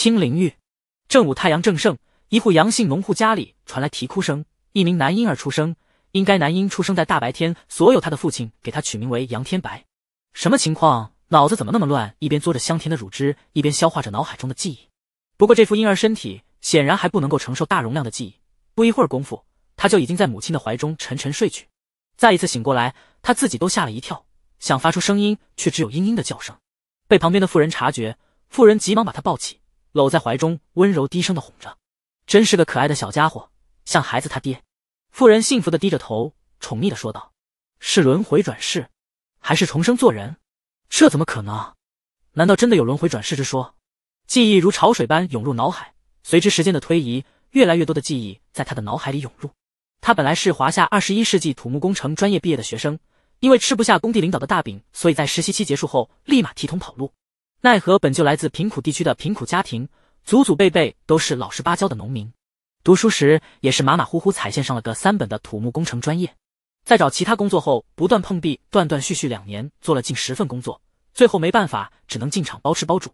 清灵玉。正午太阳正盛，一户杨姓农户家里传来啼哭声，一名男婴儿出生。因该男婴出生在大白天，所有他的父亲给他取名为杨天白。什么情况？脑子怎么那么乱？一边嘬着香甜的乳汁，一边消化着脑海中的记忆。不过这副婴儿身体显然还不能够承受大容量的记忆。不一会儿功夫，他就已经在母亲的怀中沉沉睡去。再一次醒过来，他自己都吓了一跳，想发出声音，却只有嘤嘤的叫声。被旁边的妇人察觉，妇人急忙把他抱起。搂在怀中，温柔低声的哄着，真是个可爱的小家伙，像孩子他爹。妇人幸福的低着头，宠溺的说道：“是轮回转世，还是重生做人？这怎么可能？难道真的有轮回转世之说？”记忆如潮水般涌入脑海，随之时间的推移，越来越多的记忆在他的脑海里涌入。他本来是华夏二十一世纪土木工程专业毕业的学生，因为吃不下工地领导的大饼，所以在实习期结束后立马提桶跑路。奈何本就来自贫苦地区的贫苦家庭，祖祖辈辈都是老实巴交的农民。读书时也是马马虎虎踩线上了个三本的土木工程专业。在找其他工作后不断碰壁，断断续续两年做了近十份工作，最后没办法只能进厂包吃包住。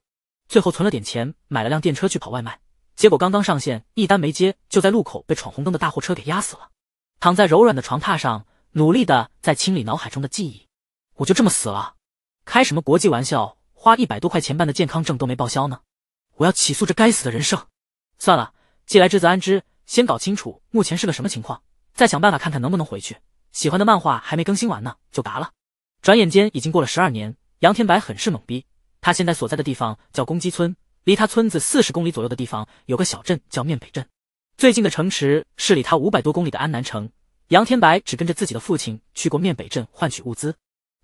最后存了点钱买了辆电车去跑外卖，结果刚刚上线一单没接，就在路口被闯红灯的大货车给压死了。躺在柔软的床榻上，努力的在清理脑海中的记忆。我就这么死了？开什么国际玩笑！花一百多块钱办的健康证都没报销呢，我要起诉这该死的人设。算了，既来之则安之，先搞清楚目前是个什么情况，再想办法看看能不能回去。喜欢的漫画还没更新完呢，就嘎了。转眼间已经过了十二年，杨天白很是懵逼。他现在所在的地方叫公鸡村，离他村子四十公里左右的地方有个小镇叫面北镇，最近的城池是离他五百多公里的安南城。杨天白只跟着自己的父亲去过面北镇换取物资，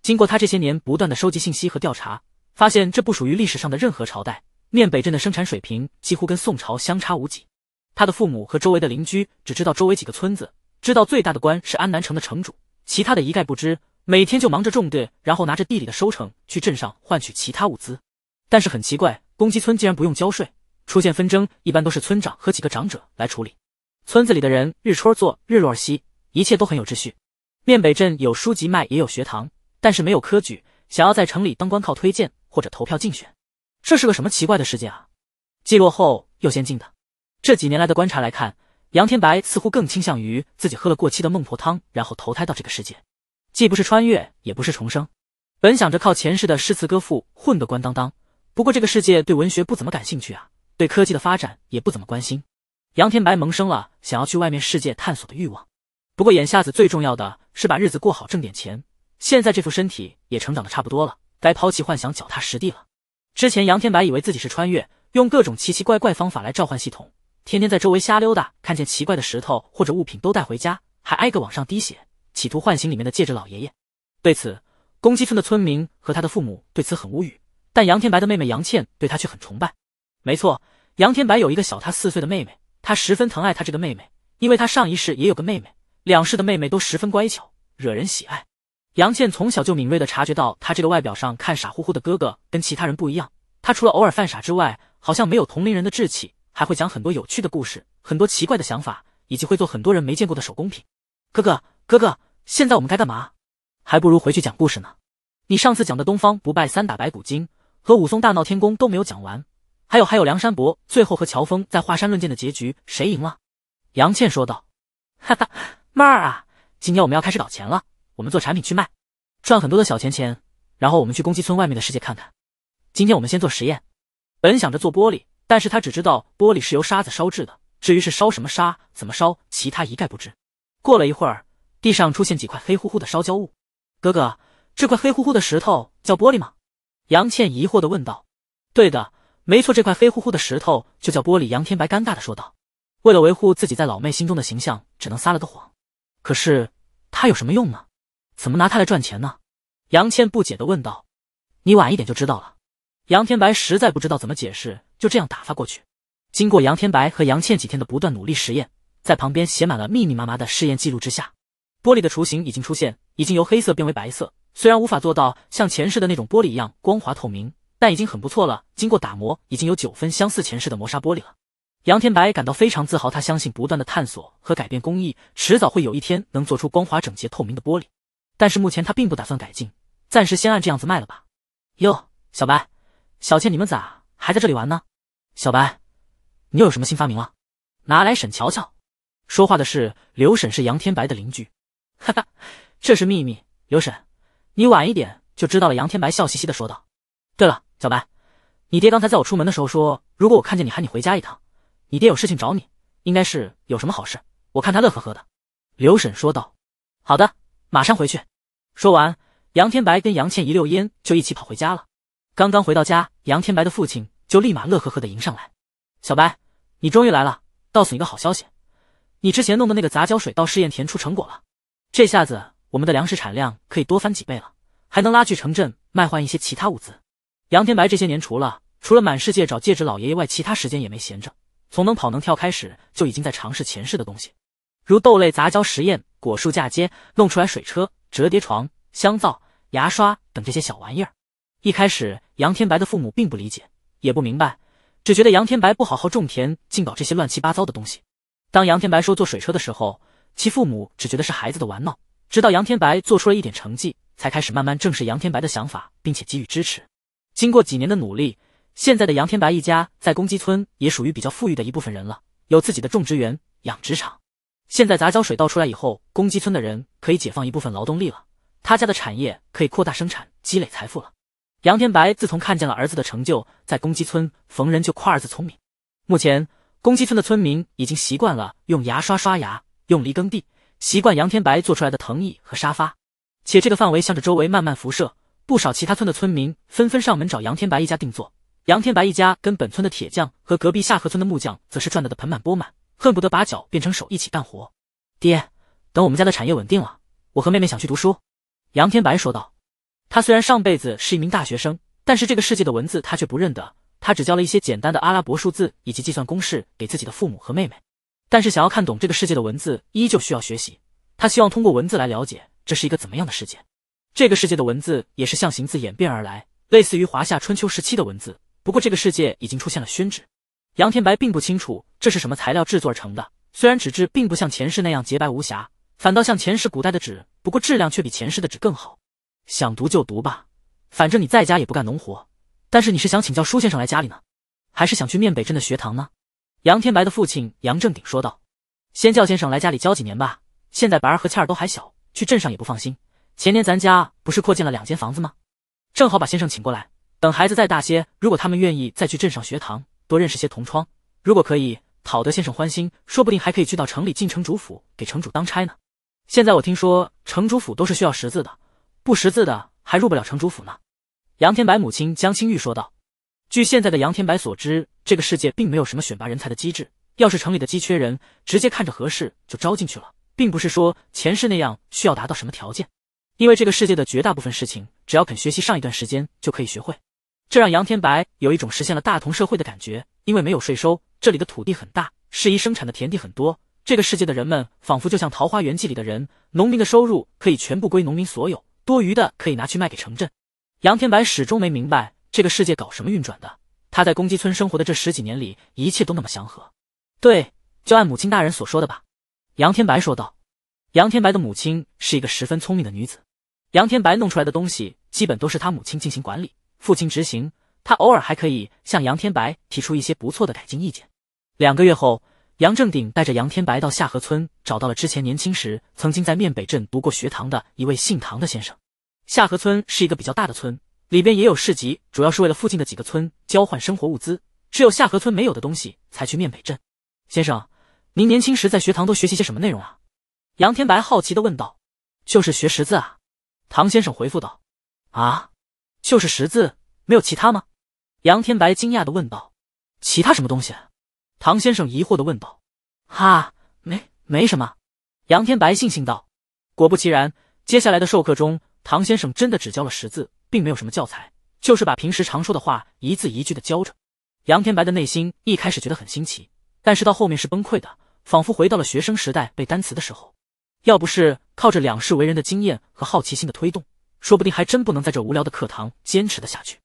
经过他这些年不断的收集信息和调查。发现这不属于历史上的任何朝代，面北镇的生产水平几乎跟宋朝相差无几。他的父母和周围的邻居只知道周围几个村子，知道最大的官是安南城的城主，其他的一概不知。每天就忙着种地，然后拿着地里的收成去镇上换取其他物资。但是很奇怪，公鸡村竟然不用交税，出现纷争一般都是村长和几个长者来处理。村子里的人日出而作，日落而息，一切都很有秩序。面北镇有书籍卖，也有学堂，但是没有科举。想要在城里当官，靠推荐。或者投票竞选，这是个什么奇怪的世界啊？既落后又先进的。这几年来的观察来看，杨天白似乎更倾向于自己喝了过期的孟婆汤，然后投胎到这个世界，既不是穿越，也不是重生。本想着靠前世的诗词歌赋混个官当当，不过这个世界对文学不怎么感兴趣啊，对科技的发展也不怎么关心。杨天白萌生了想要去外面世界探索的欲望，不过眼下子最重要的是把日子过好，挣点钱。现在这副身体也成长的差不多了。该抛弃幻想，脚踏实地了。之前杨天白以为自己是穿越，用各种奇奇怪怪方法来召唤系统，天天在周围瞎溜达，看见奇怪的石头或者物品都带回家，还挨个往上滴血，企图唤醒里面的戒指老爷爷。对此，公鸡村的村民和他的父母对此很无语，但杨天白的妹妹杨倩对他却很崇拜。没错，杨天白有一个小他四岁的妹妹，他十分疼爱他这个妹妹，因为他上一世也有个妹妹，两世的妹妹都十分乖巧，惹人喜爱。杨倩从小就敏锐的察觉到，他这个外表上看傻乎乎的哥哥跟其他人不一样。他除了偶尔犯傻之外，好像没有同龄人的志气，还会讲很多有趣的故事，很多奇怪的想法，以及会做很多人没见过的手工品。哥哥，哥哥，现在我们该干嘛？还不如回去讲故事呢。你上次讲的东方不败三打白骨精和武松大闹天宫都没有讲完。还有，还有梁山伯最后和乔峰在华山论剑的结局谁赢了？杨倩说道。哈哈，妹儿啊，今天我们要开始搞钱了。我们做产品去卖，赚很多的小钱钱。然后我们去攻击村外面的世界看看。今天我们先做实验。本想着做玻璃，但是他只知道玻璃是由沙子烧制的，至于是烧什么沙，怎么烧，其他一概不知。过了一会儿，地上出现几块黑乎乎的烧焦物。哥哥，这块黑乎乎的石头叫玻璃吗？杨倩疑惑的问道。对的，没错，这块黑乎乎的石头就叫玻璃。杨天白尴尬的说道，为了维护自己在老妹心中的形象，只能撒了个谎。可是它有什么用呢？怎么拿它来赚钱呢？杨倩不解地问道。你晚一点就知道了。杨天白实在不知道怎么解释，就这样打发过去。经过杨天白和杨倩几天的不断努力实验，在旁边写满了密密麻麻的试验记录之下，玻璃的雏形已经出现，已经由黑色变为白色。虽然无法做到像前世的那种玻璃一样光滑透明，但已经很不错了。经过打磨，已经有九分相似前世的磨砂玻璃了。杨天白感到非常自豪，他相信不断的探索和改变工艺，迟早会有一天能做出光滑整洁透明的玻璃。但是目前他并不打算改进，暂时先按这样子卖了吧。哟，小白、小倩，你们咋还在这里玩呢？小白，你又有什么新发明了？拿来沈瞧瞧。说话的是刘婶，是杨天白的邻居。哈哈，这是秘密，刘婶，你晚一点就知道了。杨天白笑嘻嘻的说道。对了，小白，你爹刚才在我出门的时候说，如果我看见你喊你回家一趟，你爹有事情找你，应该是有什么好事。我看他乐呵呵的。刘婶说道。好的，马上回去。说完，杨天白跟杨倩一溜烟就一起跑回家了。刚刚回到家，杨天白的父亲就立马乐呵呵的迎上来：“小白，你终于来了！告诉你个好消息，你之前弄的那个杂交水稻试验田出成果了，这下子我们的粮食产量可以多翻几倍了，还能拉去城镇卖换一些其他物资。”杨天白这些年除了除了满世界找戒指老爷爷外，其他时间也没闲着，从能跑能跳开始就已经在尝试前世的东西。如豆类杂交实验、果树嫁接，弄出来水车、折叠床、香皂、牙刷等这些小玩意儿。一开始，杨天白的父母并不理解，也不明白，只觉得杨天白不好好种田，竟搞这些乱七八糟的东西。当杨天白说做水车的时候，其父母只觉得是孩子的玩闹。直到杨天白做出了一点成绩，才开始慢慢正视杨天白的想法，并且给予支持。经过几年的努力，现在的杨天白一家在公鸡村也属于比较富裕的一部分人了，有自己的种植园、养殖场。现在杂交水稻出来以后，公鸡村的人可以解放一部分劳动力了，他家的产业可以扩大生产，积累财富了。杨天白自从看见了儿子的成就，在公鸡村逢人就夸儿子聪明。目前，公鸡村的村民已经习惯了用牙刷刷牙，用犁耕地，习惯杨天白做出来的藤椅和沙发。且这个范围向着周围慢慢辐射，不少其他村的村民纷纷上门找杨天白一家定做。杨天白一家跟本村的铁匠和隔壁下河村的木匠则是赚得的盆满钵满。恨不得把脚变成手一起干活。爹，等我们家的产业稳定了，我和妹妹想去读书。杨天白说道。他虽然上辈子是一名大学生，但是这个世界的文字他却不认得。他只教了一些简单的阿拉伯数字以及计算公式给自己的父母和妹妹。但是想要看懂这个世界的文字，依旧需要学习。他希望通过文字来了解这是一个怎么样的世界。这个世界的文字也是象形字演变而来，类似于华夏春秋时期的文字。不过这个世界已经出现了宣纸。杨天白并不清楚这是什么材料制作而成的，虽然纸质并不像前世那样洁白无瑕，反倒像前世古代的纸，不过质量却比前世的纸更好。想读就读吧，反正你在家也不干农活。但是你是想请教书先生来家里呢，还是想去面北镇的学堂呢？杨天白的父亲杨正鼎说道：“先叫先生来家里教几年吧，现在白儿和倩儿都还小，去镇上也不放心。前年咱家不是扩建了两间房子吗？正好把先生请过来。等孩子再大些，如果他们愿意，再去镇上学堂。”多认识些同窗，如果可以讨得先生欢心，说不定还可以去到城里进城主府给城主当差呢。现在我听说城主府都是需要识字的，不识字的还入不了城主府呢。杨天白母亲江青玉说道：“据现在的杨天白所知，这个世界并没有什么选拔人才的机制，要是城里的急缺人，直接看着合适就招进去了，并不是说前世那样需要达到什么条件，因为这个世界的绝大部分事情，只要肯学习上一段时间就可以学会。”这让杨天白有一种实现了大同社会的感觉，因为没有税收，这里的土地很大，适宜生产的田地很多。这个世界的人们仿佛就像《桃花源记》里的人，农民的收入可以全部归农民所有，多余的可以拿去卖给城镇。杨天白始终没明白这个世界搞什么运转的。他在公鸡村生活的这十几年里，一切都那么祥和。对，就按母亲大人所说的吧，杨天白说道。杨天白的母亲是一个十分聪明的女子，杨天白弄出来的东西基本都是他母亲进行管理。父亲执行，他偶尔还可以向杨天白提出一些不错的改进意见。两个月后，杨正鼎带着杨天白到下河村，找到了之前年轻时曾经在面北镇读过学堂的一位姓唐的先生。下河村是一个比较大的村，里边也有市集，主要是为了附近的几个村交换生活物资。只有下河村没有的东西，才去面北镇。先生，您年轻时在学堂都学习些什么内容啊？杨天白好奇地问道。就是学识字啊，唐先生回复道。啊。就是识字，没有其他吗？杨天白惊讶的问道。其他什么东西？唐先生疑惑的问道。哈，没，没什么。杨天白悻悻道。果不其然，接下来的授课中，唐先生真的只教了识字，并没有什么教材，就是把平时常说的话一字一句的教着。杨天白的内心一开始觉得很新奇，但是到后面是崩溃的，仿佛回到了学生时代背单词的时候。要不是靠着两世为人的经验和好奇心的推动。说不定还真不能在这无聊的课堂坚持的下去。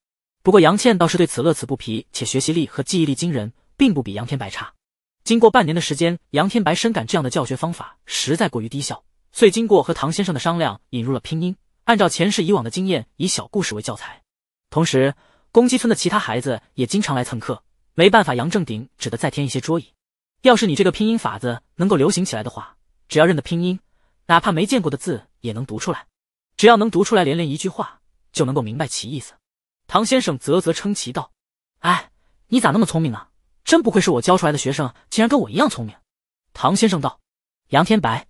不过杨倩倒是对此乐此不疲，且学习力和记忆力惊人，并不比杨天白差。经过半年的时间，杨天白深感这样的教学方法实在过于低效，遂经过和唐先生的商量，引入了拼音，按照前世以往的经验，以小故事为教材。同时，公鸡村的其他孩子也经常来蹭课。没办法，杨正鼎只得再添一些桌椅。要是你这个拼音法子能够流行起来的话，只要认得拼音，哪怕没见过的字也能读出来。只要能读出来，连连一句话就能够明白其意思。唐先生啧啧称奇道：“哎，你咋那么聪明呢？真不愧是我教出来的学生，竟然跟我一样聪明。”唐先生道：“杨天白，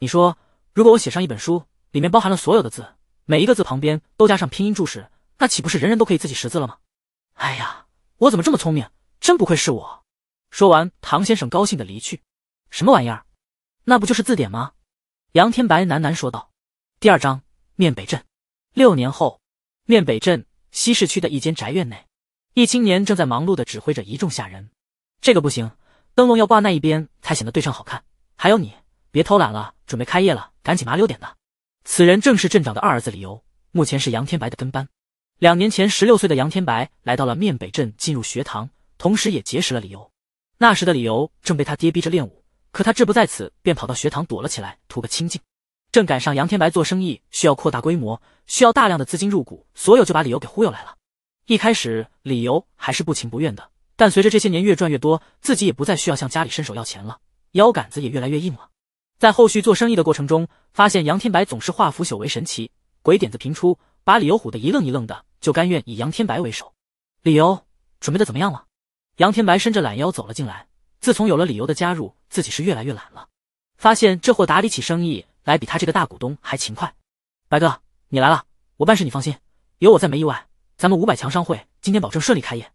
你说，如果我写上一本书，里面包含了所有的字，每一个字旁边都加上拼音注释，那岂不是人人都可以自己识字了吗？”哎呀，我怎么这么聪明？真不愧是我！说完，唐先生高兴的离去。什么玩意儿？那不就是字典吗？杨天白喃喃说道：“第二章。”面北镇，六年后，面北镇西市区的一间宅院内，一青年正在忙碌的指挥着一众下人。这个不行，灯笼要挂那一边才显得对称好看。还有你，别偷懒了，准备开业了，赶紧麻溜点的。此人正是镇长的二儿子李由，目前是杨天白的跟班。两年前，十六岁的杨天白来到了面北镇，进入学堂，同时也结识了李由。那时的李由正被他爹逼着练武，可他志不在此，便跑到学堂躲了起来，图个清静。正赶上杨天白做生意需要扩大规模，需要大量的资金入股，所以就把理由给忽悠来了。一开始理由还是不情不愿的，但随着这些年越赚越多，自己也不再需要向家里伸手要钱了，腰杆子也越来越硬了。在后续做生意的过程中，发现杨天白总是化腐朽为神奇，鬼点子频出，把理由唬得一愣一愣的，就甘愿以杨天白为首。理由准备的怎么样了？杨天白伸着懒腰走了进来。自从有了理由的加入，自己是越来越懒了，发现这货打理起生意。来比他这个大股东还勤快，白哥，你来了，我办事你放心，有我在没意外。咱们五百强商会今天保证顺利开业。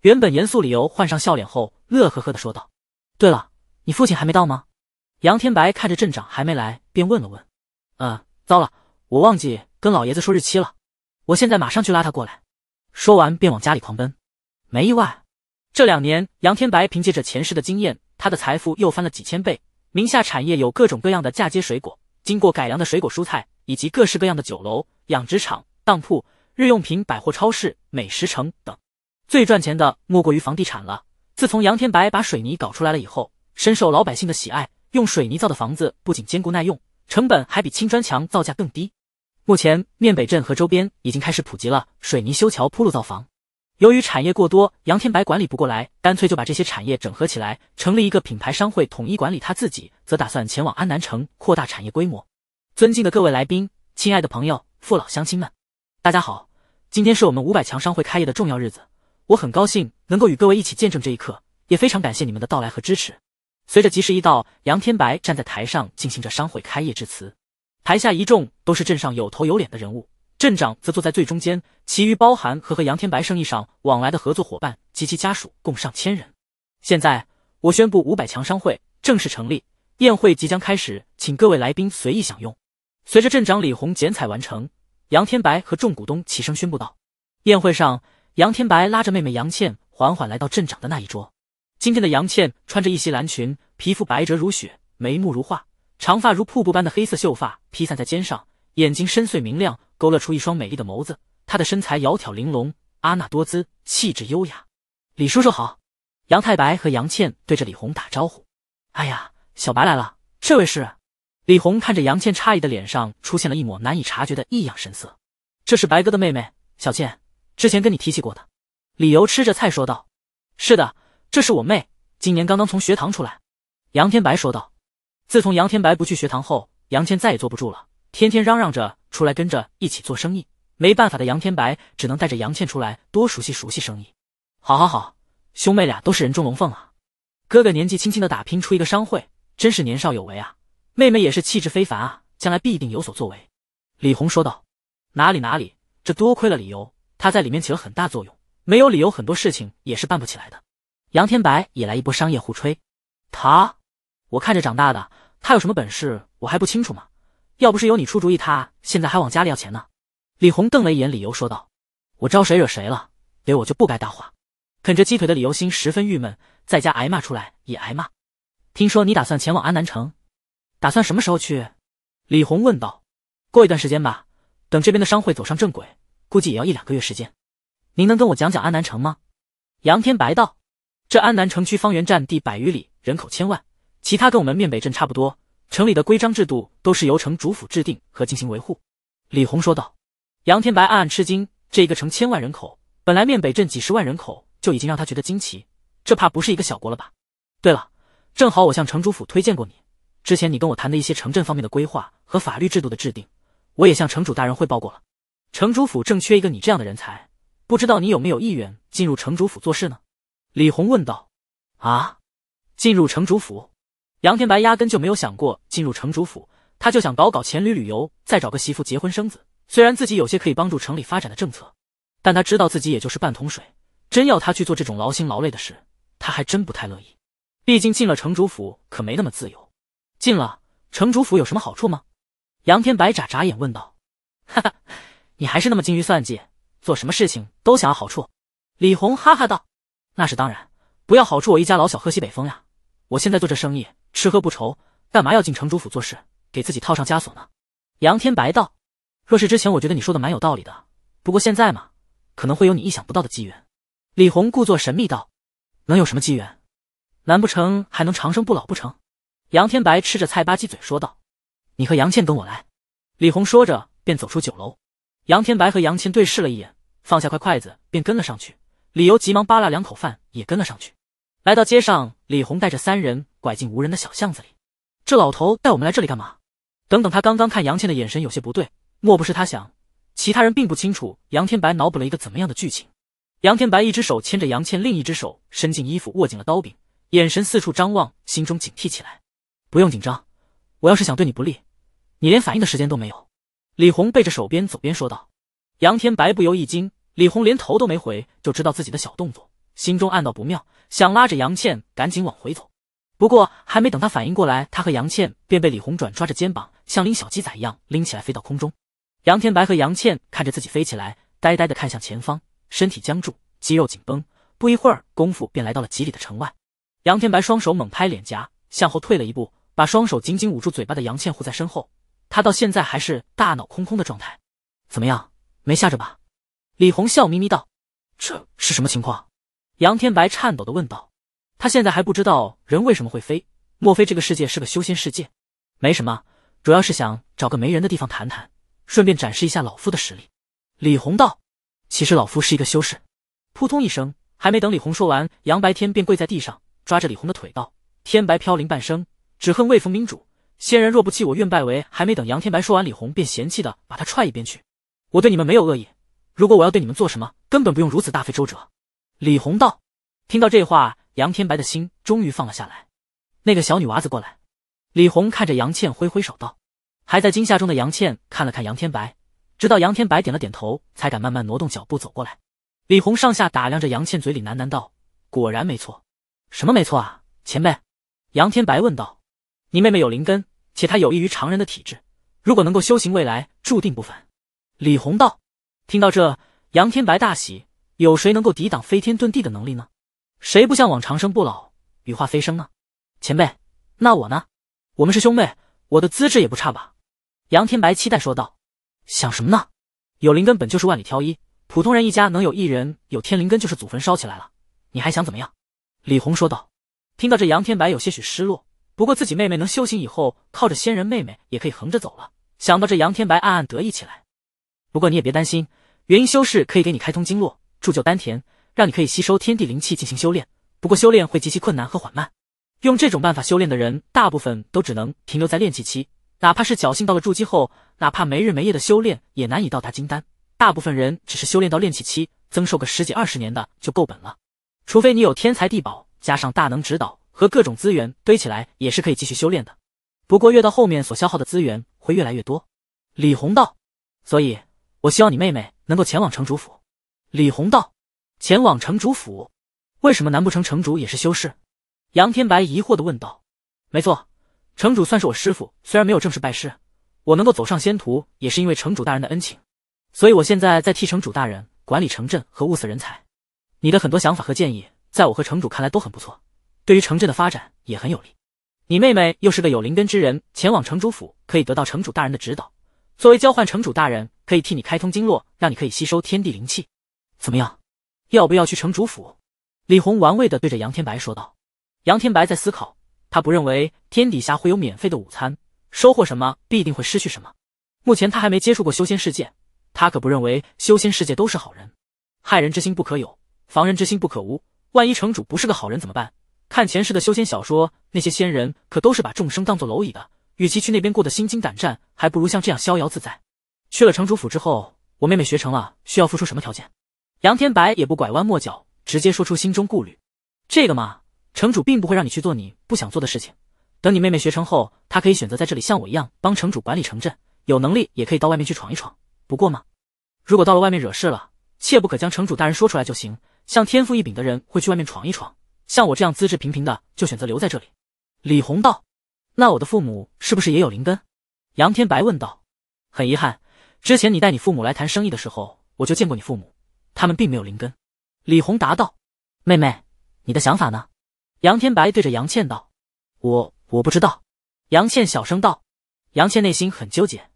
原本严肃理由换上笑脸后，乐呵呵的说道：“对了，你父亲还没到吗？”杨天白看着镇长还没来，便问了问：“嗯，糟了，我忘记跟老爷子说日期了。我现在马上去拉他过来。”说完便往家里狂奔。没意外，这两年杨天白凭借着前世的经验，他的财富又翻了几千倍，名下产业有各种各样的嫁接水果。经过改良的水果、蔬菜，以及各式各样的酒楼、养殖场、当铺、日用品百货超市、美食城等，最赚钱的莫过于房地产了。自从杨天白把水泥搞出来了以后，深受老百姓的喜爱。用水泥造的房子不仅坚固耐用，成本还比青砖墙造价更低。目前，面北镇和周边已经开始普及了水泥修桥、铺路、造房。由于产业过多，杨天白管理不过来，干脆就把这些产业整合起来，成立一个品牌商会，统一管理。他自己则打算前往安南城扩大产业规模。尊敬的各位来宾，亲爱的朋友，父老乡亲们，大家好！今天是我们五百强商会开业的重要日子，我很高兴能够与各位一起见证这一刻，也非常感谢你们的到来和支持。随着吉时一到，杨天白站在台上进行着商会开业致辞，台下一众都是镇上有头有脸的人物。镇长则坐在最中间，其余包含和和杨天白生意上往来的合作伙伴及其家属共上千人。现在，我宣布五百强商会正式成立，宴会即将开始，请各位来宾随意享用。随着镇长李红剪彩完成，杨天白和众股东齐声宣布道：“宴会上，杨天白拉着妹妹杨倩缓缓来到镇长的那一桌。今天的杨倩穿着一袭蓝裙，皮肤白皙如雪，眉目如画，长发如瀑布般的黑色秀发披散在肩上，眼睛深邃明亮。”勾勒出一双美丽的眸子，她的身材窈窕玲珑，婀娜多姿，气质优雅。李叔叔好，杨太白和杨倩对着李红打招呼。哎呀，小白来了，这位是？李红看着杨倩诧异的脸上出现了一抹难以察觉的异样神色。这是白哥的妹妹，小倩，之前跟你提起过的。李由吃着菜说道。是的，这是我妹，今年刚刚从学堂出来。杨天白说道。自从杨天白不去学堂后，杨倩再也坐不住了。天天嚷嚷着出来跟着一起做生意，没办法的杨天白只能带着杨倩出来多熟悉熟悉生意。好，好，好，兄妹俩都是人中龙凤啊！哥哥年纪轻轻的打拼出一个商会，真是年少有为啊！妹妹也是气质非凡啊，将来必定有所作为。李红说道：“哪里哪里，这多亏了李由，他在里面起了很大作用，没有李由，很多事情也是办不起来的。”杨天白也来一波商业互吹：“他，我看着长大的，他有什么本事，我还不清楚吗？”要不是有你出主意，他现在还往家里要钱呢。李红瞪了一眼李由，说道：“我招谁惹谁了？给我就不该搭话。”啃着鸡腿的李由心十分郁闷，在家挨骂，出来也挨骂。听说你打算前往安南城，打算什么时候去？李红问道。过一段时间吧，等这边的商会走上正轨，估计也要一两个月时间。您能跟我讲讲安南城吗？杨天白道。这安南城区方圆占地百余里，人口千万，其他跟我们面北镇差不多。城里的规章制度都是由城主府制定和进行维护，李红说道。杨天白暗暗吃惊，这一个城千万人口，本来面北镇几十万人口就已经让他觉得惊奇，这怕不是一个小国了吧？对了，正好我向城主府推荐过你，之前你跟我谈的一些城镇方面的规划和法律制度的制定，我也向城主大人汇报过了。城主府正缺一个你这样的人才，不知道你有没有意愿进入城主府做事呢？李红问道。啊，进入城主府？杨天白压根就没有想过进入城主府，他就想搞搞钱旅旅游，再找个媳妇结婚生子。虽然自己有些可以帮助城里发展的政策，但他知道自己也就是半桶水，真要他去做这种劳心劳累的事，他还真不太乐意。毕竟进了城主府可没那么自由。进了城主府有什么好处吗？杨天白眨眨眼问道。哈哈，你还是那么精于算计，做什么事情都想要好处。李红哈哈道：“那是当然，不要好处我一家老小喝西北风呀！我现在做这生意。”吃喝不愁，干嘛要进城主府做事，给自己套上枷锁呢？杨天白道：“若是之前，我觉得你说的蛮有道理的。不过现在嘛，可能会有你意想不到的机缘。”李红故作神秘道：“能有什么机缘？难不成还能长生不老不成？”杨天白吃着菜吧唧嘴说道：“你和杨倩跟我来。”李红说着便走出酒楼。杨天白和杨倩对视了一眼，放下筷筷子便跟了上去。李由急忙扒拉两口饭也跟了上去。来到街上，李红带着三人。拐进无人的小巷子里，这老头带我们来这里干嘛？等等，他刚刚看杨倩的眼神有些不对，莫不是他想其他人并不清楚杨天白脑补了一个怎么样的剧情？杨天白一只手牵着杨倩，另一只手伸进衣服，握紧了刀柄，眼神四处张望，心中警惕起来。不用紧张，我要是想对你不利，你连反应的时间都没有。李红背着手边走边说道。杨天白不由一惊，李红连头都没回就知道自己的小动作，心中暗道不妙，想拉着杨倩赶紧往回走。不过，还没等他反应过来，他和杨倩便被李红转抓着肩膀，像拎小鸡仔一样拎起来飞到空中。杨天白和杨倩看着自己飞起来，呆呆的看向前方，身体僵住，肌肉紧绷。不一会儿功夫，便来到了几里的城外。杨天白双手猛拍脸颊，向后退了一步，把双手紧紧捂住嘴巴的杨倩护在身后。他到现在还是大脑空空的状态，怎么样？没吓着吧？李红笑眯眯道。这是什么情况？杨天白颤抖的问道。他现在还不知道人为什么会飞，莫非这个世界是个修仙世界？没什么，主要是想找个没人的地方谈谈，顺便展示一下老夫的实力。李红道：“其实老夫是一个修士。”扑通一声，还没等李红说完，杨白天便跪在地上，抓着李红的腿道：“天白飘零半生，只恨未逢明主。仙人若不弃我，愿拜为。”还没等杨天白说完，李红便嫌弃的把他踹一边去。我对你们没有恶意，如果我要对你们做什么，根本不用如此大费周折。李红道，听到这话。杨天白的心终于放了下来。那个小女娃子过来。李红看着杨倩，挥挥手道：“还在惊吓中的杨倩看了看杨天白，直到杨天白点了点头，才敢慢慢挪动脚步走过来。”李红上下打量着杨倩，嘴里喃喃道：“果然没错。什么没错啊？”前辈，杨天白问道：“你妹妹有灵根，且她有益于常人的体质，如果能够修行，未来注定不凡。”李红道。听到这，杨天白大喜：“有谁能够抵挡飞天遁地的能力呢？”谁不向往长生不老、羽化飞升呢？前辈，那我呢？我们是兄妹，我的资质也不差吧？杨天白期待说道。想什么呢？有灵根本就是万里挑一，普通人一家能有一人有天灵根就是祖坟烧起来了。你还想怎么样？李红说道。听到这，杨天白有些许失落。不过自己妹妹能修行以后，靠着仙人妹妹也可以横着走了。想到这，杨天白暗暗得意起来。不过你也别担心，元婴修士可以给你开通经络，铸就丹田。让你可以吸收天地灵气进行修炼，不过修炼会极其困难和缓慢。用这种办法修炼的人，大部分都只能停留在练气期，哪怕是侥幸到了筑基后，哪怕没日没夜的修炼，也难以到达金丹。大部分人只是修炼到练气期，增寿个十几二十年的就够本了。除非你有天才地宝，加上大能指导和各种资源堆起来，也是可以继续修炼的。不过越到后面，所消耗的资源会越来越多。李红道，所以我希望你妹妹能够前往城主府。李红道。前往城主府，为什么？难不成城主也是修士？杨天白疑惑的问道。没错，城主算是我师傅，虽然没有正式拜师，我能够走上仙途也是因为城主大人的恩情，所以我现在在替城主大人管理城镇和物色人才。你的很多想法和建议，在我和城主看来都很不错，对于城镇的发展也很有利。你妹妹又是个有灵根之人，前往城主府可以得到城主大人的指导。作为交换，城主大人可以替你开通经络，让你可以吸收天地灵气。怎么样？要不要去城主府？李红玩味的对着杨天白说道。杨天白在思考，他不认为天底下会有免费的午餐，收获什么必定会失去什么。目前他还没接触过修仙世界，他可不认为修仙世界都是好人，害人之心不可有，防人之心不可无。万一城主不是个好人怎么办？看前世的修仙小说，那些仙人可都是把众生当做蝼蚁的，与其去那边过得心惊胆战，还不如像这样逍遥自在。去了城主府之后，我妹妹学成了，需要付出什么条件？杨天白也不拐弯抹角，直接说出心中顾虑。这个嘛，城主并不会让你去做你不想做的事情。等你妹妹学成后，她可以选择在这里像我一样帮城主管理城镇，有能力也可以到外面去闯一闯。不过嘛，如果到了外面惹事了，切不可将城主大人说出来就行。像天赋异禀的人会去外面闯一闯，像我这样资质平平的就选择留在这里。李红道：“那我的父母是不是也有灵根？”杨天白问道。很遗憾，之前你带你父母来谈生意的时候，我就见过你父母。他们并没有灵根，李红答道：“妹妹，你的想法呢？”杨天白对着杨倩道：“我我不知道。”杨倩小声道：“杨倩内心很纠结，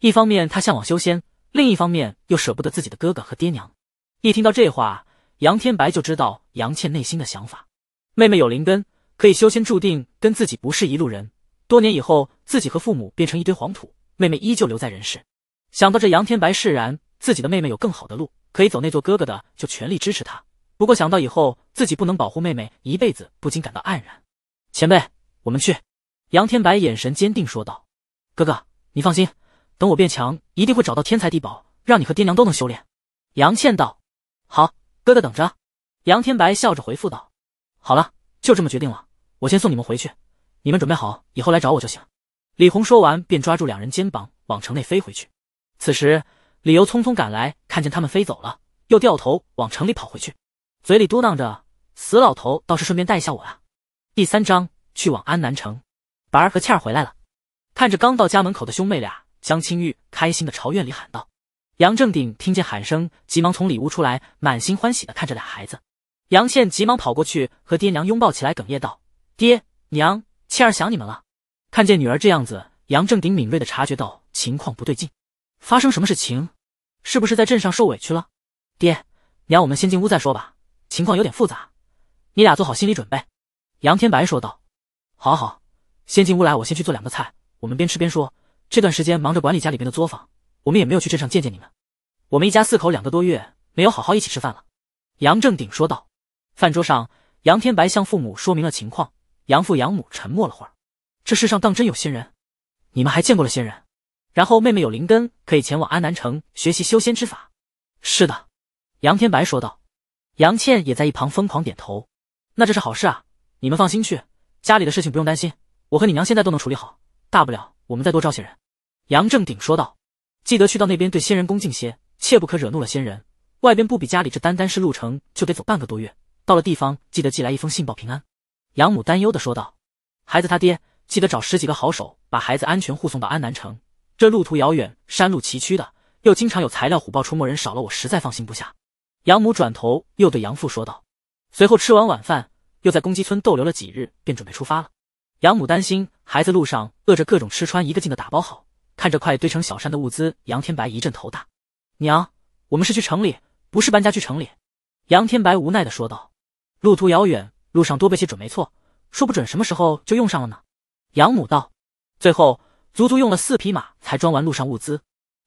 一方面她向往修仙，另一方面又舍不得自己的哥哥和爹娘。”一听到这话，杨天白就知道杨倩内心的想法。妹妹有灵根，可以修仙，注定跟自己不是一路人。多年以后，自己和父母变成一堆黄土，妹妹依旧留在人世。想到这，杨天白释然，自己的妹妹有更好的路。可以走那座，哥哥的就全力支持他。不过想到以后自己不能保护妹妹一辈子，不禁感到黯然。前辈，我们去。杨天白眼神坚定说道：“哥哥，你放心，等我变强，一定会找到天才地宝，让你和爹娘都能修炼。”杨倩道：“好，哥哥等着。”杨天白笑着回复道：“好了，就这么决定了。我先送你们回去，你们准备好以后来找我就行。”李红说完，便抓住两人肩膀往城内飞回去。此时，李由匆匆赶来。看见他们飞走了，又掉头往城里跑回去，嘴里嘟囔着：“死老头倒是顺便带一下我啊。”第三章去往安南城，白儿和倩儿回来了，看着刚到家门口的兄妹俩，江青玉开心的朝院里喊道：“杨正鼎！”听见喊声，急忙从里屋出来，满心欢喜的看着俩孩子。杨倩急忙跑过去和爹娘拥抱起来，哽咽道：“爹娘，倩儿想你们了。”看见女儿这样子，杨正鼎敏锐的察觉到情况不对劲，发生什么事情？是不是在镇上受委屈了，爹娘？我们先进屋再说吧，情况有点复杂，你俩做好心理准备。杨天白说道。好，好，先进屋来，我先去做两个菜，我们边吃边说。这段时间忙着管理家里边的作坊，我们也没有去镇上见见你们，我们一家四口两个多月没有好好一起吃饭了。杨正鼎说道。饭桌上，杨天白向父母说明了情况，杨父杨母沉默了会儿。这世上当真有仙人？你们还见过了仙人？然后妹妹有灵根，可以前往安南城学习修仙之法。是的，杨天白说道。杨倩也在一旁疯狂点头。那这是好事啊！你们放心去，家里的事情不用担心，我和你娘现在都能处理好。大不了我们再多招些人。杨正鼎说道。记得去到那边对仙人恭敬些，切不可惹怒了仙人。外边不比家里，这单单是路程就得走半个多月。到了地方记得寄来一封信报平安。养母担忧的说道：“孩子他爹，记得找十几个好手，把孩子安全护送到安南城。”这路途遥远，山路崎岖的，又经常有材料虎豹出没，人少了我实在放心不下。养母转头又对养父说道，随后吃完晚饭，又在公鸡村逗留了几日，便准备出发了。养母担心孩子路上饿着，各种吃穿一个劲的打包好，看着快堆成小山的物资，杨天白一阵头大。娘，我们是去城里，不是搬家去城里。杨天白无奈的说道。路途遥远，路上多备些准没错，说不准什么时候就用上了呢。养母道。最后。足足用了四匹马才装完路上物资，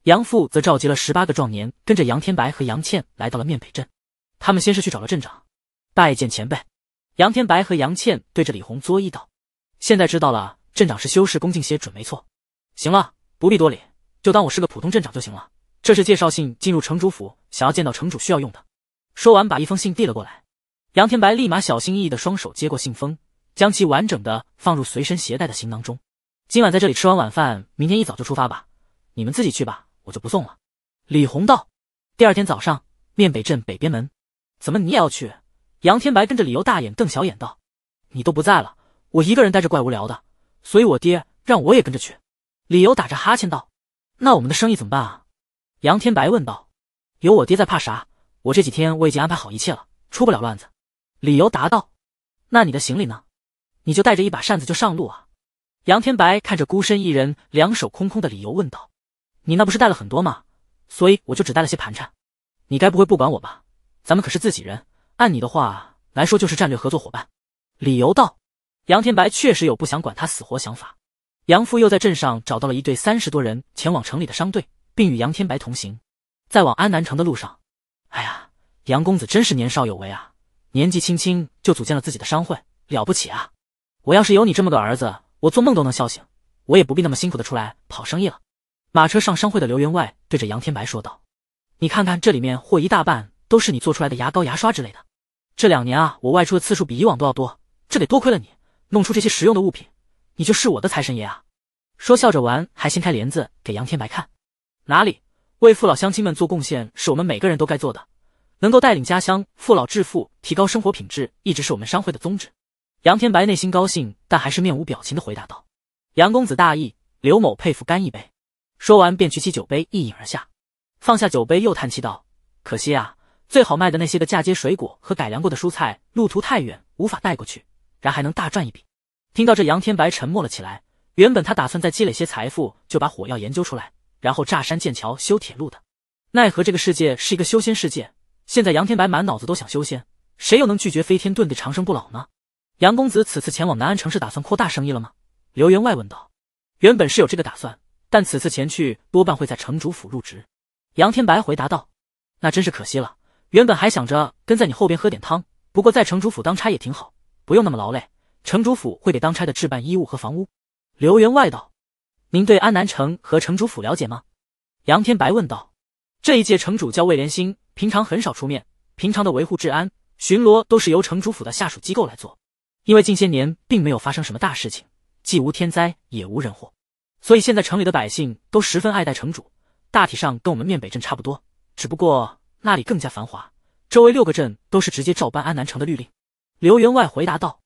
杨父则召集了十八个壮年，跟着杨天白和杨倩来到了面北镇。他们先是去找了镇长，拜见前辈。杨天白和杨倩对着李红作揖道：“现在知道了，镇长是修士，恭敬些准没错。”行了，不必多礼，就当我是个普通镇长就行了。这是介绍信，进入城主府想要见到城主需要用的。说完，把一封信递了过来。杨天白立马小心翼翼的双手接过信封，将其完整的放入随身携带的行囊中。今晚在这里吃完晚饭，明天一早就出发吧。你们自己去吧，我就不送了。李红道。第二天早上，面北镇北边门，怎么你也要去？杨天白跟着李由大眼瞪小眼道：“你都不在了，我一个人待着怪无聊的，所以我爹让我也跟着去。”李由打着哈欠道：“那我们的生意怎么办啊？”杨天白问道：“有我爹在，怕啥？我这几天我已经安排好一切了，出不了乱子。”李由答道：“那你的行李呢？你就带着一把扇子就上路啊？”杨天白看着孤身一人、两手空空的理由问道：“你那不是带了很多吗？所以我就只带了些盘缠。你该不会不管我吧？咱们可是自己人，按你的话来说就是战略合作伙伴。”理由道。杨天白确实有不想管他死活想法。杨父又在镇上找到了一队三十多人前往城里的商队，并与杨天白同行。在往安南城的路上，哎呀，杨公子真是年少有为啊！年纪轻轻就组建了自己的商会，了不起啊！我要是有你这么个儿子。我做梦都能笑醒，我也不必那么辛苦的出来跑生意了。马车上商会的刘员外对着杨天白说道：“你看看这里面货一大半都是你做出来的牙膏、牙刷之类的。这两年啊，我外出的次数比以往都要多，这得多亏了你弄出这些实用的物品，你就是我的财神爷啊！”说笑着玩，还掀开帘子给杨天白看。哪里，为父老乡亲们做贡献是我们每个人都该做的，能够带领家乡父老致富，提高生活品质，一直是我们商会的宗旨。杨天白内心高兴，但还是面无表情地回答道：“杨公子大意，刘某佩服，干一杯。”说完便举起酒杯一饮而下，放下酒杯又叹气道：“可惜啊，最好卖的那些个嫁接水果和改良过的蔬菜，路途太远，无法带过去，然还能大赚一笔。”听到这，杨天白沉默了起来。原本他打算再积累些财富，就把火药研究出来，然后炸山建桥修铁路的。奈何这个世界是一个修仙世界，现在杨天白满脑子都想修仙，谁又能拒绝飞天遁地、长生不老呢？杨公子此次前往南安城是打算扩大生意了吗？刘员外问道。原本是有这个打算，但此次前去多半会在城主府入职。杨天白回答道。那真是可惜了，原本还想着跟在你后边喝点汤。不过在城主府当差也挺好，不用那么劳累。城主府会给当差的置办衣物和房屋。刘员外道。您对安南城和城主府了解吗？杨天白问道。这一届城主叫魏连兴，平常很少出面，平常的维护治安、巡逻都是由城主府的下属机构来做。因为近些年并没有发生什么大事情，既无天灾也无人祸，所以现在城里的百姓都十分爱戴城主，大体上跟我们面北镇差不多，只不过那里更加繁华，周围六个镇都是直接照搬安南城的律令。刘员外回答道：“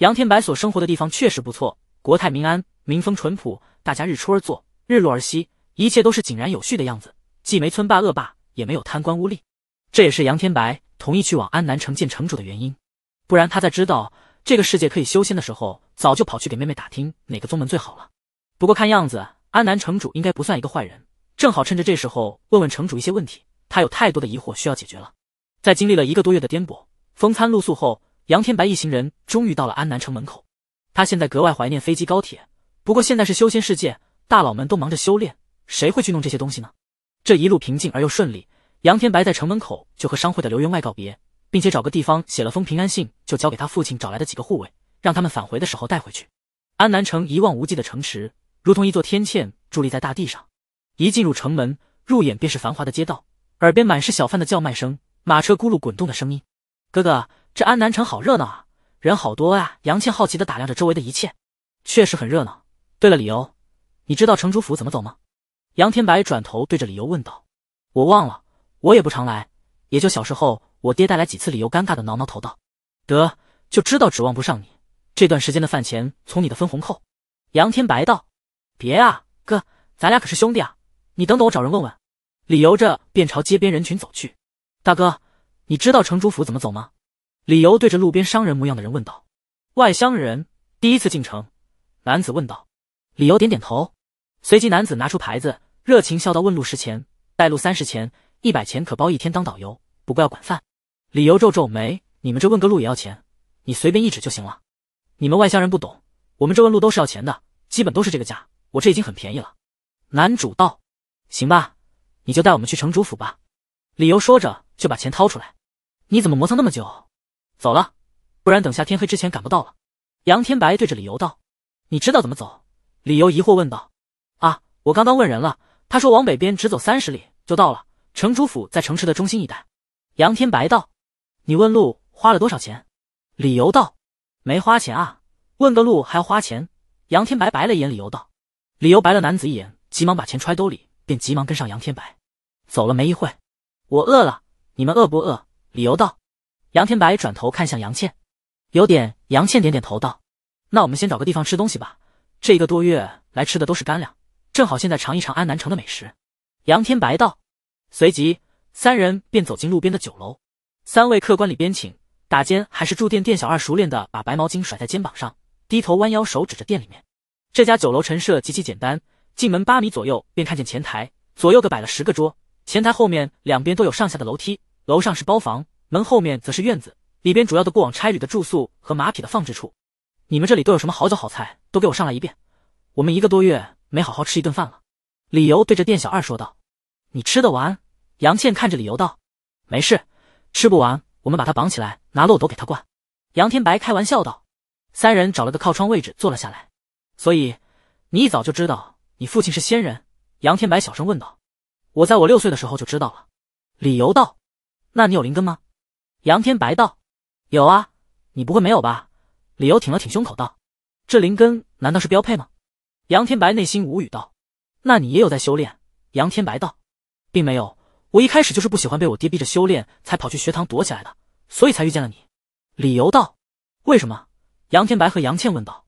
杨天白所生活的地方确实不错，国泰民安，民风淳朴，大家日出而作，日落而息，一切都是井然有序的样子，既没村霸恶霸，也没有贪官污吏。这也是杨天白同意去往安南城见城主的原因，不然他在知道。”这个世界可以修仙的时候，早就跑去给妹妹打听哪个宗门最好了。不过看样子，安南城主应该不算一个坏人，正好趁着这时候问问城主一些问题。他有太多的疑惑需要解决了。在经历了一个多月的颠簸、风餐露宿后，杨天白一行人终于到了安南城门口。他现在格外怀念飞机、高铁，不过现在是修仙世界，大佬们都忙着修炼，谁会去弄这些东西呢？这一路平静而又顺利，杨天白在城门口就和商会的刘员外告别。并且找个地方写了封平安信，就交给他父亲找来的几个护卫，让他们返回的时候带回去。安南城一望无际的城池，如同一座天堑，伫立在大地上。一进入城门，入眼便是繁华的街道，耳边满是小贩的叫卖声，马车轱辘滚动的声音。哥哥，这安南城好热闹啊，人好多呀！杨倩好奇的打量着周围的一切，确实很热闹。对了，李由，你知道城主府怎么走吗？杨天白转头对着李由问道。我忘了，我也不常来，也就小时候。我爹带来几次，理由尴尬的挠挠头道：“得，就知道指望不上你。这段时间的饭钱从你的分红扣。”杨天白道：“别啊，哥，咱俩可是兄弟啊！你等等，我找人问问。”理由着便朝街边人群走去。大哥，你知道城主府怎么走吗？理由对着路边商人模样的人问道。外乡人第一次进城，男子问道。理由点点头，随即男子拿出牌子，热情笑道：“问路十钱，带路三十钱，一百钱可包一天当导游。”不过要管饭，李由皱皱眉：“你们这问个路也要钱，你随便一指就行了。你们外乡人不懂，我们这问路都是要钱的，基本都是这个价。我这已经很便宜了。”男主道：“行吧，你就带我们去城主府吧。”李由说着就把钱掏出来：“你怎么磨蹭那么久？走了，不然等下天黑之前赶不到了。”杨天白对着李由道：“你知道怎么走？”李由疑惑问道：“啊，我刚刚问人了，他说往北边直走三十里就到了。城主府在城池的中心一带。”杨天白道：“你问路花了多少钱？”理由道：“没花钱啊，问个路还要花钱？”杨天白白了一眼，理由道：“理由白了男子一眼，急忙把钱揣兜里，便急忙跟上杨天白。走了没一会，我饿了，你们饿不饿？”理由道。杨天白转头看向杨倩，有点杨倩点点头道：“那我们先找个地方吃东西吧，这一个多月来吃的都是干粮，正好现在尝一尝安南城的美食。”杨天白道，随即。三人便走进路边的酒楼，三位客官里边请。打尖还是住店？店小二熟练的把白毛巾甩在肩膀上，低头弯腰，手指着店里面。这家酒楼陈设极其简单，进门八米左右便看见前台，左右各摆了十个桌。前台后面两边都有上下的楼梯，楼上是包房，门后面则是院子，里边主要的过往差旅的住宿和马匹的放置处。你们这里都有什么好酒好菜？都给我上来一遍，我们一个多月没好好吃一顿饭了。李由对着店小二说道：“你吃得完？”杨倩看着李由道：“没事，吃不完，我们把他绑起来，拿漏斗给他灌。”杨天白开玩笑道：“三人找了个靠窗位置坐了下来。”“所以你一早就知道你父亲是仙人？”杨天白小声问道。“我在我六岁的时候就知道了。”李由道。“那你有灵根吗？”杨天白道：“有啊，你不会没有吧？”李由挺了挺胸口道：“这灵根难道是标配吗？”杨天白内心无语道：“那你也有在修炼？”杨天白道：“并没有。”我一开始就是不喜欢被我爹逼着修炼，才跑去学堂躲起来的，所以才遇见了你。理由道。为什么？杨天白和杨倩问道。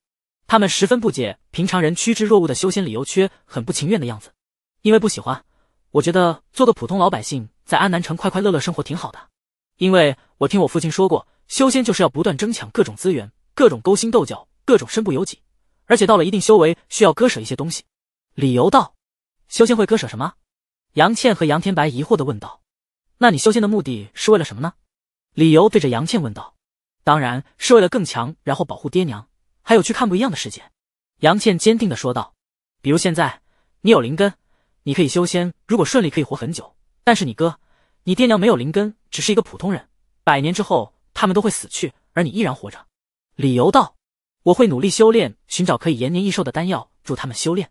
他们十分不解，平常人趋之若鹜的修仙，理由却很不情愿的样子。因为不喜欢。我觉得做个普通老百姓，在安南城快快乐乐生活挺好的。因为我听我父亲说过，修仙就是要不断争抢各种资源，各种勾心斗角，各种身不由己。而且到了一定修为，需要割舍一些东西。理由道。修仙会割舍什么？杨倩和杨天白疑惑的问道：“那你修仙的目的是为了什么呢？”理由对着杨倩问道：“当然是为了更强，然后保护爹娘，还有去看不一样的世界。”杨倩坚定的说道：“比如现在，你有灵根，你可以修仙，如果顺利可以活很久。但是你哥，你爹娘没有灵根，只是一个普通人，百年之后他们都会死去，而你依然活着。”理由道：“我会努力修炼，寻找可以延年益寿的丹药，助他们修炼。”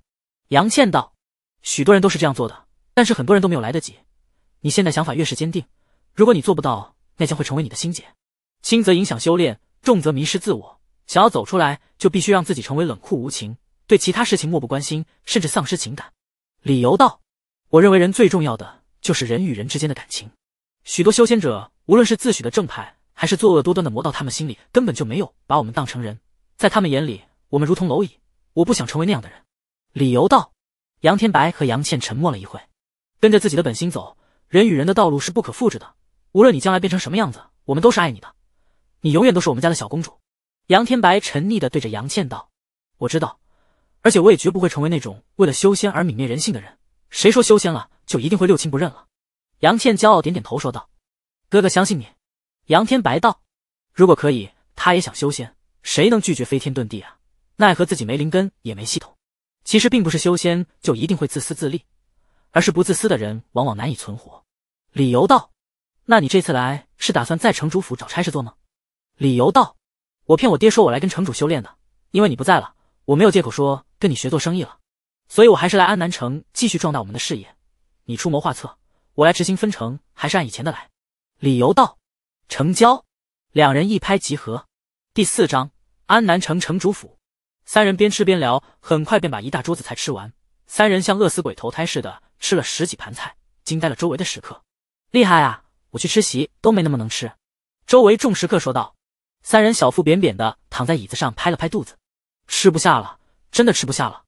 杨倩道：“许多人都是这样做的。”但是很多人都没有来得及。你现在想法越是坚定，如果你做不到，那将会成为你的心结，轻则影响修炼，重则迷失自我。想要走出来，就必须让自己成为冷酷无情，对其他事情漠不关心，甚至丧失情感。理由道：我认为人最重要的就是人与人之间的感情。许多修仙者，无论是自诩的正派，还是作恶多端的魔道，他们心里根本就没有把我们当成人，在他们眼里，我们如同蝼蚁。我不想成为那样的人。理由道：杨天白和杨倩沉默了一会。跟着自己的本心走，人与人的道路是不可复制的。无论你将来变成什么样子，我们都是爱你的，你永远都是我们家的小公主。杨天白沉溺的对着杨倩道：“我知道，而且我也绝不会成为那种为了修仙而泯灭人性的人。谁说修仙了就一定会六亲不认了？”杨倩骄傲点点头说道：“哥哥相信你。”杨天白道：“如果可以，他也想修仙。谁能拒绝飞天遁地啊？奈何自己没灵根也没系统。其实并不是修仙就一定会自私自利。”而是不自私的人往往难以存活。理由道：“那你这次来是打算在城主府找差事做吗？”理由道：“我骗我爹说我来跟城主修炼的，因为你不在了，我没有借口说跟你学做生意了，所以我还是来安南城继续壮大我们的事业。你出谋划策，我来执行，分成还是按以前的来。”理由道：“成交。”两人一拍即合。第四章安南城城主府，三人边吃边聊，很快便把一大桌子菜吃完。三人像饿死鬼投胎似的。吃了十几盘菜，惊呆了周围的食客，厉害啊！我去吃席都没那么能吃。周围众食客说道。三人小腹扁扁的躺在椅子上，拍了拍肚子，吃不下了，真的吃不下了。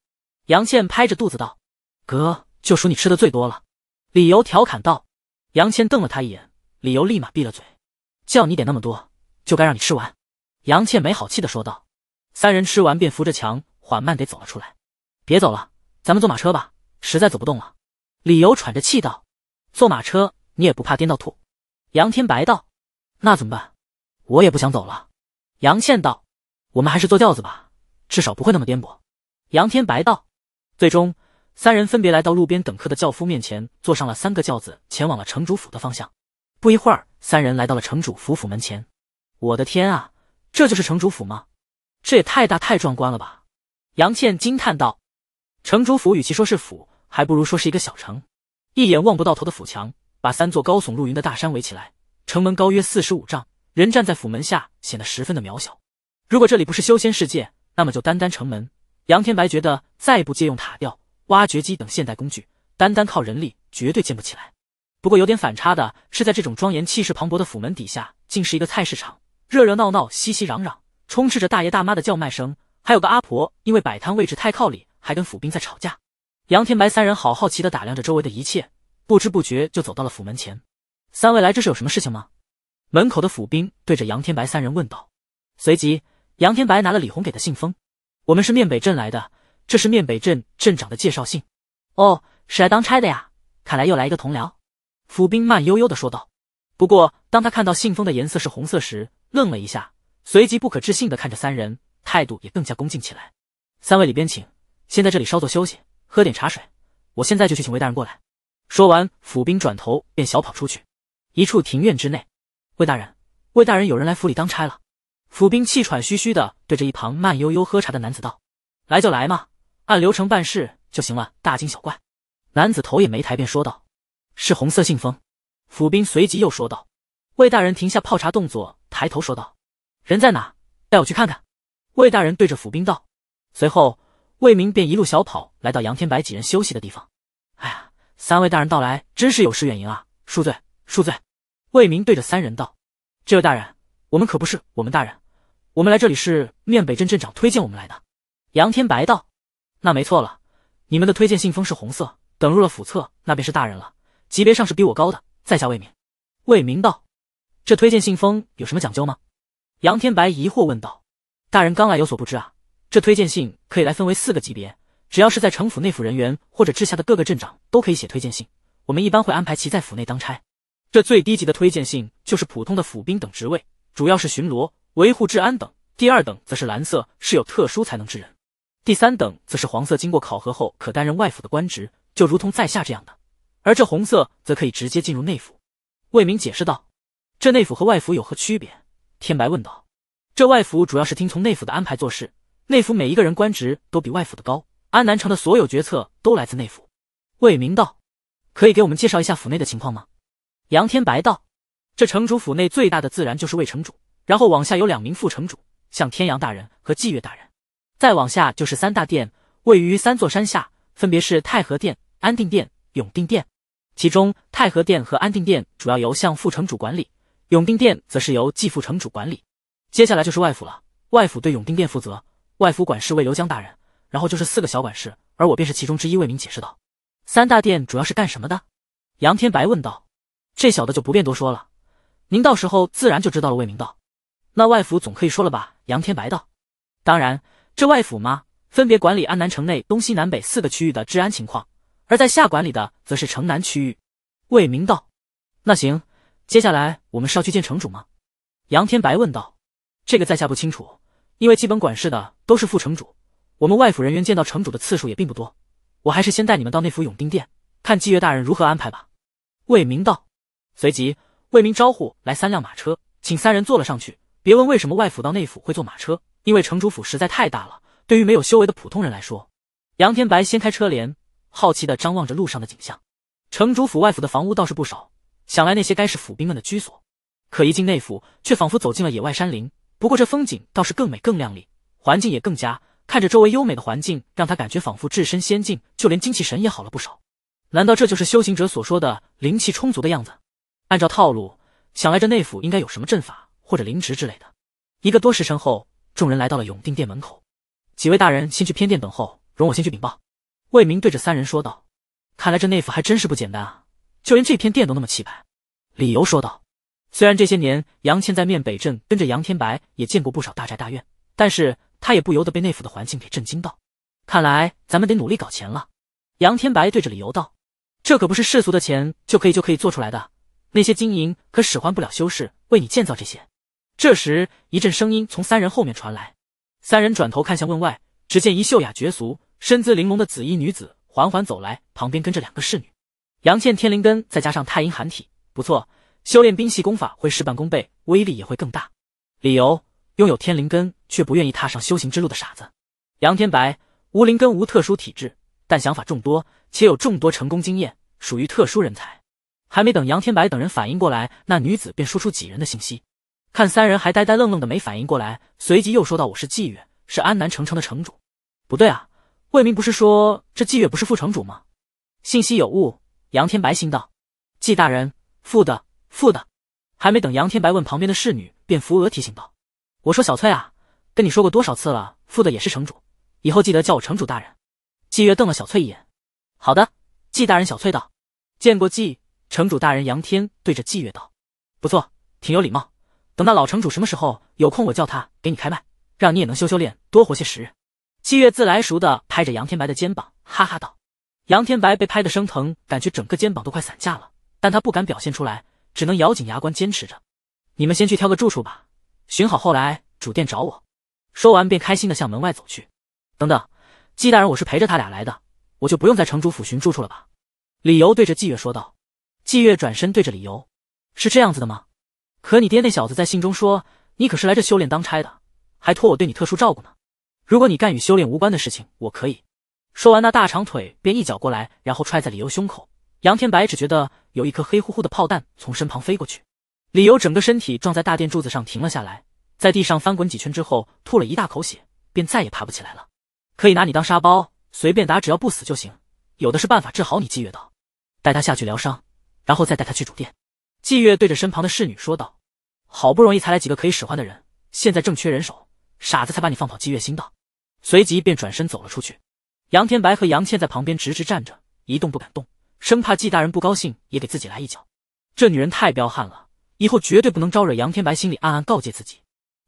杨倩拍着肚子道：“哥，就数你吃的最多了。”李由调侃道。杨倩瞪了他一眼，李由立马闭了嘴。叫你点那么多，就该让你吃完。杨倩没好气的说道。三人吃完便扶着墙缓慢的走了出来。别走了，咱们坐马车吧，实在走不动了。李由喘着气道：“坐马车你也不怕颠到吐？”杨天白道：“那怎么办？我也不想走了。”杨倩道：“我们还是坐轿子吧，至少不会那么颠簸。”杨天白道：“最终，三人分别来到路边等客的轿夫面前，坐上了三个轿子，前往了城主府的方向。不一会儿，三人来到了城主府府门前。我的天啊，这就是城主府吗？这也太大太壮观了吧？”杨倩惊叹道：“城主府与其说是府。”还不如说是一个小城，一眼望不到头的府墙把三座高耸入云的大山围起来。城门高约四十五丈，人站在府门下显得十分的渺小。如果这里不是修仙世界，那么就单单城门，杨天白觉得再不借用塔吊、挖掘机等现代工具，单单靠人力绝对建不起来。不过有点反差的是，在这种庄严、气势磅礴的府门底下，竟是一个菜市场，热热闹闹、熙熙攘攘，充斥着大爷大妈的叫卖声，还有个阿婆因为摆摊位置太靠里，还跟府兵在吵架。杨天白三人好好奇地打量着周围的一切，不知不觉就走到了府门前。三位来这是有什么事情吗？门口的府兵对着杨天白三人问道。随即，杨天白拿了李红给的信封：“我们是面北镇来的，这是面北镇镇长的介绍信。”哦，是来当差的呀？看来又来一个同僚。府兵慢悠悠地说道。不过，当他看到信封的颜色是红色时，愣了一下，随即不可置信地看着三人，态度也更加恭敬起来。三位里边请，先在这里稍作休息。喝点茶水，我现在就去请魏大人过来。说完，府兵转头便小跑出去。一处庭院之内，魏大人，魏大人有人来府里当差了。府兵气喘吁吁的对着一旁慢悠悠喝茶的男子道：“来就来嘛，按流程办事就行了，大惊小怪。”男子头也没抬便说道：“是红色信封。”府兵随即又说道：“魏大人，停下泡茶动作，抬头说道，人在哪？带我去看看。”魏大人对着府兵道，随后。魏明便一路小跑来到杨天白几人休息的地方。哎呀，三位大人到来真是有失远迎啊，恕罪，恕罪。魏明对着三人道：“这位大人，我们可不是我们大人，我们来这里是面北镇镇长推荐我们来的。”杨天白道：“那没错了，你们的推荐信封是红色，等入了府册，那便是大人了，级别上是比我高的。在下魏明。”魏明道：“这推荐信封有什么讲究吗？”杨天白疑惑问道：“大人刚来有所不知啊？”这推荐信可以来分为四个级别，只要是在城府内府人员或者治下的各个镇长都可以写推荐信。我们一般会安排其在府内当差。这最低级的推荐信就是普通的府兵等职位，主要是巡逻、维护治安等。第二等则是蓝色，是有特殊才能之人。第三等则是黄色，经过考核后可担任外府的官职，就如同在下这样的。而这红色则可以直接进入内府。魏明解释道：“这内府和外府有何区别？”天白问道：“这外府主要是听从内府的安排做事。”内府每一个人官职都比外府的高，安南城的所有决策都来自内府。魏明道，可以给我们介绍一下府内的情况吗？杨天白道：这城主府内最大的自然就是魏城主，然后往下有两名副城主，向天阳大人和霁月大人。再往下就是三大殿，位于三座山下，分别是太和殿、安定殿、永定殿。其中太和殿和安定殿主要由向副城主管理，永定殿则是由继副城主管理。接下来就是外府了，外府对永定殿负责。外府管事为刘江大人，然后就是四个小管事，而我便是其中之一。魏明解释道：“三大殿主要是干什么的？”杨天白问道。“这小的就不便多说了，您到时候自然就知道了。”魏明道。“那外府总可以说了吧？”杨天白道。“当然，这外府嘛，分别管理安南城内东西南北四个区域的治安情况，而在下管理的则是城南区域。”魏明道。“那行，接下来我们是要去见城主吗？”杨天白问道。“这个在下不清楚。”因为基本管事的都是副城主，我们外府人员见到城主的次数也并不多，我还是先带你们到内府永定殿，看季月大人如何安排吧。魏明道随即，魏明招呼来三辆马车，请三人坐了上去。别问为什么外府到内府会坐马车，因为城主府实在太大了，对于没有修为的普通人来说。杨天白掀开车帘，好奇地张望着路上的景象。城主府外府的房屋倒是不少，想来那些该是府兵们的居所。可一进内府，却仿佛走进了野外山林。不过这风景倒是更美更亮丽，环境也更佳。看着周围优美的环境，让他感觉仿佛置身仙境，就连精气神也好了不少。难道这就是修行者所说的灵气充足的样子？按照套路，想来这内府应该有什么阵法或者灵植之类的。一个多时辰后，众人来到了永定殿门口。几位大人先去偏殿等候，容我先去禀报。魏明对着三人说道：“看来这内府还真是不简单啊，就连这片殿都那么气派。”李由说道。虽然这些年杨倩在面北镇跟着杨天白，也见过不少大宅大院，但是他也不由得被内府的环境给震惊到。看来咱们得努力搞钱了。杨天白对着李由道：“这可不是世俗的钱就可以就可以做出来的，那些金银可使唤不了修士为你建造这些。”这时一阵声音从三人后面传来，三人转头看向问外，只见一秀雅绝俗、身姿玲珑的紫衣女子缓缓走来，旁边跟着两个侍女。杨倩天灵根再加上太阴寒体，不错。修炼兵器功法会事半功倍，威力也会更大。理由：拥有天灵根却不愿意踏上修行之路的傻子。杨天白无灵根无特殊体质，但想法众多且有众多成功经验，属于特殊人才。还没等杨天白等人反应过来，那女子便说出几人的信息。看三人还呆呆愣愣的没反应过来，随即又说道：“我是季月，是安南城城的城主。不对啊，魏明不是说这季月不是副城主吗？信息有误。”杨天白心道：“季大人，副的。”副的，还没等杨天白问，旁边的侍女便扶额提醒道：“我说小翠啊，跟你说过多少次了，副的也是城主，以后记得叫我城主大人。”季月瞪了小翠一眼：“好的，季大人。”小翠道：“见过季城主大人。”杨天对着季月道：“不错，挺有礼貌。等到老城主什么时候有空，我叫他给你开麦，让你也能修修炼，多活些时日。”季月自来熟的拍着杨天白的肩膀，哈哈道：“杨天白被拍的生疼，感觉整个肩膀都快散架了，但他不敢表现出来。”只能咬紧牙关坚持着。你们先去挑个住处吧，寻好后来主店找我。说完便开心的向门外走去。等等，纪大人，我是陪着他俩来的，我就不用在城主府寻住处了吧？李由对着纪月说道。纪月转身对着李由：“是这样子的吗？可你爹那小子在信中说，你可是来这修炼当差的，还托我对你特殊照顾呢。如果你干与修炼无关的事情，我可以。”说完那大长腿便一脚过来，然后踹在李由胸口。杨天白只觉得。有一颗黑乎乎的炮弹从身旁飞过去，李由整个身体撞在大殿柱子上停了下来，在地上翻滚几圈之后吐了一大口血，便再也爬不起来了。可以拿你当沙包随便打，只要不死就行，有的是办法治好你。季月道：“带他下去疗伤，然后再带他去主殿。”季月对着身旁的侍女说道：“好不容易才来几个可以使唤的人，现在正缺人手，傻子才把你放跑。”季月心道，随即便转身走了出去。杨天白和杨倩在旁边直直站着，一动不敢动。生怕纪大人不高兴，也给自己来一脚。这女人太彪悍了，以后绝对不能招惹杨天白。心里暗暗告诫自己。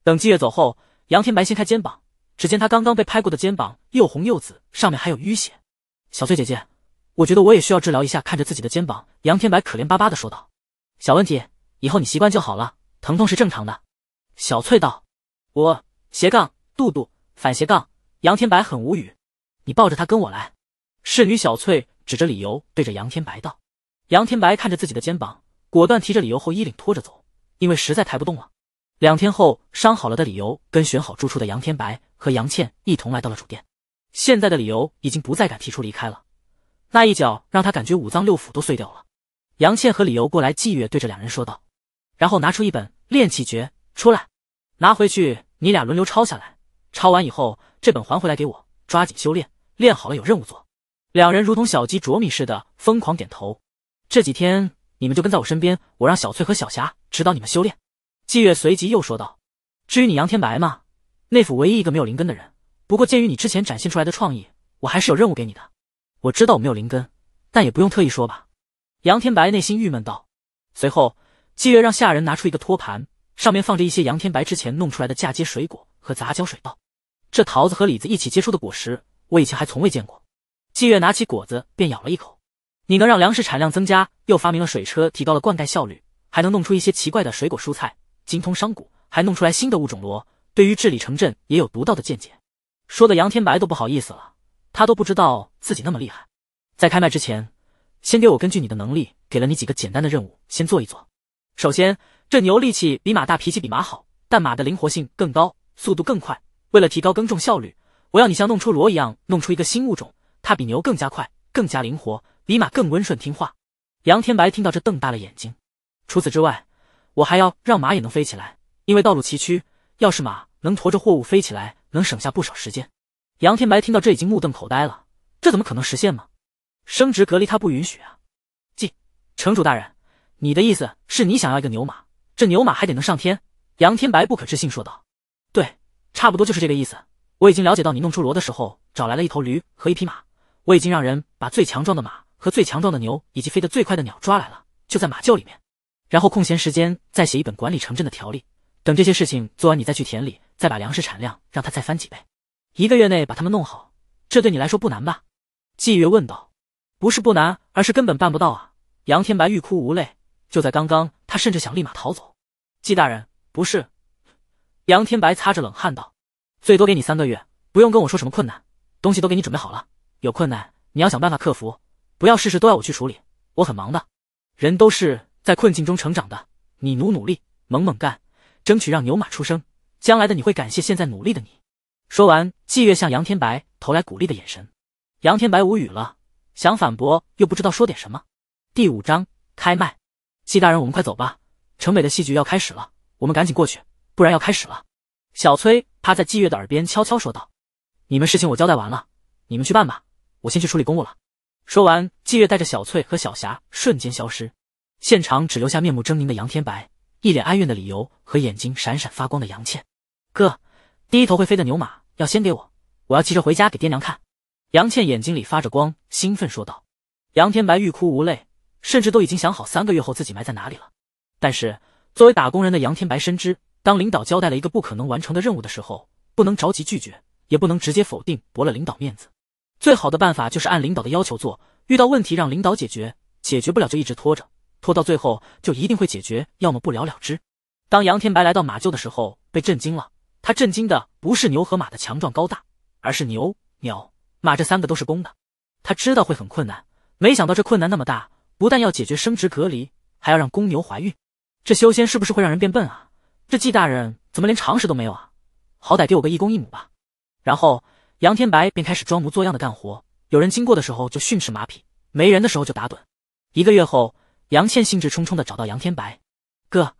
等纪月走后，杨天白掀开肩膀，只见他刚刚被拍过的肩膀又红又紫，上面还有淤血。小翠姐姐，我觉得我也需要治疗一下。看着自己的肩膀，杨天白可怜巴巴的说道：“小问题，以后你习惯就好了，疼痛是正常的。”小翠道：“我斜杠杜杜反斜杠杨天白很无语。你抱着他跟我来。”侍女小翠。指着理由，对着杨天白道。杨天白看着自己的肩膀，果断提着理由后衣领拖着走，因为实在抬不动了。两天后，伤好了的理由跟选好住处的杨天白和杨倩一同来到了主殿。现在的理由已经不再敢提出离开了，那一脚让他感觉五脏六腑都碎掉了。杨倩和理由过来季月，对着两人说道，然后拿出一本练气诀出来，拿回去你俩轮流抄下来，抄完以后这本还回来给我，抓紧修炼，练好了有任务做。两人如同小鸡啄米似的疯狂点头。这几天你们就跟在我身边，我让小翠和小霞指导你们修炼。季月随即又说道：“至于你杨天白嘛，内府唯一一个没有灵根的人。不过鉴于你之前展现出来的创意，我还是有任务给你的。我知道我没有灵根，但也不用特意说吧？”杨天白内心郁闷道。随后，季月让下人拿出一个托盘，上面放着一些杨天白之前弄出来的嫁接水果和杂交水稻。这桃子和李子一起结出的果实，我以前还从未见过。季月拿起果子便咬了一口。你能让粮食产量增加，又发明了水车，提高了灌溉效率，还能弄出一些奇怪的水果蔬菜，精通商谷，还弄出来新的物种螺。对于治理城镇也有独到的见解。说的杨天白都不好意思了，他都不知道自己那么厉害。在开麦之前，先给我根据你的能力，给了你几个简单的任务，先做一做。首先，这牛力气比马大，脾气比马好，但马的灵活性更高，速度更快。为了提高耕种效率，我要你像弄出螺一样，弄出一个新物种。它比牛更加快，更加灵活，比马更温顺听话。杨天白听到这瞪大了眼睛。除此之外，我还要让马也能飞起来，因为道路崎岖，要是马能驮着货物飞起来，能省下不少时间。杨天白听到这已经目瞪口呆了，这怎么可能实现吗？升职隔离他不允许啊！进城主大人，你的意思是，你想要一个牛马，这牛马还得能上天？杨天白不可置信说道：“对，差不多就是这个意思。我已经了解到你弄出骡的时候，找来了一头驴和一匹马。”我已经让人把最强壮的马和最强壮的牛，以及飞得最快的鸟抓来了，就在马厩里面。然后空闲时间再写一本管理城镇的条例。等这些事情做完，你再去田里，再把粮食产量让它再翻几倍。一个月内把它们弄好，这对你来说不难吧？季月问道。不是不难，而是根本办不到啊！杨天白欲哭无泪。就在刚刚，他甚至想立马逃走。季大人，不是……杨天白擦着冷汗道：“最多给你三个月，不用跟我说什么困难，东西都给你准备好了。”有困难你要想办法克服，不要事事都要我去处理，我很忙的。人都是在困境中成长的，你努努力，猛猛干，争取让牛马出生，将来的你会感谢现在努力的你。说完，季月向杨天白投来鼓励的眼神。杨天白无语了，想反驳又不知道说点什么。第五章开麦，季大人，我们快走吧，城北的戏剧要开始了，我们赶紧过去，不然要开始了。小崔趴在季月的耳边悄悄说道：“你们事情我交代完了，你们去办吧。”我先去处理公务了。说完，季月带着小翠和小霞瞬间消失，现场只留下面目狰狞的杨天白，一脸哀怨的理由和眼睛闪闪发光的杨倩。哥，第一头会飞的牛马要先给我，我要骑着回家给爹娘看。杨倩眼睛里发着光，兴奋说道。杨天白欲哭无泪，甚至都已经想好三个月后自己埋在哪里了。但是作为打工人的杨天白深知，当领导交代了一个不可能完成的任务的时候，不能着急拒绝，也不能直接否定，驳了领导面子。最好的办法就是按领导的要求做，遇到问题让领导解决，解决不了就一直拖着，拖到最后就一定会解决，要么不了了之。当杨天白来到马厩的时候，被震惊了。他震惊的不是牛和马的强壮高大，而是牛、鸟、马这三个都是公的。他知道会很困难，没想到这困难那么大，不但要解决生殖隔离，还要让公牛怀孕。这修仙是不是会让人变笨啊？这纪大人怎么连常识都没有啊？好歹给我个一公一母吧，然后。杨天白便开始装模作样的干活，有人经过的时候就训斥马匹，没人的时候就打盹。一个月后，杨倩兴致冲冲的找到杨天白：“哥，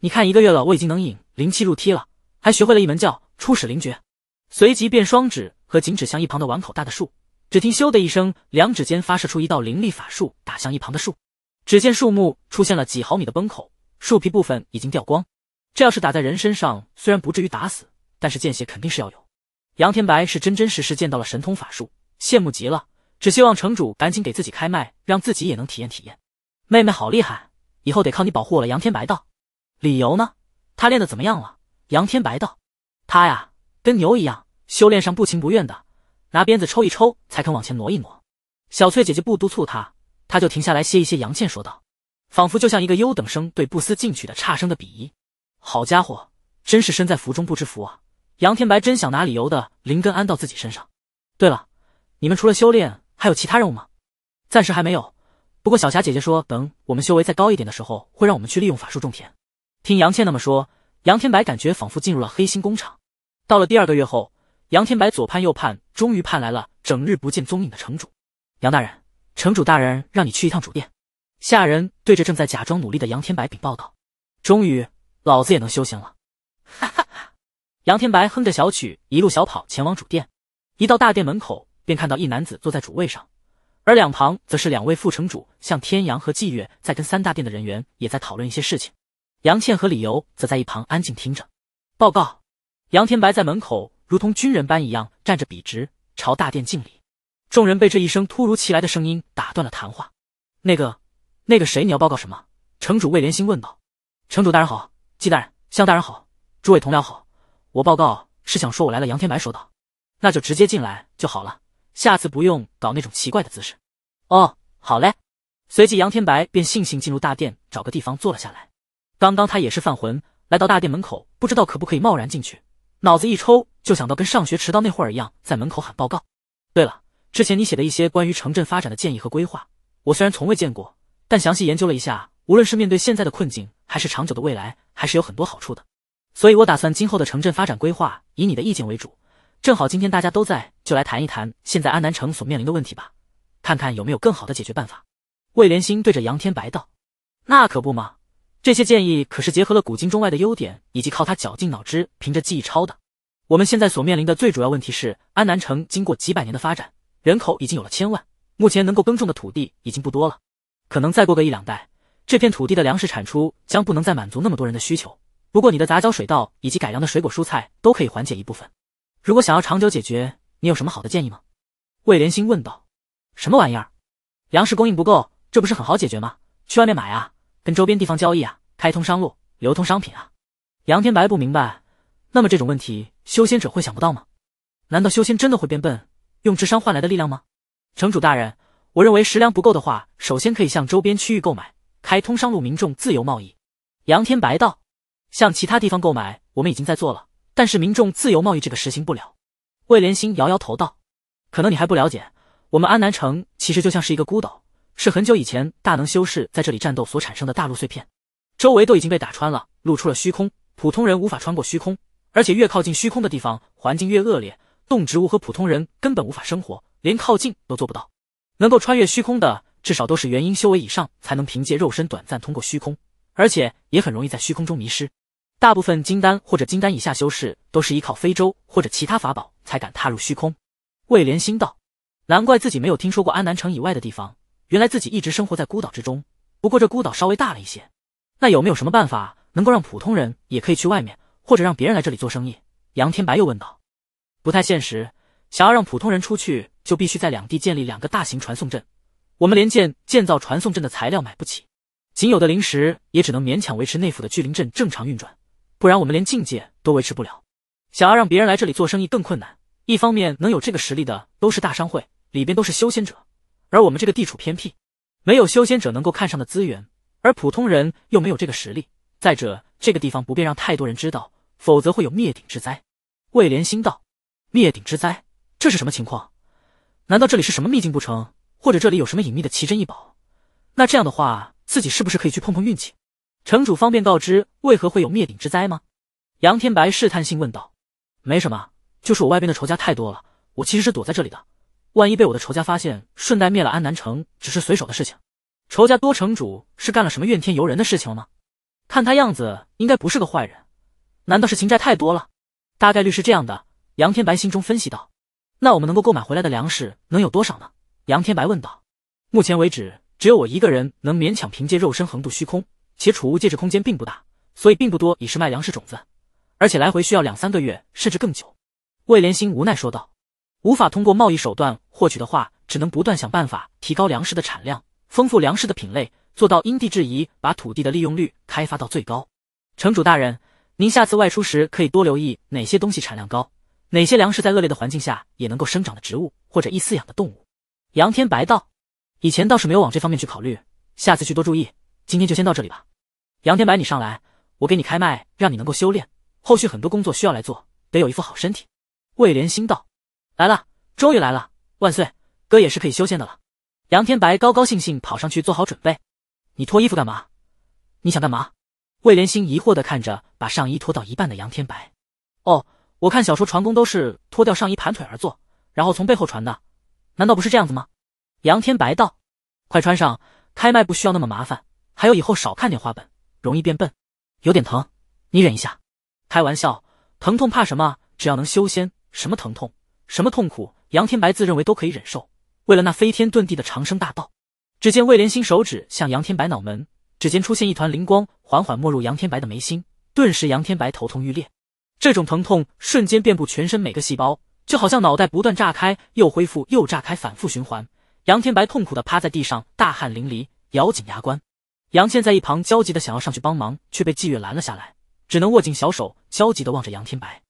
你看一个月了，我已经能引灵气入体了，还学会了一门叫‘初始灵诀’。”随即便双指和紧指向一旁的碗口大的树，只听“咻”的一声，两指间发射出一道灵力法术打向一旁的树，只见树木出现了几毫米的崩口，树皮部分已经掉光。这要是打在人身上，虽然不至于打死，但是见血肯定是要有。杨天白是真真实实见到了神通法术，羡慕极了，只希望城主赶紧给自己开麦，让自己也能体验体验。妹妹好厉害，以后得靠你保护我了。杨天白道。理由呢？他练的怎么样了？杨天白道。他呀，跟牛一样，修炼上不情不愿的，拿鞭子抽一抽才肯往前挪一挪。小翠姐姐不督促他，他就停下来歇一歇。杨倩说道，仿佛就像一个优等生对不思进取的差生的鄙夷。好家伙，真是身在福中不知福啊。杨天白真想拿理由的灵根安到自己身上。对了，你们除了修炼，还有其他任务吗？暂时还没有。不过小霞姐姐说，等我们修为再高一点的时候，会让我们去利用法术种田。听杨倩那么说，杨天白感觉仿佛进入了黑心工厂。到了第二个月后，杨天白左盼右盼，终于盼来了整日不见踪影的城主杨大人。城主大人让你去一趟主殿。下人对着正在假装努力的杨天白禀报道。终于，老子也能修行了。哈哈。杨天白哼着小曲，一路小跑前往主殿。一到大殿门口，便看到一男子坐在主位上，而两旁则是两位副城主向天阳和季月，在跟三大殿的人员也在讨论一些事情。杨倩和李游则在一旁安静听着。报告！杨天白在门口如同军人般一样站着笔直，朝大殿敬礼。众人被这一声突如其来的声音打断了谈话。那个……那个谁？你要报告什么？城主魏连星问道。城主大人好，季大人、向大人好，诸位同僚好。我报告是想说，我来了。杨天白说道：“那就直接进来就好了，下次不用搞那种奇怪的姿势。”哦，好嘞。随即杨天白便悻悻进入大殿，找个地方坐了下来。刚刚他也是犯浑，来到大殿门口，不知道可不可以贸然进去，脑子一抽就想到跟上学迟到那会儿一样，在门口喊报告。对了，之前你写的一些关于城镇发展的建议和规划，我虽然从未见过，但详细研究了一下，无论是面对现在的困境，还是长久的未来，还是有很多好处的。所以我打算今后的城镇发展规划以你的意见为主。正好今天大家都在，就来谈一谈现在安南城所面临的问题吧，看看有没有更好的解决办法。魏莲心对着杨天白道：“那可不嘛，这些建议可是结合了古今中外的优点，以及靠他绞尽脑汁、凭着记忆抄的。我们现在所面临的最主要问题是，安南城经过几百年的发展，人口已经有了千万，目前能够耕种的土地已经不多了，可能再过个一两代，这片土地的粮食产出将不能再满足那么多人的需求。”不过你的杂交水稻以及改良的水果蔬菜都可以缓解一部分。如果想要长久解决，你有什么好的建议吗？魏莲心问道。什么玩意儿？粮食供应不够，这不是很好解决吗？去外面买啊，跟周边地方交易啊，开通商路，流通商品啊。杨天白不明白，那么这种问题修仙者会想不到吗？难道修仙真的会变笨，用智商换来的力量吗？城主大人，我认为食粮不够的话，首先可以向周边区域购买，开通商路，民众自由贸易。杨天白道。向其他地方购买，我们已经在做了，但是民众自由贸易这个实行不了。魏莲心摇摇头道：“可能你还不了解，我们安南城其实就像是一个孤岛，是很久以前大能修士在这里战斗所产生的大陆碎片，周围都已经被打穿了，露出了虚空。普通人无法穿过虚空，而且越靠近虚空的地方，环境越恶劣，动植物和普通人根本无法生活，连靠近都做不到。能够穿越虚空的，至少都是元婴修为以上才能凭借肉身短暂通过虚空，而且也很容易在虚空中迷失。”大部分金丹或者金丹以下修士都是依靠非洲或者其他法宝才敢踏入虚空。魏莲心道，难怪自己没有听说过安南城以外的地方，原来自己一直生活在孤岛之中。不过这孤岛稍微大了一些，那有没有什么办法能够让普通人也可以去外面，或者让别人来这里做生意？杨天白又问道。不太现实，想要让普通人出去，就必须在两地建立两个大型传送阵。我们连建建造传送阵的材料买不起，仅有的灵石也只能勉强维持内府的聚灵阵正常运转。不然我们连境界都维持不了，想要让别人来这里做生意更困难。一方面能有这个实力的都是大商会，里边都是修仙者，而我们这个地处偏僻，没有修仙者能够看上的资源，而普通人又没有这个实力。再者，这个地方不便让太多人知道，否则会有灭顶之灾。魏莲心道：灭顶之灾，这是什么情况？难道这里是什么秘境不成？或者这里有什么隐秘的奇珍异宝？那这样的话，自己是不是可以去碰碰运气？城主方便告知为何会有灭顶之灾吗？杨天白试探性问道：“没什么，就是我外边的仇家太多了，我其实是躲在这里的。万一被我的仇家发现，顺带灭了安南城，只是随手的事情。”仇家多，城主是干了什么怨天尤人的事情了吗？看他样子，应该不是个坏人。难道是情债太多了？大概率是这样的。杨天白心中分析道：“那我们能够购买回来的粮食能有多少呢？”杨天白问道：“目前为止，只有我一个人能勉强凭借肉身横渡虚空。”且储物戒指空间并不大，所以并不多，以是卖粮食种子，而且来回需要两三个月甚至更久。魏莲心无奈说道：“无法通过贸易手段获取的话，只能不断想办法提高粮食的产量，丰富粮食的品类，做到因地制宜，把土地的利用率开发到最高。”城主大人，您下次外出时可以多留意哪些东西产量高，哪些粮食在恶劣的环境下也能够生长的植物，或者易饲养的动物。”杨天白道：“以前倒是没有往这方面去考虑，下次去多注意。”今天就先到这里吧。杨天白，你上来，我给你开麦，让你能够修炼。后续很多工作需要来做，得有一副好身体。魏莲心道：“来了，终于来了！万岁，哥也是可以修仙的了。”杨天白高高兴兴跑上去做好准备。你脱衣服干嘛？你想干嘛？魏莲心疑惑的看着把上衣脱到一半的杨天白。哦，我看小说传功都是脱掉上衣盘腿而坐，然后从背后传的，难道不是这样子吗？杨天白道：“快穿上，开麦不需要那么麻烦。”还有以后少看点画本，容易变笨。有点疼，你忍一下。开玩笑，疼痛怕什么？只要能修仙，什么疼痛，什么痛苦，杨天白自认为都可以忍受。为了那飞天遁地的长生大道。只见魏莲心手指向杨天白脑门，指尖出现一团灵光，缓缓没入杨天白的眉心。顿时，杨天白头痛欲裂，这种疼痛瞬间遍布全身每个细胞，就好像脑袋不断炸开，又恢复，又炸开，反复循环。杨天白痛苦的趴在地上，大汗淋漓，咬紧牙关。杨倩在一旁焦急的想要上去帮忙，却被季月拦了下来，只能握紧小手，焦急的望着杨天白。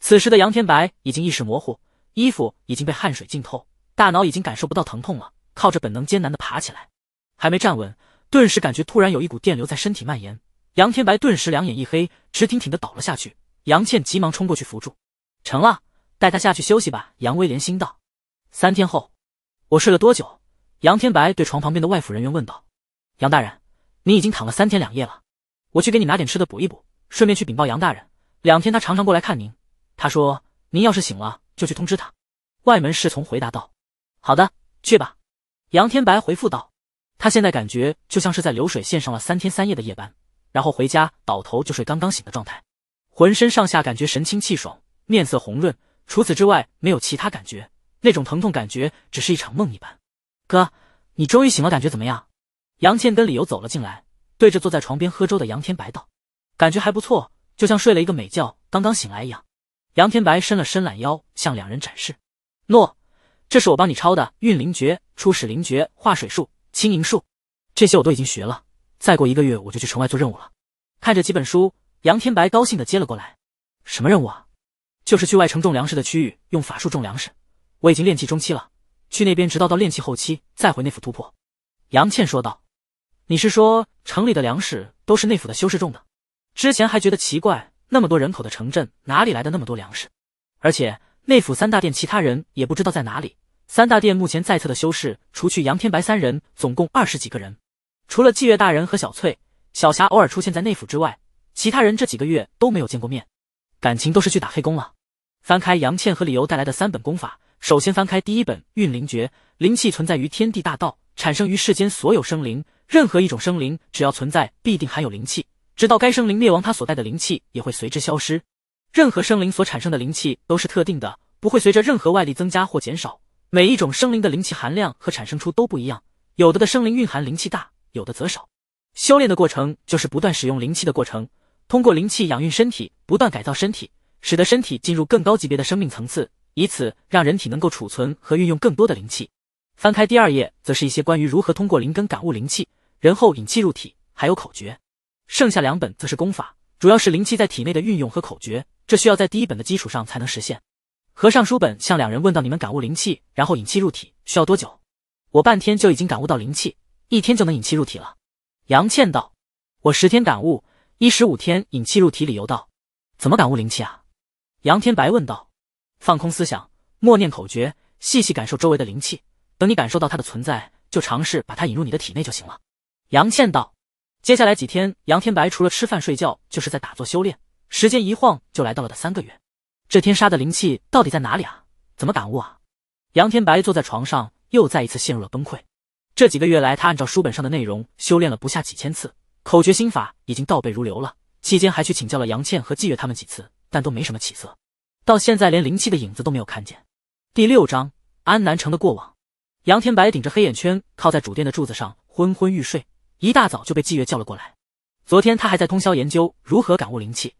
此时的杨天白已经意识模糊，衣服已经被汗水浸透，大脑已经感受不到疼痛了，靠着本能艰难的爬起来，还没站稳，顿时感觉突然有一股电流在身体蔓延，杨天白顿时两眼一黑，直挺挺的倒了下去。杨倩急忙冲过去扶住，成了，带他下去休息吧。杨威连心道。三天后，我睡了多久？杨天白对床旁边的外府人员问道。杨大人。你已经躺了三天两夜了，我去给你拿点吃的补一补，顺便去禀报杨大人，两天他常常过来看您，他说您要是醒了就去通知他。外门侍从回答道。好的，去吧。杨天白回复道。他现在感觉就像是在流水线上了三天三夜的夜班，然后回家倒头就睡刚刚醒的状态，浑身上下感觉神清气爽，面色红润，除此之外没有其他感觉，那种疼痛感觉只是一场梦一般。哥，你终于醒了，感觉怎么样？杨倩跟李由走了进来，对着坐在床边喝粥的杨天白道：“感觉还不错，就像睡了一个美觉，刚刚醒来一样。”杨天白伸了伸懒腰，向两人展示：“诺，这是我帮你抄的《运灵诀》《初始灵诀》《化水术》《轻盈术》，这些我都已经学了。再过一个月，我就去城外做任务了。”看着几本书，杨天白高兴地接了过来：“什么任务啊？就是去外城种粮食的区域用法术种粮食。我已经练气中期了，去那边直到到练气后期再回那府突破。”杨倩说道。你是说城里的粮食都是内府的修士种的？之前还觉得奇怪，那么多人口的城镇哪里来的那么多粮食？而且内府三大殿其他人也不知道在哪里。三大殿目前在册的修士，除去杨天白三人，总共二十几个人。除了季月大人和小翠、小霞偶尔出现在内府之外，其他人这几个月都没有见过面，感情都是去打黑工了。翻开杨倩和李由带来的三本功法，首先翻开第一本《运灵诀》，灵气存在于天地大道，产生于世间所有生灵。任何一种生灵，只要存在，必定含有灵气。直到该生灵灭亡，它所带的灵气也会随之消失。任何生灵所产生的灵气都是特定的，不会随着任何外力增加或减少。每一种生灵的灵气含量和产生出都不一样，有的的生灵蕴含灵气大，有的则少。修炼的过程就是不断使用灵气的过程，通过灵气养运身体，不断改造身体，使得身体进入更高级别的生命层次，以此让人体能够储存和运用更多的灵气。翻开第二页，则是一些关于如何通过灵根感悟灵气，然后引气入体，还有口诀。剩下两本则是功法，主要是灵气在体内的运用和口诀，这需要在第一本的基础上才能实现。合上书本，向两人问道：“你们感悟灵气，然后引气入体，需要多久？”“我半天就已经感悟到灵气，一天就能引气入体了。”杨倩道。“我十天感悟，一十五天引气入体。”理由道。“怎么感悟灵气啊？”杨天白问道。“放空思想，默念口诀，细细感受周围的灵气。”等你感受到它的存在，就尝试把它引入你的体内就行了。”杨倩道。接下来几天，杨天白除了吃饭睡觉，就是在打坐修炼。时间一晃就来到了的三个月。这天杀的灵气到底在哪里啊？怎么感悟啊？杨天白坐在床上，又再一次陷入了崩溃。这几个月来，他按照书本上的内容修炼了不下几千次，口诀心法已经倒背如流了。期间还去请教了杨倩和季月他们几次，但都没什么起色。到现在连灵气的影子都没有看见。第六章安南城的过往。杨天白顶着黑眼圈，靠在主殿的柱子上，昏昏欲睡。一大早就被季月叫了过来。昨天他还在通宵研究如何感悟灵气，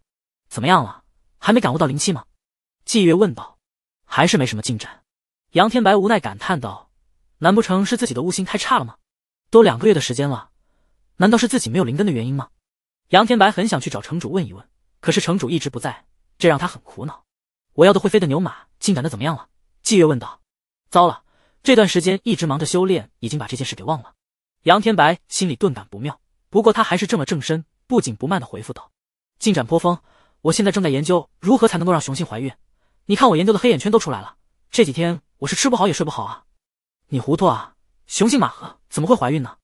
怎么样了？还没感悟到灵气吗？季月问道。还是没什么进展。杨天白无奈感叹道：“难不成是自己的悟性太差了吗？都两个月的时间了，难道是自己没有灵根的原因吗？”杨天白很想去找城主问一问，可是城主一直不在，这让他很苦恼。我要的会飞的牛马进展的怎么样了？季月问道。糟了。这段时间一直忙着修炼，已经把这件事给忘了。杨天白心里顿感不妙，不过他还是正了正身，不紧不慢的回复道：“进展颇丰，我现在正在研究如何才能够让雄性怀孕。你看我研究的黑眼圈都出来了，这几天我是吃不好也睡不好啊。”“你糊涂啊，雄性马和怎么会怀孕呢？”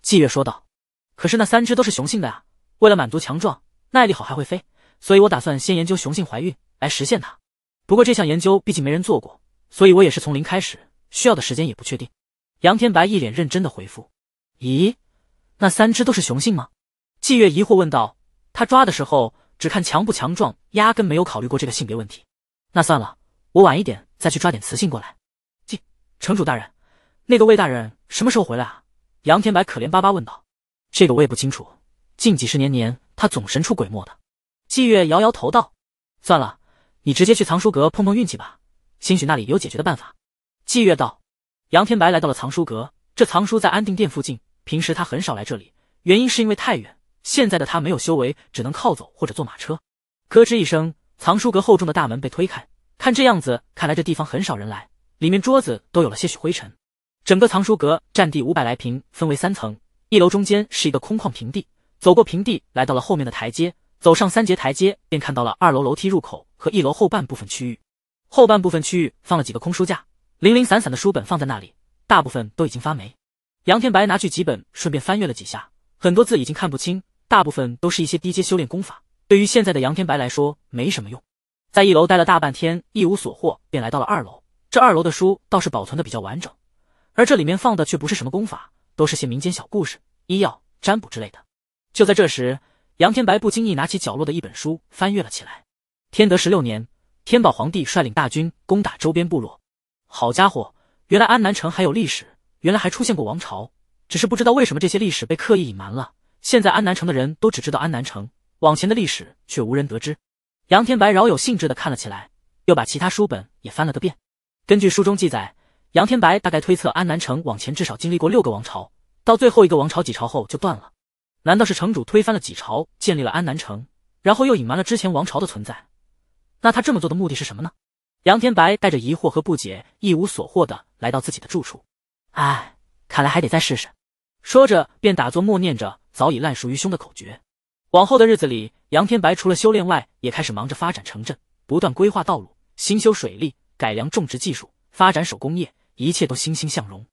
季月说道。“可是那三只都是雄性的啊，为了满足强壮、耐力好还会飞，所以我打算先研究雄性怀孕来实现它。不过这项研究毕竟没人做过，所以我也是从零开始。”需要的时间也不确定，杨天白一脸认真的回复。咦，那三只都是雄性吗？季月疑惑问道。他抓的时候只看强不强壮，压根没有考虑过这个性别问题。那算了，我晚一点再去抓点雌性过来。季城主大人，那个魏大人什么时候回来啊？杨天白可怜巴巴问道。这个我也不清楚，近几十年年他总神出鬼没的。季月摇摇头道，算了，你直接去藏书阁碰碰运气吧，兴许那里有解决的办法。霁月道，杨天白来到了藏书阁。这藏书在安定殿附近，平时他很少来这里，原因是因为太远。现在的他没有修为，只能靠走或者坐马车。咯吱一声，藏书阁厚重的大门被推开。看这样子，看来这地方很少人来，里面桌子都有了些许灰尘。整个藏书阁占地五百来平，分为三层。一楼中间是一个空旷平地，走过平地，来到了后面的台阶。走上三节台阶，便看到了二楼楼梯入口和一楼后半部分区域。后半部分区域放了几个空书架。零零散散的书本放在那里，大部分都已经发霉。杨天白拿去几本，顺便翻阅了几下，很多字已经看不清，大部分都是一些低阶修炼功法，对于现在的杨天白来说没什么用。在一楼待了大半天，一无所获，便来到了二楼。这二楼的书倒是保存的比较完整，而这里面放的却不是什么功法，都是些民间小故事、医药、占卜之类的。就在这时，杨天白不经意拿起角落的一本书，翻阅了起来。天德十六年，天宝皇帝率领大军攻打周边部落。好家伙，原来安南城还有历史，原来还出现过王朝，只是不知道为什么这些历史被刻意隐瞒了。现在安南城的人都只知道安南城往前的历史，却无人得知。杨天白饶有兴致的看了起来，又把其他书本也翻了个遍。根据书中记载，杨天白大概推测安南城往前至少经历过六个王朝，到最后一个王朝几朝后就断了。难道是城主推翻了几朝，建立了安南城，然后又隐瞒了之前王朝的存在？那他这么做的目的是什么呢？杨天白带着疑惑和不解，一无所获的来到自己的住处。唉，看来还得再试试。说着便打坐默念着早已烂熟于胸的口诀。往后的日子里，杨天白除了修炼外，也开始忙着发展城镇，不断规划道路，新修水利，改良种植技术，发展手工业，一切都欣欣向荣。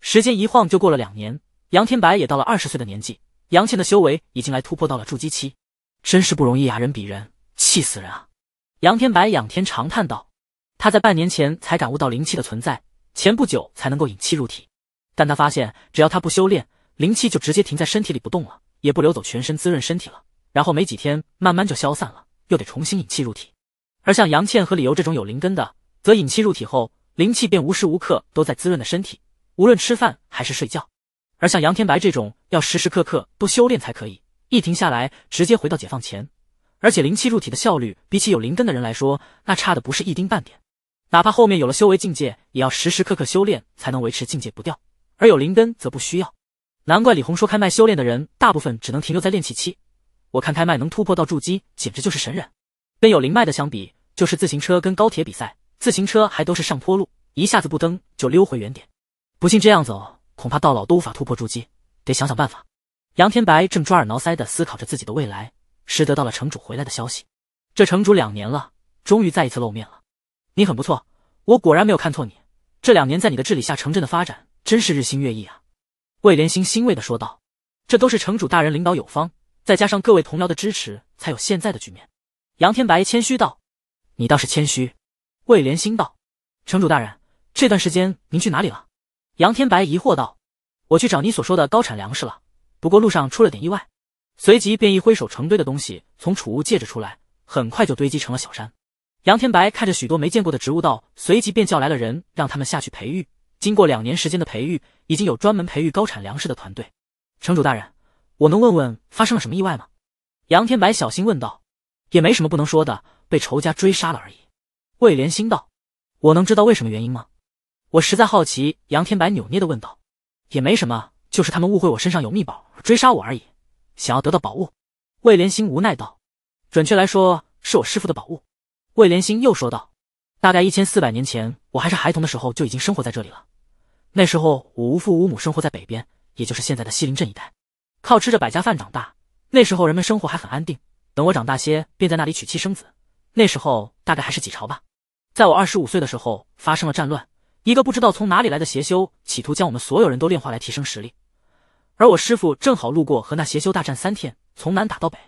时间一晃就过了两年，杨天白也到了二十岁的年纪。杨倩的修为已经来突破到了筑基期，真是不容易呀！人比人气死人啊！杨天白仰天长叹道。他在半年前才感悟到灵气的存在，前不久才能够引气入体。但他发现，只要他不修炼，灵气就直接停在身体里不动了，也不流走全身滋润身体了。然后没几天，慢慢就消散了，又得重新引气入体。而像杨倩和李由这种有灵根的，则引气入体后，灵气便无时无刻都在滋润的身体，无论吃饭还是睡觉。而像杨天白这种，要时时刻刻都修炼才可以，一停下来直接回到解放前。而且灵气入体的效率，比起有灵根的人来说，那差的不是一丁半点。哪怕后面有了修为境界，也要时时刻刻修炼才能维持境界不掉，而有灵根则不需要。难怪李红说开麦修炼的人大部分只能停留在练气期，我看开麦能突破到筑基，简直就是神人。跟有灵脉的相比，就是自行车跟高铁比赛，自行车还都是上坡路，一下子不蹬就溜回原点。不信这样走，恐怕到老都无法突破筑基，得想想办法。杨天白正抓耳挠腮的思考着自己的未来时，得到了城主回来的消息。这城主两年了，终于再一次露面了。你很不错，我果然没有看错你。这两年在你的治理下，城镇的发展真是日新月异啊！魏莲心欣慰的说道：“这都是城主大人领导有方，再加上各位同僚的支持，才有现在的局面。”杨天白谦虚道：“你倒是谦虚。”魏莲心道：“城主大人，这段时间您去哪里了？”杨天白疑惑道：“我去找你所说的高产粮食了，不过路上出了点意外。”随即便一挥手，成堆的东西从储物戒指出来，很快就堆积成了小山。杨天白看着许多没见过的植物，道：“随即便叫来了人，让他们下去培育。经过两年时间的培育，已经有专门培育高产粮食的团队。”城主大人，我能问问发生了什么意外吗？”杨天白小心问道。“也没什么不能说的，被仇家追杀了而已。”魏莲心道。“我能知道为什么原因吗？”我实在好奇。”杨天白扭捏的问道。“也没什么，就是他们误会我身上有秘宝，追杀我而已，想要得到宝物。”魏莲心无奈道。“准确来说，是我师父的宝物。”魏莲心又说道：“大概一千四百年前，我还是孩童的时候就已经生活在这里了。那时候我无父无母，生活在北边，也就是现在的西林镇一带，靠吃着百家饭长大。那时候人们生活还很安定。等我长大些，便在那里娶妻生子。那时候大概还是几朝吧。在我二十五岁的时候，发生了战乱，一个不知道从哪里来的邪修企图将我们所有人都炼化来提升实力，而我师傅正好路过，和那邪修大战三天，从南打到北，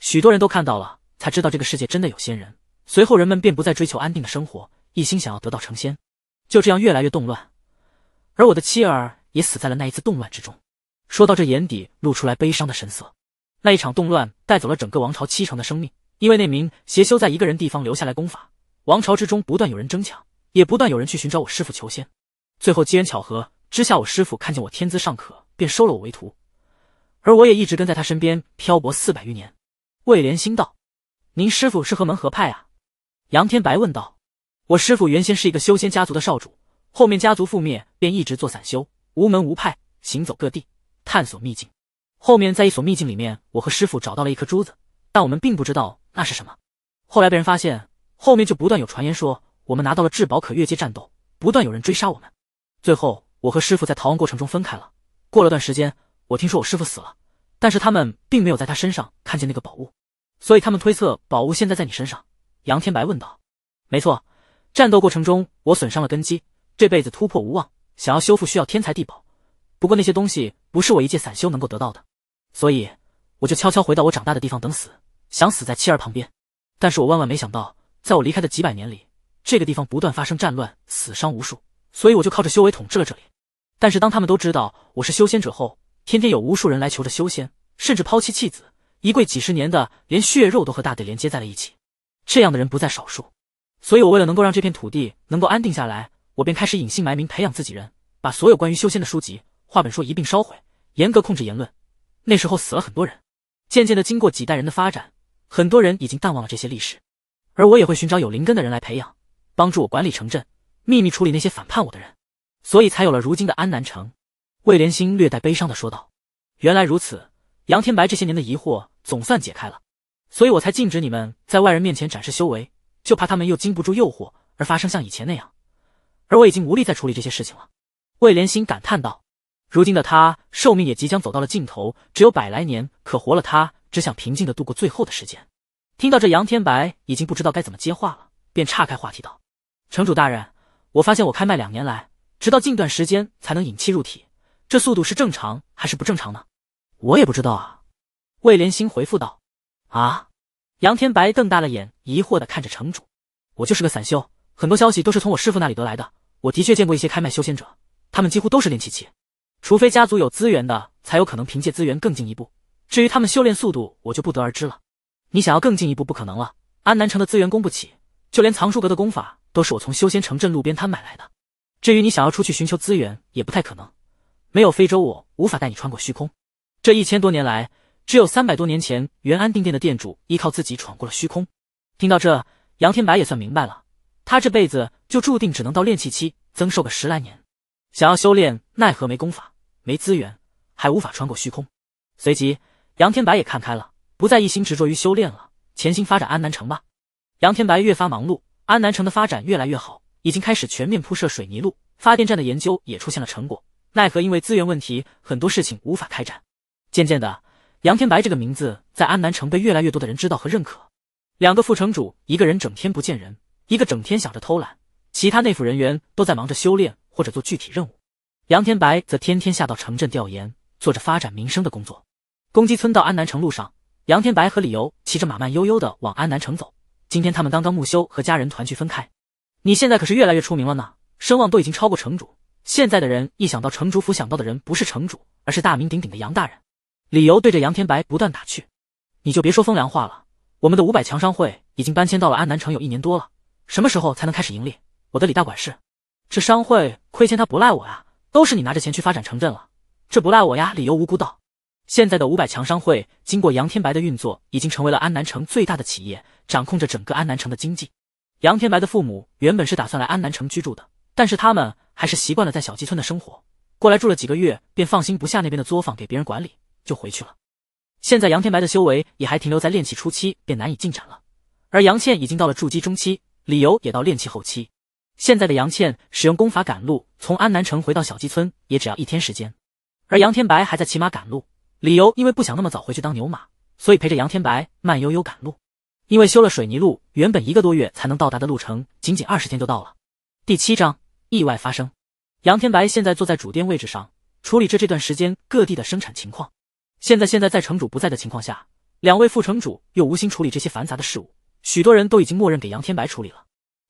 许多人都看到了，才知道这个世界真的有仙人。”随后，人们便不再追求安定的生活，一心想要得道成仙。就这样，越来越动乱，而我的妻儿也死在了那一次动乱之中。说到这，眼底露出来悲伤的神色。那一场动乱带走了整个王朝七成的生命，因为那名邪修在一个人地方留下来功法，王朝之中不断有人争抢，也不断有人去寻找我师父求仙。最后机缘巧合之下，我师父看见我天资尚可，便收了我为徒。而我也一直跟在他身边漂泊四百余年。魏莲心道：“您师父是何门何派啊？”杨天白问道：“我师傅原先是一个修仙家族的少主，后面家族覆灭，便一直做散修，无门无派，行走各地，探索秘境。后面在一所秘境里面，我和师傅找到了一颗珠子，但我们并不知道那是什么。后来被人发现，后面就不断有传言说我们拿到了至宝，可越界战斗，不断有人追杀我们。最后，我和师傅在逃亡过程中分开了。过了段时间，我听说我师傅死了，但是他们并没有在他身上看见那个宝物，所以他们推测宝物现在在你身上。”杨天白问道：“没错，战斗过程中我损伤了根基，这辈子突破无望。想要修复需要天才地宝，不过那些东西不是我一介散修能够得到的，所以我就悄悄回到我长大的地方等死，想死在妻儿旁边。但是我万万没想到，在我离开的几百年里，这个地方不断发生战乱，死伤无数。所以我就靠着修为统治了这里。但是当他们都知道我是修仙者后，天天有无数人来求着修仙，甚至抛妻弃子，一跪几十年的，连血肉都和大地连接在了一起。”这样的人不在少数，所以我为了能够让这片土地能够安定下来，我便开始隐姓埋名培养自己人，把所有关于修仙的书籍、话本说一并烧毁，严格控制言论。那时候死了很多人。渐渐的，经过几代人的发展，很多人已经淡忘了这些历史，而我也会寻找有灵根的人来培养，帮助我管理城镇，秘密处理那些反叛我的人，所以才有了如今的安南城。魏莲心略带悲伤的说道：“原来如此，杨天白这些年的疑惑总算解开了。”所以我才禁止你们在外人面前展示修为，就怕他们又经不住诱惑而发生像以前那样。而我已经无力再处理这些事情了。”魏莲心感叹道。如今的他寿命也即将走到了尽头，只有百来年可活了。他只想平静的度过最后的时间。听到这，杨天白已经不知道该怎么接话了，便岔开话题道：“城主大人，我发现我开卖两年来，直到近段时间才能引气入体，这速度是正常还是不正常呢？”我也不知道啊。”魏莲心回复道。啊！杨天白瞪大了眼，疑惑的看着城主。我就是个散修，很多消息都是从我师傅那里得来的。我的确见过一些开卖修仙者，他们几乎都是练气期，除非家族有资源的，才有可能凭借资源更进一步。至于他们修炼速度，我就不得而知了。你想要更进一步，不可能了。安南城的资源供不起，就连藏书阁的功法都是我从修仙城镇路边摊买来的。至于你想要出去寻求资源，也不太可能，没有非洲，我无法带你穿过虚空。这一千多年来。只有三百多年前，原安定店的店主依靠自己闯过了虚空。听到这，杨天白也算明白了，他这辈子就注定只能到练气期，增寿个十来年。想要修炼，奈何没功法，没资源，还无法穿过虚空。随即，杨天白也看开了，不再一心执着于修炼了，潜心发展安南城吧。杨天白越发忙碌，安南城的发展越来越好，已经开始全面铺设水泥路，发电站的研究也出现了成果。奈何因为资源问题，很多事情无法开展。渐渐的。杨天白这个名字在安南城被越来越多的人知道和认可。两个副城主，一个人整天不见人，一个整天想着偷懒，其他内府人员都在忙着修炼或者做具体任务。杨天白则天天下到城镇调研，做着发展民生的工作。公鸡村到安南城路上，杨天白和李由骑着马慢悠悠的往安南城走。今天他们刚刚木修和家人团聚，分开。你现在可是越来越出名了呢，声望都已经超过城主。现在的人一想到城主府，想到的人不是城主，而是大名鼎鼎的杨大人。理由对着杨天白不断打趣：“你就别说风凉话了。我们的五百强商会已经搬迁到了安南城有一年多了，什么时候才能开始盈利？”我的李大管事，这商会亏欠他不赖我呀，都是你拿着钱去发展城镇了，这不赖我呀。”理由无辜道：“现在的五百强商会经过杨天白的运作，已经成为了安南城最大的企业，掌控着整个安南城的经济。杨天白的父母原本是打算来安南城居住的，但是他们还是习惯了在小鸡村的生活，过来住了几个月便放心不下那边的作坊给别人管理。”就回去了。现在杨天白的修为也还停留在练气初期，便难以进展了。而杨倩已经到了筑基中期，理由也到练气后期。现在的杨倩使用功法赶路，从安南城回到小鸡村也只要一天时间。而杨天白还在骑马赶路，理由因为不想那么早回去当牛马，所以陪着杨天白慢悠悠赶路。因为修了水泥路，原本一个多月才能到达的路程，仅仅二十天就到了。第七章意外发生。杨天白现在坐在主殿位置上，处理着这段时间各地的生产情况。现在，现在在城主不在的情况下，两位副城主又无心处理这些繁杂的事务，许多人都已经默认给杨天白处理了。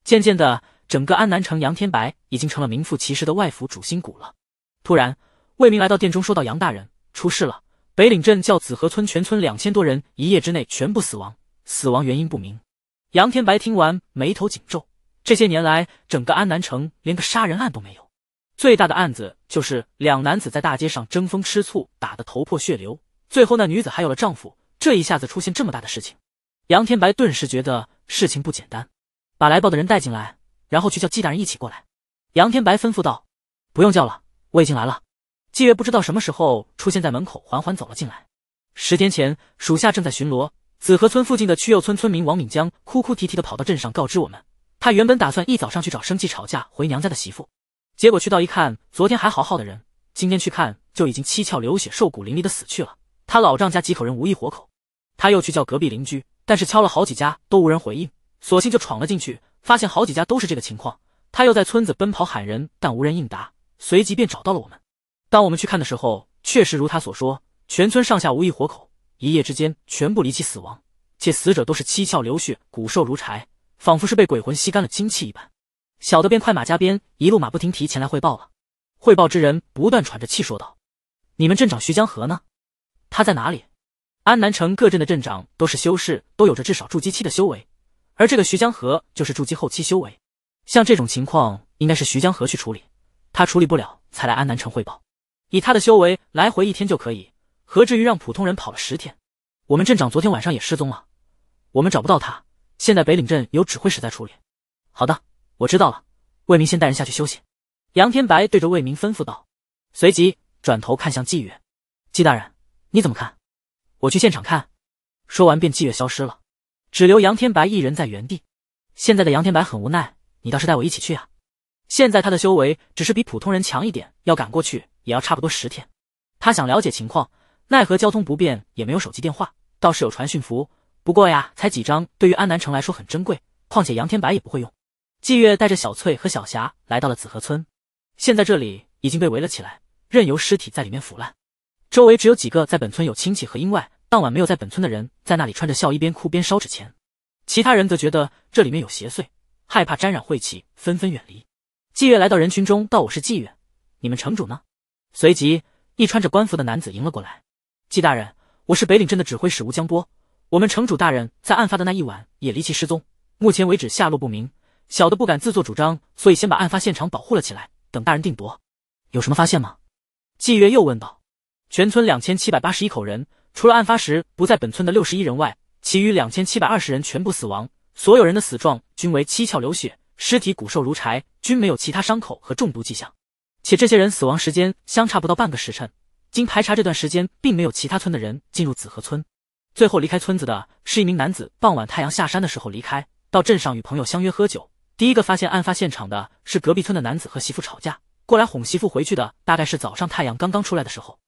渐渐的，整个安南城，杨天白已经成了名副其实的外府主心骨了。突然，魏明来到殿中，说道：“杨大人，出事了！北岭镇叫子河村全村两千多人一夜之内全部死亡，死亡原因不明。”杨天白听完，眉头紧皱。这些年来，整个安南城连个杀人案都没有，最大的案子就是两男子在大街上争风吃醋，打得头破血流。最后那女子还有了丈夫，这一下子出现这么大的事情，杨天白顿时觉得事情不简单，把来报的人带进来，然后去叫季大人一起过来。杨天白吩咐道：“不用叫了，我已经来了。”季月不知道什么时候出现在门口，缓缓走了进来。十天前，属下正在巡逻，紫河村附近的曲右村村民王敏江哭哭啼啼的跑到镇上告知我们，他原本打算一早上去找生气吵架回娘家的媳妇，结果去到一看，昨天还好好的人，今天去看就已经七窍流血、瘦骨嶙峋的死去了。他老丈家几口人无一活口，他又去叫隔壁邻居，但是敲了好几家都无人回应，索性就闯了进去，发现好几家都是这个情况。他又在村子奔跑喊人，但无人应答，随即便找到了我们。当我们去看的时候，确实如他所说，全村上下无一活口，一夜之间全部离奇死亡，且死者都是七窍流血，骨瘦如柴，仿佛是被鬼魂吸干了精气一般。小的便快马加鞭，一路马不停蹄前来汇报了。汇报之人不断喘着气说道：“你们镇长徐江河呢？”他在哪里？安南城各镇的镇长都是修士，都有着至少筑基期的修为，而这个徐江河就是筑基后期修为。像这种情况，应该是徐江河去处理，他处理不了才来安南城汇报。以他的修为，来回一天就可以，何至于让普通人跑了十天？我们镇长昨天晚上也失踪了，我们找不到他。现在北岭镇有指挥使在处理。好的，我知道了。魏明，先带人下去休息。杨天白对着魏明吩咐道，随即转头看向纪月，纪大人。你怎么看？我去现场看。说完便霁月消失了，只留杨天白一人在原地。现在的杨天白很无奈，你倒是带我一起去啊！现在他的修为只是比普通人强一点，要赶过去也要差不多十天。他想了解情况，奈何交通不便，也没有手机电话，倒是有传讯符，不过呀，才几张，对于安南城来说很珍贵。况且杨天白也不会用。霁月带着小翠和小霞来到了紫河村，现在这里已经被围了起来，任由尸体在里面腐烂。周围只有几个在本村有亲戚和因外，当晚没有在本村的人在那里穿着孝衣，边哭边烧纸钱。其他人则觉得这里面有邪祟，害怕沾染晦气，纷纷远离。季月来到人群中，道：“我是季月，你们城主呢？”随即，一穿着官服的男子迎了过来：“季大人，我是北岭镇的指挥使吴江波。我们城主大人在案发的那一晚也离奇失踪，目前为止下落不明。小的不敢自作主张，所以先把案发现场保护了起来，等大人定夺。有什么发现吗？”季月又问道。全村两千七百八十一口人，除了案发时不在本村的六十一人外，其余两千七百二十人全部死亡。所有人的死状均为七窍流血，尸体骨瘦如柴，均没有其他伤口和中毒迹象。且这些人死亡时间相差不到半个时辰。经排查，这段时间并没有其他村的人进入紫河村。最后离开村子的是一名男子，傍晚太阳下山的时候离开，到镇上与朋友相约喝酒。第一个发现案发现场的是隔壁村的男子和媳妇吵架，过来哄媳妇回去的大概是早上太阳刚刚出来的时候。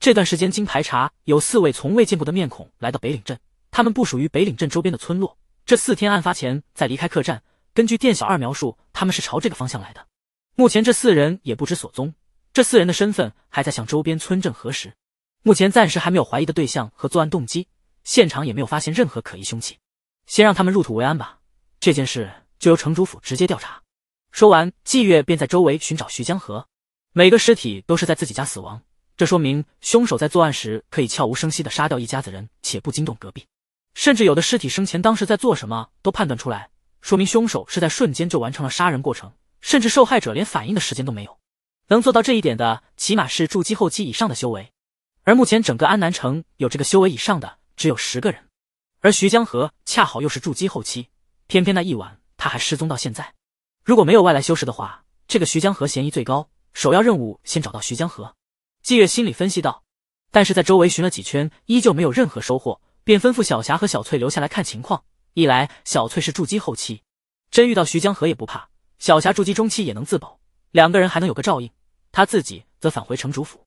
这段时间，经排查，有四位从未见过的面孔来到北岭镇。他们不属于北岭镇周边的村落。这四天案发前在离开客栈。根据店小二描述，他们是朝这个方向来的。目前这四人也不知所踪。这四人的身份还在向周边村镇核实。目前暂时还没有怀疑的对象和作案动机，现场也没有发现任何可疑凶器。先让他们入土为安吧。这件事就由城主府直接调查。说完，季月便在周围寻找徐江河。每个尸体都是在自己家死亡。这说明凶手在作案时可以悄无声息地杀掉一家子人，且不惊动隔壁。甚至有的尸体生前当时在做什么都判断出来，说明凶手是在瞬间就完成了杀人过程，甚至受害者连反应的时间都没有。能做到这一点的，起码是筑基后期以上的修为。而目前整个安南城有这个修为以上的只有十个人，而徐江河恰好又是筑基后期，偏偏那一晚他还失踪到现在。如果没有外来修士的话，这个徐江河嫌疑最高。首要任务先找到徐江河。季月心里分析道，但是在周围寻了几圈，依旧没有任何收获，便吩咐小霞和小翠留下来看情况。一来，小翠是筑基后期，真遇到徐江河也不怕；小霞筑基中期也能自保，两个人还能有个照应。他自己则返回城主府。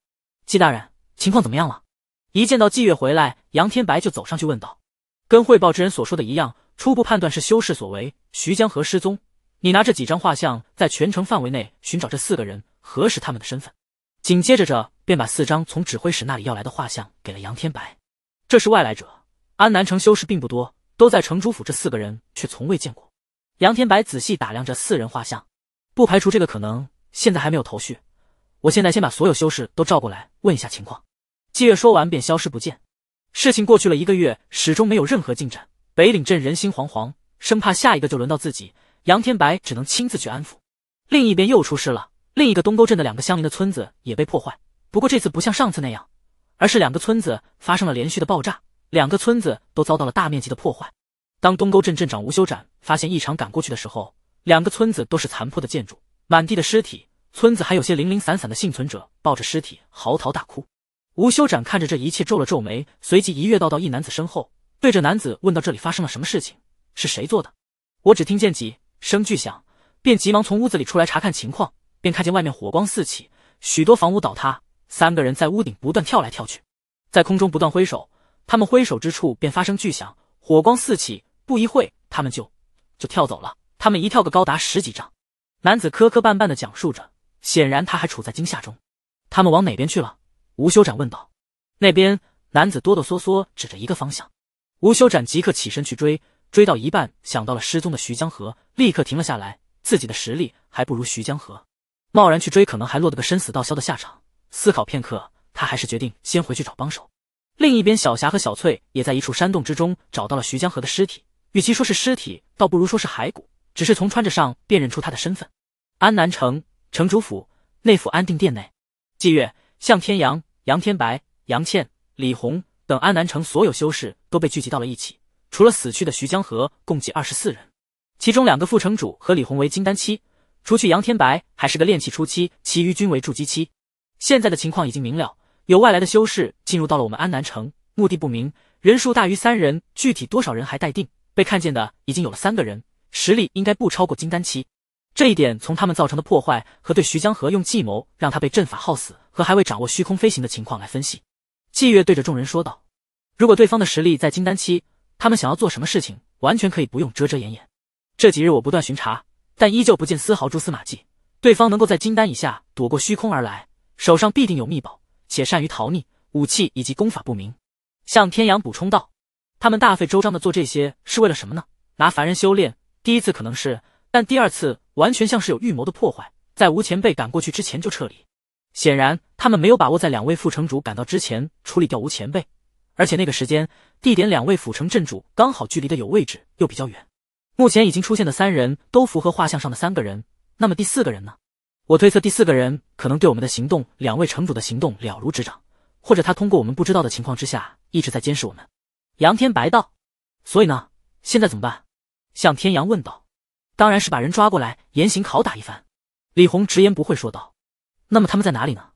季大人，情况怎么样了？一见到季月回来，杨天白就走上去问道。跟汇报之人所说的一样，初步判断是修士所为。徐江河失踪，你拿这几张画像在全城范围内寻找这四个人，核实他们的身份。紧接着，着便把四张从指挥使那里要来的画像给了杨天白。这是外来者，安南城修士并不多，都在城主府。这四个人却从未见过。杨天白仔细打量着四人画像，不排除这个可能。现在还没有头绪，我现在先把所有修士都召过来问一下情况。季月说完便消失不见。事情过去了一个月，始终没有任何进展。北岭镇人心惶惶，生怕下一个就轮到自己。杨天白只能亲自去安抚。另一边又出事了。另一个东沟镇的两个相邻的村子也被破坏，不过这次不像上次那样，而是两个村子发生了连续的爆炸，两个村子都遭到了大面积的破坏。当东沟镇镇长吴修展发现异常赶过去的时候，两个村子都是残破的建筑，满地的尸体，村子还有些零零散散的幸存者抱着尸体嚎啕大哭。吴修展看着这一切，皱了皱眉，随即一跃到到一男子身后，对着男子问到：“这里发生了什么事情？是谁做的？”我只听见几声巨响，便急忙从屋子里出来查看情况。便看见外面火光四起，许多房屋倒塌，三个人在屋顶不断跳来跳去，在空中不断挥手，他们挥手之处便发生巨响，火光四起。不一会，他们就就跳走了。他们一跳个高达十几丈。男子磕磕绊绊地讲述着，显然他还处在惊吓中。他们往哪边去了？吴修展问道。那边男子哆哆嗦嗦指着一个方向。吴修展即刻起身去追，追到一半想到了失踪的徐江河，立刻停了下来。自己的实力还不如徐江河。贸然去追，可能还落得个生死道消的下场。思考片刻，他还是决定先回去找帮手。另一边，小霞和小翠也在一处山洞之中找到了徐江河的尸体，与其说是尸体，倒不如说是骸骨，只是从穿着上辨认出他的身份。安南城城主府内府安定殿内，季月、向天阳、杨天白、杨倩、李红等安南城所有修士都被聚集到了一起，除了死去的徐江河，共计二十四人，其中两个副城主和李红为金丹期。除去杨天白还是个炼气初期，其余均为筑基期。现在的情况已经明了，有外来的修士进入到了我们安南城，目的不明，人数大于三人，具体多少人还待定。被看见的已经有了三个人，实力应该不超过金丹期。这一点从他们造成的破坏和对徐江河用计谋让他被阵法耗死和还未掌握虚空飞行的情况来分析。季月对着众人说道：“如果对方的实力在金丹期，他们想要做什么事情，完全可以不用遮遮掩掩。这几日我不断巡查。”但依旧不见丝毫蛛丝马迹。对方能够在金丹以下躲过虚空而来，手上必定有秘宝，且善于逃匿，武器以及功法不明。向天阳补充道：“他们大费周章的做这些是为了什么呢？拿凡人修炼，第一次可能是，但第二次完全像是有预谋的破坏，在吴前辈赶过去之前就撤离。显然，他们没有把握在两位副城主赶到之前处理掉吴前辈，而且那个时间、地点，两位府城镇主刚好距离的有位置又比较远。”目前已经出现的三人都符合画像上的三个人，那么第四个人呢？我推测第四个人可能对我们的行动，两位城主的行动了如指掌，或者他通过我们不知道的情况之下一直在监视我们。杨天白道。所以呢？现在怎么办？向天阳问道。当然是把人抓过来严刑拷打一番。李红直言不讳说道。那么他们在哪里呢？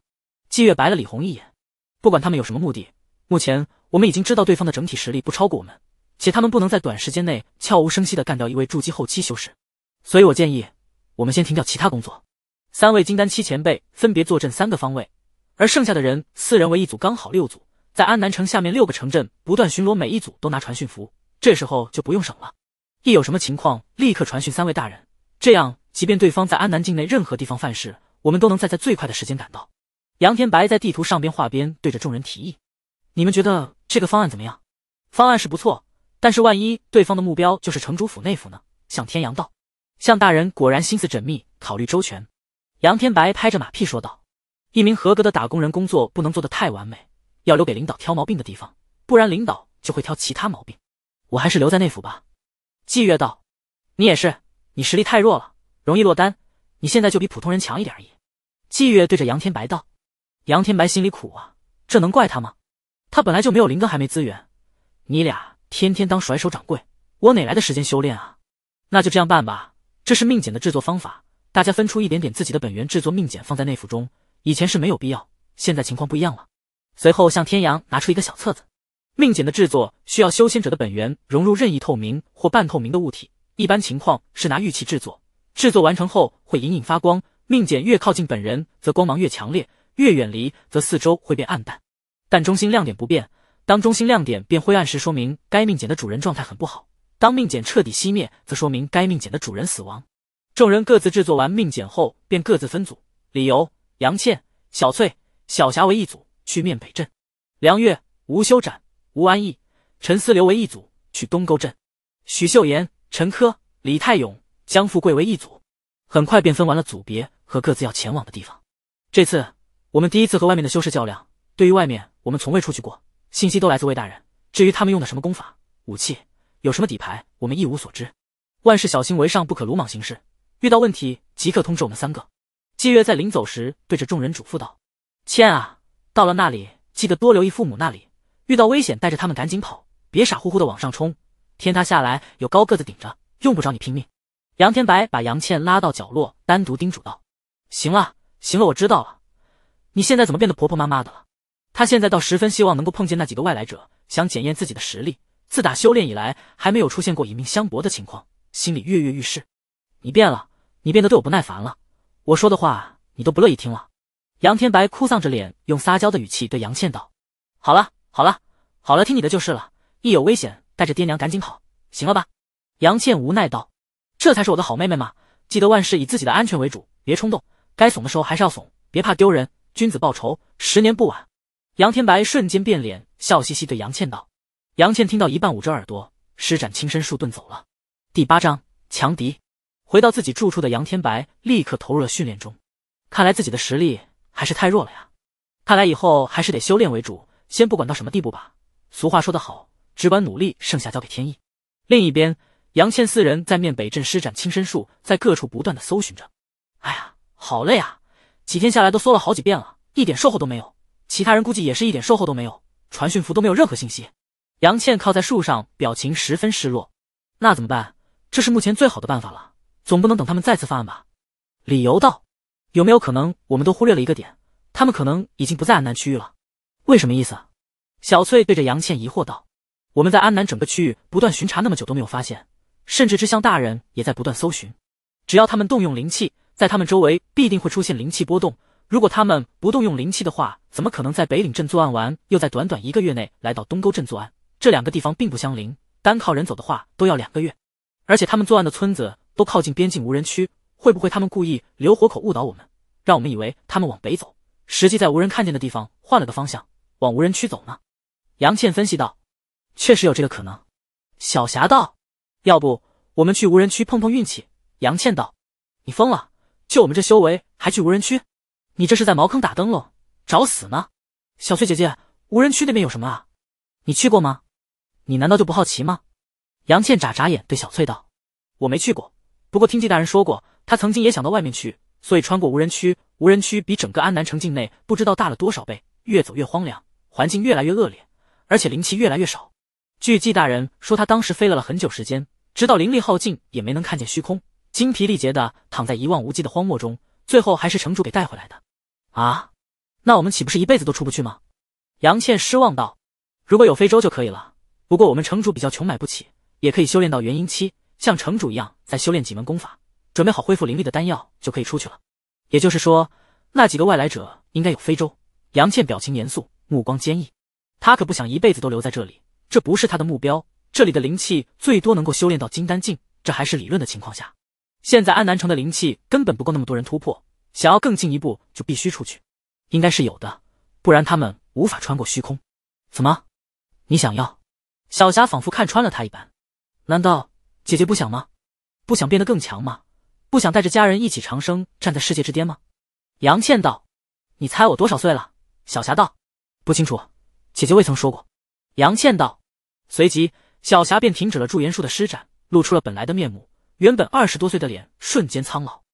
季月白了李红一眼。不管他们有什么目的，目前我们已经知道对方的整体实力不超过我们。且他们不能在短时间内悄无声息的干掉一位筑基后期修士，所以我建议我们先停掉其他工作。三位金丹期前辈分别坐镇三个方位，而剩下的人四人为一组，刚好六组，在安南城下面六个城镇不断巡逻，每一组都拿传讯符。这时候就不用省了，一有什么情况立刻传讯三位大人。这样，即便对方在安南境内任何地方犯事，我们都能再在最快的时间赶到。杨天白在地图上边画边对着众人提议：“你们觉得这个方案怎么样？方案是不错。”但是万一对方的目标就是城主府内府呢？向天阳道，向大人果然心思缜密，考虑周全。杨天白拍着马屁说道：“一名合格的打工人，工作不能做得太完美，要留给领导挑毛病的地方，不然领导就会挑其他毛病。我还是留在内府吧。”季月道：“你也是，你实力太弱了，容易落单。你现在就比普通人强一点而已。”季月对着杨天白道。杨天白心里苦啊，这能怪他吗？他本来就没有灵根，还没资源。你俩。天天当甩手掌柜，我哪来的时间修炼啊？那就这样办吧。这是命简的制作方法，大家分出一点点自己的本源制作命简，放在内府中。以前是没有必要，现在情况不一样了。随后向天阳拿出一个小册子，命简的制作需要修仙者的本源融入任意透明或半透明的物体，一般情况是拿玉器制作。制作完成后会隐隐发光，命简越靠近本人则光芒越强烈，越远离则四周会变暗淡，但中心亮点不变。当中心亮点变灰暗时，说明该命茧的主人状态很不好；当命茧彻底熄灭，则说明该命茧的主人死亡。众人各自制作完命茧后，便各自分组。李由、杨倩、小翠、小霞为一组去面北镇；梁月、吴修展、吴安逸、陈思流为一组去东沟镇；许秀妍、陈科、李泰勇、江富贵为一组。很快便分完了组别和各自要前往的地方。这次我们第一次和外面的修士较量，对于外面我们从未出去过。信息都来自魏大人。至于他们用的什么功法、武器，有什么底牌，我们一无所知。万事小心为上，不可鲁莽行事。遇到问题即刻通知我们三个。季月在临走时对着众人嘱咐道：“倩啊，到了那里记得多留意父母那里，遇到危险带着他们赶紧跑，别傻乎乎的往上冲。天塌下来有高个子顶着，用不着你拼命。”杨天白把杨倩拉到角落，单独叮嘱道：“行了，行了，我知道了。你现在怎么变得婆婆妈妈的了？”他现在倒十分希望能够碰见那几个外来者，想检验自己的实力。自打修炼以来，还没有出现过以命相搏的情况，心里跃跃欲试。你变了，你变得对我不耐烦了，我说的话你都不乐意听了。杨天白哭丧着脸，用撒娇的语气对杨倩道：“好了，好了，好了，听你的就是了。一有危险，带着爹娘赶紧跑，行了吧？”杨倩无奈道：“这才是我的好妹妹嘛！记得万事以自己的安全为主，别冲动，该怂的时候还是要怂，别怕丢人。君子报仇，十年不晚。”杨天白瞬间变脸，笑嘻嘻对杨倩道：“杨倩听到一半，捂着耳朵，施展轻身术遁走了。”第八章强敌。回到自己住处的杨天白立刻投入了训练中。看来自己的实力还是太弱了呀。看来以后还是得修炼为主，先不管到什么地步吧。俗话说得好，只管努力，剩下交给天意。另一边，杨倩四人在面北镇施展轻身术，在各处不断的搜寻着。哎呀，好累啊！几天下来都搜了好几遍了，一点收获都没有。其他人估计也是一点售后都没有，传讯服都没有任何信息。杨倩靠在树上，表情十分失落。那怎么办？这是目前最好的办法了，总不能等他们再次犯案吧？理由道，有没有可能我们都忽略了一个点？他们可能已经不在安南区域了？为什么意思？小翠对着杨倩疑惑道。我们在安南整个区域不断巡查那么久都没有发现，甚至知向大人也在不断搜寻，只要他们动用灵气，在他们周围必定会出现灵气波动。如果他们不动用灵气的话，怎么可能在北岭镇作案完，又在短短一个月内来到东沟镇作案？这两个地方并不相邻，单靠人走的话，都要两个月。而且他们作案的村子都靠近边境无人区，会不会他们故意留活口误导我们，让我们以为他们往北走，实际在无人看见的地方换了个方向，往无人区走呢？杨倩分析道：“确实有这个可能。”小霞道：“要不我们去无人区碰碰运气？”杨倩道：“你疯了，就我们这修为，还去无人区？”你这是在茅坑打灯笼，找死呢！小翠姐姐，无人区那边有什么啊？你去过吗？你难道就不好奇吗？杨倩眨眨眼，对小翠道：“我没去过，不过听纪大人说过，他曾经也想到外面去，所以穿过无人区。无人区比整个安南城境内不知道大了多少倍，越走越荒凉，环境越来越恶劣，而且灵气越来越少。据纪大人说，他当时飞了了很久时间，直到灵力耗尽，也没能看见虚空，精疲力竭的躺在一望无际的荒漠中，最后还是城主给带回来的。”啊，那我们岂不是一辈子都出不去吗？杨倩失望道。如果有非洲就可以了，不过我们城主比较穷，买不起，也可以修炼到元婴期，像城主一样，再修炼几门功法，准备好恢复灵力的丹药，就可以出去了。也就是说，那几个外来者应该有非洲。杨倩表情严肃，目光坚毅，她可不想一辈子都留在这里，这不是她的目标。这里的灵气最多能够修炼到金丹境，这还是理论的情况下，现在安南城的灵气根本不够那么多人突破。想要更进一步，就必须出去。应该是有的，不然他们无法穿过虚空。怎么？你想要？小霞仿佛看穿了他一般。难道姐姐不想吗？不想变得更强吗？不想带着家人一起长生，站在世界之巅吗？杨倩道。你猜我多少岁了？小霞道。不清楚，姐姐未曾说过。杨倩道。随即，小霞便停止了驻颜术的施展，露出了本来的面目。原本二十多岁的脸，瞬间苍老。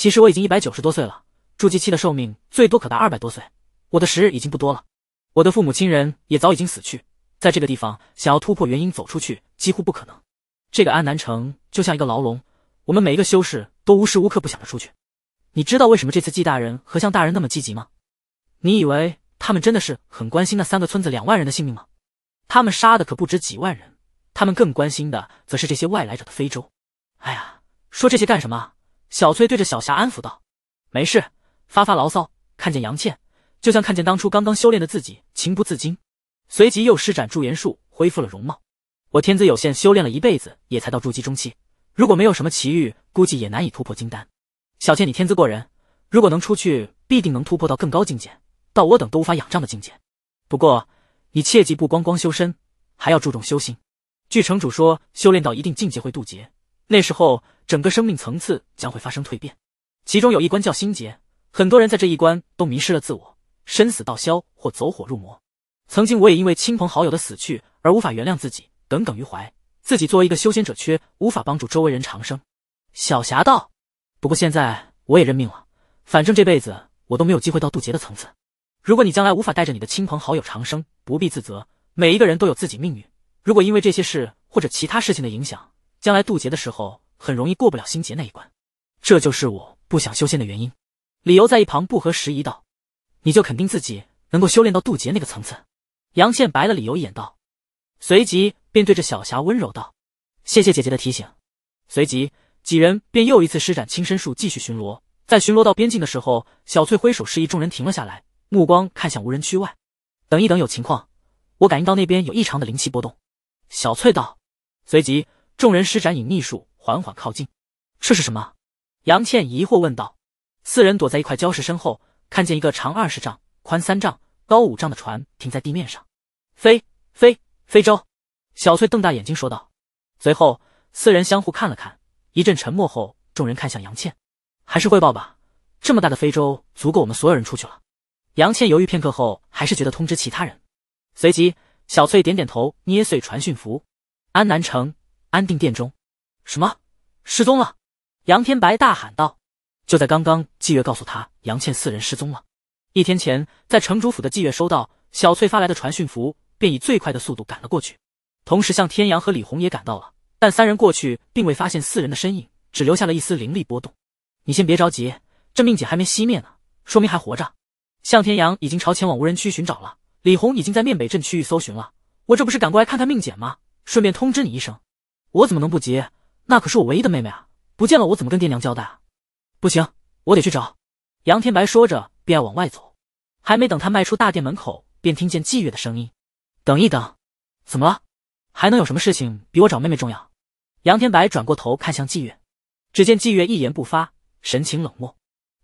其实我已经一百九十多岁了，筑基期的寿命最多可达二百多岁，我的时日已经不多了。我的父母亲人也早已经死去，在这个地方想要突破元婴走出去几乎不可能。这个安南城就像一个牢笼，我们每一个修士都无时无刻不想着出去。你知道为什么这次纪大人和向大人那么积极吗？你以为他们真的是很关心那三个村子两万人的性命吗？他们杀的可不止几万人，他们更关心的则是这些外来者的非洲。哎呀，说这些干什么？小崔对着小霞安抚道：“没事，发发牢骚。看见杨倩，就像看见当初刚刚修炼的自己，情不自禁。随即又施展驻颜术，恢复了容貌。我天资有限，修炼了一辈子，也才到筑基中期。如果没有什么奇遇，估计也难以突破金丹。小倩，你天资过人，如果能出去，必定能突破到更高境界，到我等都无法仰仗的境界。不过，你切记，不光光修身，还要注重修心。据城主说，修炼到一定境界会渡劫。”那时候，整个生命层次将会发生蜕变，其中有一关叫心结，很多人在这一关都迷失了自我，生死道消或走火入魔。曾经我也因为亲朋好友的死去而无法原谅自己，耿耿于怀。自己作为一个修仙者，却无法帮助周围人长生。小侠道，不过现在我也认命了，反正这辈子我都没有机会到渡劫的层次。如果你将来无法带着你的亲朋好友长生，不必自责，每一个人都有自己命运。如果因为这些事或者其他事情的影响，将来渡劫的时候，很容易过不了心劫那一关，这就是我不想修仙的原因。理由在一旁不合时宜道：“你就肯定自己能够修炼到渡劫那个层次？”杨倩白了理由一眼道，随即便对着小霞温柔道：“谢谢姐姐的提醒。”随即几人便又一次施展轻身术继续巡逻。在巡逻到边境的时候，小翠挥手示意众人停了下来，目光看向无人区外：“等一等，有情况，我感应到那边有异常的灵气波动。”小翠道，随即。众人施展隐秘术，缓缓靠近。这是什么？杨倩疑惑问道。四人躲在一块礁石身后，看见一个长二十丈、宽三丈、高五丈的船停在地面上。飞飞非洲！小翠瞪大眼睛说道。随后，四人相互看了看，一阵沉默后，众人看向杨倩。还是汇报吧，这么大的非洲足够我们所有人出去了。杨倩犹豫片刻后，还是觉得通知其他人。随即，小翠点点头，捏碎传讯符。安南城。安定殿中，什么失踪了？杨天白大喊道：“就在刚刚，季月告诉他杨倩四人失踪了。一天前，在城主府的季月收到小翠发来的传讯符，便以最快的速度赶了过去。同时，向天阳和李红也赶到了。但三人过去，并未发现四人的身影，只留下了一丝灵力波动。你先别着急，这命简还没熄灭呢，说明还活着。向天阳已经朝前往无人区寻找了，李红已经在面北镇区域搜寻了。我这不是赶过来看看命简吗？顺便通知你一声。”我怎么能不急？那可是我唯一的妹妹啊！不见了，我怎么跟爹娘交代？啊？不行，我得去找！杨天白说着，便要往外走。还没等他迈出大殿门口，便听见季月的声音：“等一等，怎么了？还能有什么事情比我找妹妹重要？”杨天白转过头看向季月，只见季月一言不发，神情冷漠。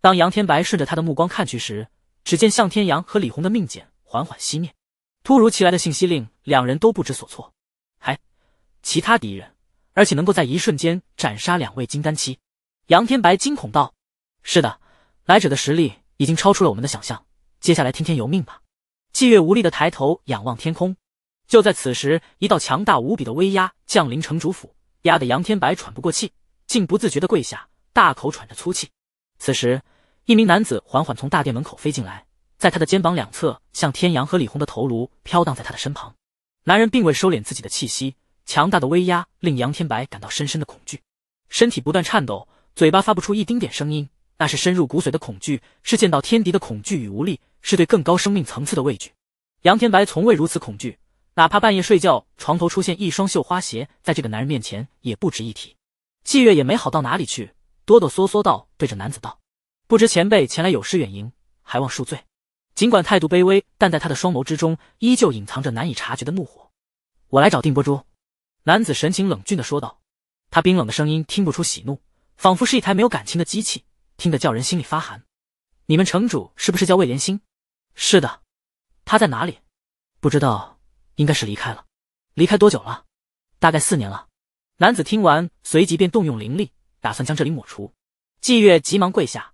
当杨天白顺着他的目光看去时，只见向天阳和李红的命简缓缓熄灭。突如其来的信息令两人都不知所措。还其他敌人。而且能够在一瞬间斩杀两位金丹期，杨天白惊恐道：“是的，来者的实力已经超出了我们的想象。接下来听天由命吧。”季月无力的抬头仰望天空。就在此时，一道强大无比的威压降临城主府，压得杨天白喘不过气，竟不自觉的跪下，大口喘着粗气。此时，一名男子缓缓从大殿门口飞进来，在他的肩膀两侧，向天阳和李红的头颅飘荡在他的身旁。男人并未收敛自己的气息。强大的威压令杨天白感到深深的恐惧，身体不断颤抖，嘴巴发不出一丁点声音。那是深入骨髓的恐惧，是见到天敌的恐惧与无力，是对更高生命层次的畏惧。杨天白从未如此恐惧，哪怕半夜睡觉，床头出现一双绣花鞋，在这个男人面前也不值一提。季月也没好到哪里去，哆哆嗦嗦道：“对着男子道，不知前辈前来有失远迎，还望恕罪。”尽管态度卑微，但在他的双眸之中依旧隐藏着难以察觉的怒火。我来找定波珠。男子神情冷峻的说道，他冰冷的声音听不出喜怒，仿佛是一台没有感情的机器，听得叫人心里发寒。你们城主是不是叫魏莲心？是的，他在哪里？不知道，应该是离开了。离开多久了？大概四年了。男子听完，随即便动用灵力，打算将这里抹除。季月急忙跪下，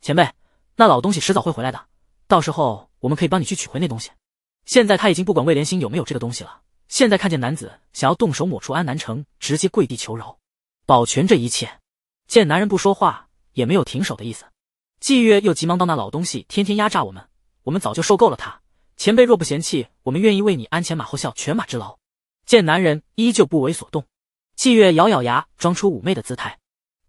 前辈，那老东西迟早会回来的，到时候我们可以帮你去取回那东西。现在他已经不管魏莲心有没有这个东西了。现在看见男子想要动手抹除安南城，直接跪地求饶，保全这一切。见男人不说话，也没有停手的意思，季月又急忙道：“那老东西天天压榨我们，我们早就受够了他。前辈若不嫌弃，我们愿意为你鞍前马后效犬马之劳。”见男人依旧不为所动，季月咬咬牙，装出妩媚的姿态：“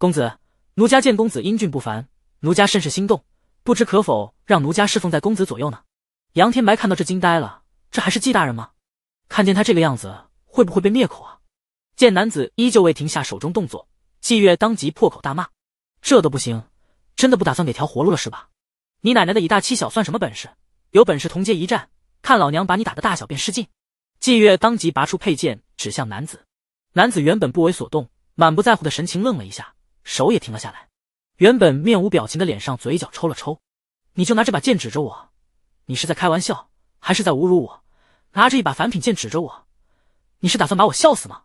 公子，奴家见公子英俊不凡，奴家甚是心动，不知可否让奴家侍奉在公子左右呢？”杨天白看到这惊呆了，这还是季大人吗？看见他这个样子，会不会被灭口啊？见男子依旧未停下手中动作，季月当即破口大骂：“这都不行，真的不打算给条活路了是吧？你奶奶的，以大欺小算什么本事？有本事同街一战，看老娘把你打的大小便失禁！”季月当即拔出佩剑指向男子。男子原本不为所动，满不在乎的神情愣了一下，手也停了下来。原本面无表情的脸上，嘴角抽了抽：“你就拿这把剑指着我，你是在开玩笑，还是在侮辱我？”拿着一把凡品剑指着我，你是打算把我笑死吗？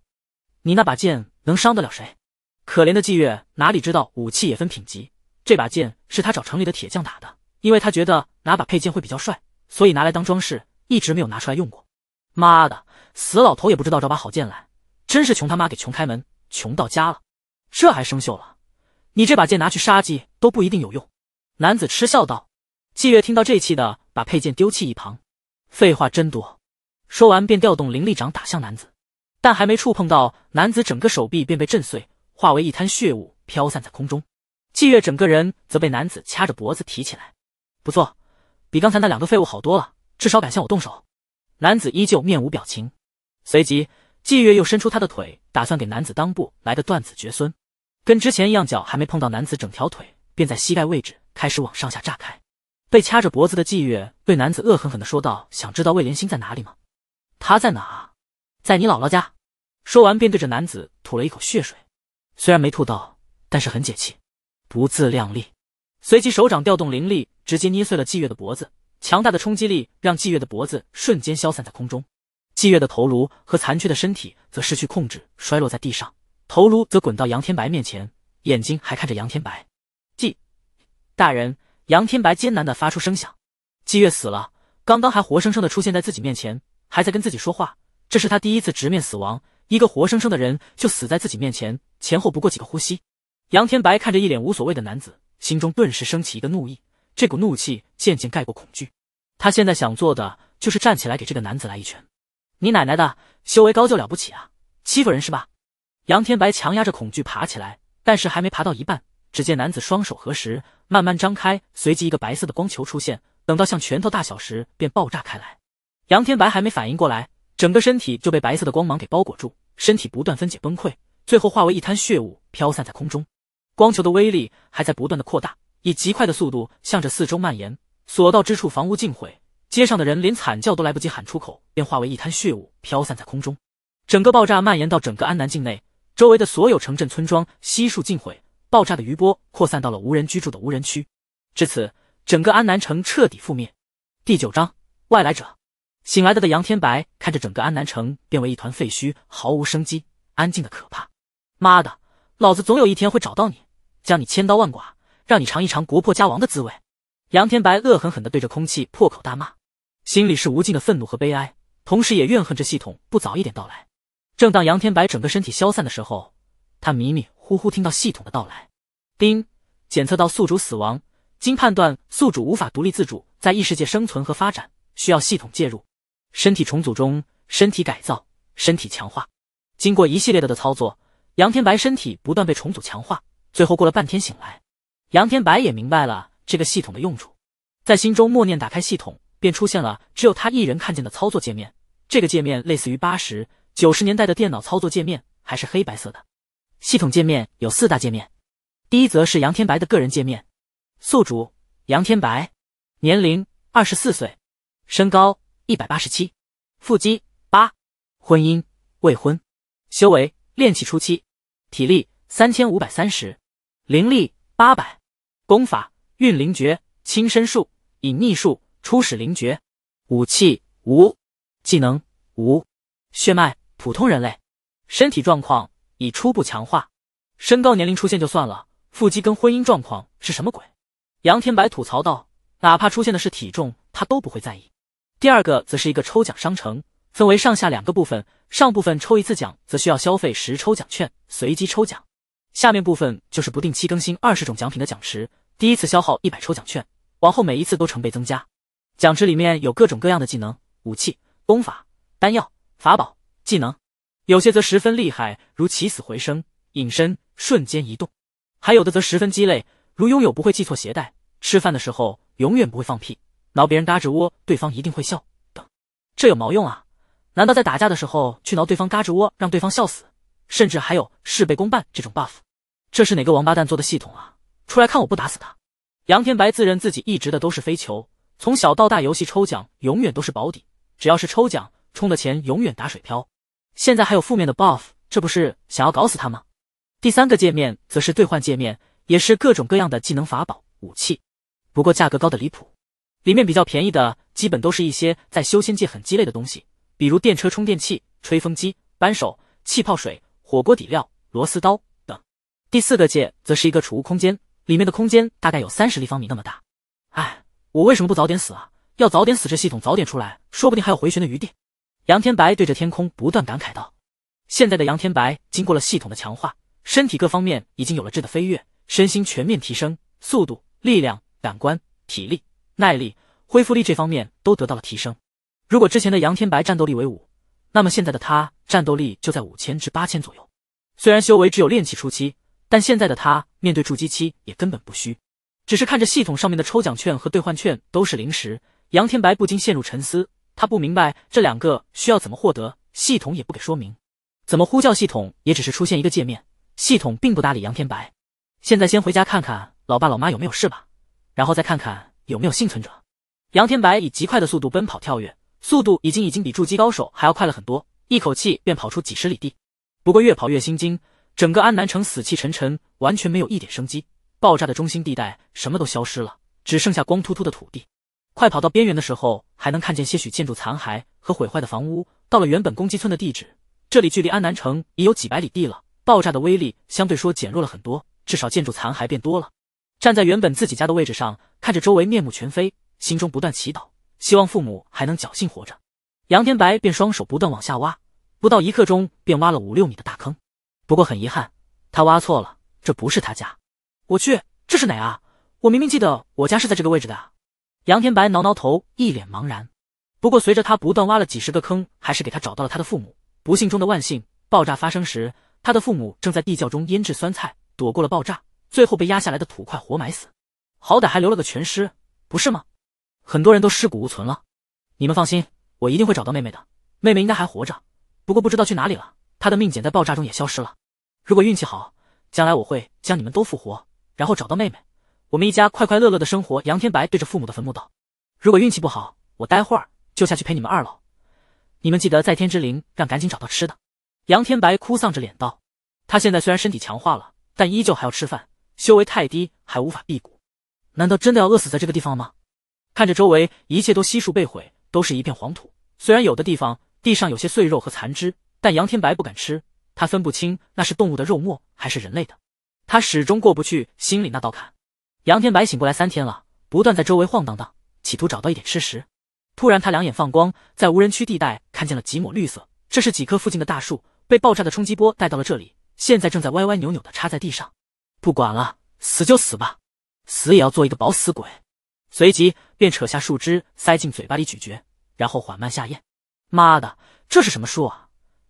你那把剑能伤得了谁？可怜的季月哪里知道武器也分品级，这把剑是他找城里的铁匠打的，因为他觉得拿把佩剑会比较帅，所以拿来当装饰，一直没有拿出来用过。妈的，死老头也不知道找把好剑来，真是穷他妈给穷开门，穷到家了，这还生锈了。你这把剑拿去杀鸡都不一定有用。”男子嗤笑道。季月听到这气的把佩剑丢弃一旁，废话真多。说完便调动灵力掌打向男子，但还没触碰到男子，整个手臂便被震碎，化为一滩血雾飘散在空中。季月整个人则被男子掐着脖子提起来。不错，比刚才那两个废物好多了，至少敢向我动手。男子依旧面无表情。随即，季月又伸出他的腿，打算给男子裆部来个断子绝孙。跟之前一样，脚还没碰到男子，整条腿便在膝盖位置开始往上下炸开。被掐着脖子的季月对男子恶狠狠地说道：“想知道魏莲心在哪里吗？”他在哪？在你姥姥家。说完便对着男子吐了一口血水，虽然没吐到，但是很解气。不自量力。随即手掌调动灵力，直接捏碎了季月的脖子。强大的冲击力让季月的脖子瞬间消散在空中，季月的头颅和残缺的身体则失去控制，摔落在地上。头颅则滚到杨天白面前，眼睛还看着杨天白。季大人，杨天白艰难的发出声响。季月死了，刚刚还活生生的出现在自己面前。还在跟自己说话，这是他第一次直面死亡，一个活生生的人就死在自己面前，前后不过几个呼吸。杨天白看着一脸无所谓的男子，心中顿时升起一个怒意，这股怒气渐渐盖过恐惧。他现在想做的就是站起来给这个男子来一拳。你奶奶的，修为高就了不起啊，欺负人是吧？杨天白强压着恐惧爬起来，但是还没爬到一半，只见男子双手合十，慢慢张开，随即一个白色的光球出现，等到像拳头大小时便爆炸开来。杨天白还没反应过来，整个身体就被白色的光芒给包裹住，身体不断分解崩溃，最后化为一滩血雾飘散在空中。光球的威力还在不断的扩大，以极快的速度向着四周蔓延，所到之处房屋尽毁，街上的人连惨叫都来不及喊出口，便化为一滩血雾飘散在空中。整个爆炸蔓延到整个安南境内，周围的所有城镇村庄悉数尽毁，爆炸的余波扩散到了无人居住的无人区。至此，整个安南城彻底覆灭。第九章：外来者。醒来的的杨天白看着整个安南城变为一团废墟，毫无生机，安静的可怕。妈的，老子总有一天会找到你，将你千刀万剐，让你尝一尝国破家亡的滋味！杨天白恶狠狠地对着空气破口大骂，心里是无尽的愤怒和悲哀，同时也怨恨这系统不早一点到来。正当杨天白整个身体消散的时候，他迷迷糊糊听到系统的到来：“叮，检测到宿主死亡，经判断宿主无法独立自主在异世界生存和发展，需要系统介入。”身体重组中，身体改造，身体强化。经过一系列的的操作，杨天白身体不断被重组强化，最后过了半天醒来。杨天白也明白了这个系统的用处，在心中默念打开系统，便出现了只有他一人看见的操作界面。这个界面类似于八十九十年代的电脑操作界面，还是黑白色的。系统界面有四大界面，第一则是杨天白的个人界面，宿主杨天白，年龄二十四岁，身高。一百八十七，腹肌八，婚姻未婚，修为练气初期，体力三千五百三十，灵力八百，功法运灵诀、轻身术、隐匿术、初始灵诀，武器无，技能无，血脉普通人类，身体状况已初步强化。身高年龄出现就算了，腹肌跟婚姻状况是什么鬼？杨天白吐槽道，哪怕出现的是体重，他都不会在意。第二个则是一个抽奖商城，分为上下两个部分。上部分抽一次奖则需要消费十抽奖券，随机抽奖。下面部分就是不定期更新二十种奖品的奖池，第一次消耗一百抽奖券，往后每一次都成倍增加。奖池里面有各种各样的技能、武器、功法、丹药、法宝、技能，有些则十分厉害，如起死回生、隐身、瞬间移动；还有的则十分鸡肋，如拥有不会系错鞋带，吃饭的时候永远不会放屁。挠别人嘎吱窝，对方一定会笑。等，这有毛用啊？难道在打架的时候去挠对方嘎吱窝，让对方笑死？甚至还有事倍功半这种 buff？这是哪个王八蛋做的系统啊？出来看我不打死他！杨天白自认自己一直的都是飞球，从小到大游戏抽奖永远都是保底，只要是抽奖充的钱永远打水漂。现在还有负面的 buff，这不是想要搞死他吗？第三个界面则是兑换界面，也是各种各样的技能、法宝、武器，不过价格高的离谱。里面比较便宜的，基本都是一些在修仙界很鸡肋的东西，比如电车充电器、吹风机、扳手、气泡水、火锅底料、螺丝刀等。第四个界则是一个储物空间，里面的空间大概有三十立方米那么大。哎，我为什么不早点死啊？要早点死，这系统早点出来，说不定还有回旋的余地。杨天白对着天空不断感慨道：“现在的杨天白经过了系统的强化，身体各方面已经有了质的飞跃，身心全面提升，速度、力量、感官、体力。”耐力、恢复力这方面都得到了提升。如果之前的杨天白战斗力为五，那么现在的他战斗力就在五千至八千左右。虽然修为只有练气初期，但现在的他面对筑基期也根本不虚。只是看着系统上面的抽奖券和兑换券都是零食，杨天白不禁陷入沉思。他不明白这两个需要怎么获得，系统也不给说明。怎么呼叫系统也只是出现一个界面，系统并不搭理杨天白。现在先回家看看老爸老妈有没有事吧，然后再看看。有没有幸存者？杨天白以极快的速度奔跑跳跃，速度已经已经比筑基高手还要快了很多，一口气便跑出几十里地。不过越跑越心惊，整个安南城死气沉沉，完全没有一点生机。爆炸的中心地带什么都消失了，只剩下光秃秃的土地。快跑到边缘的时候，还能看见些许建筑残骸和毁坏的房屋。到了原本攻击村的地址，这里距离安南城已有几百里地了，爆炸的威力相对说减弱了很多，至少建筑残骸变多了。站在原本自己家的位置上。看着周围面目全非，心中不断祈祷，希望父母还能侥幸活着。杨天白便双手不断往下挖，不到一刻钟便挖了五六米的大坑。不过很遗憾，他挖错了，这不是他家。我去，这是哪啊？我明明记得我家是在这个位置的。杨天白挠挠头，一脸茫然。不过随着他不断挖了几十个坑，还是给他找到了他的父母。不幸中的万幸，爆炸发生时他的父母正在地窖中腌制酸菜，躲过了爆炸，最后被压下来的土块活埋死。好歹还留了个全尸，不是吗？很多人都尸骨无存了。你们放心，我一定会找到妹妹的。妹妹应该还活着，不过不知道去哪里了。她的命简在爆炸中也消失了。如果运气好，将来我会将你们都复活，然后找到妹妹，我们一家快快乐乐的生活。杨天白对着父母的坟墓道：“如果运气不好，我待会儿就下去陪你们二老。你们记得在天之灵，让赶紧找到吃的。”杨天白哭丧着脸道：“他现在虽然身体强化了，但依旧还要吃饭。修为太低，还无法辟谷。”难道真的要饿死在这个地方了吗？看着周围一切都悉数被毁，都是一片黄土。虽然有的地方地上有些碎肉和残肢，但杨天白不敢吃，他分不清那是动物的肉末还是人类的。他始终过不去心里那道坎。杨天白醒过来三天了，不断在周围晃荡荡，企图找到一点吃食。突然，他两眼放光，在无人区地带看见了几抹绿色，这是几棵附近的大树被爆炸的冲击波带到了这里，现在正在歪歪扭扭的插在地上。不管了，死就死吧。死也要做一个饱死鬼，随即便扯下树枝塞进嘴巴里咀嚼，然后缓慢下咽。妈的，这是什么树啊？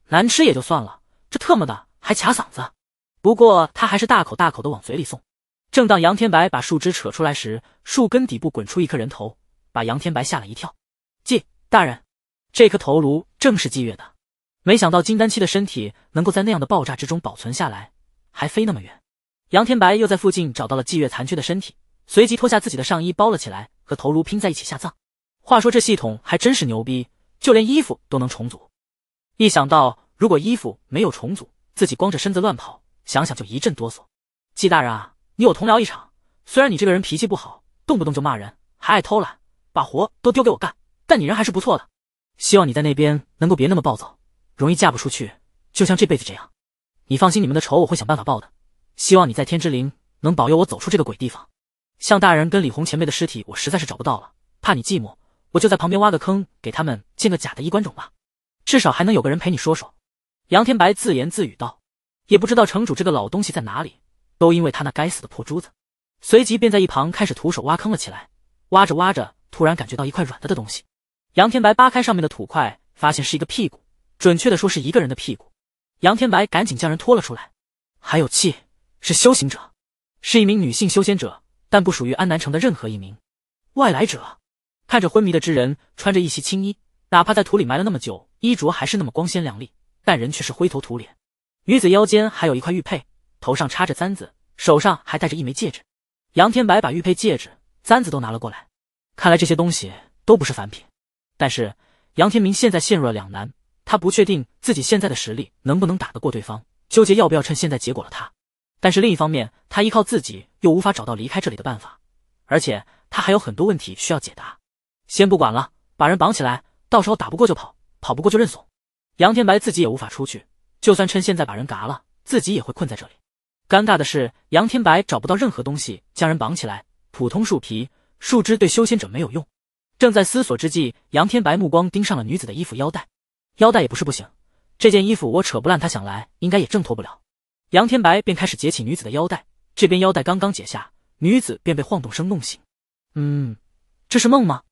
难吃也就算了，这特么的还卡嗓子。不过他还是大口大口的往嘴里送。正当杨天白把树枝扯出来时，树根底部滚出一颗人头，把杨天白吓了一跳。纪大人，这颗头颅正是纪月的。没想到金丹期的身体能够在那样的爆炸之中保存下来，还飞那么远。杨天白又在附近找到了季月残缺的身体，随即脱下自己的上衣包了起来，和头颅拼在一起下葬。话说这系统还真是牛逼，就连衣服都能重组。一想到如果衣服没有重组，自己光着身子乱跑，想想就一阵哆嗦。季大人啊，你我同僚一场，虽然你这个人脾气不好，动不动就骂人，还爱偷懒，把活都丢给我干，但你人还是不错的。希望你在那边能够别那么暴躁，容易嫁不出去，就像这辈子这样。你放心，你们的仇我会想办法报的。希望你在天之灵能保佑我走出这个鬼地方。向大人跟李红前辈的尸体我实在是找不到了，怕你寂寞，我就在旁边挖个坑，给他们建个假的衣冠冢吧，至少还能有个人陪你说说。”杨天白自言自语道，“也不知道城主这个老东西在哪里，都因为他那该死的破珠子。”随即便在一旁开始徒手挖坑了起来。挖着挖着，突然感觉到一块软的的东西。杨天白扒开上面的土块，发现是一个屁股，准确的说是一个人的屁股。杨天白赶紧将人拖了出来，还有气。是修行者，是一名女性修仙者，但不属于安南城的任何一名外来者。看着昏迷的之人，穿着一袭青衣，哪怕在土里埋了那么久，衣着还是那么光鲜亮丽，但人却是灰头土脸。女子腰间还有一块玉佩，头上插着簪子，手上还戴着一枚戒指。杨天白把玉佩、戒指、簪子都拿了过来，看来这些东西都不是凡品。但是杨天明现在陷入了两难，他不确定自己现在的实力能不能打得过对方，纠结要不要趁现在结果了他。但是另一方面，他依靠自己又无法找到离开这里的办法，而且他还有很多问题需要解答。先不管了，把人绑起来，到时候打不过就跑，跑不过就认怂。杨天白自己也无法出去，就算趁现在把人嘎了，自己也会困在这里。尴尬的是，杨天白找不到任何东西将人绑起来，普通树皮、树枝对修仙者没有用。正在思索之际，杨天白目光盯上了女子的衣服腰带，腰带也不是不行。这件衣服我扯不烂，他想来应该也挣脱不了。杨天白便开始解起女子的腰带，这边腰带刚刚解下，女子便被晃动声弄醒。嗯，这是梦吗？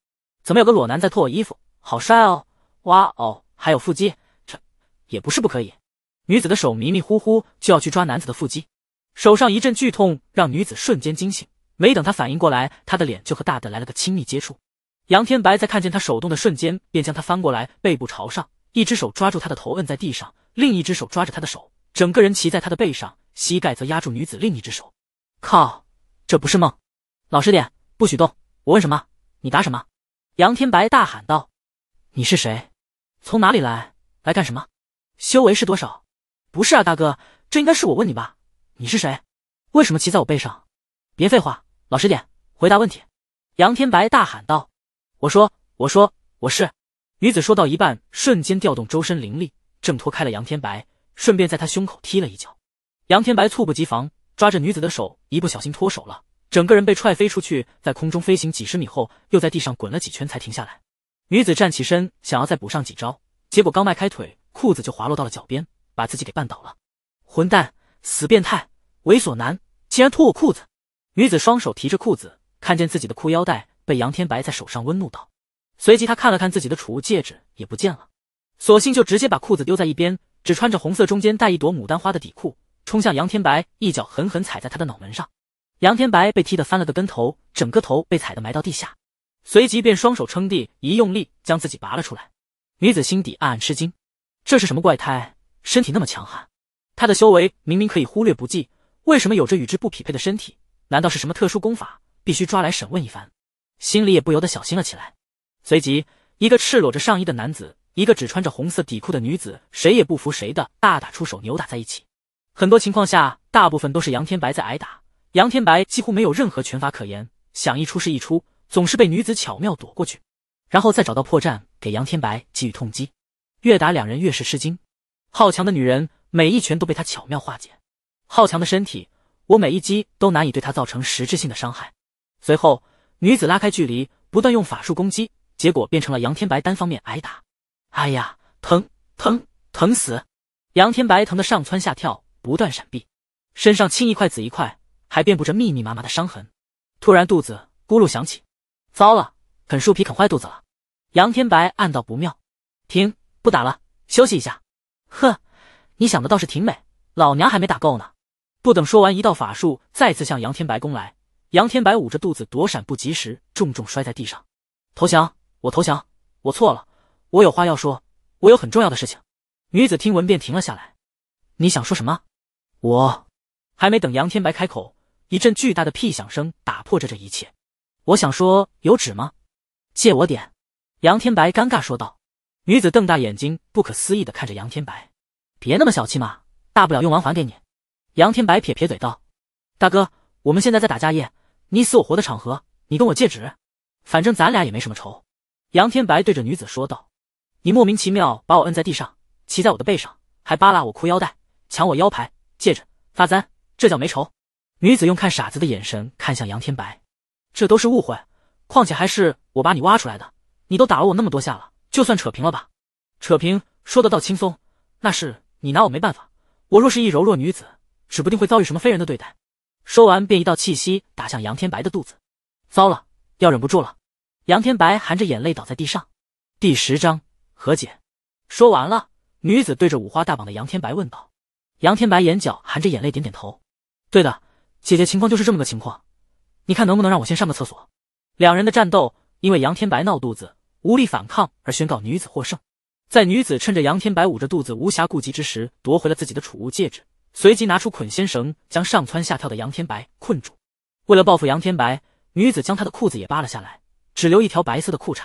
怎么有个裸男在脱我衣服？好帅哦，哇哦，还有腹肌，这也不是不可以。女子的手迷迷糊糊就要去抓男子的腹肌，手上一阵剧痛让女子瞬间惊醒，没等她反应过来，她的脸就和大的来了个亲密接触。杨天白在看见她手动的瞬间，便将她翻过来，背部朝上，一只手抓住她的头摁在地上，另一只手抓着她的手。整个人骑在他的背上，膝盖则压住女子另一只手。靠，这不是梦！老实点，不许动！我问什么，你答什么。杨天白大喊道：“你是谁？从哪里来？来干什么？修为是多少？”不是啊，大哥，这应该是我问你吧？你是谁？为什么骑在我背上？别废话，老实点，回答问题！杨天白大喊道：“我说，我说，我是……”女子说到一半，瞬间调动周身灵力，挣脱开了杨天白。顺便在他胸口踢了一脚，杨天白猝不及防，抓着女子的手一不小心脱手了，整个人被踹飞出去，在空中飞行几十米后，又在地上滚了几圈才停下来。女子站起身，想要再补上几招，结果刚迈开腿，裤子就滑落到了脚边，把自己给绊倒了。混蛋，死变态，猥琐男，竟然脱我裤子！女子双手提着裤子，看见自己的裤腰带被杨天白在手上温怒道，随即她看了看自己的储物戒指，也不见了，索性就直接把裤子丢在一边。只穿着红色中间带一朵牡丹花的底裤，冲向杨天白，一脚狠狠踩在他的脑门上。杨天白被踢得翻了个跟头，整个头被踩得埋到地下，随即便双手撑地，一用力将自己拔了出来。女子心底暗暗吃惊，这是什么怪胎？身体那么强悍，他的修为明明可以忽略不计，为什么有着与之不匹配的身体？难道是什么特殊功法？必须抓来审问一番。心里也不由得小心了起来。随即，一个赤裸着上衣的男子。一个只穿着红色底裤的女子，谁也不服谁的大打出手，扭打在一起。很多情况下，大部分都是杨天白在挨打。杨天白几乎没有任何拳法可言，想一出是一出，总是被女子巧妙躲过去，然后再找到破绽给杨天白给予痛击。越打两人越是吃惊，好强的女人，每一拳都被她巧妙化解；好强的身体，我每一击都难以对她造成实质性的伤害。随后，女子拉开距离，不断用法术攻击，结果变成了杨天白单方面挨打。哎呀，疼疼疼死！杨天白疼得上蹿下跳，不断闪避，身上青一块紫一块，还遍布着密密麻麻的伤痕。突然肚子咕噜响起，糟了，啃树皮啃坏肚子了！杨天白暗道不妙，停，不打了，休息一下。哼，你想的倒是挺美，老娘还没打够呢！不等说完，一道法术再次向杨天白攻来，杨天白捂着肚子躲闪不及时，重重摔在地上。投降，我投降，我错了。我有话要说，我有很重要的事情。女子听闻便停了下来。你想说什么？我还没等杨天白开口，一阵巨大的屁响声打破着这一切。我想说，有纸吗？借我点。杨天白尴尬说道。女子瞪大眼睛，不可思议的看着杨天白。别那么小气嘛，大不了用完还给你。杨天白撇撇嘴道。大哥，我们现在在打家业，你死我活的场合，你跟我借纸？反正咱俩也没什么仇。杨天白对着女子说道。你莫名其妙把我摁在地上，骑在我的背上，还扒拉我裤腰带，抢我腰牌、戒指、发簪，这叫没仇。女子用看傻子的眼神看向杨天白，这都是误会，况且还是我把你挖出来的，你都打了我那么多下了，就算扯平了吧？扯平说的倒轻松，那是你拿我没办法，我若是一柔弱女子，指不定会遭遇什么非人的对待。说完便一道气息打向杨天白的肚子，糟了，要忍不住了。杨天白含着眼泪倒在地上。第十章。和解说完了，女子对着五花大绑的杨天白问道：“杨天白眼角含着眼泪，点点头。对的，姐姐情况就是这么个情况，你看能不能让我先上个厕所？”两人的战斗因为杨天白闹肚子无力反抗而宣告女子获胜。在女子趁着杨天白捂着肚子无暇顾及之时夺回了自己的储物戒指，随即拿出捆仙绳将上蹿下跳的杨天白困住。为了报复杨天白，女子将他的裤子也扒了下来，只留一条白色的裤衩。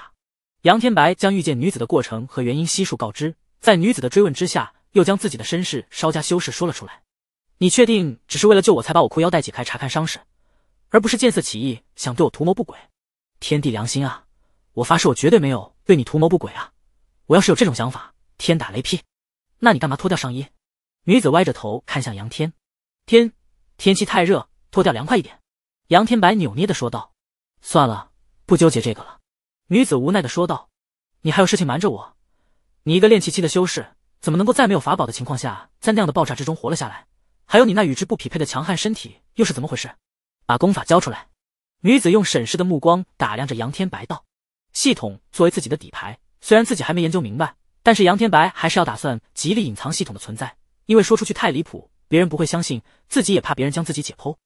杨天白将遇见女子的过程和原因悉数告知，在女子的追问之下，又将自己的身世稍加修饰说了出来。你确定只是为了救我才把我裤腰带解开查看伤势，而不是见色起意想对我图谋不轨？天地良心啊！我发誓我绝对没有对你图谋不轨啊！我要是有这种想法，天打雷劈！那你干嘛脱掉上衣？女子歪着头看向杨天，天天气太热，脱掉凉快一点。杨天白扭捏的说道：“算了，不纠结这个了。”女子无奈的说道：“你还有事情瞒着我，你一个练气期的修士，怎么能够在没有法宝的情况下，在那样的爆炸之中活了下来？还有你那与之不匹配的强悍身体，又是怎么回事？把功法交出来。”女子用审视的目光打量着杨天白道：“系统作为自己的底牌，虽然自己还没研究明白，但是杨天白还是要打算极力隐藏系统的存在，因为说出去太离谱，别人不会相信，自己也怕别人将自己解剖。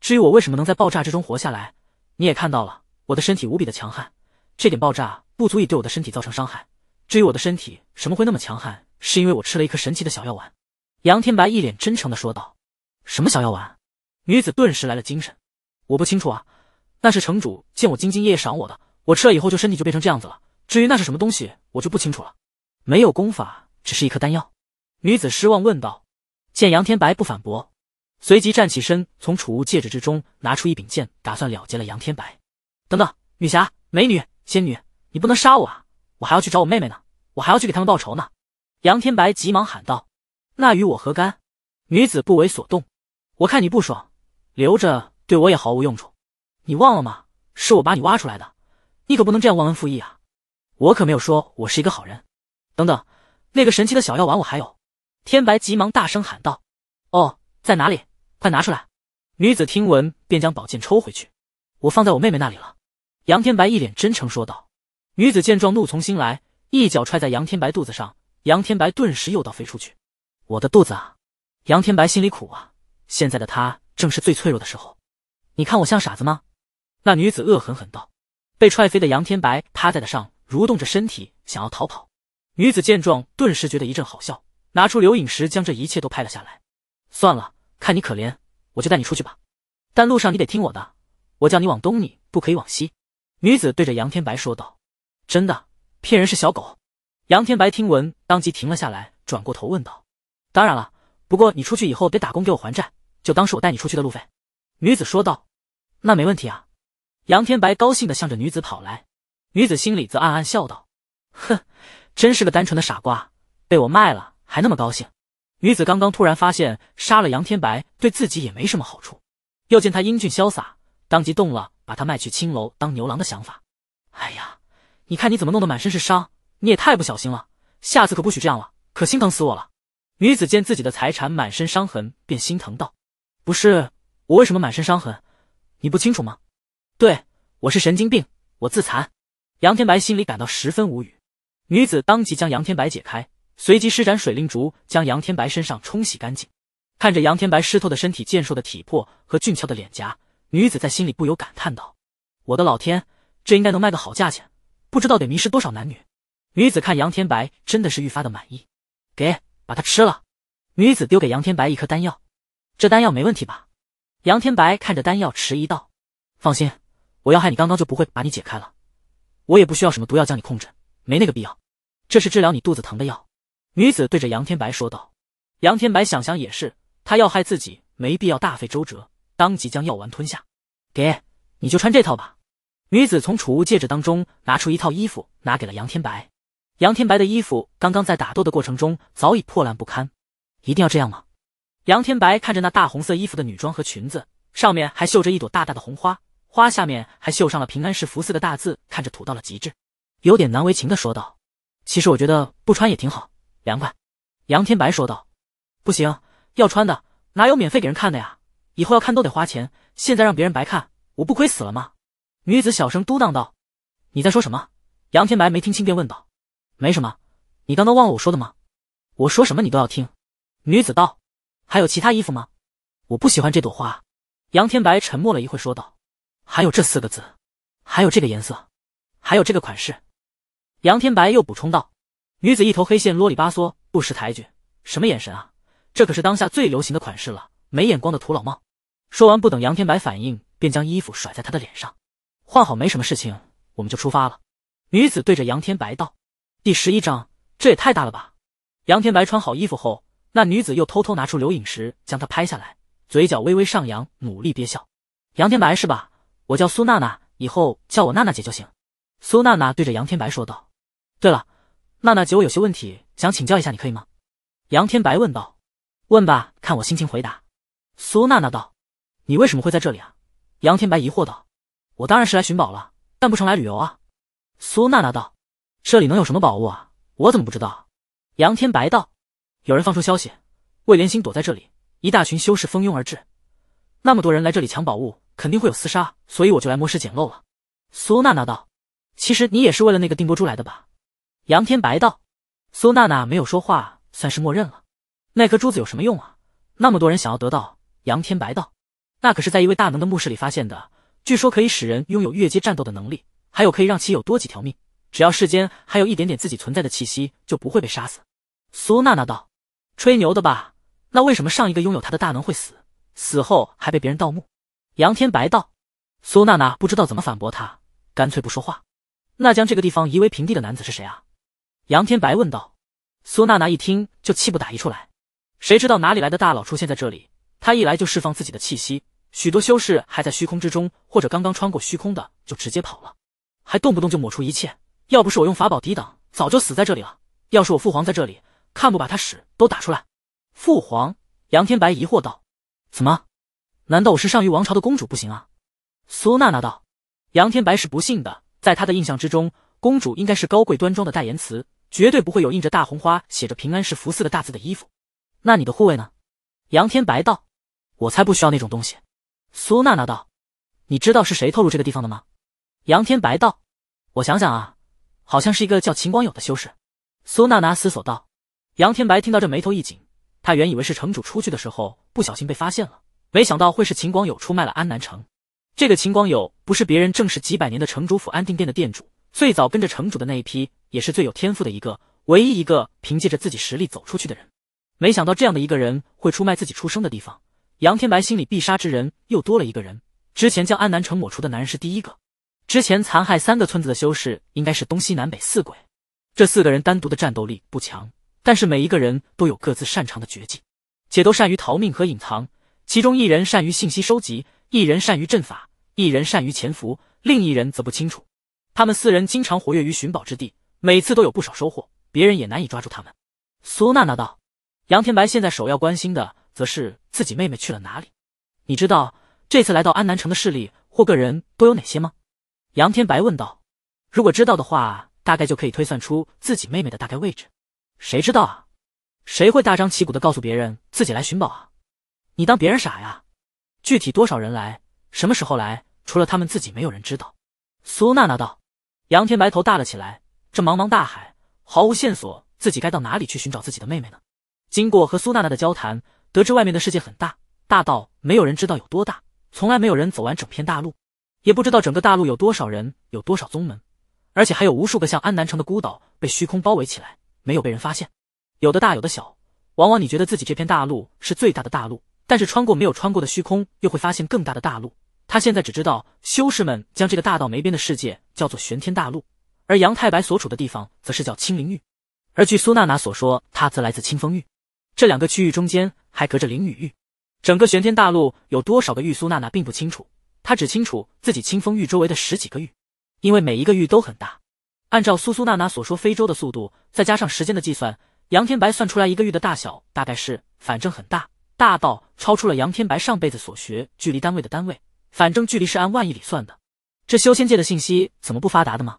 至于我为什么能在爆炸之中活下来，你也看到了，我的身体无比的强悍。”这点爆炸不足以对我的身体造成伤害。至于我的身体什么会那么强悍，是因为我吃了一颗神奇的小药丸。”杨天白一脸真诚的说道。“什么小药丸？”女子顿时来了精神。“我不清楚啊，那是城主见我兢兢业业赏我的，我吃了以后就身体就变成这样子了。至于那是什么东西，我就不清楚了。没有功法，只是一颗丹药。”女子失望问道。见杨天白不反驳，随即站起身，从储物戒指之中拿出一柄剑，打算了结了杨天白。等等，女侠，美女。仙女，你不能杀我啊！我还要去找我妹妹呢，我还要去给他们报仇呢！杨天白急忙喊道。那与我何干？女子不为所动。我看你不爽，留着对我也毫无用处。你忘了吗？是我把你挖出来的，你可不能这样忘恩负义啊！我可没有说我是一个好人。等等，那个神奇的小药丸我还有！天白急忙大声喊道。哦，在哪里？快拿出来！女子听闻便将宝剑抽回去。我放在我妹妹那里了。杨天白一脸真诚说道：“女子见状，怒从心来，一脚踹在杨天白肚子上。杨天白顿时又倒飞出去。我的肚子啊！”杨天白心里苦啊，现在的他正是最脆弱的时候。你看我像傻子吗？”那女子恶狠狠道。被踹飞的杨天白趴在地上，蠕动着身体想要逃跑。女子见状，顿时觉得一阵好笑，拿出留影石将这一切都拍了下来。算了，看你可怜，我就带你出去吧。但路上你得听我的，我叫你往东，你不可以往西。女子对着杨天白说道：“真的，骗人是小狗。”杨天白听闻，当即停了下来，转过头问道：“当然了，不过你出去以后得打工给我还债，就当是我带你出去的路费。”女子说道：“那没问题啊。”杨天白高兴的向着女子跑来，女子心里则暗暗笑道：“哼，真是个单纯的傻瓜，被我卖了还那么高兴。”女子刚刚突然发现杀了杨天白对自己也没什么好处，又见他英俊潇洒，当即动了。把他卖去青楼当牛郎的想法。哎呀，你看你怎么弄得满身是伤，你也太不小心了，下次可不许这样了，可心疼死我了。女子见自己的财产满身伤痕，便心疼道：“不是我为什么满身伤痕，你不清楚吗？”“对，我是神经病，我自残。”杨天白心里感到十分无语。女子当即将杨天白解开，随即施展水灵竹将杨天白身上冲洗干净，看着杨天白湿透的身体、健硕的体魄和俊俏的脸颊。女子在心里不由感叹道：“我的老天，这应该能卖个好价钱，不知道得迷失多少男女。”女子看杨天白，真的是愈发的满意。给，把它吃了。女子丢给杨天白一颗丹药。这丹药没问题吧？杨天白看着丹药迟疑道：“放心，我要害你，刚刚就不会把你解开了。我也不需要什么毒药将你控制，没那个必要。这是治疗你肚子疼的药。”女子对着杨天白说道。杨天白想想也是，他要害自己，没必要大费周折。当即将药丸吞下，给你就穿这套吧。女子从储物戒指当中拿出一套衣服，拿给了杨天白。杨天白的衣服刚刚在打斗的过程中早已破烂不堪。一定要这样吗？杨天白看着那大红色衣服的女装和裙子，上面还绣着一朵大大的红花，花下面还绣上了“平安是福”四个大字，看着土到了极致，有点难为情的说道：“其实我觉得不穿也挺好，凉快。”杨天白说道：“不行，要穿的，哪有免费给人看的呀？”以后要看都得花钱，现在让别人白看，我不亏死了吗？女子小声嘟囔道：“你在说什么？”杨天白没听清，便问道：“没什么，你刚刚忘了我说的吗？”我说什么你都要听。”女子道：“还有其他衣服吗？我不喜欢这朵花。”杨天白沉默了一会，说道：“还有这四个字，还有这个颜色，还有这个款式。”杨天白又补充道：“女子一头黑线，啰里吧嗦，不识抬举，什么眼神啊？这可是当下最流行的款式了，没眼光的土老帽。”说完，不等杨天白反应，便将衣服甩在他的脸上。换好没什么事情，我们就出发了。女子对着杨天白道：“第十一章，这也太大了吧？”杨天白穿好衣服后，那女子又偷偷拿出留影石，将他拍下来，嘴角微微上扬，努力憋笑。杨天白是吧？我叫苏娜娜，以后叫我娜娜姐就行。苏娜娜对着杨天白说道：“对了，娜娜姐，我有些问题想请教一下，你可以吗？”杨天白问道：“问吧，看我心情回答。”苏娜娜道。你为什么会在这里啊？杨天白疑惑道：“我当然是来寻宝了，但不成来旅游啊。”苏娜娜道：“这里能有什么宝物啊？我怎么不知道？”杨天白道：“有人放出消息，魏莲心躲在这里，一大群修士蜂拥而至，那么多人来这里抢宝物，肯定会有厮杀，所以我就来摸石捡漏了。”苏娜娜道：“其实你也是为了那个定波珠来的吧？”杨天白道。苏娜娜没有说话，算是默认了。那颗珠子有什么用啊？那么多人想要得到。杨天白道。那可是在一位大能的墓室里发现的，据说可以使人拥有越阶战斗的能力，还有可以让其有多几条命，只要世间还有一点点自己存在的气息，就不会被杀死。苏娜娜道：“吹牛的吧？那为什么上一个拥有他的大能会死？死后还被别人盗墓？”杨天白道。苏娜娜不知道怎么反驳他，干脆不说话。那将这个地方夷为平地的男子是谁啊？杨天白问道。苏娜娜一听就气不打一处来，谁知道哪里来的大佬出现在这里？他一来就释放自己的气息，许多修士还在虚空之中，或者刚刚穿过虚空的就直接跑了，还动不动就抹除一切。要不是我用法宝抵挡，早就死在这里了。要是我父皇在这里，看不把他屎都打出来！父皇，杨天白疑惑道：“怎么？难道我是上虞王朝的公主不行啊？”苏娜娜道：“杨天白是不信的，在他的印象之中，公主应该是高贵端庄的代言词，绝对不会有印着大红花、写着平安是福四个大字的衣服。那你的护卫呢？”杨天白道。我才不需要那种东西。”苏娜娜道，“你知道是谁透露这个地方的吗？”杨天白道，“我想想啊，好像是一个叫秦光友的修士。”苏娜娜思索道。杨天白听到这，眉头一紧。他原以为是城主出去的时候不小心被发现了，没想到会是秦光友出卖了安南城。这个秦光友不是别人，正是几百年的城主府安定殿的店主，最早跟着城主的那一批，也是最有天赋的一个，唯一一个凭借着自己实力走出去的人。没想到这样的一个人会出卖自己出生的地方。杨天白心里必杀之人又多了一个人。之前将安南城抹除的男人是第一个。之前残害三个村子的修士应该是东西南北四鬼。这四个人单独的战斗力不强，但是每一个人都有各自擅长的绝技，且都善于逃命和隐藏。其中一人善于信息收集，一人善于阵法，一人善于潜伏，另一人则不清楚。他们四人经常活跃于寻宝之地，每次都有不少收获，别人也难以抓住他们。苏娜娜道：“杨天白现在首要关心的。”则是自己妹妹去了哪里？你知道这次来到安南城的势力或个人都有哪些吗？杨天白问道。如果知道的话，大概就可以推算出自己妹妹的大概位置。谁知道啊？谁会大张旗鼓的告诉别人自己来寻宝啊？你当别人傻呀？具体多少人来，什么时候来，除了他们自己，没有人知道。苏娜娜道。杨天白头大了起来。这茫茫大海，毫无线索，自己该到哪里去寻找自己的妹妹呢？经过和苏娜娜的交谈。得知外面的世界很大，大到没有人知道有多大，从来没有人走完整片大陆，也不知道整个大陆有多少人，有多少宗门，而且还有无数个像安南城的孤岛被虚空包围起来，没有被人发现。有的大，有的小。往往你觉得自己这片大陆是最大的大陆，但是穿过没有穿过的虚空，又会发现更大的大陆。他现在只知道修士们将这个大到没边的世界叫做玄天大陆，而杨太白所处的地方则是叫青灵域，而据苏娜娜所说，她则来自清风域。这两个区域中间还隔着灵雨域，整个玄天大陆有多少个域？苏娜娜并不清楚，她只清楚自己清风域周围的十几个域，因为每一个域都很大。按照苏苏娜娜所说，非洲的速度，再加上时间的计算，杨天白算出来一个域的大小大概是……反正很大，大到超出了杨天白上辈子所学距离单位的单位。反正距离是按万亿里算的。这修仙界的信息怎么不发达的吗？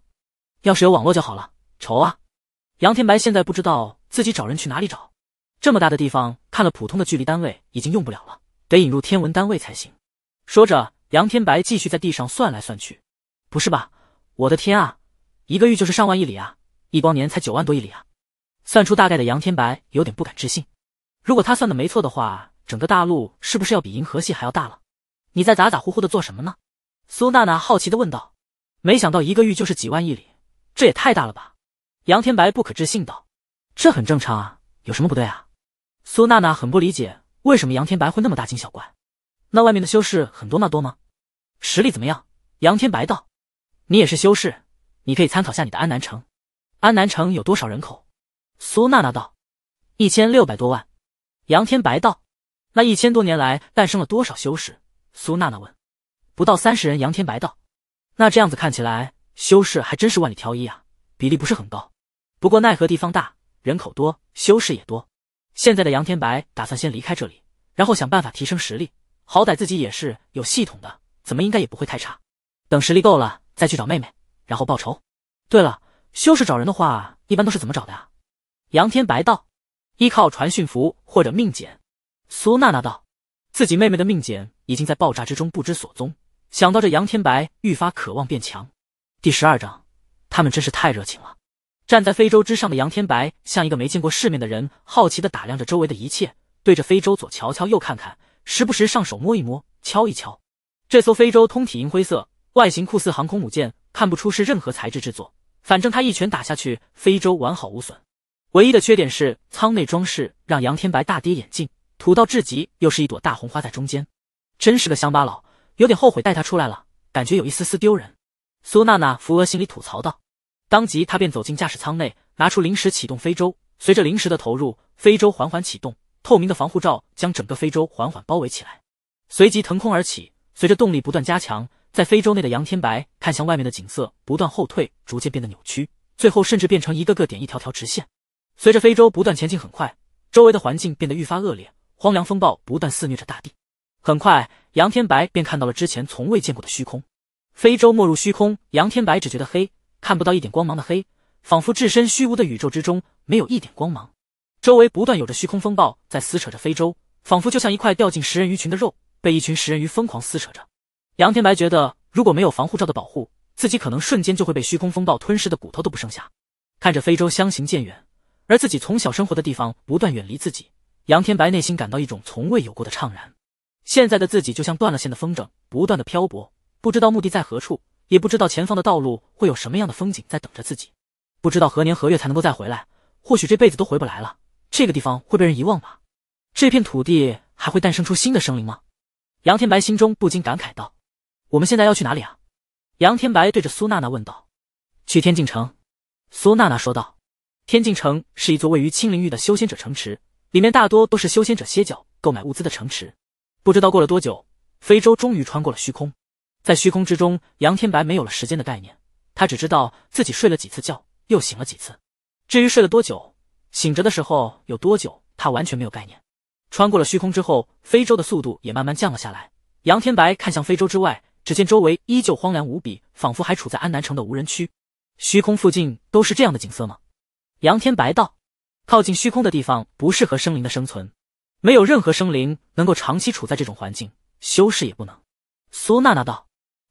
要是有网络就好了，愁啊！杨天白现在不知道自己找人去哪里找。这么大的地方，看了普通的距离单位已经用不了了，得引入天文单位才行。说着，杨天白继续在地上算来算去。不是吧，我的天啊，一个域就是上万亿里啊，一光年才九万多亿里啊！算出大概的杨天白有点不敢置信。如果他算的没错的话，整个大陆是不是要比银河系还要大了？你在咋咋呼呼的做什么呢？苏娜娜好奇的问道。没想到一个域就是几万亿里，这也太大了吧？杨天白不可置信道。这很正常啊，有什么不对啊？苏娜娜很不理解，为什么杨天白会那么大惊小怪？那外面的修士很多吗？多吗？实力怎么样？杨天白道：“你也是修士，你可以参考下你的安南城。安南城有多少人口？”苏娜娜道：“一千六百多万。”杨天白道：“那一千多年来诞生了多少修士？”苏娜娜问：“不到三十人。”杨天白道：“那这样子看起来，修士还真是万里挑一啊，比例不是很高。不过奈何地方大，人口多，修士也多。”现在的杨天白打算先离开这里，然后想办法提升实力。好歹自己也是有系统的，怎么应该也不会太差。等实力够了，再去找妹妹，然后报仇。对了，修士找人的话，一般都是怎么找的啊？杨天白道，依靠传讯符或者命简。苏娜娜道，自己妹妹的命简已经在爆炸之中不知所踪。想到这，杨天白愈发渴望变强。第十二章，他们真是太热情了。站在非洲之上的杨天白，像一个没见过世面的人，好奇地打量着周围的一切，对着非洲左瞧瞧，右看看，时不时上手摸一摸，敲一敲。这艘非洲通体银灰色，外形酷似航空母舰，看不出是任何材质制作。反正他一拳打下去，非洲完好无损。唯一的缺点是舱内装饰让杨天白大跌眼镜，土到至极，又是一朵大红花在中间，真是个乡巴佬，有点后悔带他出来了，感觉有一丝丝丢人。苏娜娜扶额心里吐槽道。当即，他便走进驾驶舱内，拿出零食启动非洲。随着零食的投入，非洲缓缓启动，透明的防护罩将整个非洲缓缓包围起来，随即腾空而起。随着动力不断加强，在非洲内的杨天白看向外面的景色，不断后退，逐渐变得扭曲，最后甚至变成一个个点，一条条直线。随着非洲不断前进，很快，周围的环境变得愈发恶劣，荒凉风暴不断肆虐着大地。很快，杨天白便看到了之前从未见过的虚空。非洲没入虚空，杨天白只觉得黑。看不到一点光芒的黑，仿佛置身虚无的宇宙之中，没有一点光芒。周围不断有着虚空风暴在撕扯着非洲，仿佛就像一块掉进食人鱼群的肉，被一群食人鱼疯狂撕扯着。杨天白觉得，如果没有防护罩的保护，自己可能瞬间就会被虚空风暴吞噬的骨头都不剩下。看着非洲相行渐远，而自己从小生活的地方不断远离自己，杨天白内心感到一种从未有过的怅然。现在的自己就像断了线的风筝，不断的漂泊，不知道目的在何处。也不知道前方的道路会有什么样的风景在等着自己，不知道何年何月才能够再回来，或许这辈子都回不来了。这个地方会被人遗忘吧？这片土地还会诞生出新的生灵吗？杨天白心中不禁感慨道：“我们现在要去哪里啊？”杨天白对着苏娜娜问道：“去天境城。”苏娜娜说道：“天境城是一座位于青灵域的修仙者城池，里面大多都是修仙者歇脚、购买物资的城池。”不知道过了多久，非洲终于穿过了虚空。在虚空之中，杨天白没有了时间的概念，他只知道自己睡了几次觉，又醒了几次。至于睡了多久，醒着的时候有多久，他完全没有概念。穿过了虚空之后，非洲的速度也慢慢降了下来。杨天白看向非洲之外，只见周围依旧荒凉无比，仿佛还处在安南城的无人区。虚空附近都是这样的景色吗？杨天白道：“靠近虚空的地方不适合生灵的生存，没有任何生灵能够长期处在这种环境，修士也不能。”苏娜娜道。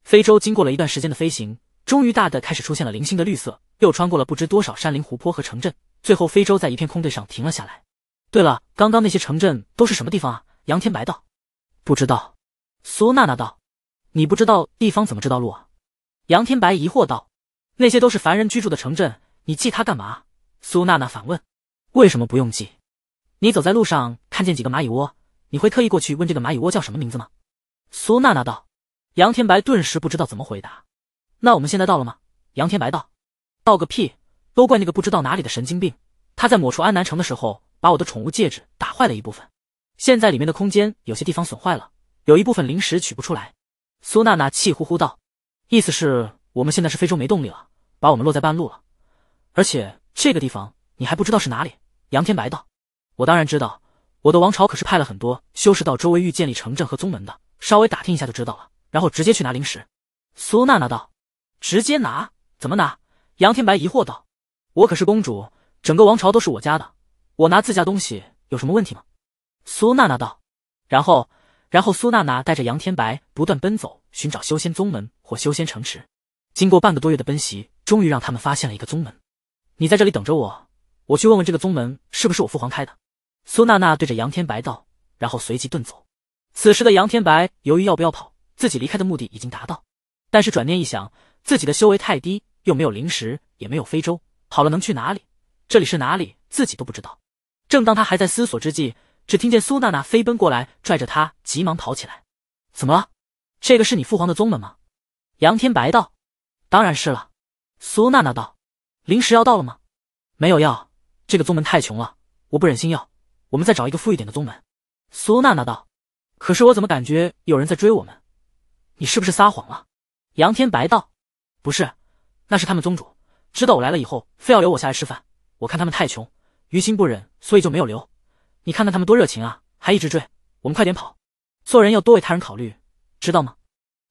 非洲经过了一段时间的飞行，终于大的开始出现了零星的绿色，又穿过了不知多少山林、湖泊和城镇，最后非洲在一片空地上停了下来。对了，刚刚那些城镇都是什么地方啊？杨天白道。不知道，苏娜娜道。你不知道地方怎么知道路啊？杨天白疑惑道。那些都是凡人居住的城镇，你记它干嘛？苏娜娜反问。为什么不用记？你走在路上看见几个蚂蚁窝，你会特意过去问这个蚂蚁窝叫什么名字吗？苏娜娜道。杨天白顿时不知道怎么回答。那我们现在到了吗？杨天白道：“到个屁！都怪那个不知道哪里的神经病，他在抹除安南城的时候，把我的宠物戒指打坏了一部分。现在里面的空间有些地方损坏了，有一部分临时取不出来。”苏娜娜气呼呼道：“意思是我们现在是非洲没动力了，把我们落在半路了。而且这个地方你还不知道是哪里？”杨天白道：“我当然知道，我的王朝可是派了很多修士到周围域建立城镇和宗门的，稍微打听一下就知道了。”然后直接去拿零食。苏娜娜道：“直接拿？怎么拿？”杨天白疑惑道：“我可是公主，整个王朝都是我家的，我拿自家东西有什么问题吗？”苏娜娜道。然后，然后苏娜娜带着杨天白不断奔走，寻找修仙宗门或修仙城池。经过半个多月的奔袭，终于让他们发现了一个宗门。你在这里等着我，我去问问这个宗门是不是我父皇开的。苏娜娜对着杨天白道，然后随即遁走。此时的杨天白犹豫要不要跑。自己离开的目的已经达到，但是转念一想，自己的修为太低，又没有灵石，也没有非洲，好了能去哪里？这里是哪里？自己都不知道。正当他还在思索之际，只听见苏娜娜飞奔过来，拽着他急忙跑起来。怎么了？这个是你父皇的宗门吗？杨天白道。当然是了。苏娜娜道。灵石要到了吗？没有要，这个宗门太穷了，我不忍心要。我们再找一个富裕点的宗门。苏娜娜道。可是我怎么感觉有人在追我们？你是不是撒谎了？杨天白道：“不是，那是他们宗主知道我来了以后，非要留我下来吃饭。我看他们太穷，于心不忍，所以就没有留。你看看他们多热情啊，还一直追我们，快点跑！做人要多为他人考虑，知道吗？”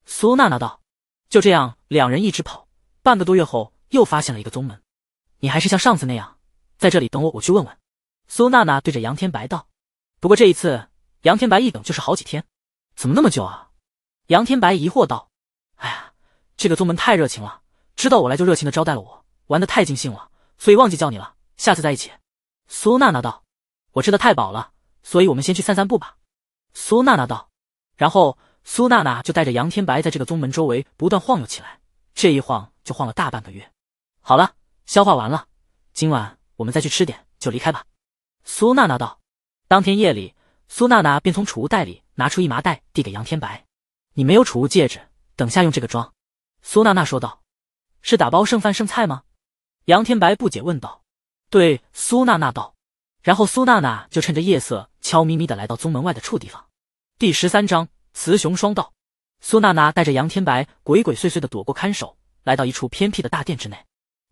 苏娜娜道：“就这样，两人一直跑，半个多月后又发现了一个宗门。你还是像上次那样，在这里等我，我去问问。”苏娜娜对着杨天白道：“不过这一次，杨天白一等就是好几天，怎么那么久啊？”杨天白疑惑道：“哎呀，这个宗门太热情了，知道我来就热情的招待了我，玩的太尽兴了，所以忘记叫你了。下次再一起。”苏娜娜道：“我吃的太饱了，所以我们先去散散步吧。”苏娜娜道。然后苏娜娜就带着杨天白在这个宗门周围不断晃悠起来，这一晃就晃了大半个月。好了，消化完了，今晚我们再去吃点就离开吧。”苏娜娜道。当天夜里，苏娜娜便从储物袋里拿出一麻袋，递给杨天白。你没有储物戒指，等下用这个装。”苏娜娜说道，“是打包剩饭剩菜吗？”杨天白不解问道。“对。”苏娜娜道。然后苏娜娜就趁着夜色，悄咪咪的来到宗门外的处地方。第十三章，雌雄双道。苏娜娜带着杨天白，鬼鬼祟祟的躲过看守，来到一处偏僻的大殿之内。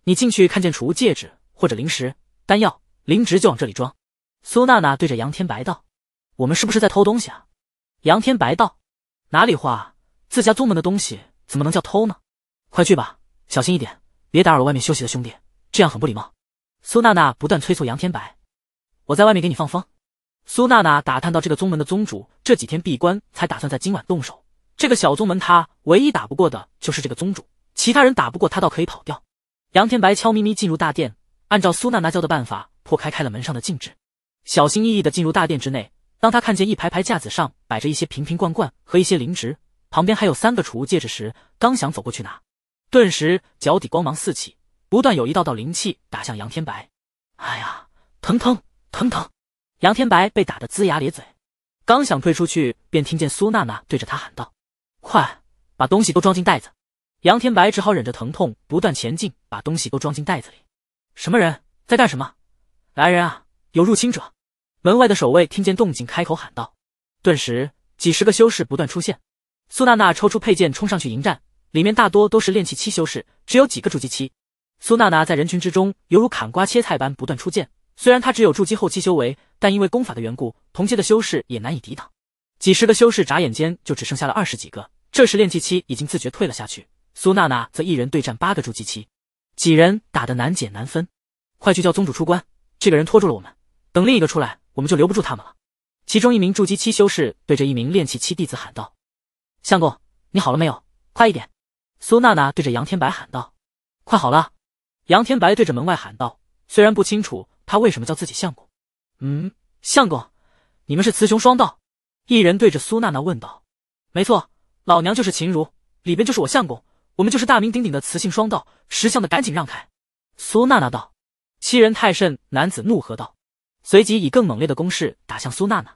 你进去看见储物戒指或者灵石、丹药、灵植就往这里装。”苏娜娜对着杨天白道，“我们是不是在偷东西啊？”杨天白道。哪里话，自家宗门的东西怎么能叫偷呢？快去吧，小心一点，别打扰了外面休息的兄弟，这样很不礼貌。苏娜娜不断催促杨天白：“我在外面给你放风。”苏娜娜打探到这个宗门的宗主这几天闭关，才打算在今晚动手。这个小宗门他唯一打不过的就是这个宗主，其他人打不过他，倒可以跑掉。杨天白悄咪咪进入大殿，按照苏娜娜教的办法破开开了门上的禁制，小心翼翼的进入大殿之内。当他看见一排排架子上摆着一些瓶瓶罐罐和一些灵植，旁边还有三个储物戒指时，刚想走过去拿，顿时脚底光芒四起，不断有一道道灵气打向杨天白。哎呀，疼疼疼疼！杨天白被打得龇牙咧嘴，刚想退出去，便听见苏娜娜对着他喊道：“快把东西都装进袋子！”杨天白只好忍着疼痛，不断前进，把东西都装进袋子里。什么人在干什么？来人啊，有入侵者！门外的守卫听见动静，开口喊道：“顿时，几十个修士不断出现。”苏娜娜抽出佩剑，冲上去迎战。里面大多都是炼气期修士，只有几个筑基期。苏娜娜在人群之中，犹如砍瓜切菜般不断出剑。虽然她只有筑基后期修为，但因为功法的缘故，同阶的修士也难以抵挡。几十个修士眨眼间就只剩下了二十几个。这时炼气期已经自觉退了下去，苏娜娜则一人对战八个筑基期，几人打得难解难分。快去叫宗主出关，这个人拖住了我们。等另一个出来，我们就留不住他们了。其中一名筑基期修士对着一名练气期弟子喊道：“相公，你好了没有？快一点！”苏娜娜对着杨天白喊道：“快好了！”杨天白对着门外喊道：“虽然不清楚他为什么叫自己相公，嗯，相公，你们是雌雄双道？”一人对着苏娜娜问道：“没错，老娘就是秦如，里边就是我相公，我们就是大名鼎鼎的雌性双道。识相的赶紧让开！”苏娜娜道：“欺人太甚！”男子怒喝道。随即以更猛烈的攻势打向苏娜娜。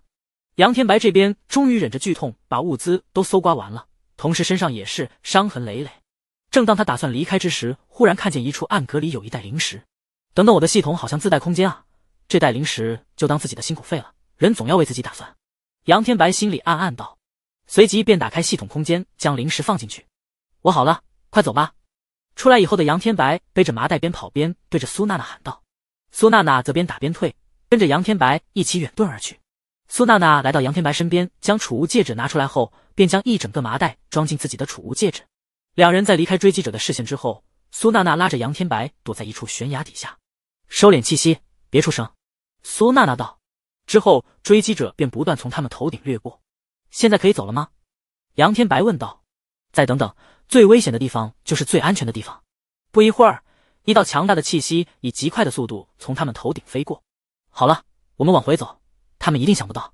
杨天白这边终于忍着剧痛把物资都搜刮完了，同时身上也是伤痕累累。正当他打算离开之时，忽然看见一处暗格里有一袋零食。等等，我的系统好像自带空间啊！这袋零食就当自己的辛苦费了，人总要为自己打算。杨天白心里暗暗道，随即便打开系统空间，将零食放进去。我好了，快走吧！出来以后的杨天白背着麻袋边跑边对着苏娜娜喊道，苏娜娜则边打边退。跟着杨天白一起远遁而去。苏娜娜来到杨天白身边，将储物戒指拿出来后，便将一整个麻袋装进自己的储物戒指。两人在离开追击者的视线之后，苏娜娜拉着杨天白躲在一处悬崖底下，收敛气息，别出声。苏娜娜道。之后，追击者便不断从他们头顶掠过。现在可以走了吗？杨天白问道。再等等，最危险的地方就是最安全的地方。不一会儿，一道强大的气息以极快的速度从他们头顶飞过。好了，我们往回走，他们一定想不到。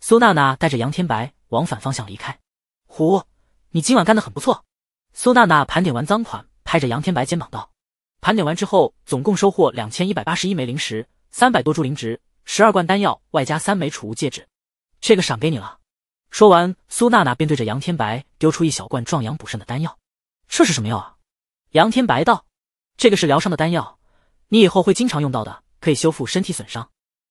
苏娜娜带着杨天白往反方向离开。胡，你今晚干的很不错。苏娜娜盘点完赃款，拍着杨天白肩膀道：“盘点完之后，总共收获两千一百八十一枚灵石，三百多株灵植，十二罐丹药，外加三枚储物戒指。这个赏给你了。”说完，苏娜娜便对着杨天白丢出一小罐壮阳补肾的丹药。“这是什么药啊？”杨天白道：“这个是疗伤的丹药，你以后会经常用到的，可以修复身体损伤。”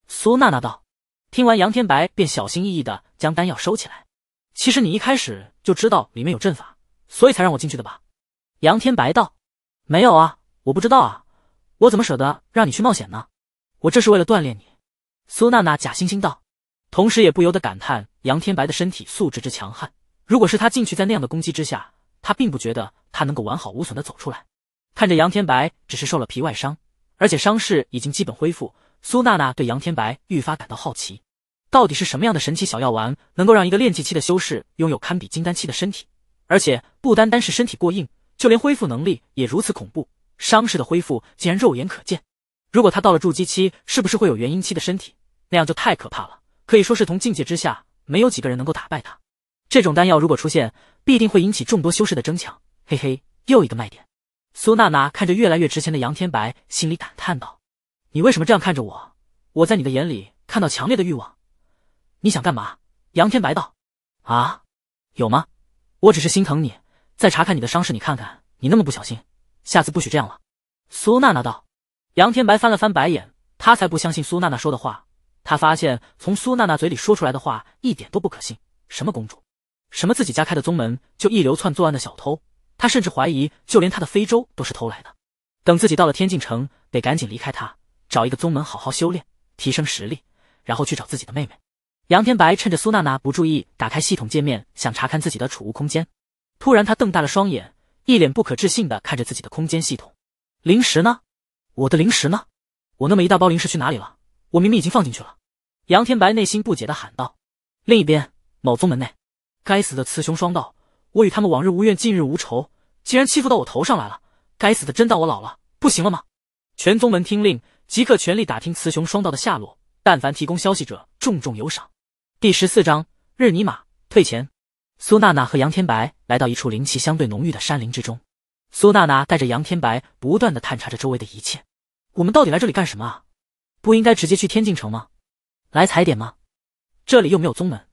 苏娜娜道：“听完杨天白便小心翼翼的将丹药收起来。其实你一开始就知道里面有阵法，所以才让我进去的吧？”杨天白道：“没有啊，我不知道啊，我怎么舍得让你去冒险呢？我这是为了锻炼你。”苏娜娜假惺惺道，同时也不由得感叹杨天白的身体素质之强悍。如果是他进去，在那样的攻击之下，他并不觉得他能够完好无损的走出来。看着杨天白只是受了皮外伤，而且伤势已经基本恢复。苏娜娜对杨天白愈发感到好奇，到底是什么样的神奇小药丸能够让一个炼气期的修士拥有堪比金丹期的身体？而且不单单是身体过硬，就连恢复能力也如此恐怖，伤势的恢复竟然肉眼可见。如果他到了筑基期，是不是会有元婴期的身体？那样就太可怕了，可以说是同境界之下没有几个人能够打败他。这种丹药如果出现，必定会引起众多修士的争抢。嘿嘿，又一个卖点。苏娜娜看着越来越值钱的杨天白，心里感叹道。你为什么这样看着我？我在你的眼里看到强烈的欲望，你想干嘛？杨天白道。啊，有吗？我只是心疼你。再查看你的伤势，你看看，你那么不小心，下次不许这样了。苏娜娜道。杨天白翻了翻白眼，他才不相信苏娜娜说的话。他发现从苏娜娜嘴里说出来的话一点都不可信。什么公主，什么自己家开的宗门就一流窜作案的小偷，他甚至怀疑就连他的非洲都是偷来的。等自己到了天境城，得赶紧离开他。找一个宗门好好修炼，提升实力，然后去找自己的妹妹。杨天白趁着苏娜娜不注意，打开系统界面，想查看自己的储物空间。突然，他瞪大了双眼，一脸不可置信的看着自己的空间系统：零食呢？我的零食呢？我那么一大包零食去哪里了？我明明已经放进去了！杨天白内心不解的喊道。另一边，某宗门内，该死的雌雄双道，我与他们往日无怨，近日无仇，竟然欺负到我头上来了！该死的，真当我老了不行了吗？全宗门听令！即刻全力打听雌雄双道的下落，但凡提供消息者，重重有赏。第十四章日尼玛退钱。苏娜娜和杨天白来到一处灵气相对浓郁的山林之中，苏娜娜带着杨天白不断的探查着周围的一切。我们到底来这里干什么啊？不应该直接去天境城吗？来踩点吗？这里又没有宗门。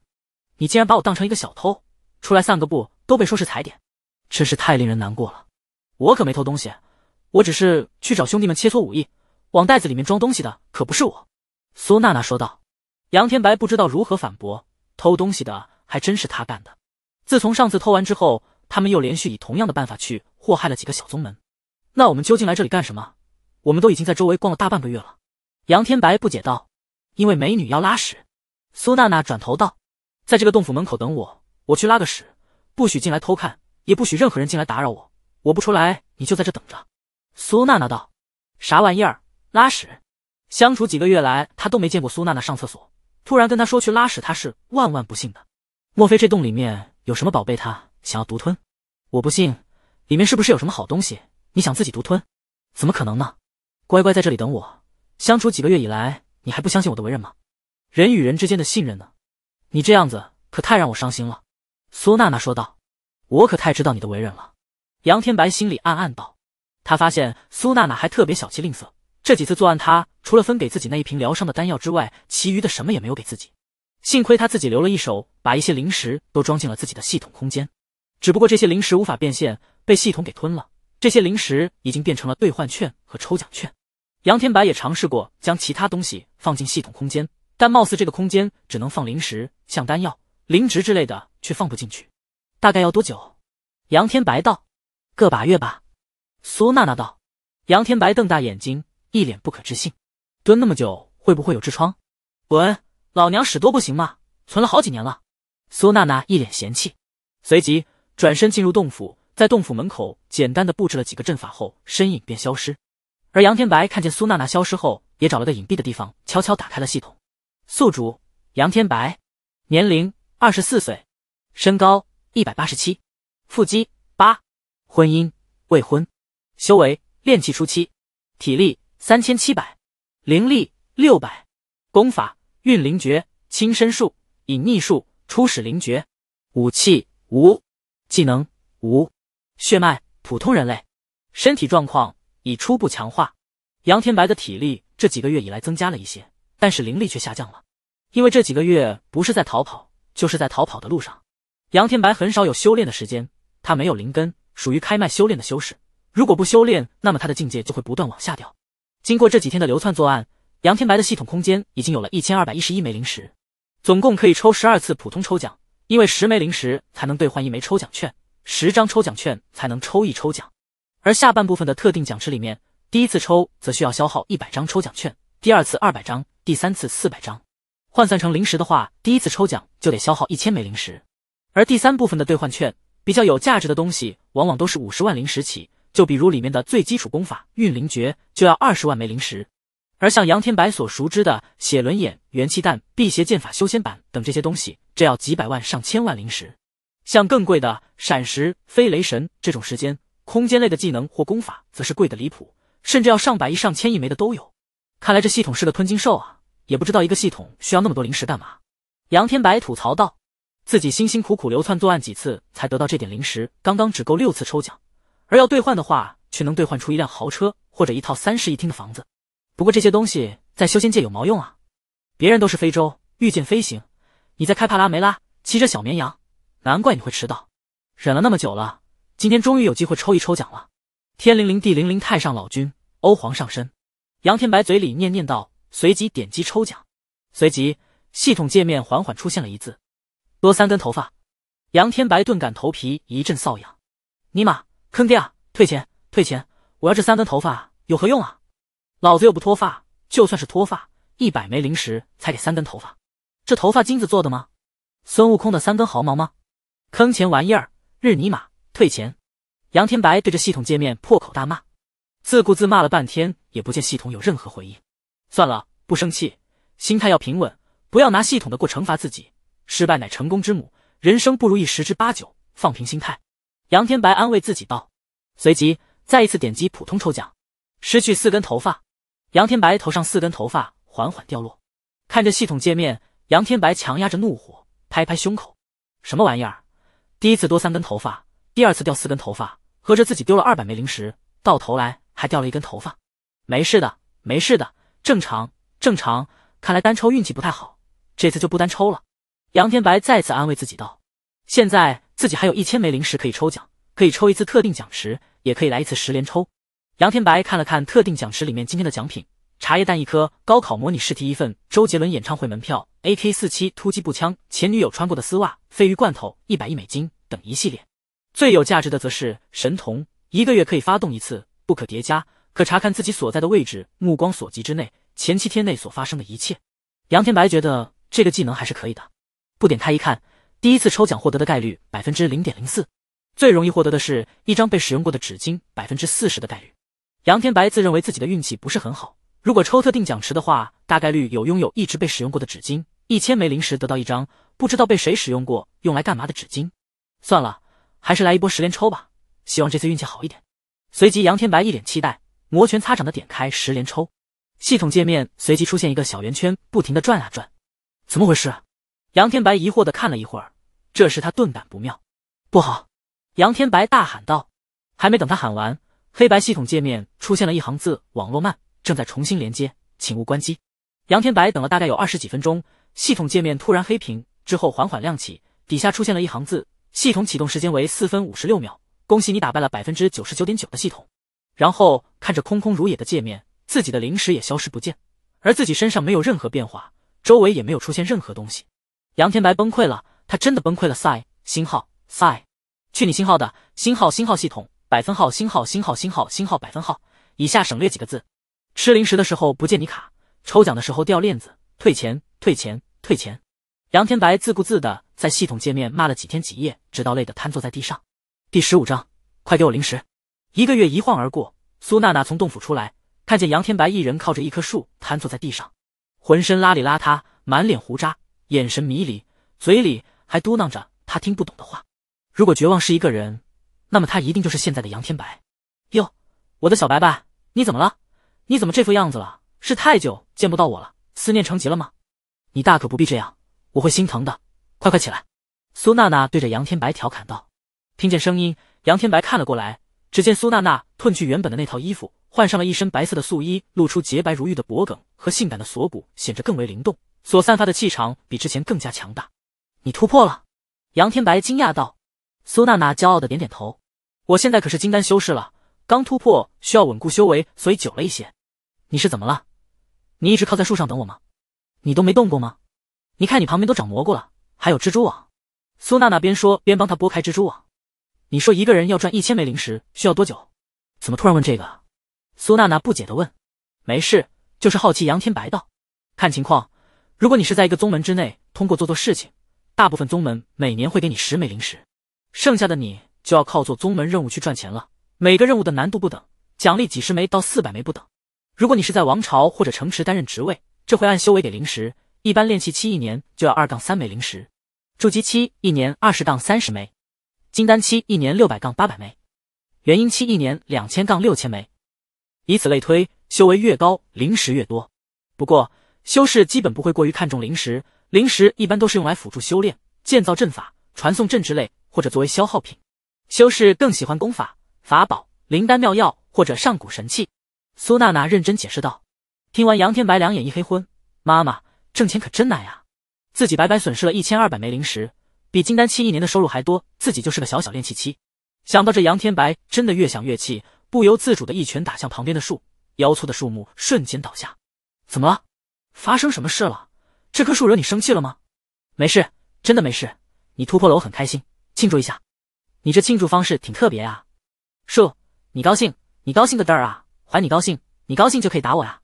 你竟然把我当成一个小偷，出来散个步都被说是踩点，真是太令人难过了。我可没偷东西，我只是去找兄弟们切磋武艺。往袋子里面装东西的可不是我，苏娜娜说道。杨天白不知道如何反驳，偷东西的还真是他干的。自从上次偷完之后，他们又连续以同样的办法去祸害了几个小宗门。那我们究竟来这里干什么？我们都已经在周围逛了大半个月了。杨天白不解道。因为美女要拉屎，苏娜娜转头道，在这个洞府门口等我，我去拉个屎，不许进来偷看，也不许任何人进来打扰我，我不出来你就在这等着。苏娜娜道，啥玩意儿？拉屎，相处几个月来，他都没见过苏娜娜上厕所。突然跟他说去拉屎，他是万万不信的。莫非这洞里面有什么宝贝，他想要独吞？我不信，里面是不是有什么好东西，你想自己独吞？怎么可能呢？乖乖在这里等我。相处几个月以来，你还不相信我的为人吗？人与人之间的信任呢？你这样子可太让我伤心了。”苏娜娜说道，“我可太知道你的为人了。”杨天白心里暗暗道，他发现苏娜娜还特别小气吝啬。这几次作案，他除了分给自己那一瓶疗伤的丹药之外，其余的什么也没有给自己。幸亏他自己留了一手，把一些零食都装进了自己的系统空间。只不过这些零食无法变现，被系统给吞了。这些零食已经变成了兑换券和抽奖券。杨天白也尝试过将其他东西放进系统空间，但貌似这个空间只能放零食，像丹药、灵植之类的却放不进去。大概要多久？杨天白道：“个把月吧。”苏娜娜道。杨天白瞪大眼睛。一脸不可置信，蹲那么久会不会有痔疮？滚，老娘屎多不行吗？存了好几年了。苏娜娜一脸嫌弃，随即转身进入洞府，在洞府门口简单的布置了几个阵法后，身影便消失。而杨天白看见苏娜娜消失后，也找了个隐蔽的地方，悄悄打开了系统。宿主杨天白，年龄二十四岁，身高一百八十七，腹肌八，婚姻未婚，修为炼气初期，体力。三千七百灵力，六百功法，运灵诀、轻身术、隐匿术、初始灵诀，武器无，技能无，血脉普通人类，身体状况已初步强化。杨天白的体力这几个月以来增加了一些，但是灵力却下降了，因为这几个月不是在逃跑就是在逃跑的路上。杨天白很少有修炼的时间，他没有灵根，属于开脉修炼的修士。如果不修炼，那么他的境界就会不断往下掉。经过这几天的流窜作案，杨天白的系统空间已经有了一千二百一十一枚零食，总共可以抽十二次普通抽奖。因为十枚零食才能兑换一枚抽奖券，十张抽奖券才能抽一抽奖。而下半部分的特定奖池里面，第一次抽则需要消耗一百张抽奖券，第二次二百张，第三次四百张。换算成零食的话，第一次抽奖就得消耗一千枚零食。而第三部分的兑换券比较有价值的东西，往往都是五十万零食起。就比如里面的最基础功法运灵诀，就要二十万枚灵石，而像杨天白所熟知的血轮眼、元气弹、辟邪剑法修仙版等这些东西，这要几百万、上千万灵石。像更贵的闪石、飞雷神这种时间、空间类的技能或功法，则是贵的离谱，甚至要上百亿、上千亿枚的都有。看来这系统是个吞金兽啊！也不知道一个系统需要那么多灵石干嘛。杨天白吐槽道：“自己辛辛苦苦流窜作案几次才得到这点灵石，刚刚只够六次抽奖。”而要兑换的话，却能兑换出一辆豪车或者一套三室一厅的房子。不过这些东西在修仙界有毛用啊？别人都是非洲御剑飞行，你在开帕拉梅拉，骑着小绵羊，难怪你会迟到。忍了那么久了，今天终于有机会抽一抽奖了。天灵灵，地灵灵，太上老君，欧皇上身！杨天白嘴里念念道，随即点击抽奖，随即系统界面缓缓出现了一字：多三根头发。杨天白顿感头皮一阵瘙痒，尼玛！坑爹啊！退钱退钱！我要这三根头发有何用啊？老子又不脱发，就算是脱发，一百枚零食才给三根头发，这头发金子做的吗？孙悟空的三根毫毛吗？坑钱玩意儿！日你妈！退钱！杨天白对着系统界面破口大骂，自顾自骂了半天，也不见系统有任何回应。算了，不生气，心态要平稳，不要拿系统的过惩罚自己。失败乃成功之母，人生不如意十之八九，放平心态。杨天白安慰自己道，随即再一次点击普通抽奖，失去四根头发。杨天白头上四根头发缓缓掉落。看着系统界面，杨天白强压着怒火，拍拍胸口：“什么玩意儿？第一次多三根头发，第二次掉四根头发，合着自己丢了二百枚零食，到头来还掉了一根头发。没事的，没事的，正常，正常。看来单抽运气不太好，这次就不单抽了。”杨天白再次安慰自己道：“现在。”自己还有一千枚零食可以抽奖，可以抽一次特定奖池，也可以来一次十连抽。杨天白看了看特定奖池里面今天的奖品：茶叶蛋一颗，高考模拟试题一份，周杰伦演唱会门票，AK47 突击步枪，前女友穿过的丝袜，鲱鱼罐头，一百亿美金等一系列。最有价值的则是神童，一个月可以发动一次，不可叠加，可查看自己所在的位置，目光所及之内，前七天内所发生的一切。杨天白觉得这个技能还是可以的，不点开一看。第一次抽奖获得的概率百分之零点零四，最容易获得的是，一张被使用过的纸巾，百分之四十的概率。杨天白自认为自己的运气不是很好，如果抽特定奖池的话，大概率有拥有一直被使用过的纸巾。一千枚零食得到一张不知道被谁使用过，用来干嘛的纸巾。算了，还是来一波十连抽吧，希望这次运气好一点。随即杨天白一脸期待，摩拳擦掌的点开十连抽，系统界面随即出现一个小圆圈，不停的转啊转，怎么回事？杨天白疑惑地看了一会儿，这时他顿感不妙，不好！杨天白大喊道。还没等他喊完，黑白系统界面出现了一行字：网络慢，正在重新连接，请勿关机。杨天白等了大概有二十几分钟，系统界面突然黑屏，之后缓缓亮起，底下出现了一行字：系统启动时间为四分五十六秒，恭喜你打败了百分之九十九点九的系统。然后看着空空如也的界面，自己的灵石也消失不见，而自己身上没有任何变化，周围也没有出现任何东西。杨天白崩溃了，他真的崩溃了。s i 星号 s i 去你星号的星号星号系统百分号星号星号星号星号百分号以下省略几个字。吃零食的时候不见你卡，抽奖的时候掉链子，退钱退钱退钱。杨天白自顾自的在系统界面骂了几天几夜，直到累得瘫坐在地上。第十五章，快给我零食。一个月一晃而过，苏娜娜从洞府出来，看见杨天白一人靠着一棵树瘫坐在地上，浑身邋里邋遢，满脸胡渣。眼神迷离，嘴里还嘟囔着他听不懂的话。如果绝望是一个人，那么他一定就是现在的杨天白。哟，我的小白白，你怎么了？你怎么这副样子了？是太久见不到我了，思念成疾了吗？你大可不必这样，我会心疼的。快快起来！苏娜娜对着杨天白调侃道。听见声音，杨天白看了过来，只见苏娜娜褪去原本的那套衣服，换上了一身白色的素衣，露出洁白如玉的脖颈和性感的锁骨，显得更为灵动。所散发的气场比之前更加强大，你突破了？杨天白惊讶道。苏娜娜骄傲的点点头，我现在可是金丹修士了。刚突破需要稳固修为，所以久了一些。你是怎么了？你一直靠在树上等我吗？你都没动过吗？你看你旁边都长蘑菇了，还有蜘蛛网。苏娜娜边说边帮他拨开蜘蛛网。你说一个人要赚一千枚灵石需要多久？怎么突然问这个？苏娜娜不解的问。没事，就是好奇。杨天白道。看情况。如果你是在一个宗门之内，通过做做事情，大部分宗门每年会给你十枚灵石，剩下的你就要靠做宗门任务去赚钱了。每个任务的难度不等，奖励几十枚到四百枚不等。如果你是在王朝或者城池担任职位，这会按修为给灵石，一般练气期一年就要二杠三枚灵石，筑基期一年二十杠三十枚，金丹期一年六百杠八百枚，元婴期一年两千杠六千枚，以此类推，修为越高，灵石越多。不过。修士基本不会过于看重灵石，灵石一般都是用来辅助修炼、建造阵法、传送阵之类，或者作为消耗品。修士更喜欢功法、法宝、灵丹妙药或者上古神器。苏娜娜认真解释道。听完杨天白两眼一黑昏，妈妈挣钱可真难呀，自己白白损失了一千二百枚灵石，比金丹期一年的收入还多，自己就是个小小练气期。想到这，杨天白真的越想越气，不由自主的一拳打向旁边的树，腰粗的树木瞬间倒下。怎么了？发生什么事了？这棵树惹你生气了吗？没事，真的没事。你突破了，我很开心，庆祝一下。你这庆祝方式挺特别啊。树，你高兴，你高兴个嘚儿啊！还你高兴，你高兴就可以打我呀。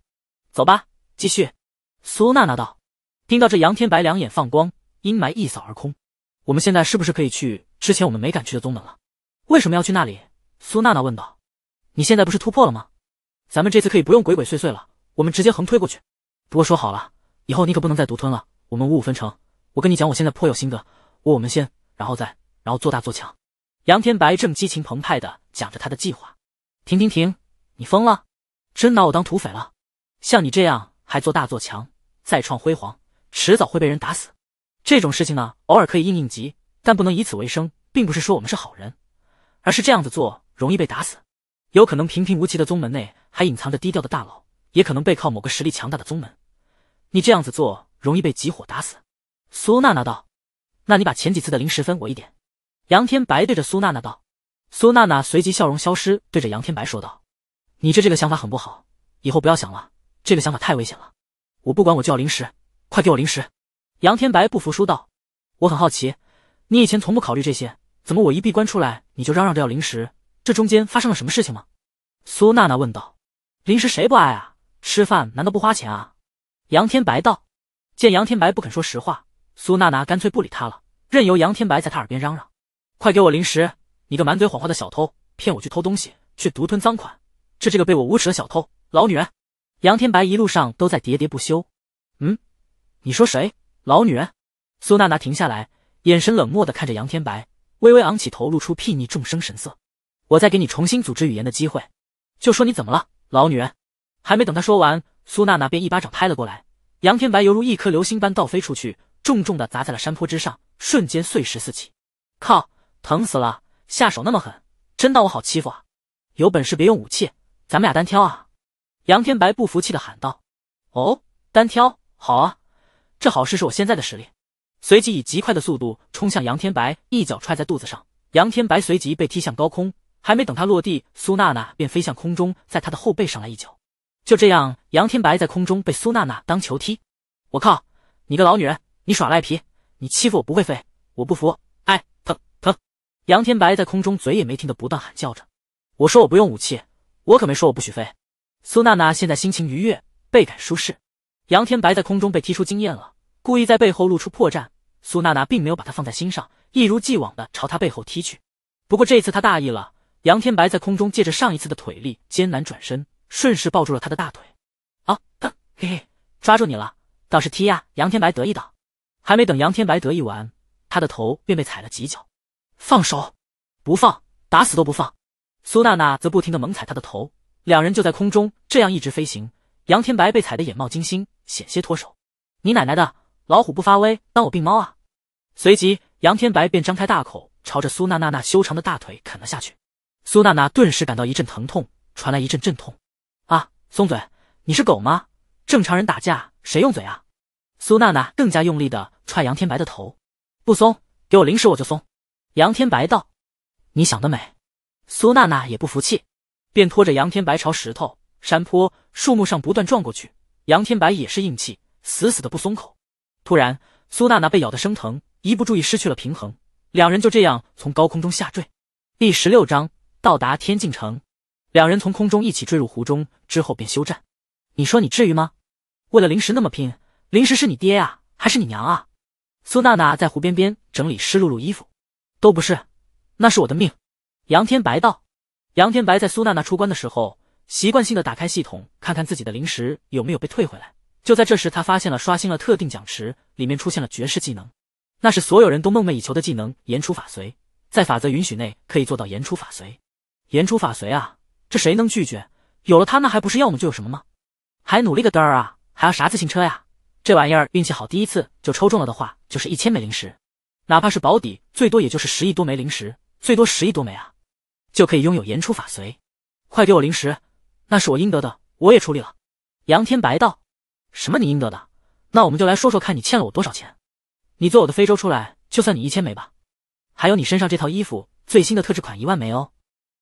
走吧，继续。苏娜娜道。听到这，杨天白两眼放光，阴霾一扫而空。我们现在是不是可以去之前我们没敢去的宗门了？为什么要去那里？苏娜娜问道。你现在不是突破了吗？咱们这次可以不用鬼鬼祟祟了，我们直接横推过去。不过说好了，以后你可不能再独吞了，我们五五分成。我跟你讲，我现在颇有心得，我我们先，然后再，然后做大做强。杨天白正激情澎湃的讲着他的计划。停停停，你疯了？真拿我当土匪了？像你这样还做大做强，再创辉煌，迟早会被人打死。这种事情呢，偶尔可以应应急，但不能以此为生。并不是说我们是好人，而是这样子做容易被打死。有可能平平无奇的宗门内还隐藏着低调的大佬。也可能背靠某个实力强大的宗门，你这样子做容易被集火打死。苏娜娜道：“那你把前几次的零食分我一点。”杨天白对着苏娜娜道。苏娜娜随即笑容消失，对着杨天白说道：“你这这个想法很不好，以后不要想了，这个想法太危险了。”我不管，我就要零食，快给我零食！”杨天白不服输道：“我很好奇，你以前从不考虑这些，怎么我一闭关出来你就嚷嚷着要零食？这中间发生了什么事情吗？”苏娜娜问道：“零食谁不爱啊？”吃饭难道不花钱啊？杨天白道。见杨天白不肯说实话，苏娜娜干脆不理他了，任由杨天白在他耳边嚷嚷：“快给我零食！你个满嘴谎话的小偷，骗我去偷东西，却独吞赃款，这这个被我无耻的小偷老女人！”杨天白一路上都在喋喋不休。嗯，你说谁老女人？苏娜娜停下来，眼神冷漠的看着杨天白，微微昂起头，露出睥睨众生神色。我再给你重新组织语言的机会，就说你怎么了，老女人。还没等他说完，苏娜娜便一巴掌拍了过来，杨天白犹如一颗流星般倒飞出去，重重的砸在了山坡之上，瞬间碎石四起。靠，疼死了！下手那么狠，真当我好欺负啊？有本事别用武器，咱们俩单挑啊！杨天白不服气的喊道：“哦，单挑好啊，这好试试我现在的实力。”随即以极快的速度冲向杨天白，一脚踹在肚子上，杨天白随即被踢向高空。还没等他落地，苏娜娜便飞向空中，在他的后背上来一脚。就这样，杨天白在空中被苏娜娜当球踢。我靠，你个老女人，你耍赖皮，你欺负我不会飞，我不服！哎，疼疼！杨天白在空中嘴也没停的不断喊叫着。我说我不用武器，我可没说我不许飞。苏娜娜现在心情愉悦，倍感舒适。杨天白在空中被踢出经验了，故意在背后露出破绽。苏娜娜并没有把他放在心上，一如既往的朝他背后踢去。不过这一次他大意了，杨天白在空中借着上一次的腿力艰难转身。顺势抱住了他的大腿，啊，嘿嘿，抓住你了，倒是踢呀！杨天白得意道。还没等杨天白得意完，他的头便被踩了几脚。放手，不放，打死都不放！苏娜娜则不停的猛踩他的头，两人就在空中这样一直飞行。杨天白被踩的眼冒金星，险些脱手。你奶奶的，老虎不发威，当我病猫啊！随即，杨天白便张开大口，朝着苏娜娜那修长的大腿啃了下去。苏娜娜顿时感到一阵疼痛，传来一阵阵痛。啊！松嘴，你是狗吗？正常人打架谁用嘴啊？苏娜娜更加用力的踹杨天白的头，不松，给我零食我就松。杨天白道：“你想得美。”苏娜娜也不服气，便拖着杨天白朝石头、山坡、树木上不断撞过去。杨天白也是硬气，死死的不松口。突然，苏娜娜被咬得生疼，一不注意失去了平衡，两人就这样从高空中下坠。第十六章到达天境城。两人从空中一起坠入湖中之后便休战。你说你至于吗？为了灵石那么拼，灵石是你爹啊还是你娘啊？苏娜娜在湖边边整理湿漉漉衣服，都不是，那是我的命。杨天白道。杨天白在苏娜娜出关的时候，习惯性的打开系统，看看自己的灵石有没有被退回来。就在这时，他发现了刷新了特定奖池，里面出现了绝世技能，那是所有人都梦寐以求的技能——言出法随，在法则允许内可以做到言出法随。言出法随啊！这谁能拒绝？有了它，那还不是要么就有什么吗？还努力个嘚儿啊！还要啥自行车呀？这玩意儿运气好，第一次就抽中了的话，就是一千枚零食。哪怕是保底，最多也就是十亿多枚零食，最多十亿多枚啊，就可以拥有言出法随。快给我零食，那是我应得的，我也出力了。杨天白道：“什么你应得的？那我们就来说说看，你欠了我多少钱？你坐我的非洲出来，就算你一千枚吧。还有你身上这套衣服，最新的特制款一万枚哦。”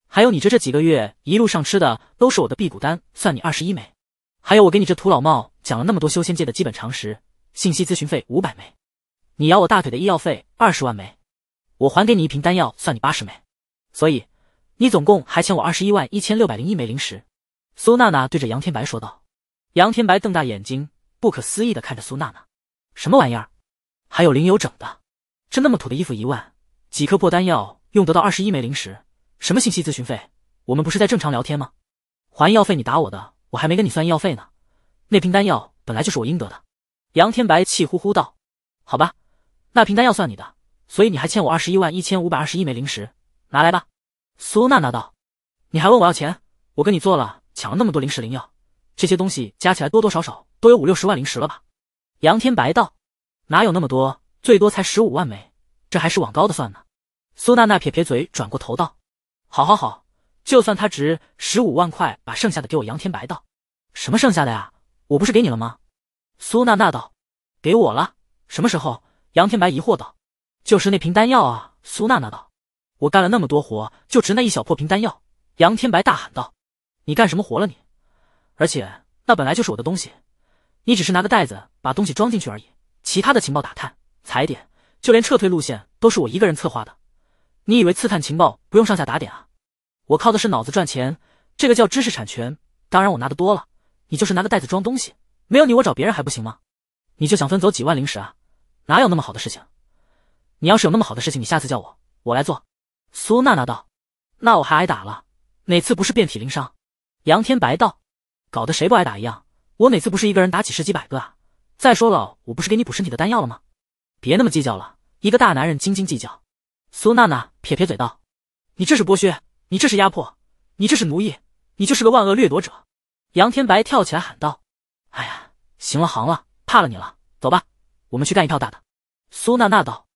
还有你这这几个月一路上吃的都是我的辟谷丹，算你二十一枚。还有我给你这土老帽讲了那么多修仙界的基本常识，信息咨询费五百枚。你咬我大腿的医药费二十万枚，我还给你一瓶丹药，算你八十枚。所以你总共还欠我二十一万一千六百零一枚灵石。苏娜娜对着杨天白说道。杨天白瞪大眼睛，不可思议的看着苏娜娜：“什么玩意儿？还有灵油整的？这那么土的衣服一万，几颗破丹药用得到二十一枚灵石？什么信息咨询费？我们不是在正常聊天吗？还医药费？你打我的，我还没跟你算医药费呢。那瓶丹药本来就是我应得的。杨天白气呼呼道：“好吧，那瓶丹药算你的，所以你还欠我二十一万一千五百二十一枚灵石，拿来吧。”苏娜娜道：“你还问我要钱？我跟你做了抢了那么多零食灵药，这些东西加起来多多少少都有五六十万零食了吧？”杨天白道：“哪有那么多？最多才十五万枚，这还是往高的算呢。”苏娜娜撇撇嘴，转过头道。好好好，就算他值十五万块，把剩下的给我。杨天白道：“什么剩下的呀？我不是给你了吗？”苏娜娜道：“给我了，什么时候？”杨天白疑惑道：“就是那瓶丹药啊。”苏娜娜道：“我干了那么多活，就值那一小破瓶丹药。”杨天白大喊道：“你干什么活了你？而且那本来就是我的东西，你只是拿个袋子把东西装进去而已，其他的情报打探、踩点，就连撤退路线都是我一个人策划的。”你以为刺探情报不用上下打点啊？我靠的是脑子赚钱，这个叫知识产权。当然我拿的多了，你就是拿个袋子装东西，没有你我找别人还不行吗？你就想分走几万零食啊？哪有那么好的事情？你要是有那么好的事情，你下次叫我，我来做。苏娜娜道：“那我还挨打了，哪次不是遍体鳞伤？”杨天白道：“搞得谁不挨打一样？我哪次不是一个人打几十几百个啊？再说了，我不是给你补身体的丹药了吗？别那么计较了，一个大男人斤斤计较。”苏娜娜撇撇嘴道：“你这是剥削，你这是压迫，你这是奴役，你就是个万恶掠夺者！”杨天白跳起来喊道：“哎呀，行了行了，怕了你了，走吧，我们去干一票大的。”苏娜娜道：“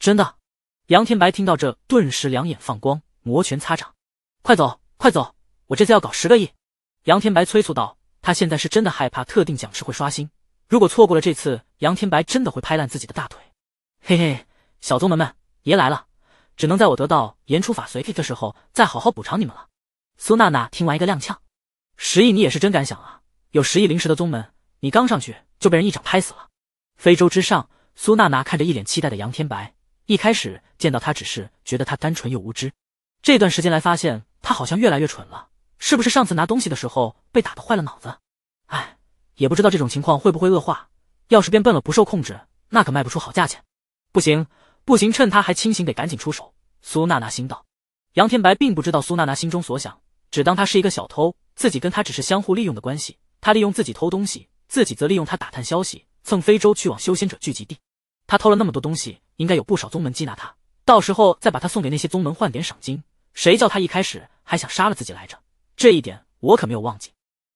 真的？”杨天白听到这，顿时两眼放光，摩拳擦掌：“快走快走，我这次要搞十个亿！”杨天白催促道。他现在是真的害怕特定奖池会刷新，如果错过了这次，杨天白真的会拍烂自己的大腿。嘿嘿，小宗门们，爷来了！只能在我得到言出法随的时候再好好补偿你们了。苏娜娜听完一个踉跄，十亿你也是真敢想啊！有十亿灵石的宗门，你刚上去就被人一掌拍死了。非洲之上，苏娜娜看着一脸期待的杨天白，一开始见到他只是觉得他单纯又无知，这段时间来发现他好像越来越蠢了，是不是上次拿东西的时候被打得坏了脑子？哎，也不知道这种情况会不会恶化，要是变笨了不受控制，那可卖不出好价钱。不行。不行，趁他还清醒，得赶紧出手。苏娜娜心道，杨天白并不知道苏娜娜心中所想，只当她是一个小偷，自己跟她只是相互利用的关系。他利用自己偷东西，自己则利用他打探消息，蹭非洲去往修仙者聚集地。他偷了那么多东西，应该有不少宗门缉拿他，到时候再把他送给那些宗门换点赏金。谁叫他一开始还想杀了自己来着？这一点我可没有忘记。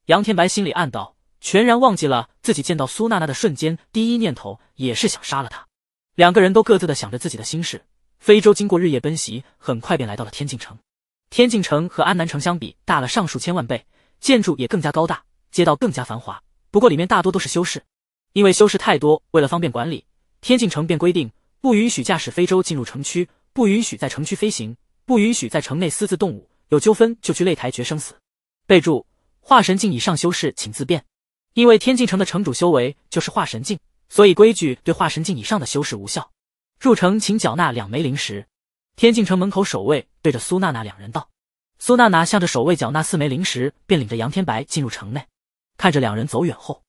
杨天白心里暗道，全然忘记了自己见到苏娜娜的瞬间，第一念头也是想杀了她。两个人都各自的想着自己的心事。非洲经过日夜奔袭，很快便来到了天境城。天境城和安南城相比，大了上数千万倍，建筑也更加高大，街道更加繁华。不过里面大多都是修士，因为修士太多，为了方便管理，天境城便规定不允许驾驶非洲进入城区，不允许在城区飞行，不允许在城内私自动武，有纠纷就去擂台决生死。备注：化神境以上修士请自便，因为天境城的城主修为就是化神境。所以规矩对化神境以上的修士无效。入城请缴纳两枚灵石。天境城门口守卫对着苏娜娜两人道：“苏娜娜向着守卫缴纳四枚灵石，便领着杨天白进入城内。看着两人走远后，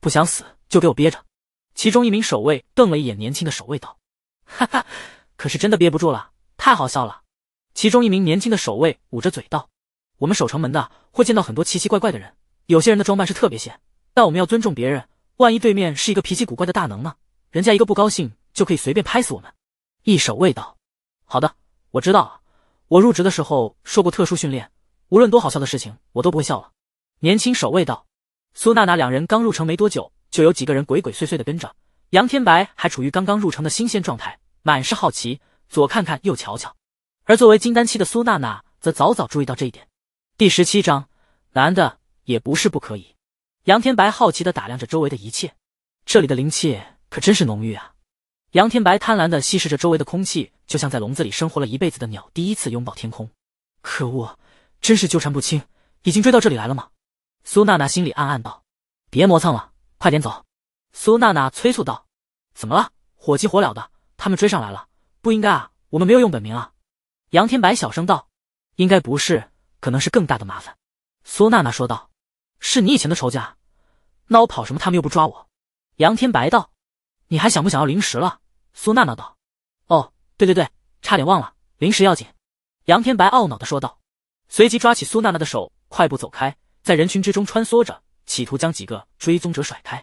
不想死就给我憋着。”其中一名守卫瞪了一眼年轻的守卫道：“哈哈，可是真的憋不住了，太好笑了。”其中一名年轻的守卫捂着嘴道：“我们守城门的会见到很多奇奇怪怪的人，有些人的装扮是特别鲜，但我们要尊重别人。”万一对面是一个脾气古怪的大能呢？人家一个不高兴就可以随便拍死我们。一守卫道：“好的，我知道了。我入职的时候受过特殊训练，无论多好笑的事情，我都不会笑了。”年轻守卫道。苏娜娜两人刚入城没多久，就有几个人鬼鬼祟祟的跟着。杨天白还处于刚刚入城的新鲜状态，满是好奇，左看看右瞧瞧。而作为金丹期的苏娜娜，则早早注意到这一点。第十七章，男的也不是不可以。杨天白好奇地打量着周围的一切，这里的灵气可真是浓郁啊！杨天白贪婪地吸食着周围的空气，就像在笼子里生活了一辈子的鸟第一次拥抱天空。可恶，真是纠缠不清！已经追到这里来了吗？苏娜娜心里暗暗道：“别磨蹭了，快点走！”苏娜娜催促道。“怎么了？火急火燎的？他们追上来了？不应该啊，我们没有用本名啊！”杨天白小声道。“应该不是，可能是更大的麻烦。”苏娜娜说道。是你以前的仇家，那我跑什么？他们又不抓我。杨天白道：“你还想不想要零食了？”苏娜娜道：“哦，对对对，差点忘了，零食要紧。”杨天白懊恼的说道，随即抓起苏娜娜的手，快步走开，在人群之中穿梭着，企图将几个追踪者甩开。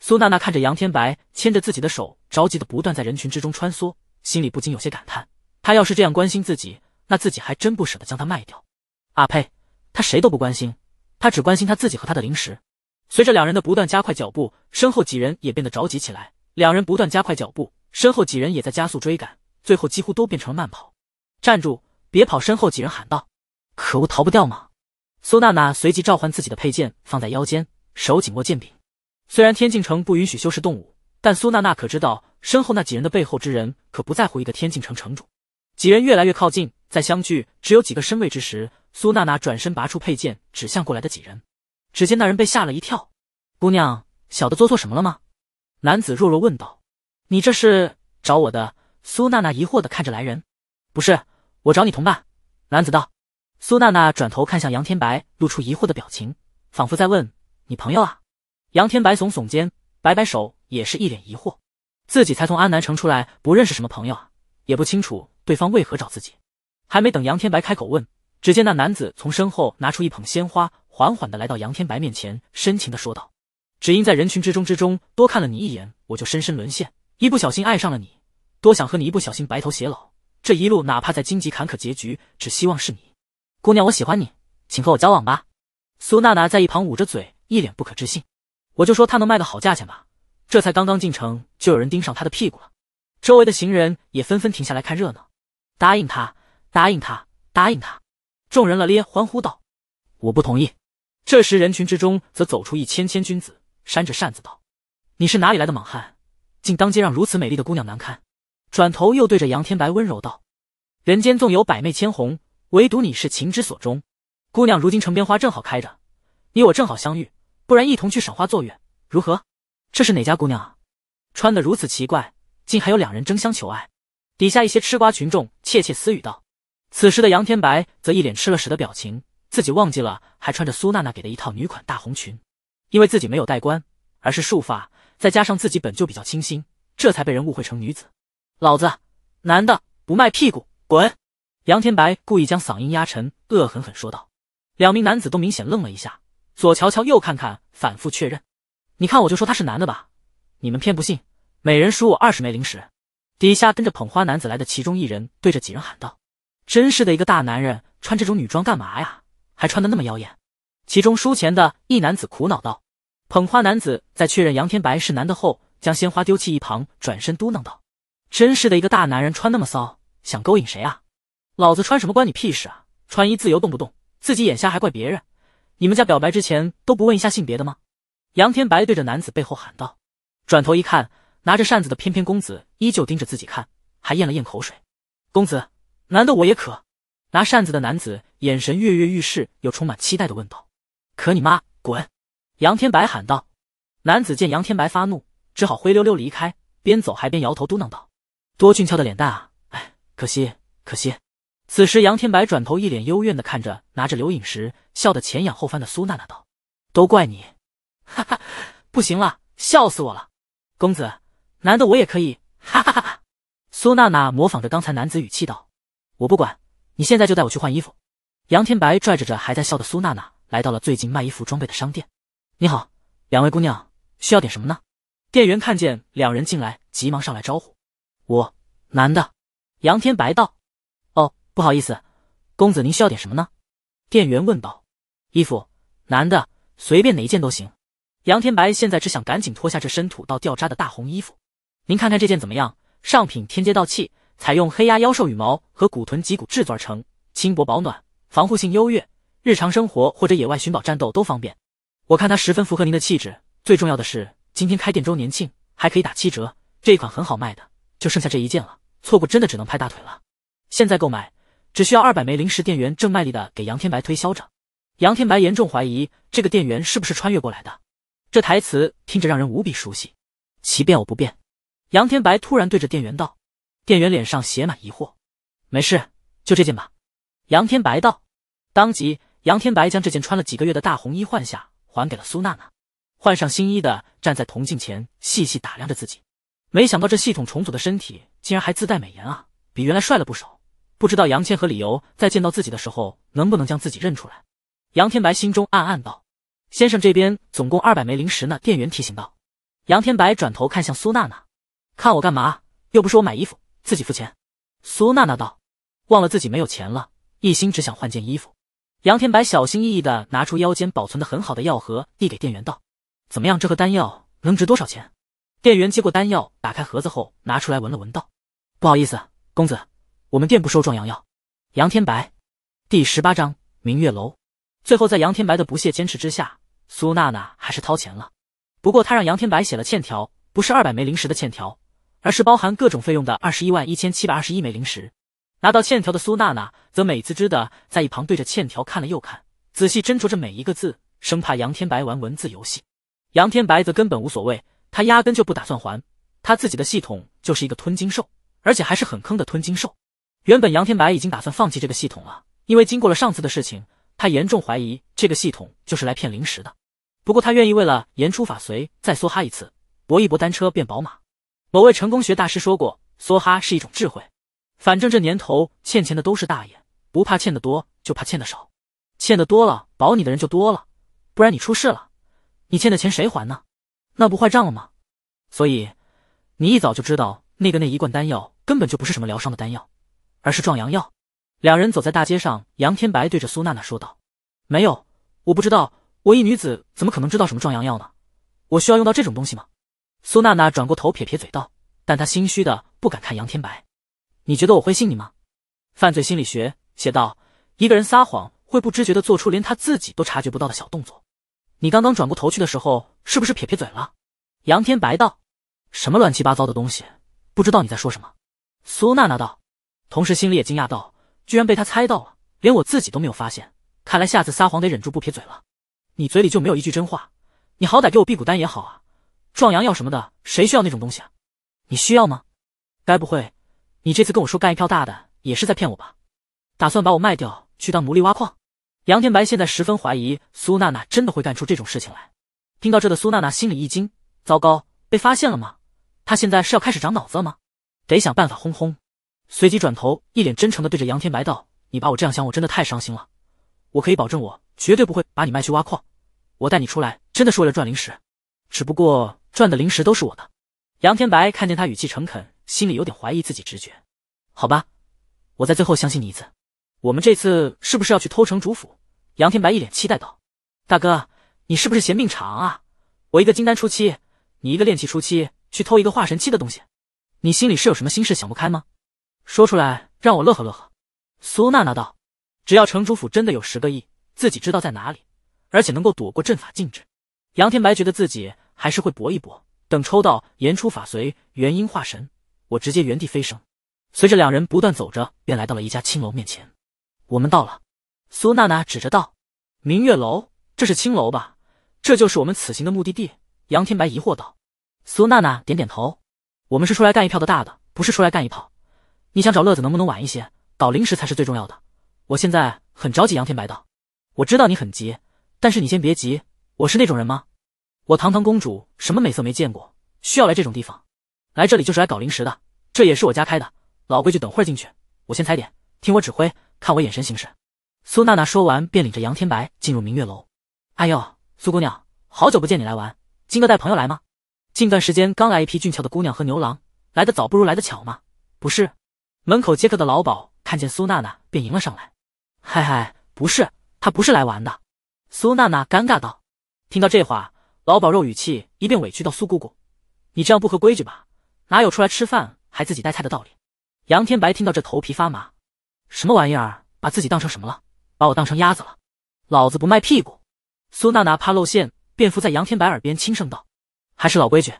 苏娜娜看着杨天白牵着自己的手，着急的不断在人群之中穿梭，心里不禁有些感叹：他要是这样关心自己，那自己还真不舍得将他卖掉。阿呸，他谁都不关心。他只关心他自己和他的灵石。随着两人的不断加快脚步，身后几人也变得着急起来。两人不断加快脚步，身后几人也在加速追赶，最后几乎都变成了慢跑。站住！别跑！身后几人喊道。可恶，逃不掉吗？苏娜娜随即召唤自己的佩剑放在腰间，手紧握剑柄。虽然天境城不允许修饰动物，但苏娜娜可知道身后那几人的背后之人可不在乎一个天境城城主。几人越来越靠近，在相距只有几个身位之时。苏娜娜转身拔出佩剑，指向过来的几人。只见那人被吓了一跳。“姑娘，小的做错什么了吗？”男子弱弱问道。“你这是找我的？”苏娜娜疑惑的看着来人。“不是，我找你同伴。”男子道。苏娜娜转头看向杨天白，露出疑惑的表情，仿佛在问：“你朋友啊？”杨天白耸耸肩，摆摆手，也是一脸疑惑。自己才从安南城出来，不认识什么朋友啊，也不清楚对方为何找自己。还没等杨天白开口问，只见那男子从身后拿出一捧鲜花，缓缓的来到杨天白面前，深情的说道：“只因在人群之中之中多看了你一眼，我就深深沦陷，一不小心爱上了你。多想和你一不小心白头偕老，这一路哪怕再荆棘坎坷，结局只希望是你，姑娘，我喜欢你，请和我交往吧。”苏娜娜在一旁捂着嘴，一脸不可置信。我就说她能卖个好价钱吧，这才刚刚进城，就有人盯上她的屁股了。周围的行人也纷纷停下来看热闹，答应他，答应他，答应他。众人了咧，欢呼道：“我不同意。”这时人群之中则走出一谦谦君子，扇着扇子道：“你是哪里来的莽汉，竟当街让如此美丽的姑娘难堪？”转头又对着杨天白温柔道：“人间纵有百媚千红，唯独你是情之所钟。姑娘，如今城边花正好开着，你我正好相遇，不然一同去赏花作乐如何？”这是哪家姑娘啊？穿的如此奇怪，竟还有两人争相求爱。底下一些吃瓜群众窃窃私语道。此时的杨天白则一脸吃了屎的表情，自己忘记了还穿着苏娜娜给的一套女款大红裙，因为自己没有戴冠，而是束发，再加上自己本就比较清新，这才被人误会成女子。老子男的不卖屁股，滚！杨天白故意将嗓音压沉，恶狠狠说道。两名男子都明显愣了一下，左瞧瞧，右看看，反复确认。你看我就说他是男的吧，你们偏不信，每人输我二十枚零食。底下跟着捧花男子来的其中一人对着几人喊道。真是的，一个大男人穿这种女装干嘛呀？还穿的那么妖艳。其中输钱的一男子苦恼道。捧花男子在确认杨天白是男的后，将鲜花丢弃一旁，转身嘟囔道：“真是的，一个大男人穿那么骚，想勾引谁啊？老子穿什么关你屁事啊？穿衣自由，动不动自己眼瞎还怪别人。你们家表白之前都不问一下性别的吗？”杨天白对着男子背后喊道。转头一看，拿着扇子的翩翩公子依旧盯着自己看，还咽了咽口水。公子。难得我也渴，拿扇子的男子眼神跃跃欲试，又充满期待的问道：“可你妈滚！”杨天白喊道。男子见杨天白发怒，只好灰溜溜离开，边走还边摇头嘟囔道：“多俊俏的脸蛋啊，哎，可惜，可惜。”此时杨天白转头一脸幽怨的看着拿着留影石笑得前仰后翻的苏娜娜道：“都怪你，哈哈，不行了，笑死我了，公子，难得我也可以，哈哈哈哈。”苏娜娜模仿着刚才男子语气道。我不管，你现在就带我去换衣服。杨天白拽着着还在笑的苏娜娜来到了最近卖衣服装备的商店。你好，两位姑娘，需要点什么呢？店员看见两人进来，急忙上来招呼。我，男的。杨天白道。哦，不好意思，公子您需要点什么呢？店员问道。衣服，男的，随便哪一件都行。杨天白现在只想赶紧脱下这身土到掉渣的大红衣服。您看看这件怎么样？上品天阶道器。采用黑鸭妖兽羽毛和骨臀脊骨制作而成，轻薄保暖，防护性优越，日常生活或者野外寻宝战斗都方便。我看它十分符合您的气质，最重要的是今天开店周年庆还可以打七折，这一款很好卖的，就剩下这一件了，错过真的只能拍大腿了。现在购买只需要二百枚临时店员正卖力的给杨天白推销着，杨天白严重怀疑这个店员是不是穿越过来的，这台词听着让人无比熟悉。其变我不变，杨天白突然对着店员道。店员脸上写满疑惑，没事，就这件吧。杨天白道。当即，杨天白将这件穿了几个月的大红衣换下，还给了苏娜娜。换上新衣的，站在铜镜前细细打量着自己。没想到这系统重组的身体竟然还自带美颜啊，比原来帅了不少。不知道杨倩和李由在见到自己的时候能不能将自己认出来。杨天白心中暗暗道。先生这边总共二百枚灵石呢，店员提醒道。杨天白转头看向苏娜娜，看我干嘛？又不是我买衣服。自己付钱，苏娜娜道，忘了自己没有钱了，一心只想换件衣服。杨天白小心翼翼的拿出腰间保存的很好的药盒，递给店员道：“怎么样，这盒丹药能值多少钱？”店员接过丹药，打开盒子后拿出来闻了闻，道：“不好意思，公子，我们店不收壮阳药。”杨天白第十八章明月楼，最后在杨天白的不懈坚持之下，苏娜娜还是掏钱了。不过他让杨天白写了欠条，不是二百枚零食的欠条。而是包含各种费用的二十一万一千七百二十一枚零食，拿到欠条的苏娜娜则美滋滋的在一旁对着欠条看了又看，仔细斟酌着每一个字，生怕杨天白玩文字游戏。杨天白则根本无所谓，他压根就不打算还，他自己的系统就是一个吞金兽，而且还是很坑的吞金兽。原本杨天白已经打算放弃这个系统了，因为经过了上次的事情，他严重怀疑这个系统就是来骗零食的。不过他愿意为了言出法随再梭哈一次，搏一搏单车变宝马。某位成功学大师说过，梭哈是一种智慧。反正这年头欠钱的都是大爷，不怕欠的多，就怕欠的少。欠的多了，保你的人就多了，不然你出事了，你欠的钱谁还呢？那不坏账了吗？所以你一早就知道那个那一罐丹药根本就不是什么疗伤的丹药，而是壮阳药。两人走在大街上，杨天白对着苏娜娜说道：“没有，我不知道，我一女子怎么可能知道什么壮阳药呢？我需要用到这种东西吗？”苏娜娜转过头撇撇嘴道：“但她心虚的不敢看杨天白。你觉得我会信你吗？”犯罪心理学写道：“一个人撒谎会不知觉的做出连他自己都察觉不到的小动作。你刚刚转过头去的时候，是不是撇撇嘴了？”杨天白道：“什么乱七八糟的东西，不知道你在说什么。”苏娜娜道，同时心里也惊讶道，居然被他猜到了，连我自己都没有发现。看来下次撒谎得忍住不撇嘴了。你嘴里就没有一句真话？你好歹给我辟谷丹也好啊！壮阳药什么的，谁需要那种东西啊？你需要吗？该不会你这次跟我说干一票大的也是在骗我吧？打算把我卖掉去当奴隶挖矿？杨天白现在十分怀疑苏娜娜真的会干出这种事情来。听到这的苏娜娜心里一惊，糟糕，被发现了吗？她现在是要开始长脑子了吗？得想办法哄哄。随即转头，一脸真诚的对着杨天白道：“你把我这样想，我真的太伤心了。我可以保证，我绝对不会把你卖去挖矿。我带你出来真的是为了赚零食，只不过……”赚的零食都是我的。杨天白看见他语气诚恳，心里有点怀疑自己直觉。好吧，我在最后相信你一次。我们这次是不是要去偷城主府？杨天白一脸期待道：“大哥，你是不是嫌命长啊？我一个金丹初期，你一个练气初期，去偷一个化神期的东西，你心里是有什么心事想不开吗？说出来让我乐呵乐呵。”苏娜娜道：“只要城主府真的有十个亿，自己知道在哪里，而且能够躲过阵法禁制，杨天白觉得自己。”还是会搏一搏，等抽到言出法随元婴化神，我直接原地飞升。随着两人不断走着，便来到了一家青楼面前。我们到了，苏娜娜指着道：“明月楼，这是青楼吧？这就是我们此行的目的地。”杨天白疑惑道。苏娜娜点点头：“我们是出来干一票的大的，不是出来干一炮。你想找乐子，能不能晚一些？搞零食才是最重要的。我现在很着急。”杨天白道：“我知道你很急，但是你先别急，我是那种人吗？”我堂堂公主，什么美色没见过？需要来这种地方？来这里就是来搞零食的，这也是我家开的。老规矩，等会儿进去，我先踩点，听我指挥，看我眼神行事。苏娜娜说完，便领着杨天白进入明月楼。哎呦，苏姑娘，好久不见，你来玩？金哥带朋友来吗？近段时间刚来一批俊俏的姑娘和牛郎，来的早不如来的巧嘛，不是？门口接客的老鸨看见苏娜娜，便迎了上来。嗨嗨，不是，她不是来玩的。苏娜娜尴尬道。听到这话。老鸨肉语气一遍委屈到苏姑姑：“你这样不合规矩吧？哪有出来吃饭还自己带菜的道理？”杨天白听到这头皮发麻，什么玩意儿？把自己当成什么了？把我当成鸭子了？老子不卖屁股！苏娜娜怕露馅，便伏在杨天白耳边轻声道：“还是老规矩，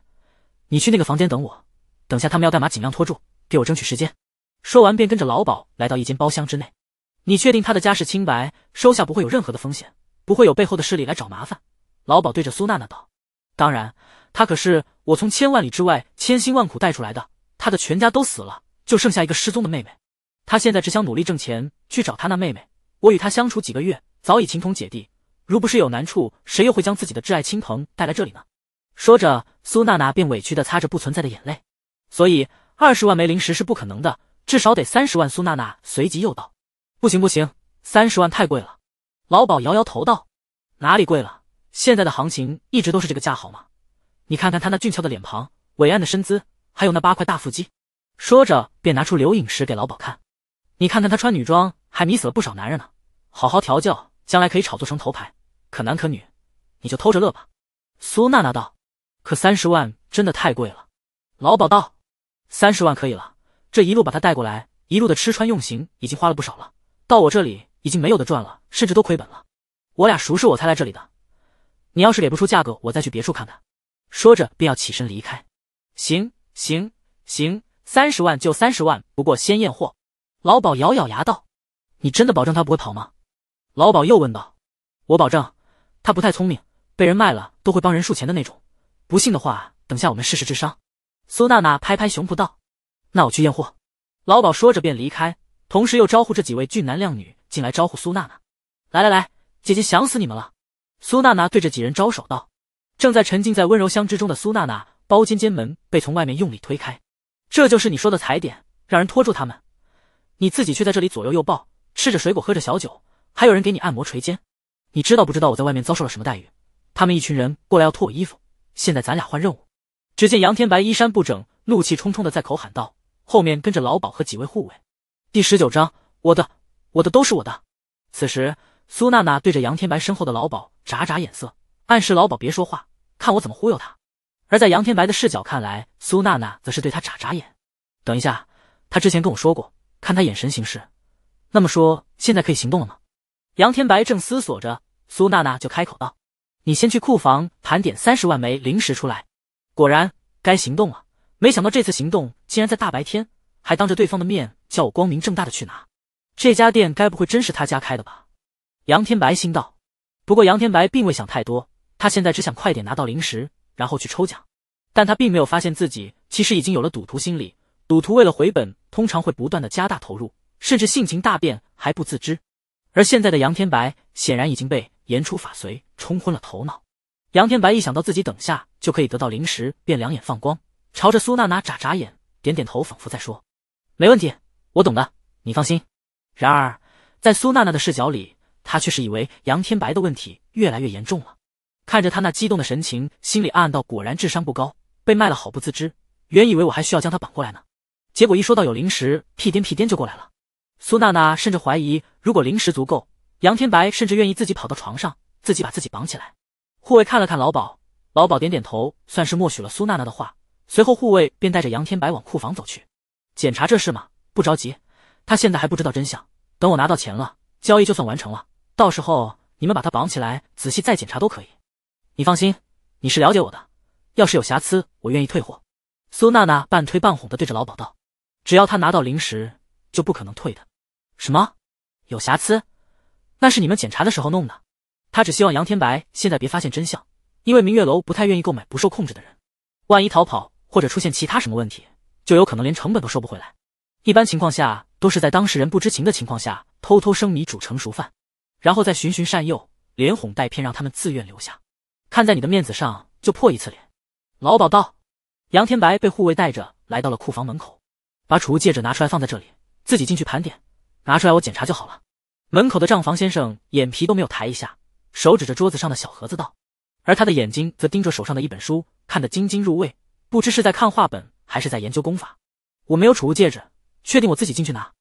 你去那个房间等我，等下他们要干嘛，尽量拖住，给我争取时间。”说完便跟着老鸨来到一间包厢之内。你确定他的家世清白，收下不会有任何的风险，不会有背后的势力来找麻烦？老鸨对着苏娜娜道：“当然，他可是我从千万里之外千辛万苦带出来的。他的全家都死了，就剩下一个失踪的妹妹。他现在只想努力挣钱去找他那妹妹。我与他相处几个月，早已情同姐弟。如不是有难处，谁又会将自己的挚爱亲朋带来这里呢？”说着，苏娜娜便委屈地擦着不存在的眼泪。所以二十万枚灵石是不可能的，至少得三十万。苏娜娜随即又道：“不行不行，三十万太贵了。”老鸨摇摇头道：“哪里贵了？”现在的行情一直都是这个价好吗？你看看他那俊俏的脸庞、伟岸的身姿，还有那八块大腹肌。说着便拿出留影石给老鸨看。你看看他穿女装还迷死了不少男人呢。好好调教，将来可以炒作成头牌。可男可女，你就偷着乐吧。苏娜娜道：“可三十万真的太贵了。”老鸨道：“三十万可以了。这一路把他带过来，一路的吃穿用行已经花了不少了。到我这里已经没有的赚了，甚至都亏本了。我俩熟识，我才来这里的。”你要是给不出价格，我再去别处看看。说着便要起身离开。行行行，三十万就三十万，不过先验货。老鸨咬咬牙道：“你真的保证他不会跑吗？”老鸨又问道：“我保证，他不太聪明，被人卖了都会帮人数钱的那种。不信的话，等下我们试试智商。”苏娜娜拍拍胸脯道：“那我去验货。”老鸨说着便离开，同时又招呼这几位俊男靓女进来招呼苏娜娜：“来来来，姐姐想死你们了。”苏娜娜对着几人招手道：“正在沉浸在温柔乡之中的苏娜娜，包间间门被从外面用力推开。这就是你说的踩点，让人拖住他们，你自己却在这里左右右抱，吃着水果，喝着小酒，还有人给你按摩捶肩。你知道不知道我在外面遭受了什么待遇？他们一群人过来要脱我衣服。现在咱俩换任务。”只见杨天白衣衫不整，怒气冲冲的在口喊道：“后面跟着老鸨和几位护卫。”第十九章，我的，我的都是我的。此时。苏娜娜对着杨天白身后的老鸨眨眨眼色，暗示老鸨别说话，看我怎么忽悠他。而在杨天白的视角看来，苏娜娜则是对他眨眨眼。等一下，他之前跟我说过，看他眼神行事。那么说，现在可以行动了吗？杨天白正思索着，苏娜娜就开口道：“你先去库房盘点三十万枚零食出来。”果然该行动了。没想到这次行动竟然在大白天，还当着对方的面叫我光明正大的去拿。这家店该不会真是他家开的吧？杨天白心道，不过杨天白并未想太多，他现在只想快点拿到灵石，然后去抽奖。但他并没有发现自己其实已经有了赌徒心理。赌徒为了回本，通常会不断的加大投入，甚至性情大变，还不自知。而现在的杨天白显然已经被言出法随冲昏了头脑。杨天白一想到自己等下就可以得到灵石，便两眼放光，朝着苏娜娜眨眨眼，点点头，仿佛在说：“没问题，我懂的，你放心。”然而，在苏娜娜的视角里，他却是以为杨天白的问题越来越严重了，看着他那激动的神情，心里暗暗道：果然智商不高，被卖了好不自知。原以为我还需要将他绑过来呢，结果一说到有零食，屁颠屁颠就过来了。苏娜娜甚至怀疑，如果零食足够，杨天白甚至愿意自己跑到床上，自己把自己绑起来。护卫看了看老鸨，老鸨点点头，算是默许了苏娜娜的话。随后护卫便带着杨天白往库房走去。检查这事嘛，不着急，他现在还不知道真相。等我拿到钱了，交易就算完成了。到时候你们把他绑起来，仔细再检查都可以。你放心，你是了解我的，要是有瑕疵，我愿意退货。苏娜娜半推半哄的对着老鸨道：“只要他拿到零食，就不可能退的。”什么？有瑕疵？那是你们检查的时候弄的。他只希望杨天白现在别发现真相，因为明月楼不太愿意购买不受控制的人。万一逃跑或者出现其他什么问题，就有可能连成本都收不回来。一般情况下都是在当事人不知情的情况下偷偷生米煮成熟饭。然后再循循善诱，连哄带骗，让他们自愿留下。看在你的面子上，就破一次脸。老鸨道：“杨天白被护卫带着来到了库房门口，把储物戒指拿出来放在这里，自己进去盘点，拿出来我检查就好了。”门口的账房先生眼皮都没有抬一下，手指着桌子上的小盒子道：“而他的眼睛则盯着手上的一本书，看得津津入味，不知是在看画本还是在研究功法。”“我没有储物戒指，确定我自己进去拿。”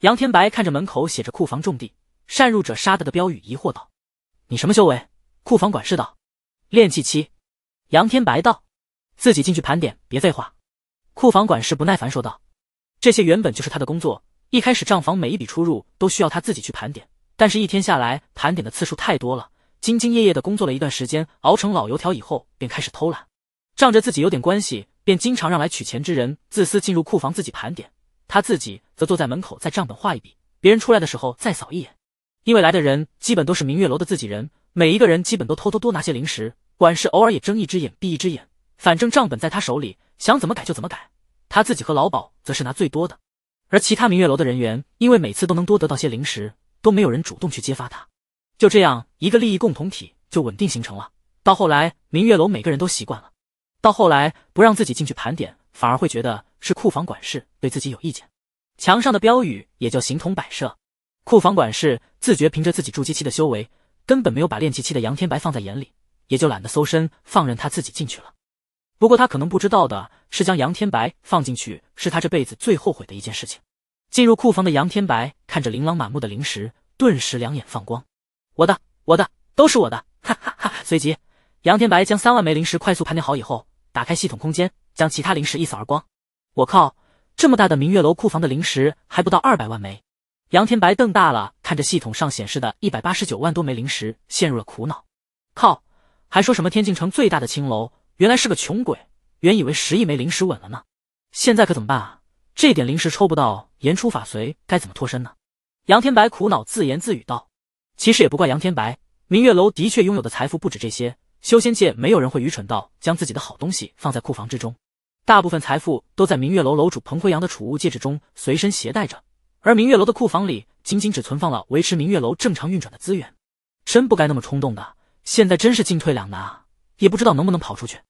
杨天白看着门口写着“库房重地”。擅入者杀的的标语疑惑道：“你什么修为？”库房管事道：“练气期。”杨天白道：“自己进去盘点，别废话。”库房管事不耐烦说道：“这些原本就是他的工作，一开始账房每一笔出入都需要他自己去盘点，但是一天下来盘点的次数太多了，兢兢业业的工作了一段时间，熬成老油条以后，便开始偷懒，仗着自己有点关系，便经常让来取钱之人自私进入库房自己盘点，他自己则坐在门口在账本画一笔，别人出来的时候再扫一眼。”因为来的人基本都是明月楼的自己人，每一个人基本都偷偷多拿些零食，管事偶尔也睁一只眼闭一只眼，反正账本在他手里，想怎么改就怎么改。他自己和老鸨则是拿最多的，而其他明月楼的人员因为每次都能多得到些零食，都没有人主动去揭发他。就这样，一个利益共同体就稳定形成了。到后来，明月楼每个人都习惯了，到后来不让自己进去盘点，反而会觉得是库房管事对自己有意见。墙上的标语也就形同摆设。库房管事自觉凭着自己筑基期的修为，根本没有把练气期的杨天白放在眼里，也就懒得搜身，放任他自己进去了。不过他可能不知道的是，将杨天白放进去是他这辈子最后悔的一件事情。进入库房的杨天白看着琳琅满目的灵石，顿时两眼放光：“我的，我的，都是我的！”哈哈。随即，杨天白将三万枚灵石快速盘点好以后，打开系统空间，将其他灵石一扫而光。我靠，这么大的明月楼库房的灵石还不到二百万枚。杨天白瞪大了，看着系统上显示的一百八十九万多枚灵石，陷入了苦恼。靠，还说什么天境城最大的青楼，原来是个穷鬼。原以为十亿枚灵石稳了呢，现在可怎么办啊？这点灵石抽不到，言出法随该怎么脱身呢？杨天白苦恼自言自语道。其实也不怪杨天白，明月楼的确拥有的财富不止这些。修仙界没有人会愚蠢到将自己的好东西放在库房之中，大部分财富都在明月楼楼主彭辉阳的储物戒指中随身携带着。而明月楼的库房里仅仅只存放了维持明月楼正常运转的资源，真不该那么冲动的。现在真是进退两难啊，也不知道能不能跑出去。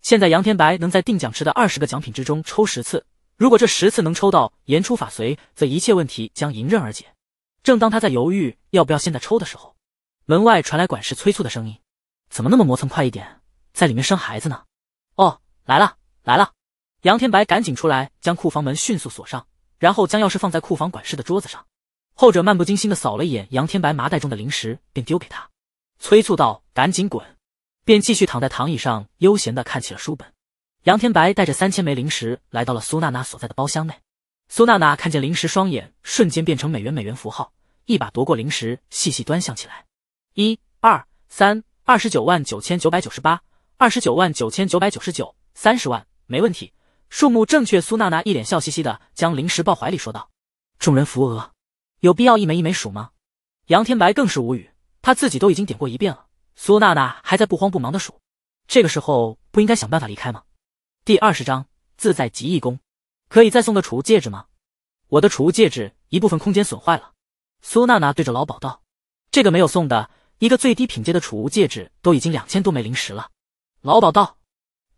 现在杨天白能在定奖池的二十个奖品之中抽十次，如果这十次能抽到言出法随，则一切问题将迎刃而解。正当他在犹豫要不要现在抽的时候，门外传来管事催促的声音：“怎么那么磨蹭，快一点，在里面生孩子呢？”哦，来了，来了！杨天白赶紧出来，将库房门迅速锁上。然后将钥匙放在库房管事的桌子上，后者漫不经心地扫了一眼杨天白麻袋中的零食，便丢给他，催促道：“赶紧滚！”便继续躺在躺椅上悠闲地看起了书本。杨天白带着三千枚零食来到了苏娜娜所在的包厢内，苏娜娜看见零食，双眼瞬间变成美元美元符号，一把夺过零食，细细端详起来。一、二、三，二十九万九千九百九十八，二十九万九千九百九十九，三十万，没问题。数目正确，苏娜娜一脸笑嘻嘻的将零食抱怀里说道。众人扶额，有必要一枚一枚数吗？杨天白更是无语，他自己都已经点过一遍了，苏娜娜还在不慌不忙的数。这个时候不应该想办法离开吗？第二十章自在极意功，可以再送个储物戒指吗？我的储物戒指一部分空间损坏了。苏娜娜对着老鸨道：“这个没有送的一个最低品阶的储物戒指都已经两千多枚零食了。”老鸨道：“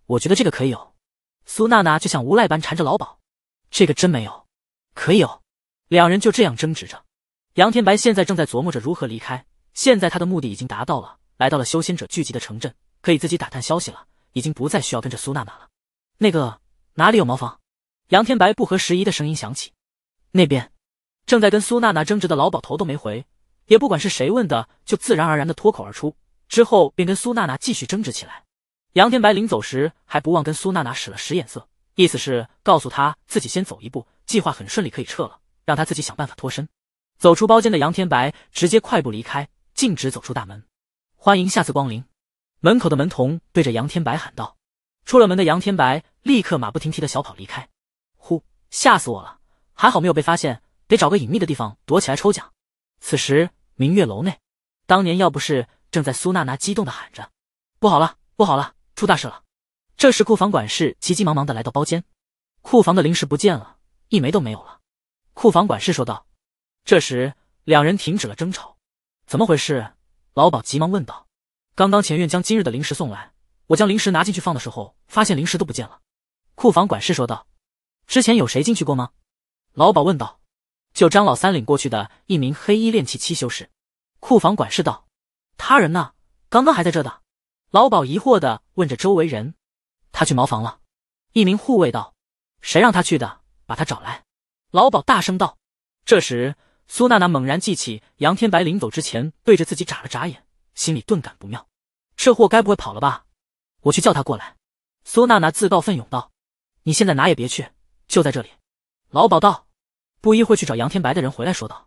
我觉得这个可以有。”苏娜娜就像无赖般缠着老鸨，这个真没有，可以哦。两人就这样争执着。杨天白现在正在琢磨着如何离开，现在他的目的已经达到了，来到了修仙者聚集的城镇，可以自己打探消息了，已经不再需要跟着苏娜娜了。那个哪里有茅房？杨天白不合时宜的声音响起。那边，正在跟苏娜娜争执的老鸨头都没回，也不管是谁问的，就自然而然的脱口而出，之后便跟苏娜娜继续争执起来。杨天白临走时还不忘跟苏娜娜使了使眼色，意思是告诉她自己先走一步，计划很顺利，可以撤了，让她自己想办法脱身。走出包间的杨天白直接快步离开，径直走出大门。欢迎下次光临。门口的门童对着杨天白喊道。出了门的杨天白立刻马不停蹄的小跑离开。呼，吓死我了，还好没有被发现，得找个隐秘的地方躲起来抽奖。此时明月楼内，当年要不是正在苏娜娜激动的喊着，不好了，不好了。出大事了！这时库房管事急急忙忙的来到包间，库房的零食不见了，一枚都没有了。库房管事说道。这时两人停止了争吵，怎么回事？老鸨急忙问道。刚刚前院将今日的零食送来，我将零食拿进去放的时候，发现零食都不见了。库房管事说道。之前有谁进去过吗？老鸨问道。就张老三领过去的一名黑衣炼气七修士。库房管事道。他人呢？刚刚还在这的。老鸨疑惑地问着周围人：“他去茅房了。”一名护卫道：“谁让他去的？把他找来！”老鸨大声道。这时，苏娜娜猛然记起杨天白临走之前对着自己眨了眨眼，心里顿感不妙。这货该不会跑了吧？我去叫他过来。”苏娜娜自告奋勇道：“你现在哪也别去，就在这里。”老鸨道。不一会，去找杨天白的人回来说道：“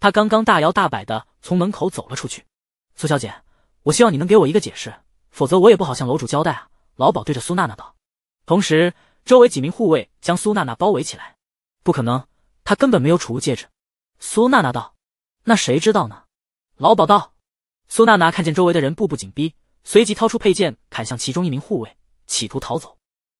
他刚刚大摇大摆的从门口走了出去。”苏小姐，我希望你能给我一个解释。否则我也不好向楼主交代啊！老鸨对着苏娜娜道，同时周围几名护卫将苏娜娜包围起来。不可能，她根本没有储物戒指。苏娜娜道：“那谁知道呢？”老鸨道。苏娜娜看见周围的人步步紧逼，随即掏出佩剑砍向其中一名护卫，企图逃走。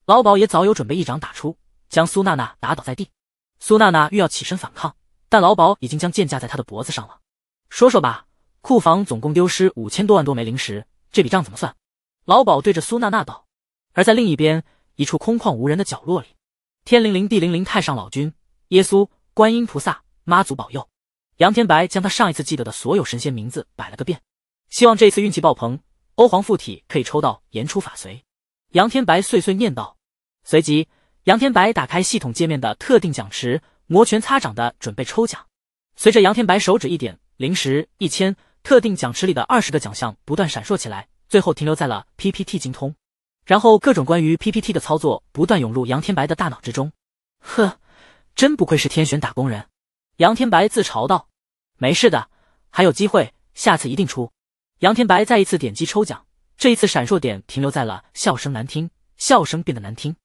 老鸨也早有准备，一掌打出，将苏娜娜打倒在地。苏娜娜欲要起身反抗，但老鸨已经将剑架在她的脖子上了。说说吧，库房总共丢失五千多万多枚灵石，这笔账怎么算？老鸨对着苏娜娜道，而在另一边，一处空旷无人的角落里，天灵灵地灵灵，太上老君、耶稣、观音菩萨、妈祖保佑。杨天白将他上一次记得的所有神仙名字摆了个遍，希望这次运气爆棚，欧皇附体，可以抽到言出法随。杨天白碎碎念道，随即杨天白打开系统界面的特定奖池，摩拳擦掌的准备抽奖。随着杨天白手指一点，灵石一千，特定奖池里的二十个奖项不断闪烁起来。最后停留在了 PPT 精通，然后各种关于 PPT 的操作不断涌入杨天白的大脑之中。呵，真不愧是天选打工人，杨天白自嘲道：“没事的，还有机会，下次一定出。”杨天白再一次点击抽奖，这一次闪烁点停留在了笑声难听，笑声变得难听。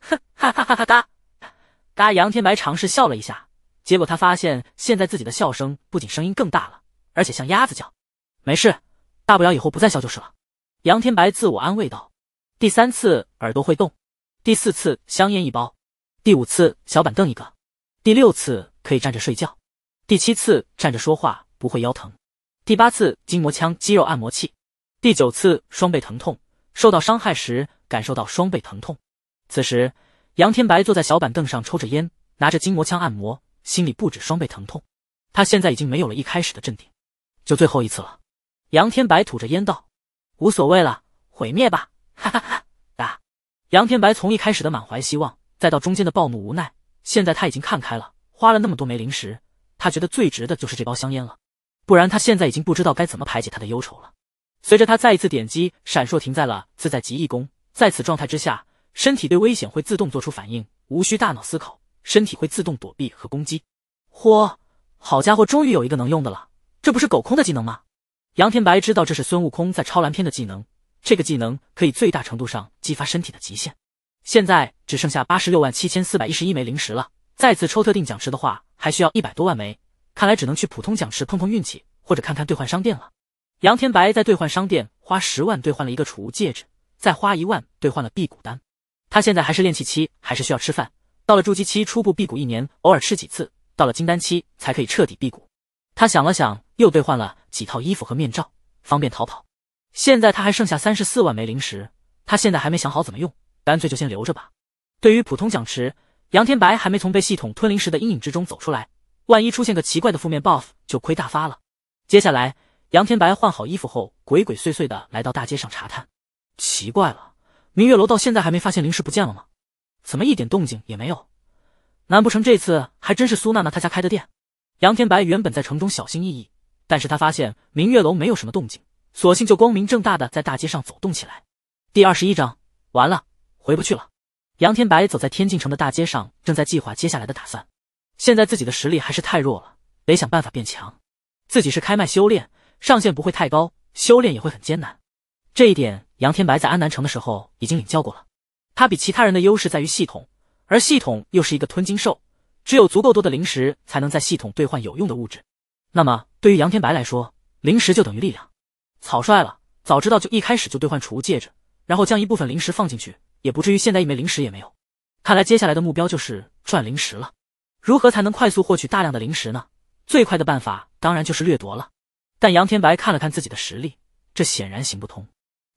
哼，哈哈哈哈嘎嘎！杨天白尝试笑了一下，结果他发现现在自己的笑声不仅声音更大了，而且像鸭子叫。没事，大不了以后不再笑就是了。杨天白自我安慰道：“第三次耳朵会动，第四次香烟一包，第五次小板凳一个，第六次可以站着睡觉，第七次站着说话不会腰疼，第八次筋膜枪肌肉按摩器，第九次双倍疼痛，受到伤害时感受到双倍疼痛。”此时，杨天白坐在小板凳上抽着烟，拿着筋膜枪按摩，心里不止双倍疼痛。他现在已经没有了一开始的镇定，就最后一次了。杨天白吐着烟道。无所谓了，毁灭吧！哈哈哈！哒，杨天白从一开始的满怀希望，再到中间的暴怒无奈，现在他已经看开了。花了那么多枚灵石，他觉得最值的就是这包香烟了。不然他现在已经不知道该怎么排解他的忧愁了。随着他再一次点击，闪烁停在了自在极意功。在此状态之下，身体对危险会自动做出反应，无需大脑思考，身体会自动躲避和攻击。嚯，好家伙，终于有一个能用的了！这不是狗空的技能吗？杨天白知道这是孙悟空在超蓝篇的技能，这个技能可以最大程度上激发身体的极限。现在只剩下八十六万七千四百一十一枚灵石了，再次抽特定奖池的话，还需要一百多万枚，看来只能去普通奖池碰碰运气，或者看看兑换商店了。杨天白在兑换商店花十万兑换了一个储物戒指，再花一万兑换了辟谷丹。他现在还是练气期，还是需要吃饭。到了筑基期，初步辟谷一年，偶尔吃几次；到了金丹期，才可以彻底辟谷。他想了想，又兑换了几套衣服和面罩，方便逃跑。现在他还剩下三十四万枚零食，他现在还没想好怎么用，干脆就先留着吧。对于普通奖池，杨天白还没从被系统吞零食的阴影之中走出来，万一出现个奇怪的负面 buff，就亏大发了。接下来，杨天白换好衣服后，鬼鬼祟祟的来到大街上查探。奇怪了，明月楼到现在还没发现零食不见了吗？怎么一点动静也没有？难不成这次还真是苏娜娜她家开的店？杨天白原本在城中小心翼翼，但是他发现明月楼没有什么动静，索性就光明正大的在大街上走动起来。第二十一章，完了，回不去了。杨天白走在天境城的大街上，正在计划接下来的打算。现在自己的实力还是太弱了，得想办法变强。自己是开脉修炼，上限不会太高，修炼也会很艰难。这一点杨天白在安南城的时候已经领教过了。他比其他人的优势在于系统，而系统又是一个吞金兽。只有足够多的灵石，才能在系统兑换有用的物质。那么对于杨天白来说，灵石就等于力量。草率了，早知道就一开始就兑换储物戒指，然后将一部分灵石放进去，也不至于现在一枚灵石也没有。看来接下来的目标就是赚灵石了。如何才能快速获取大量的灵石呢？最快的办法当然就是掠夺了。但杨天白看了看自己的实力，这显然行不通。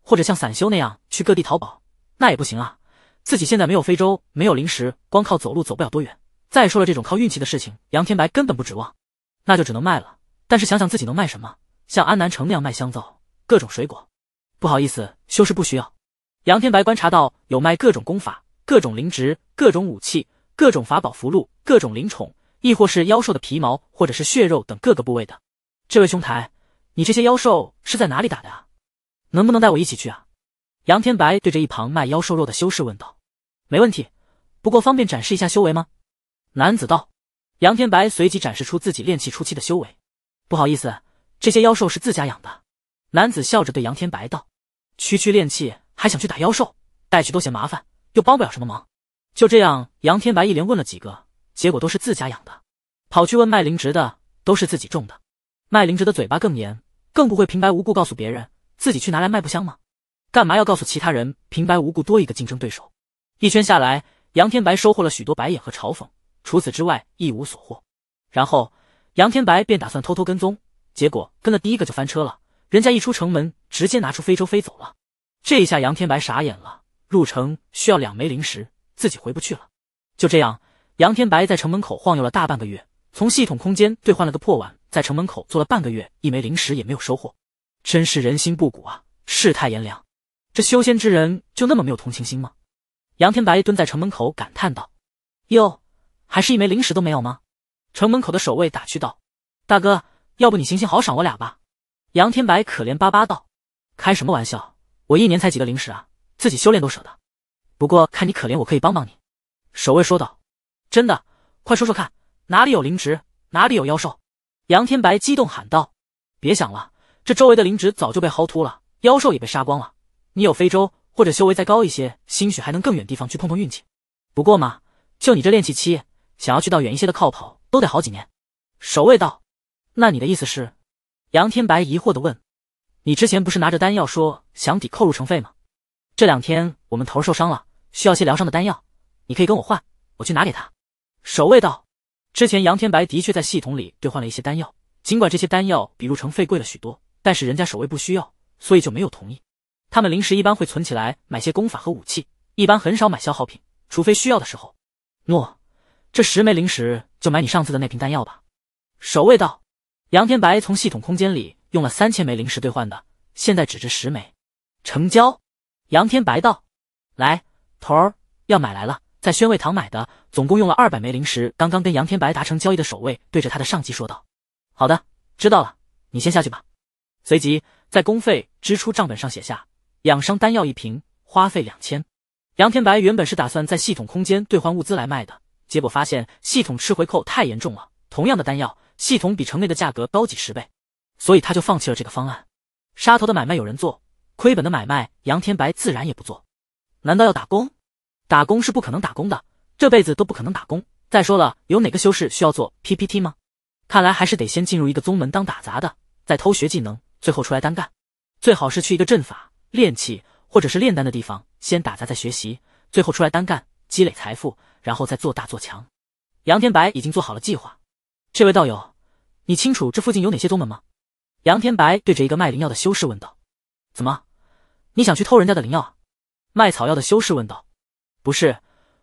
或者像散修那样去各地淘宝，那也不行啊。自己现在没有非洲，没有灵石，光靠走路走不了多远。再说了，这种靠运气的事情，杨天白根本不指望，那就只能卖了。但是想想自己能卖什么，像安南城那样卖香皂、各种水果。不好意思，修士不需要。杨天白观察到，有卖各种功法、各种灵植、各种武器、各种法宝符箓、各种灵宠，亦或是妖兽的皮毛或者是血肉等各个部位的。这位兄台，你这些妖兽是在哪里打的啊？能不能带我一起去啊？杨天白对着一旁卖妖兽肉的修士问道。没问题，不过方便展示一下修为吗？男子道：“杨天白随即展示出自己炼气初期的修为。不好意思，这些妖兽是自家养的。”男子笑着对杨天白道：“区区炼气还想去打妖兽，带去都嫌麻烦，又帮不了什么忙。”就这样，杨天白一连问了几个，结果都是自家养的。跑去问卖灵植的，都是自己种的。卖灵植的嘴巴更严，更不会平白无故告诉别人自己去拿来卖不香吗？干嘛要告诉其他人，平白无故多一个竞争对手？一圈下来，杨天白收获了许多白眼和嘲讽。除此之外一无所获，然后杨天白便打算偷偷跟踪，结果跟了第一个就翻车了，人家一出城门直接拿出飞舟飞走了，这一下杨天白傻眼了，入城需要两枚灵石，自己回不去了。就这样，杨天白在城门口晃悠了大半个月，从系统空间兑换了个破碗，在城门口坐了半个月，一枚灵石也没有收获，真是人心不古啊，世态炎凉，这修仙之人就那么没有同情心吗？杨天白蹲在城门口感叹道：“哟。”还是一枚灵石都没有吗？城门口的守卫打趣道：“大哥，要不你行行好，赏我俩吧。”杨天白可怜巴巴道：“开什么玩笑？我一年才几个灵石啊，自己修炼都舍得。不过看你可怜，我可以帮帮你。”守卫说道：“真的？快说说看，哪里有灵植，哪里有妖兽？”杨天白激动喊道：“别想了，这周围的灵植早就被薅秃了，妖兽也被杀光了。你有非洲，或者修为再高一些，兴许还能更远地方去碰碰运气。不过嘛，就你这练气期。”想要去到远一些的靠跑都得好几年。守卫道：“那你的意思是？”杨天白疑惑的问：“你之前不是拿着丹药说想抵扣路程费吗？这两天我们头受伤了，需要些疗伤的丹药，你可以跟我换，我去拿给他。”守卫道：“之前杨天白的确在系统里兑换了一些丹药，尽管这些丹药比入城费贵了许多，但是人家守卫不需要，所以就没有同意。他们临时一般会存起来买些功法和武器，一般很少买消耗品，除非需要的时候。”诺。这十枚零食就买你上次的那瓶丹药吧。守卫道。杨天白从系统空间里用了三千枚零食兑换的，现在只值十枚，成交。杨天白道：“来，头儿，药买来了，在宣卫堂买的，总共用了二百枚零食。”刚刚跟杨天白达成交易的守卫对着他的上级说道：“好的，知道了，你先下去吧。”随即在公费支出账本上写下：“养伤丹药一瓶，花费两千。”杨天白原本是打算在系统空间兑换物资来卖的。结果发现系统吃回扣太严重了，同样的丹药，系统比城内的价格高几十倍，所以他就放弃了这个方案。杀头的买卖有人做，亏本的买卖杨天白自然也不做。难道要打工？打工是不可能打工的，这辈子都不可能打工。再说了，有哪个修士需要做 PPT 吗？看来还是得先进入一个宗门当打杂的，再偷学技能，最后出来单干。最好是去一个阵法、炼器或者是炼丹的地方，先打杂再学习，最后出来单干，积累财富。然后再做大做强，杨天白已经做好了计划。这位道友，你清楚这附近有哪些宗门吗？杨天白对着一个卖灵药的修士问道：“怎么，你想去偷人家的灵药？”卖草药的修士问道：“不是，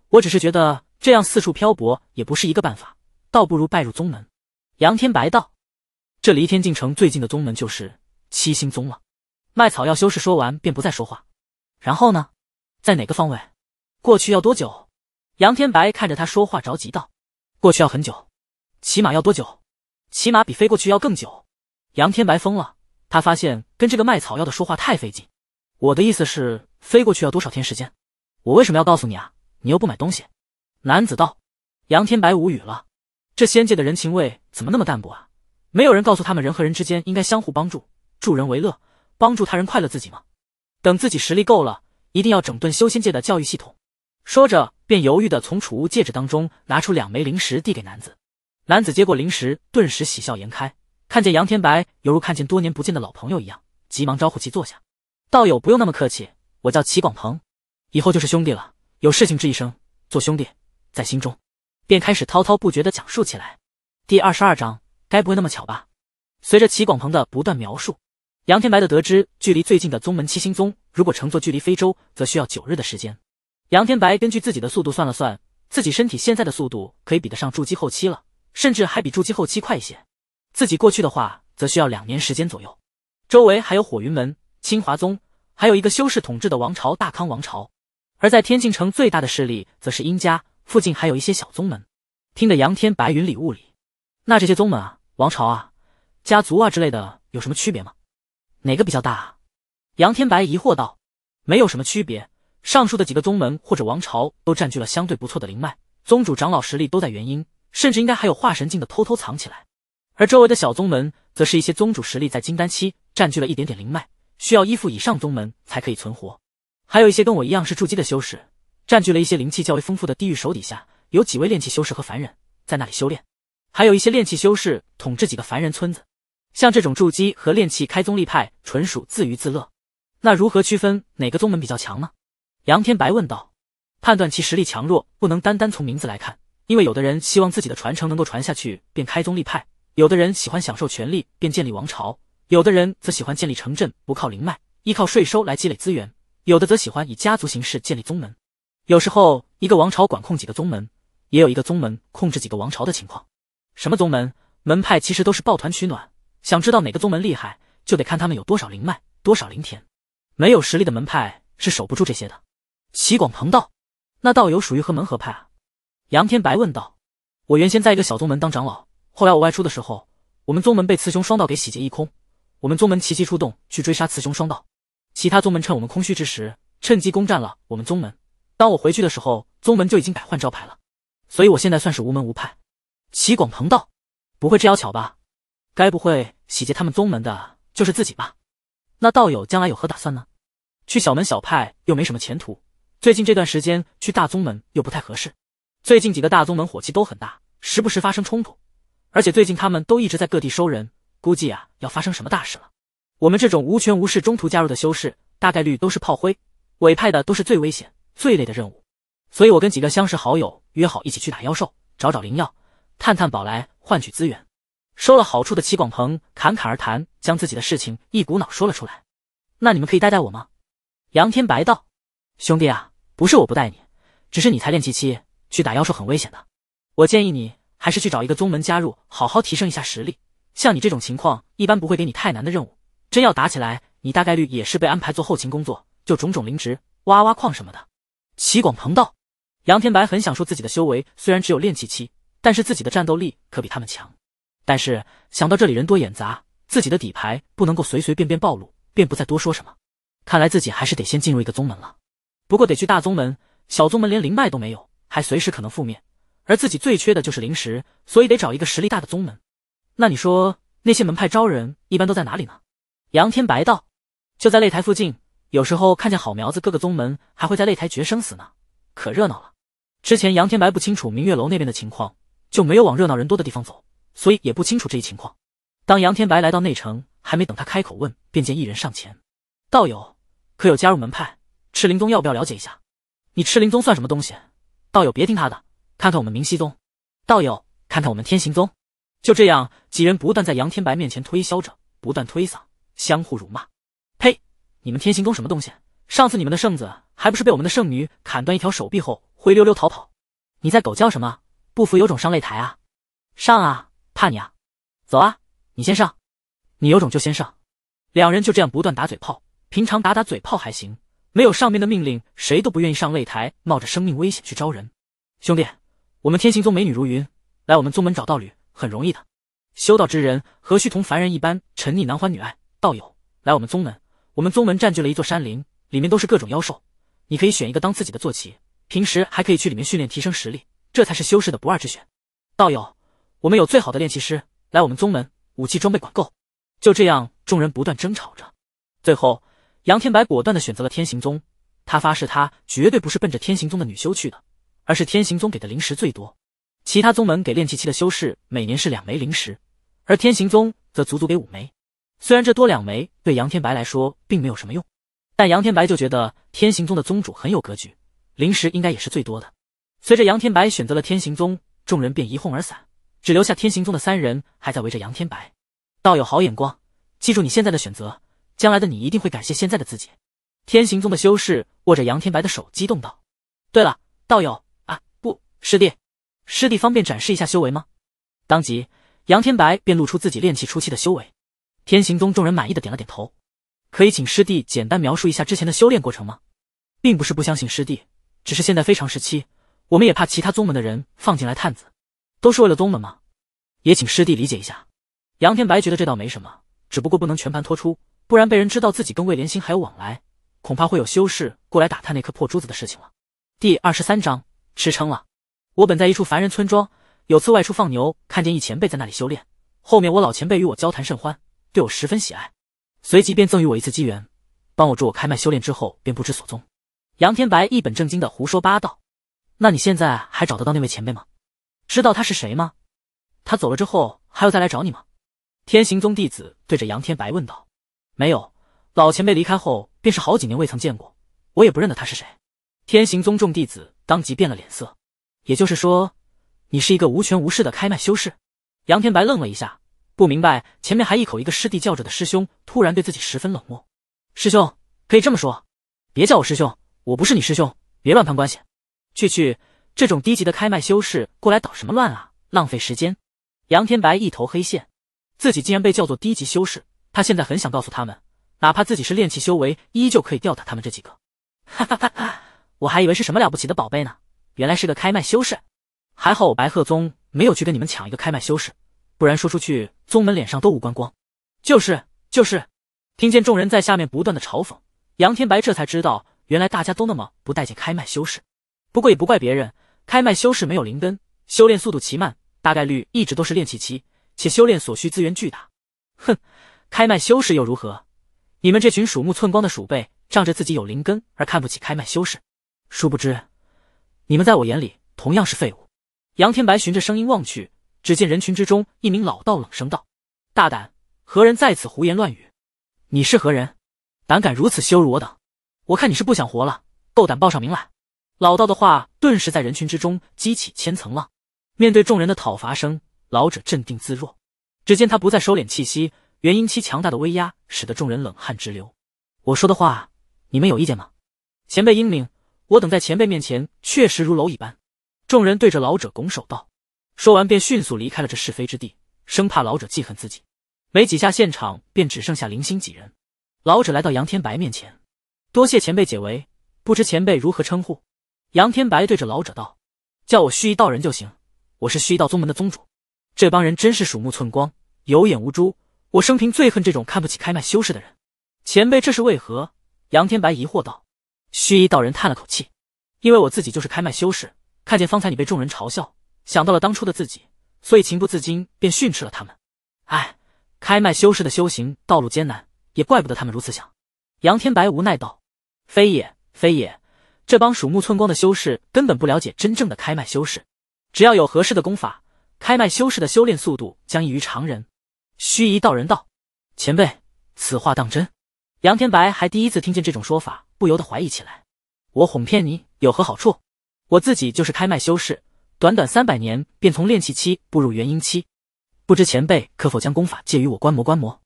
我只是觉得这样四处漂泊也不是一个办法，倒不如拜入宗门。”杨天白道：“这离天境城最近的宗门就是七星宗了。”卖草药修士说完便不再说话。然后呢？在哪个方位？过去要多久？杨天白看着他说话，着急道：“过去要很久，起码要多久？起码比飞过去要更久。”杨天白疯了，他发现跟这个卖草药的说话太费劲。我的意思是，飞过去要多少天时间？我为什么要告诉你啊？你又不买东西。”男子道。杨天白无语了，这仙界的人情味怎么那么淡薄啊？没有人告诉他们人和人之间应该相互帮助，助人为乐，帮助他人快乐自己吗？等自己实力够了，一定要整顿修仙界的教育系统。”说着。便犹豫的从储物戒指当中拿出两枚灵石递给男子，男子接过灵石，顿时喜笑颜开，看见杨天白犹如看见多年不见的老朋友一样，急忙招呼其坐下。道友不用那么客气，我叫齐广鹏，以后就是兄弟了，有事情吱一声，做兄弟在心中。便开始滔滔不绝的讲述起来。第二十二章，该不会那么巧吧？随着齐广鹏的不断描述，杨天白的得知，距离最近的宗门七星宗，如果乘坐距离非洲，则需要九日的时间。杨天白根据自己的速度算了算，自己身体现在的速度可以比得上筑基后期了，甚至还比筑基后期快一些。自己过去的话，则需要两年时间左右。周围还有火云门、清华宗，还有一个修士统治的王朝大康王朝。而在天境城最大的势力，则是殷家。附近还有一些小宗门。听得杨天白云里雾里，那这些宗门啊、王朝啊、家族啊之类的，有什么区别吗？哪个比较大啊？杨天白疑惑道：“没有什么区别。”上述的几个宗门或者王朝都占据了相对不错的灵脉，宗主长老实力都在元婴，甚至应该还有化神境的偷偷藏起来。而周围的小宗门，则是一些宗主实力在金丹期，占据了一点点灵脉，需要依附以上宗门才可以存活。还有一些跟我一样是筑基的修士，占据了一些灵气较为丰富的地狱手底下有几位炼气修士和凡人在那里修炼，还有一些炼气修士统治几个凡人村子。像这种筑基和炼气开宗立派，纯属自娱自乐。那如何区分哪个宗门比较强呢？杨天白问道：“判断其实力强弱，不能单单从名字来看，因为有的人希望自己的传承能够传下去，便开宗立派；有的人喜欢享受权力，便建立王朝；有的人则喜欢建立城镇，不靠灵脉，依靠税收来积累资源；有的则喜欢以家族形式建立宗门。有时候，一个王朝管控几个宗门，也有一个宗门控制几个王朝的情况。什么宗门门派其实都是抱团取暖。想知道哪个宗门厉害，就得看他们有多少灵脉、多少灵田。没有实力的门派是守不住这些的。”齐广鹏道：“那道友属于何门何派？”啊，杨天白问道：“我原先在一个小宗门当长老，后来我外出的时候，我们宗门被雌雄双道给洗劫一空。我们宗门齐齐出动去追杀雌雄双道，其他宗门趁我们空虚之时，趁机攻占了我们宗门。当我回去的时候，宗门就已经改换招牌了，所以我现在算是无门无派。”齐广鹏道：“不会这要巧吧？该不会洗劫他们宗门的就是自己吧？那道友将来有何打算呢？去小门小派又没什么前途。”最近这段时间去大宗门又不太合适，最近几个大宗门火气都很大，时不时发生冲突，而且最近他们都一直在各地收人，估计啊要发生什么大事了。我们这种无权无势中途加入的修士，大概率都是炮灰，委派的都是最危险、最累的任务。所以，我跟几个相识好友约好一起去打妖兽，找找灵药，探探宝来换取资源。收了好处的齐广鹏侃侃而谈，将自己的事情一股脑说了出来。那你们可以带带我吗？杨天白道，兄弟啊。不是我不带你，只是你才练气期，去打妖兽很危险的。我建议你还是去找一个宗门加入，好好提升一下实力。像你这种情况，一般不会给你太难的任务。真要打起来，你大概率也是被安排做后勤工作，就种种灵植、挖挖矿什么的。齐广鹏道。杨天白很想说自己的修为虽然只有练气期，但是自己的战斗力可比他们强。但是想到这里人多眼杂，自己的底牌不能够随随便便暴露，便不再多说什么。看来自己还是得先进入一个宗门了。不过得去大宗门，小宗门连灵脉都没有，还随时可能覆灭。而自己最缺的就是灵石，所以得找一个实力大的宗门。那你说那些门派招人一般都在哪里呢？杨天白道：“就在擂台附近，有时候看见好苗子，各个宗门还会在擂台决生死呢，可热闹了。”之前杨天白不清楚明月楼那边的情况，就没有往热闹人多的地方走，所以也不清楚这一情况。当杨天白来到内城，还没等他开口问，便见一人上前：“道友，可有加入门派？”赤灵宗要不要了解一下？你赤灵宗算什么东西？道友别听他的，看看我们明熙宗，道友看看我们天行宗。就这样，几人不断在杨天白面前推销着，不断推搡，相互辱骂。呸！你们天行宗什么东西？上次你们的圣子还不是被我们的圣女砍断一条手臂后灰溜溜逃跑？你在狗叫什么？不服有种上擂台啊！上啊！怕你啊？走啊！你先上！你有种就先上！两人就这样不断打嘴炮，平常打打嘴炮还行。没有上面的命令，谁都不愿意上擂台，冒着生命危险去招人。兄弟，我们天行宗美女如云，来我们宗门找道侣很容易的。修道之人何须同凡人一般沉溺男欢女爱？道友，来我们宗门，我们宗门占据了一座山林，里面都是各种妖兽，你可以选一个当自己的坐骑，平时还可以去里面训练提升实力，这才是修士的不二之选。道友，我们有最好的练习师，来我们宗门，武器装备管够。就这样，众人不断争吵着，最后。杨天白果断的选择了天行宗，他发誓他绝对不是奔着天行宗的女修去的，而是天行宗给的灵石最多。其他宗门给炼气期的修士每年是两枚灵石，而天行宗则足足给五枚。虽然这多两枚对杨天白来说并没有什么用，但杨天白就觉得天行宗的宗主很有格局，灵石应该也是最多的。随着杨天白选择了天行宗，众人便一哄而散，只留下天行宗的三人还在围着杨天白。道友好眼光，记住你现在的选择。将来的你一定会感谢现在的自己。天行宗的修士握着杨天白的手，激动道：“对了，道友啊，不，师弟，师弟方便展示一下修为吗？”当即，杨天白便露出自己练气初期的修为。天行宗众人满意的点了点头：“可以请师弟简单描述一下之前的修炼过程吗？”并不是不相信师弟，只是现在非常时期，我们也怕其他宗门的人放进来探子，都是为了宗门吗？也请师弟理解一下。杨天白觉得这倒没什么，只不过不能全盘托出。不然被人知道自己跟魏连心还有往来，恐怕会有修士过来打探那颗破珠子的事情了。第二十三章吃撑了。我本在一处凡人村庄，有次外出放牛，看见一前辈在那里修炼。后面我老前辈与我交谈甚欢，对我十分喜爱，随即便赠予我一次机缘，帮我助我开脉修炼之后便不知所踪。杨天白一本正经的胡说八道。那你现在还找得到那位前辈吗？知道他是谁吗？他走了之后还要再来找你吗？天行宗弟子对着杨天白问道。没有，老前辈离开后，便是好几年未曾见过，我也不认得他是谁。天行宗众弟子当即变了脸色。也就是说，你是一个无权无势的开脉修士？杨天白愣了一下，不明白前面还一口一个师弟叫着的师兄，突然对自己十分冷漠。师兄，可以这么说，别叫我师兄，我不是你师兄，别乱攀关系。去去，这种低级的开脉修士过来捣什么乱啊？浪费时间。杨天白一头黑线，自己竟然被叫做低级修士。他现在很想告诉他们，哪怕自己是炼气修为，依旧可以吊打他们这几个。哈哈哈！我还以为是什么了不起的宝贝呢，原来是个开脉修士。还好我白鹤宗没有去跟你们抢一个开脉修士，不然说出去宗门脸上都无光。就是就是，听见众人在下面不断的嘲讽，杨天白这才知道，原来大家都那么不待见开脉修士。不过也不怪别人，开脉修士没有灵根，修炼速度奇慢，大概率一直都是练气期，且修炼所需资源巨大。哼！开脉修士又如何？你们这群鼠目寸光的鼠辈，仗着自己有灵根而看不起开脉修士，殊不知，你们在我眼里同样是废物。杨天白循着声音望去，只见人群之中，一名老道冷声道：“大胆，何人在此胡言乱语？你是何人？胆敢如此羞辱我等？我看你是不想活了，够胆报上名来！”老道的话顿时在人群之中激起千层浪。面对众人的讨伐声，老者镇定自若。只见他不再收敛气息。元婴期强大的威压使得众人冷汗直流。我说的话，你们有意见吗？前辈英明，我等在前辈面前确实如蝼蚁般。众人对着老者拱手道，说完便迅速离开了这是非之地，生怕老者记恨自己。没几下，现场便只剩下零星几人。老者来到杨天白面前，多谢前辈解围，不知前辈如何称呼？杨天白对着老者道：“叫我虚一道人就行，我是虚一道宗门的宗主。这帮人真是鼠目寸光，有眼无珠。”我生平最恨这种看不起开脉修士的人，前辈这是为何？杨天白疑惑道。虚一道人叹了口气，因为我自己就是开脉修士，看见方才你被众人嘲笑，想到了当初的自己，所以情不自禁便训斥了他们。哎，开脉修士的修行道路艰难，也怪不得他们如此想。杨天白无奈道：“非也，非也，这帮鼠目寸光的修士根本不了解真正的开脉修士。只要有合适的功法，开脉修士的修炼速度将异于常人。”虚臾，道人道：“前辈，此话当真？”杨天白还第一次听见这种说法，不由得怀疑起来。我哄骗你有何好处？我自己就是开脉修士，短短三百年便从练气期步入元婴期。不知前辈可否将功法借于我观摩观摩？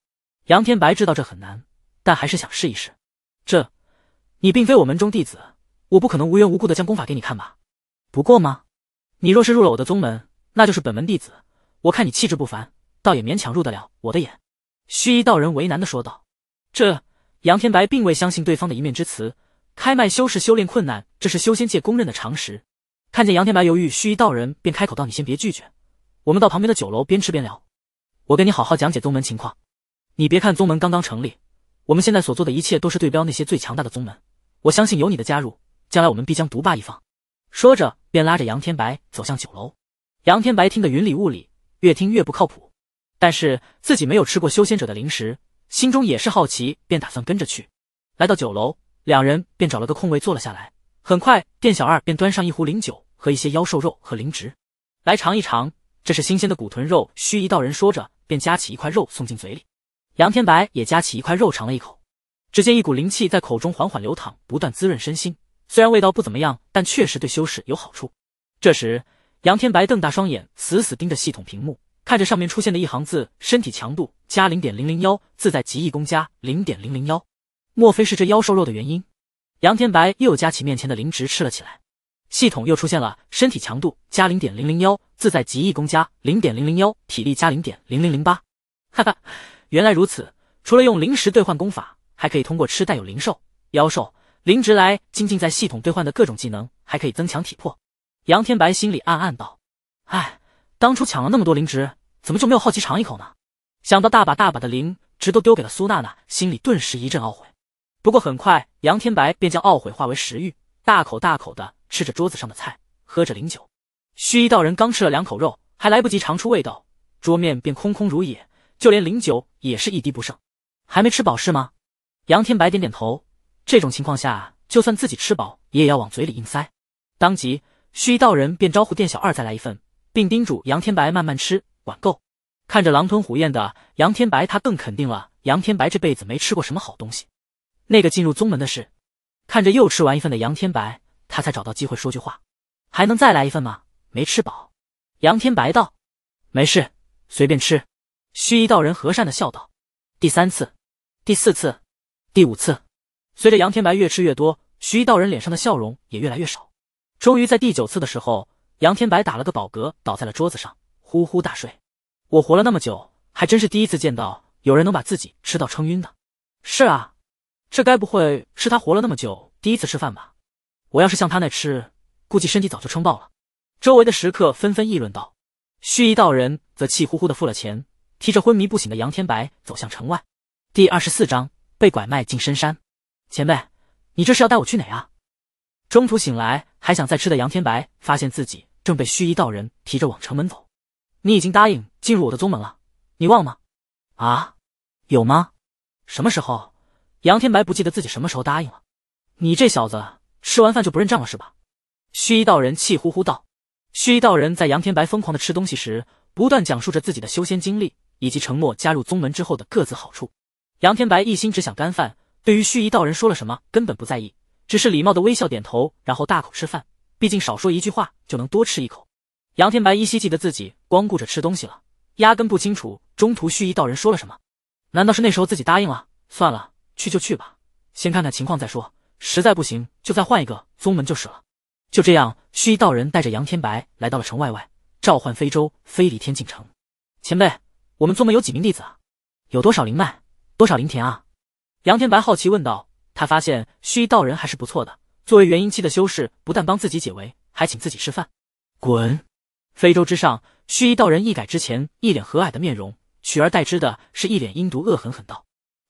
杨天白知道这很难，但还是想试一试。这，你并非我门中弟子，我不可能无缘无故的将功法给你看吧？不过嘛，你若是入了我的宗门，那就是本门弟子。我看你气质不凡。倒也勉强入得了我的眼，虚一道人为难的说道。这杨天白并未相信对方的一面之词。开脉修士修炼困难，这是修仙界公认的常识。看见杨天白犹豫，虚一道人便开口道：“你先别拒绝，我们到旁边的酒楼边吃边聊，我跟你好好讲解宗门情况。你别看宗门刚刚成立，我们现在所做的一切都是对标那些最强大的宗门。我相信有你的加入，将来我们必将独霸一方。”说着便拉着杨天白走向酒楼。杨天白听得云里雾里，越听越不靠谱。但是自己没有吃过修仙者的零食，心中也是好奇，便打算跟着去。来到酒楼，两人便找了个空位坐了下来。很快，店小二便端上一壶灵酒和一些妖兽肉和灵植，来尝一尝。这是新鲜的骨豚肉。须一道人说着，便夹起一块肉送进嘴里。杨天白也夹起一块肉尝了一口，只见一股灵气在口中缓缓流淌，不断滋润身心。虽然味道不怎么样，但确实对修士有好处。这时，杨天白瞪大双眼，死死盯着系统屏幕。看着上面出现的一行字，身体强度加零点零零幺，自在极意功加零点零零幺，莫非是这妖兽肉的原因？杨天白又夹起面前的灵植吃了起来。系统又出现了，身体强度加零点零零幺，自在极意功加零点零零幺，体力加零点零零零八。哈哈，原来如此！除了用灵石兑换功法，还可以通过吃带有灵兽、妖兽、灵植来精进在系统兑换的各种技能，还可以增强体魄。杨天白心里暗暗道：哎，当初抢了那么多灵植。怎么就没有好奇尝一口呢？想到大把大把的灵值都丢给了苏娜娜，心里顿时一阵懊悔。不过很快，杨天白便将懊悔化为食欲，大口大口的吃着桌子上的菜，喝着灵酒。虚一道人刚吃了两口肉，还来不及尝出味道，桌面便空空如也，就连灵酒也是一滴不剩。还没吃饱是吗？杨天白点点头。这种情况下，就算自己吃饱，也要往嘴里硬塞。当即，虚一道人便招呼店小二再来一份，并叮嘱杨天白慢慢吃。管够，看着狼吞虎咽的杨天白，他更肯定了杨天白这辈子没吃过什么好东西。那个进入宗门的事，看着又吃完一份的杨天白，他才找到机会说句话：“还能再来一份吗？没吃饱。”杨天白道：“没事，随便吃。”虚一道人和善的笑道：“第三次，第四次，第五次……”随着杨天白越吃越多，徐一道人脸上的笑容也越来越少。终于在第九次的时候，杨天白打了个饱嗝，倒在了桌子上。呼呼大睡，我活了那么久，还真是第一次见到有人能把自己吃到撑晕的。是啊，这该不会是他活了那么久第一次吃饭吧？我要是像他那吃，估计身体早就撑爆了。周围的食客纷纷议论道。虚一道人则气呼呼的付了钱，提着昏迷不醒的杨天白走向城外。第二十四章被拐卖进深山。前辈，你这是要带我去哪啊？中途醒来还想再吃的杨天白，发现自己正被虚一道人提着往城门走。你已经答应进入我的宗门了，你忘吗？啊，有吗？什么时候？杨天白不记得自己什么时候答应了。你这小子吃完饭就不认账了是吧？虚一道人气呼呼道。虚一道人在杨天白疯狂的吃东西时，不断讲述着自己的修仙经历以及承诺加入宗门之后的各自好处。杨天白一心只想干饭，对于虚一道人说了什么根本不在意，只是礼貌的微笑点头，然后大口吃饭。毕竟少说一句话就能多吃一口。杨天白依稀记得自己光顾着吃东西了，压根不清楚中途蓄意道人说了什么。难道是那时候自己答应了？算了，去就去吧，先看看情况再说。实在不行就再换一个宗门就是了。就这样，蓄意道人带着杨天白来到了城外外，召唤非洲飞离天境城。前辈，我们宗门有几名弟子啊？有多少灵脉？多少灵田啊？杨天白好奇问道。他发现蓄意道人还是不错的，作为元婴期的修士，不但帮自己解围，还请自己吃饭。滚！非洲之上，须臾道人一改之前一脸和蔼的面容，取而代之的是一脸阴毒，恶狠狠道：“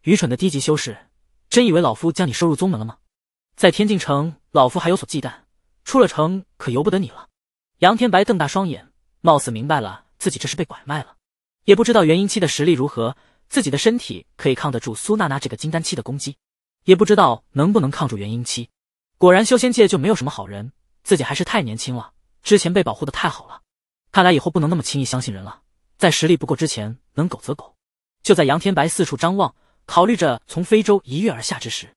愚蠢的低级修士，真以为老夫将你收入宗门了吗？在天境城，老夫还有所忌惮，出了城可由不得你了。”杨天白瞪大双眼，貌似明白了自己这是被拐卖了。也不知道元婴期的实力如何，自己的身体可以抗得住苏娜娜这个金丹期的攻击，也不知道能不能抗住元婴期。果然，修仙界就没有什么好人，自己还是太年轻了，之前被保护的太好了。看来以后不能那么轻易相信人了，在实力不够之前，能苟则苟。就在杨天白四处张望，考虑着从非洲一跃而下之时，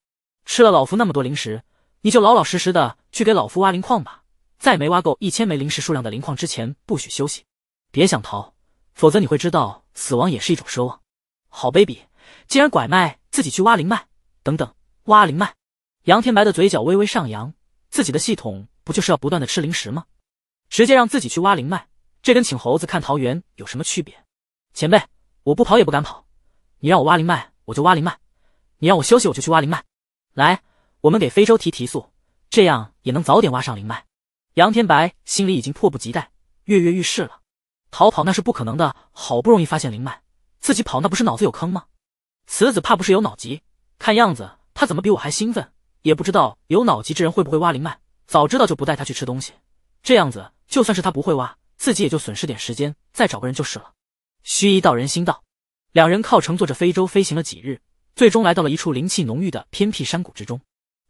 吃了老夫那么多零食，你就老老实实的去给老夫挖灵矿吧。在没挖够一千枚零食数量的灵矿之前，不许休息，别想逃，否则你会知道死亡也是一种奢望。好卑鄙，既然拐卖自己去挖灵脉？等等，挖灵脉？杨天白的嘴角微微上扬，自己的系统不就是要不断的吃零食吗？直接让自己去挖灵脉？这跟请猴子看桃园有什么区别？前辈，我不跑也不敢跑，你让我挖灵脉我就挖灵脉，你让我休息我就去挖灵脉。来，我们给非洲提提速，这样也能早点挖上灵脉。杨天白心里已经迫不及待，跃跃欲试了。逃跑那是不可能的，好不容易发现灵脉，自己跑那不是脑子有坑吗？此子怕不是有脑疾？看样子他怎么比我还兴奋？也不知道有脑疾之人会不会挖灵脉，早知道就不带他去吃东西。这样子就算是他不会挖。自己也就损失点时间，再找个人就是了。虚一道人心道，两人靠乘坐着飞舟飞行了几日，最终来到了一处灵气浓郁的偏僻山谷之中。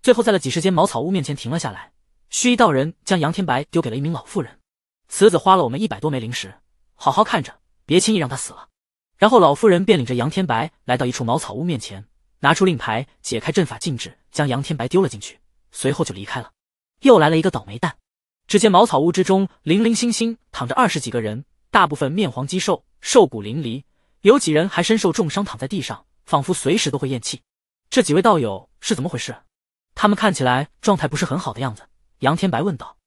最后在了几十间茅草屋面前停了下来。虚一道人将杨天白丢给了一名老妇人，此子花了我们一百多枚灵石，好好看着，别轻易让他死了。然后老妇人便领着杨天白来到一处茅草屋面前，拿出令牌解开阵法禁制，将杨天白丢了进去，随后就离开了。又来了一个倒霉蛋。只见茅草屋之中，零零星星躺着二十几个人，大部分面黄肌瘦，瘦骨嶙峋，有几人还身受重伤，躺在地上，仿佛随时都会咽气。这几位道友是怎么回事？他们看起来状态不是很好的样子。杨天白问道：“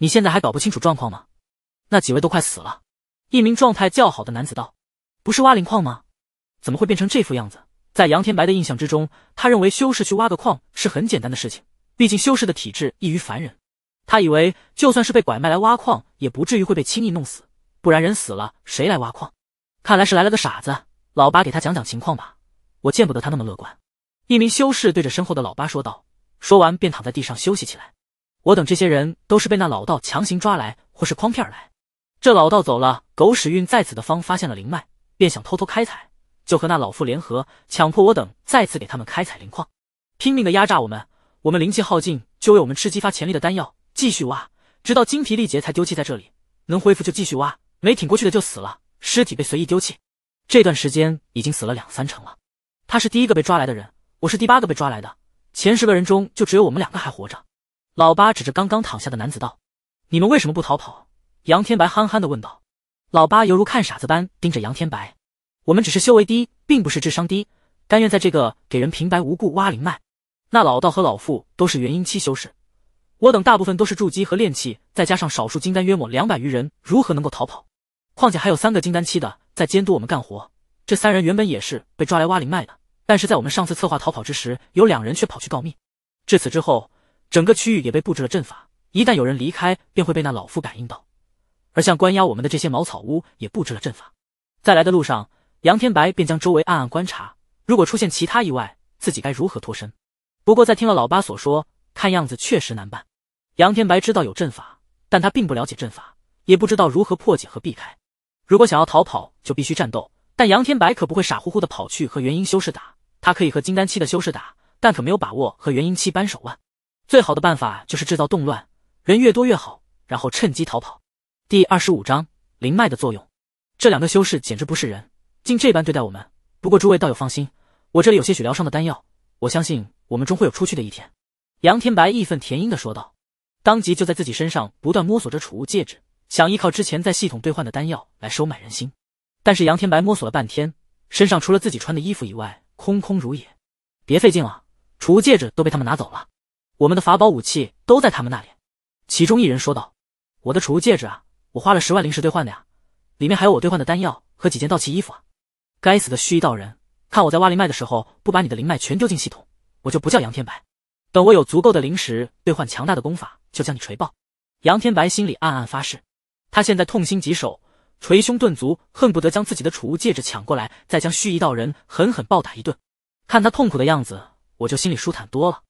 你现在还搞不清楚状况吗？”那几位都快死了。一名状态较好的男子道：“不是挖灵矿吗？怎么会变成这副样子？”在杨天白的印象之中，他认为修士去挖个矿是很简单的事情，毕竟修士的体质异于凡人。他以为就算是被拐卖来挖矿，也不至于会被轻易弄死。不然人死了，谁来挖矿？看来是来了个傻子。老八，给他讲讲情况吧。我见不得他那么乐观。一名修士对着身后的老八说道。说完便躺在地上休息起来。我等这些人都是被那老道强行抓来，或是诓骗来。这老道走了狗屎运在此的方发现了灵脉，便想偷偷开采，就和那老妇联合，强迫我等再次给他们开采灵矿，拼命的压榨我们。我们灵气耗尽，就为我们吃激发潜力的丹药。继续挖，直到精疲力竭才丢弃在这里。能恢复就继续挖，没挺过去的就死了，尸体被随意丢弃。这段时间已经死了两三成了。他是第一个被抓来的人，我是第八个被抓来的。前十个人中就只有我们两个还活着。老八指着刚刚躺下的男子道：“你们为什么不逃跑？”杨天白憨憨的问道。老八犹如看傻子般盯着杨天白：“我们只是修为低，并不是智商低，甘愿在这个给人平白无故挖灵脉。那老道和老妇都是元婴期修士。”我等大部分都是筑基和炼器，再加上少数金丹，约莫两百余人，如何能够逃跑？况且还有三个金丹期的在监督我们干活。这三人原本也是被抓来挖灵脉的，但是在我们上次策划逃跑之时，有两人却跑去告密。至此之后，整个区域也被布置了阵法，一旦有人离开，便会被那老夫感应到。而像关押我们的这些茅草屋也布置了阵法。在来的路上，杨天白便将周围暗暗观察，如果出现其他意外，自己该如何脱身？不过在听了老八所说。看样子确实难办。杨天白知道有阵法，但他并不了解阵法，也不知道如何破解和避开。如果想要逃跑，就必须战斗。但杨天白可不会傻乎乎的跑去和元婴修士打，他可以和金丹期的修士打，但可没有把握和元婴期扳手腕。最好的办法就是制造动乱，人越多越好，然后趁机逃跑。第二十五章灵脉的作用。这两个修士简直不是人，竟这般对待我们。不过诸位道友放心，我这里有些许疗伤的丹药，我相信我们终会有出去的一天。杨天白义愤填膺的说道，当即就在自己身上不断摸索着储物戒指，想依靠之前在系统兑换的丹药来收买人心。但是杨天白摸索了半天，身上除了自己穿的衣服以外，空空如也。别费劲了，储物戒指都被他们拿走了，我们的法宝武器都在他们那里。其中一人说道：“我的储物戒指啊，我花了十万灵石兑换的呀，里面还有我兑换的丹药和几件道器衣服啊。”该死的虚一道人，看我在挖灵脉的时候不把你的灵脉全丢进系统，我就不叫杨天白。等我有足够的灵石兑换强大的功法，就将你锤爆！杨天白心里暗暗发誓，他现在痛心疾首，捶胸顿足，恨不得将自己的储物戒指抢过来，再将蓄意道人狠狠暴打一顿。看他痛苦的样子，我就心里舒坦多了。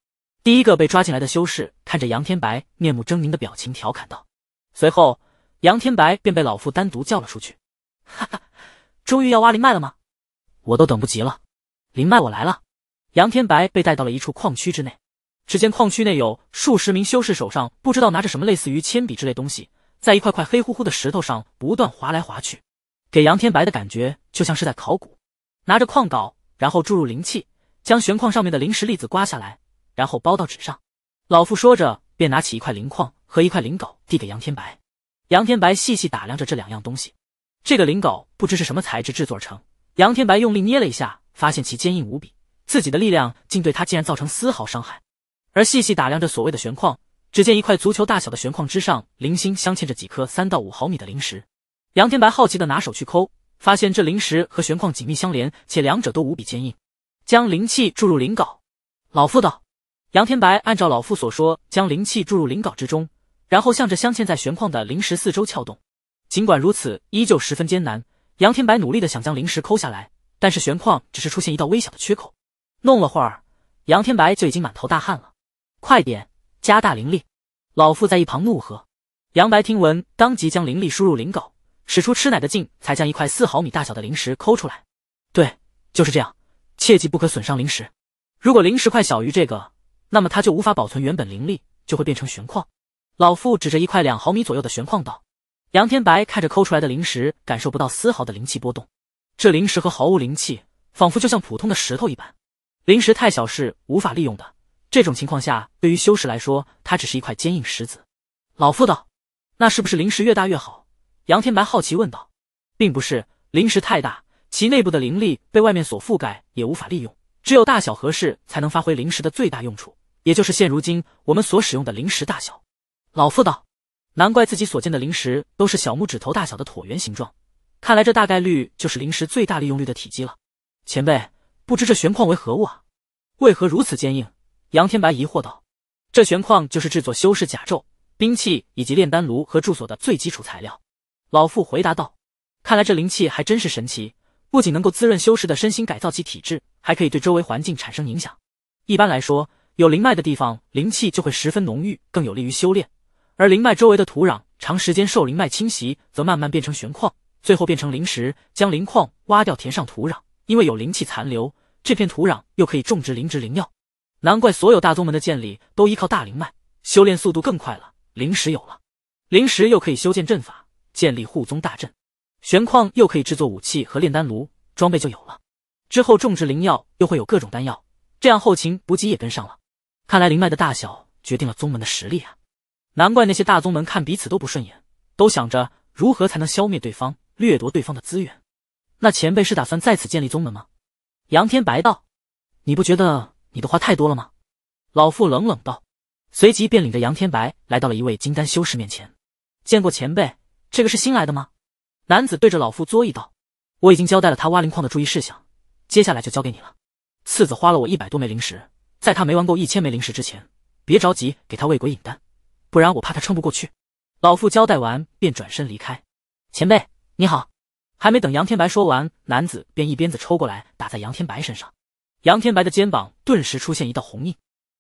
第一个被抓进来的修士看着杨天白面目狰狞的表情，调侃道：“随后，杨天白便被老夫单独叫了出去。哈哈，终于要挖灵脉了吗？我都等不及了！灵脉，我来了！”杨天白被带到了一处矿区之内。只见矿区内有数十名修士，手上不知道拿着什么类似于铅笔之类东西，在一块块黑乎乎的石头上不断划来划去，给杨天白的感觉就像是在考古。拿着矿镐，然后注入灵气，将玄矿上面的灵石粒子刮下来，然后包到纸上。老妇说着，便拿起一块灵矿和一块灵镐递给杨天白。杨天白细细打量着这两样东西，这个灵镐不知是什么材质制作而成。杨天白用力捏了一下，发现其坚硬无比，自己的力量竟对它竟然造成丝毫伤害。而细细打量着所谓的玄矿，只见一块足球大小的玄矿之上，零星镶嵌着几颗三到五毫米的灵石。杨天白好奇的拿手去抠，发现这灵石和玄矿紧密相连，且两者都无比坚硬。将灵气注入灵镐，老妇道。杨天白按照老妇所说，将灵气注入灵镐之中，然后向着镶嵌在玄矿的灵石四周撬动。尽管如此，依旧十分艰难。杨天白努力的想将灵石抠下来，但是玄矿只是出现一道微小的缺口。弄了会儿，杨天白就已经满头大汗了。快点，加大灵力！老妇在一旁怒喝。杨白听闻，当即将灵力输入灵镐，使出吃奶的劲，才将一块四毫米大小的灵石抠出来。对，就是这样，切记不可损伤灵石。如果灵石块小于这个，那么它就无法保存原本灵力，就会变成玄矿。老妇指着一块两毫米左右的玄矿道。杨天白看着抠出来的灵石，感受不到丝毫的灵气波动，这灵石和毫无灵气，仿佛就像普通的石头一般。灵石太小是无法利用的。这种情况下，对于修士来说，它只是一块坚硬石子。老妇道：“那是不是灵石越大越好？”杨天白好奇问道。“并不是，灵石太大，其内部的灵力被外面所覆盖，也无法利用。只有大小合适，才能发挥灵石的最大用处，也就是现如今我们所使用的灵石大小。”老妇道：“难怪自己所见的灵石都是小拇指头大小的椭圆形状，看来这大概率就是灵石最大利用率的体积了。”前辈，不知这玄矿为何物啊？为何如此坚硬？杨天白疑惑道：“这玄矿就是制作修饰甲胄、兵器以及炼丹炉和住所的最基础材料。”老妇回答道：“看来这灵气还真是神奇，不仅能够滋润修士的身心，改造其体质，还可以对周围环境产生影响。一般来说，有灵脉的地方，灵气就会十分浓郁，更有利于修炼。而灵脉周围的土壤，长时间受灵脉侵袭，则慢慢变成玄矿，最后变成灵石。将灵矿挖掉，填上土壤，因为有灵气残留，这片土壤又可以种植灵植灵药。”难怪所有大宗门的建立都依靠大灵脉，修炼速度更快了。灵石有了，灵石又可以修建阵法，建立护宗大阵；玄矿又可以制作武器和炼丹炉，装备就有了。之后种植灵药，又会有各种丹药，这样后勤补给也跟上了。看来灵脉的大小决定了宗门的实力啊！难怪那些大宗门看彼此都不顺眼，都想着如何才能消灭对方，掠夺对方的资源。那前辈是打算在此建立宗门吗？杨天白道：“你不觉得？”你的话太多了吗？老妇冷冷道，随即便领着杨天白来到了一位金丹修士面前。见过前辈，这个是新来的吗？男子对着老妇作揖道，我已经交代了他挖灵矿的注意事项，接下来就交给你了。次子花了我一百多枚灵石，在他没玩够一千枚灵石之前，别着急给他喂鬼引丹，不然我怕他撑不过去。老妇交代完，便转身离开。前辈你好，还没等杨天白说完，男子便一鞭子抽过来，打在杨天白身上。杨天白的肩膀顿时出现一道红印，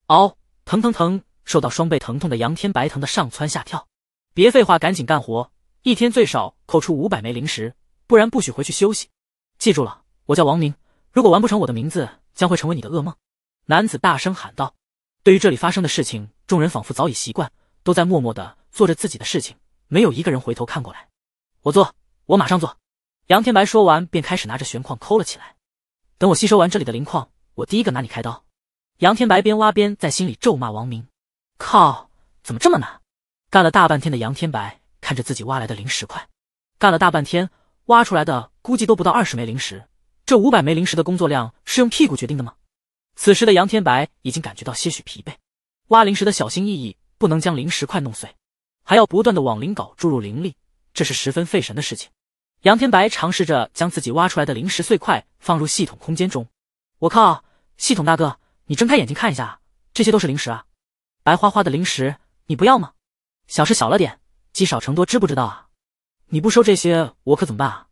嗷，疼疼疼！受到双倍疼痛的杨天白疼得上蹿下跳。别废话，赶紧干活，一天最少扣出五百枚灵石，不然不许回去休息。记住了，我叫王明，如果完不成，我的名字将会成为你的噩梦。男子大声喊道。对于这里发生的事情，众人仿佛早已习惯，都在默默的做着自己的事情，没有一个人回头看过来。我做，我马上做。杨天白说完，便开始拿着玄矿抠了起来。等我吸收完这里的灵矿，我第一个拿你开刀！杨天白边挖边在心里咒骂王明，靠，怎么这么难？干了大半天的杨天白看着自己挖来的灵石块，干了大半天，挖出来的估计都不到二十枚灵石，这五百枚灵石的工作量是用屁股决定的吗？此时的杨天白已经感觉到些许疲惫，挖灵石的小心翼翼，不能将灵石块弄碎，还要不断的往灵镐注入灵力，这是十分费神的事情。杨天白尝试着将自己挖出来的灵石碎块放入系统空间中。我靠，系统大哥，你睁开眼睛看一下，这些都是灵石啊，白花花的灵石，你不要吗？小事小了点，积少成多，知不知道啊？你不收这些，我可怎么办啊？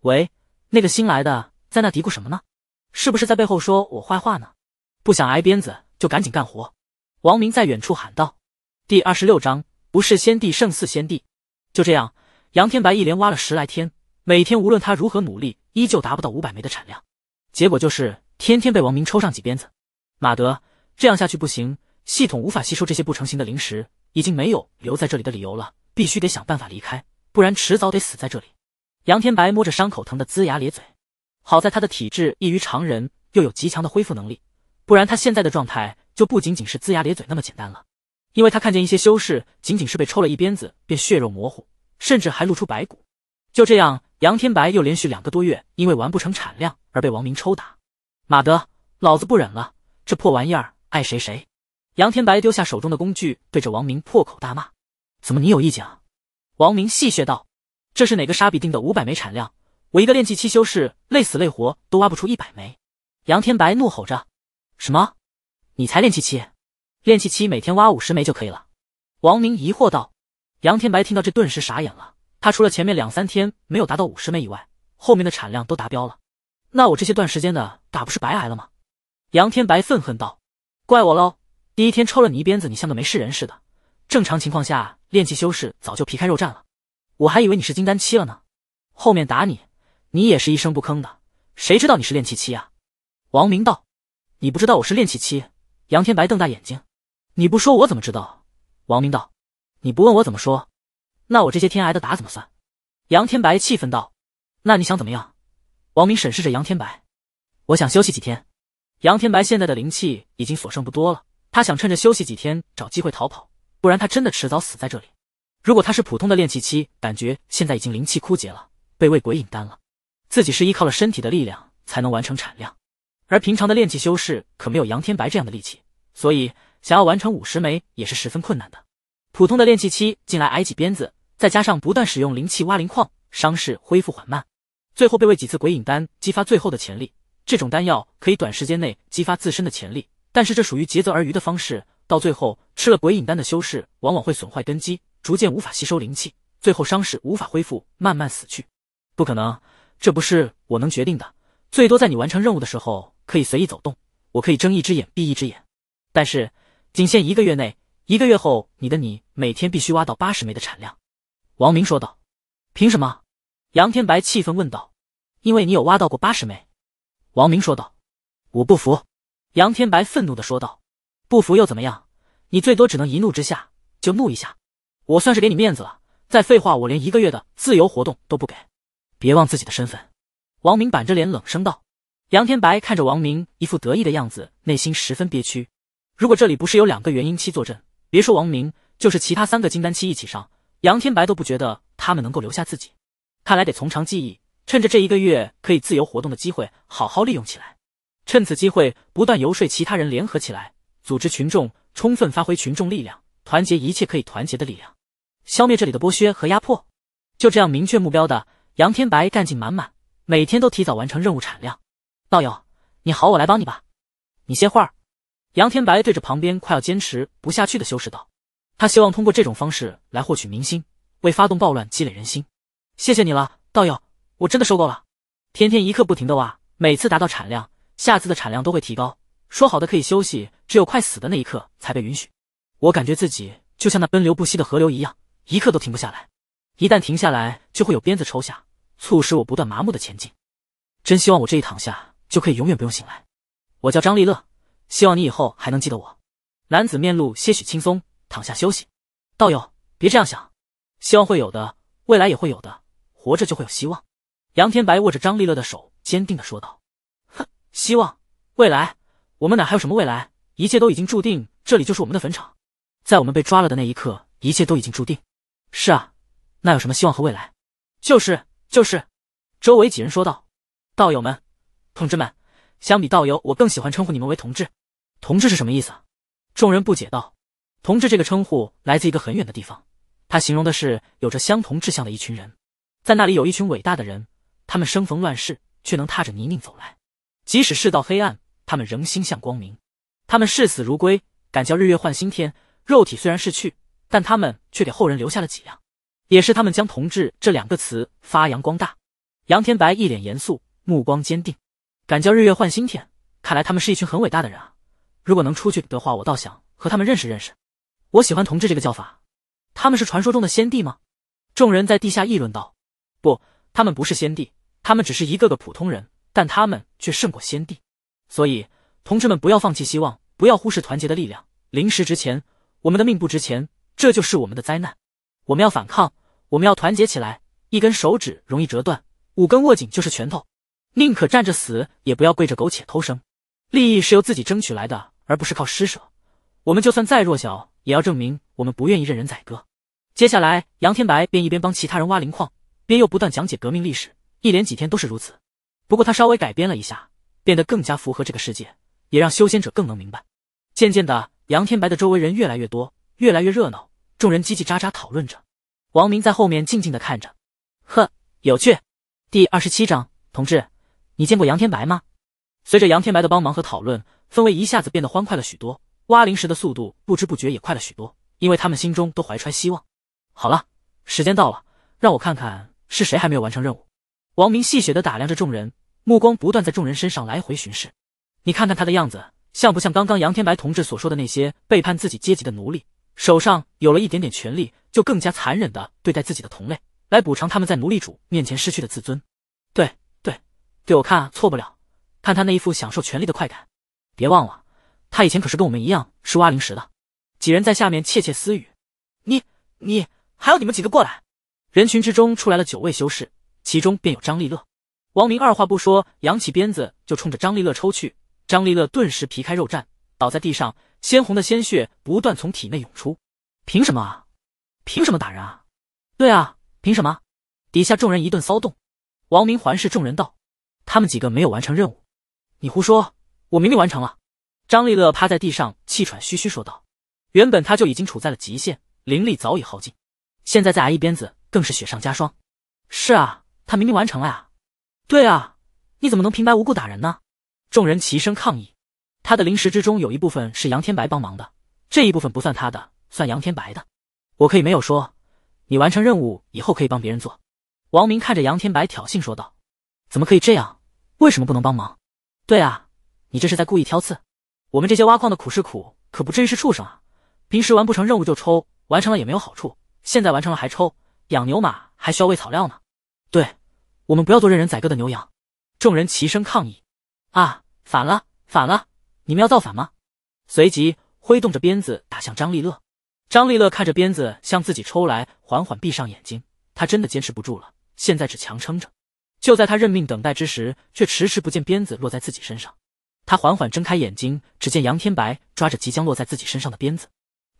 喂，那个新来的在那嘀咕什么呢？是不是在背后说我坏话呢？不想挨鞭子就赶紧干活！王明在远处喊道。第二十六章，不是先帝胜似先帝。就这样，杨天白一连挖了十来天。每天无论他如何努力，依旧达不到五百枚的产量，结果就是天天被王明抽上几鞭子。马德，这样下去不行，系统无法吸收这些不成形的零食，已经没有留在这里的理由了，必须得想办法离开，不然迟早得死在这里。杨天白摸着伤口，疼得龇牙咧嘴。好在他的体质异于常人，又有极强的恢复能力，不然他现在的状态就不仅仅是龇牙咧嘴那么简单了。因为他看见一些修士仅仅是被抽了一鞭子，便血肉模糊，甚至还露出白骨，就这样。杨天白又连续两个多月因为完不成产量而被王明抽打，马德，老子不忍了，这破玩意儿爱谁谁！杨天白丢下手中的工具，对着王明破口大骂：“怎么你有意见啊？”王明戏谑道：“这是哪个沙比定的五百枚产量？我一个练气期修士，累死累活都挖不出一百枚。”杨天白怒吼着：“什么？你才练气期？练气期每天挖五十枚就可以了？”王明疑惑道。杨天白听到这，顿时傻眼了。他除了前面两三天没有达到五十枚以外，后面的产量都达标了。那我这些段时间的打不是白挨了吗？杨天白愤恨道：“怪我喽！第一天抽了你一鞭子，你像个没事人似的。正常情况下，炼气修士早就皮开肉绽了。我还以为你是金丹期了呢。后面打你，你也是一声不吭的。谁知道你是炼气期啊？”王明道：“你不知道我是炼气期？”杨天白瞪大眼睛：“你不说我怎么知道？”王明道：“你不问我怎么说？”那我这些天挨的打怎么算？杨天白气愤道：“那你想怎么样？”王明审视着杨天白：“我想休息几天。”杨天白现在的灵气已经所剩不多了，他想趁着休息几天找机会逃跑，不然他真的迟早死在这里。如果他是普通的练气期，感觉现在已经灵气枯竭了，被喂鬼引丹了。自己是依靠了身体的力量才能完成产量，而平常的练气修士可没有杨天白这样的力气，所以想要完成五十枚也是十分困难的。普通的练气期进来挨几鞭子。再加上不断使用灵气挖灵矿，伤势恢复缓慢，最后被喂几次鬼影丹，激发最后的潜力。这种丹药可以短时间内激发自身的潜力，但是这属于竭泽而渔的方式，到最后吃了鬼影丹的修士往往会损坏根基，逐渐无法吸收灵气，最后伤势无法恢复，慢慢死去。不可能，这不是我能决定的。最多在你完成任务的时候可以随意走动，我可以睁一只眼闭一只眼，但是仅限一个月内。一个月后，你的你每天必须挖到八十枚的产量。王明说道：“凭什么？”杨天白气愤问道。“因为你有挖到过八十枚。”王明说道。“我不服！”杨天白愤怒的说道。“不服又怎么样？你最多只能一怒之下就怒一下。我算是给你面子了，再废话我连一个月的自由活动都不给。别忘自己的身份。”王明板着脸冷声道。杨天白看着王明一副得意的样子，内心十分憋屈。如果这里不是有两个元婴期坐镇，别说王明，就是其他三个金丹期一起上。杨天白都不觉得他们能够留下自己，看来得从长计议，趁着这一个月可以自由活动的机会，好好利用起来。趁此机会，不断游说其他人联合起来，组织群众，充分发挥群众力量，团结一切可以团结的力量，消灭这里的剥削和压迫。就这样明确目标的杨天白，干劲满满，每天都提早完成任务产量。道友，你好，我来帮你吧，你歇会儿。杨天白对着旁边快要坚持不下去的修士道。他希望通过这种方式来获取民心，为发动暴乱积累人心。谢谢你了，道友，我真的受够了。天天一刻不停的挖，每次达到产量，下次的产量都会提高。说好的可以休息，只有快死的那一刻才被允许。我感觉自己就像那奔流不息的河流一样，一刻都停不下来。一旦停下来，就会有鞭子抽下，促使我不断麻木的前进。真希望我这一躺下，就可以永远不用醒来。我叫张立乐，希望你以后还能记得我。男子面露些许轻松。躺下休息，道友别这样想，希望会有的，未来也会有的，活着就会有希望。杨天白握着张立乐的手，坚定地说道：“哼，希望未来，我们哪还有什么未来？一切都已经注定，这里就是我们的坟场。在我们被抓了的那一刻，一切都已经注定。”“是啊，那有什么希望和未来？”“就是就是。”周围几人说道：“道友们，同志们，相比道友，我更喜欢称呼你们为同志。同志是什么意思？”众人不解道。同志这个称呼来自一个很远的地方，它形容的是有着相同志向的一群人。在那里有一群伟大的人，他们生逢乱世却能踏着泥泞走来，即使世道黑暗，他们仍心向光明。他们视死如归，敢叫日月换新天。肉体虽然逝去，但他们却给后人留下了脊梁。也是他们将“同志”这两个词发扬光大。杨天白一脸严肃，目光坚定，敢叫日月换新天。看来他们是一群很伟大的人啊！如果能出去的话，我倒想和他们认识认识。我喜欢“同志”这个叫法，他们是传说中的先帝吗？众人在地下议论道：“不，他们不是先帝，他们只是一个个普通人，但他们却胜过先帝。所以，同志们不要放弃希望，不要忽视团结的力量。临时值钱，我们的命不值钱，这就是我们的灾难。我们要反抗，我们要团结起来。一根手指容易折断，五根握紧就是拳头。宁可站着死，也不要跪着苟且偷生。利益是由自己争取来的，而不是靠施舍。我们就算再弱小。”也要证明我们不愿意任人宰割。接下来，杨天白便一边帮其他人挖磷矿，边又不断讲解革命历史，一连几天都是如此。不过他稍微改编了一下，变得更加符合这个世界，也让修仙者更能明白。渐渐的，杨天白的周围人越来越多，越来越热闹，众人叽叽喳喳讨论着。王明在后面静静的看着，呵，有趣。第二十七章，同志，你见过杨天白吗？随着杨天白的帮忙和讨论，氛围一下子变得欢快了许多。挖灵石的速度不知不觉也快了许多，因为他们心中都怀揣希望。好了，时间到了，让我看看是谁还没有完成任务。王明戏谑地打量着众人，目光不断在众人身上来回巡视。你看看他的样子，像不像刚刚杨天白同志所说的那些背叛自己阶级的奴隶？手上有了一点点权力，就更加残忍地对待自己的同类，来补偿他们在奴隶主面前失去的自尊。对对对，我看错不了，看他那一副享受权力的快感。别忘了。他以前可是跟我们一样是挖灵石的。几人在下面窃窃私语。你、你，还有你们几个过来！人群之中出来了九位修士，其中便有张立乐、王明。二话不说，扬起鞭子就冲着张立乐抽去。张立乐顿时皮开肉绽，倒在地上，鲜红的鲜血不断从体内涌出。凭什么啊？凭什么打人啊？对啊，凭什么？底下众人一顿骚动。王明环视众人道：“他们几个没有完成任务。”你胡说！我明明完成了。张立乐趴在地上，气喘吁吁说道：“原本他就已经处在了极限，灵力早已耗尽，现在再挨一鞭子，更是雪上加霜。”“是啊，他明明完成了呀！”“对啊，你怎么能平白无故打人呢？”众人齐声抗议。他的灵石之中有一部分是杨天白帮忙的，这一部分不算他的，算杨天白的。我可以没有说，你完成任务以后可以帮别人做。”王明看着杨天白挑衅说道：“怎么可以这样？为什么不能帮忙？”“对啊，你这是在故意挑刺。”我们这些挖矿的苦是苦，可不至于是畜生啊！平时完不成任务就抽，完成了也没有好处。现在完成了还抽，养牛马还需要喂草料呢。对，我们不要做任人宰割的牛羊。众人齐声抗议。啊，反了，反了！你们要造反吗？随即挥动着鞭子打向张立乐。张立乐看着鞭子向自己抽来，缓缓闭上眼睛。他真的坚持不住了，现在只强撑着。就在他认命等待之时，却迟迟不见鞭子落在自己身上。他缓缓睁开眼睛，只见杨天白抓着即将落在自己身上的鞭子。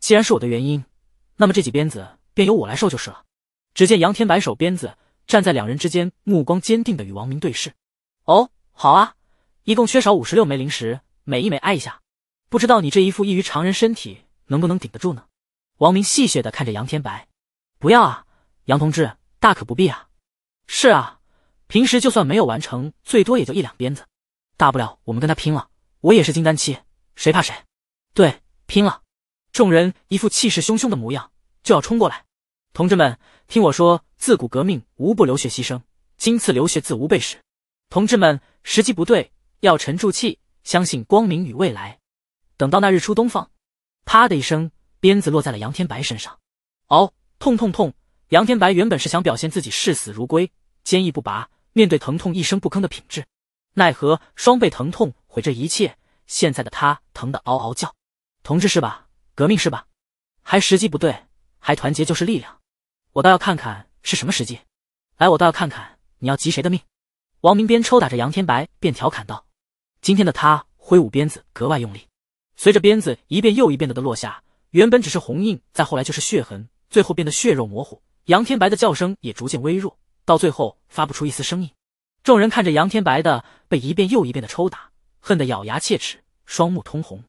既然是我的原因，那么这几鞭子便由我来受就是了。只见杨天白手鞭子，站在两人之间，目光坚定的与王明对视。哦，好啊，一共缺少五十六枚灵石，每一枚挨一下。不知道你这一副异于常人身体能不能顶得住呢？王明戏谑的看着杨天白。不要啊，杨同志，大可不必啊。是啊，平时就算没有完成，最多也就一两鞭子。大不了我们跟他拼了！我也是金丹期，谁怕谁？对，拼了！众人一副气势汹汹的模样，就要冲过来。同志们，听我说，自古革命无不流血牺牲，今次流血自无辈时。同志们，时机不对，要沉住气，相信光明与未来。等到那日出东方。啪的一声，鞭子落在了杨天白身上。嗷！痛痛痛！杨天白原本是想表现自己视死如归、坚毅不拔，面对疼痛一声不吭的品质。奈何双倍疼痛毁这一切，现在的他疼得嗷嗷叫。同志是吧？革命是吧？还时机不对，还团结就是力量。我倒要看看是什么时机。来，我倒要看看你要急谁的命。王明边抽打着杨天白，便调侃道：“今天的他挥舞鞭子格外用力，随着鞭子一遍又一遍的的落下，原本只是红印，再后来就是血痕，最后变得血肉模糊。杨天白的叫声也逐渐微弱，到最后发不出一丝声音。”众人看着杨天白的被一遍又一遍的抽打，恨得咬牙切齿，双目通红。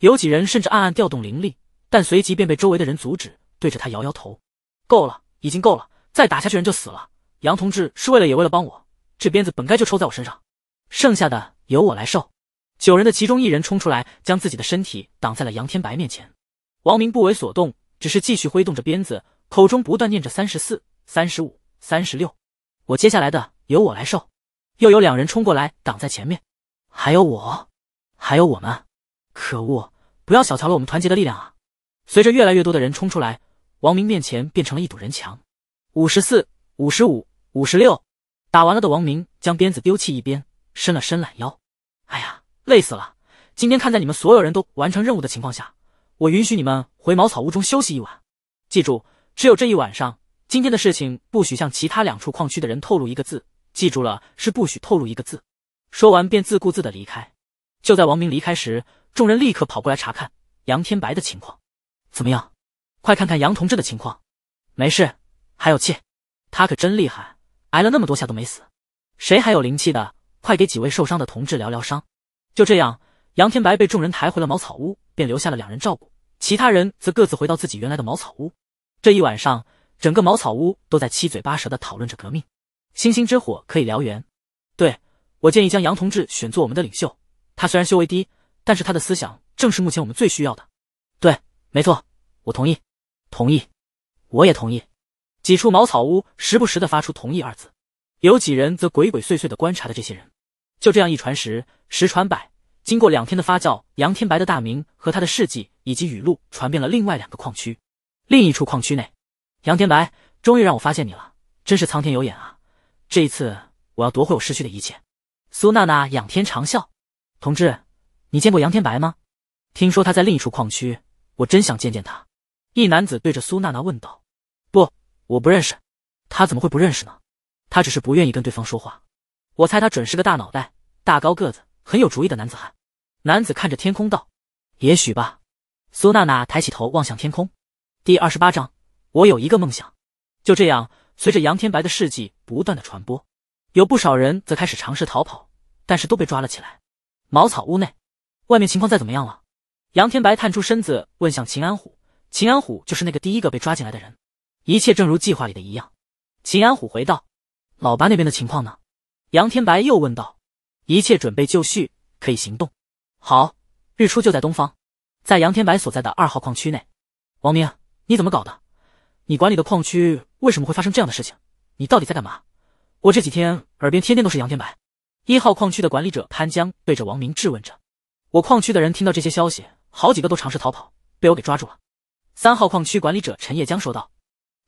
有几人甚至暗暗调动灵力，但随即便被周围的人阻止，对着他摇摇头：“够了，已经够了，再打下去人就死了。”杨同志是为了也为了帮我，这鞭子本该就抽在我身上，剩下的由我来受。九人的其中一人冲出来，将自己的身体挡在了杨天白面前。王明不为所动，只是继续挥动着鞭子，口中不断念着“三十四、三十五、三十六”，我接下来的由我来受。又有两人冲过来挡在前面，还有我，还有我们。可恶！不要小瞧了我们团结的力量啊！随着越来越多的人冲出来，王明面前变成了一堵人墙。五十四、五十五、五十六，打完了的王明将鞭子丢弃一边，伸了伸懒腰。哎呀，累死了！今天看在你们所有人都完成任务的情况下，我允许你们回茅草屋中休息一晚。记住，只有这一晚上，今天的事情不许向其他两处矿区的人透露一个字。记住了，是不许透露一个字。说完便自顾自的离开。就在王明离开时，众人立刻跑过来查看杨天白的情况，怎么样？快看看杨同志的情况，没事，还有气。他可真厉害，挨了那么多下都没死。谁还有灵气的？快给几位受伤的同志疗疗伤。就这样，杨天白被众人抬回了茅草屋，便留下了两人照顾，其他人则各自回到自己原来的茅草屋。这一晚上，整个茅草屋都在七嘴八舌的讨论着革命。星星之火可以燎原，对我建议将杨同志选作我们的领袖。他虽然修为低，但是他的思想正是目前我们最需要的。对，没错，我同意，同意，我也同意。几处茅草屋时不时的发出同意二字，有几人则鬼鬼祟祟的观察着这些人。就这样一传十，十传百，经过两天的发酵，杨天白的大名和他的事迹以及语录传遍了另外两个矿区。另一处矿区内，杨天白终于让我发现你了，真是苍天有眼啊！这一次，我要夺回我失去的一切！苏娜娜仰天长啸。同志，你见过杨天白吗？听说他在另一处矿区，我真想见见他。一男子对着苏娜娜问道。不，我不认识。他怎么会不认识呢？他只是不愿意跟对方说话。我猜他准是个大脑袋、大高个子、很有主意的男子汉。男子看着天空道：“也许吧。”苏娜娜抬起头望向天空。第二十八章，我有一个梦想。就这样。随着杨天白的事迹不断的传播，有不少人则开始尝试逃跑，但是都被抓了起来。茅草屋内，外面情况再怎么样了？杨天白探出身子问向秦安虎。秦安虎就是那个第一个被抓进来的人。一切正如计划里的一样。秦安虎回道：“老八那边的情况呢？”杨天白又问道：“一切准备就绪，可以行动。”“好，日出就在东方，在杨天白所在的二号矿区内。”“王明，你怎么搞的？”你管理的矿区为什么会发生这样的事情？你到底在干嘛？我这几天耳边天天都是杨天白。一号矿区的管理者潘江对着王明质问着。我矿区的人听到这些消息，好几个都尝试逃跑，被我给抓住了。三号矿区管理者陈叶江说道：“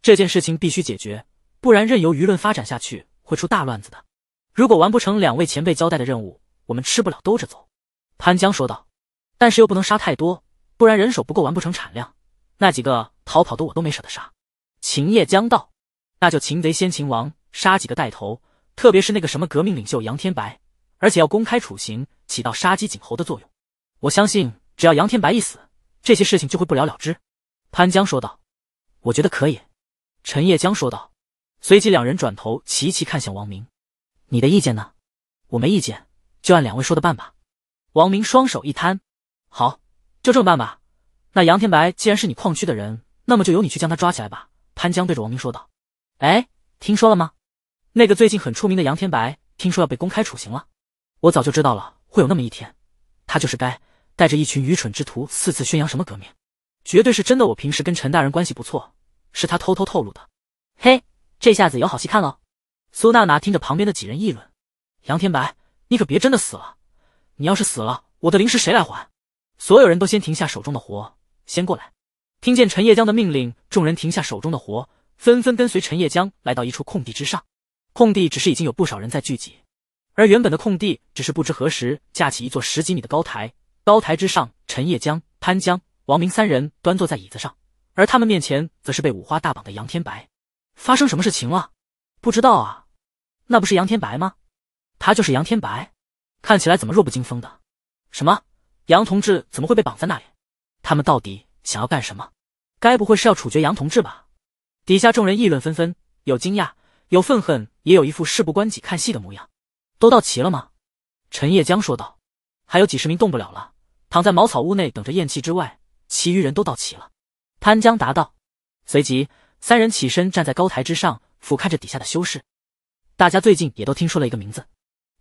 这件事情必须解决，不然任由舆论发展下去，会出大乱子的。如果完不成两位前辈交代的任务，我们吃不了兜着走。”潘江说道：“但是又不能杀太多，不然人手不够完不成产量。那几个逃跑的我都没舍得杀。”秦叶江道：“那就擒贼先擒王，杀几个带头，特别是那个什么革命领袖杨天白，而且要公开处刑，起到杀鸡儆猴的作用。我相信，只要杨天白一死，这些事情就会不了了之。”潘江说道：“我觉得可以。”陈叶江说道，随即两人转头齐齐看向王明：“你的意见呢？”“我没意见，就按两位说的办吧。”王明双手一摊：“好，就这么办吧。那杨天白既然是你矿区的人，那么就由你去将他抓起来吧。”潘江对着王明说道：“哎，听说了吗？那个最近很出名的杨天白，听说要被公开处刑了。我早就知道了会有那么一天，他就是该带着一群愚蠢之徒，四次宣扬什么革命，绝对是真的。我平时跟陈大人关系不错，是他偷偷透露的。嘿，这下子有好戏看了。”苏娜娜听着旁边的几人议论：“杨天白，你可别真的死了！你要是死了，我的灵食谁来还？”所有人都先停下手中的活，先过来。听见陈叶江的命令，众人停下手中的活，纷纷跟随陈叶江来到一处空地之上。空地只是已经有不少人在聚集，而原本的空地只是不知何时架起一座十几米的高台。高台之上，陈叶江、潘江、王明三人端坐在椅子上，而他们面前则是被五花大绑的杨天白。发生什么事情了？不知道啊。那不是杨天白吗？他就是杨天白。看起来怎么弱不禁风的？什么？杨同志怎么会被绑在那里？他们到底？想要干什么？该不会是要处决杨同志吧？底下众人议论纷纷，有惊讶，有愤恨，也有一副事不关己看戏的模样。都到齐了吗？陈叶江说道。还有几十名动不了了，躺在茅草屋内等着咽气。之外，其余人都到齐了。潘江答道。随即，三人起身，站在高台之上，俯瞰着底下的修士。大家最近也都听说了一个名字，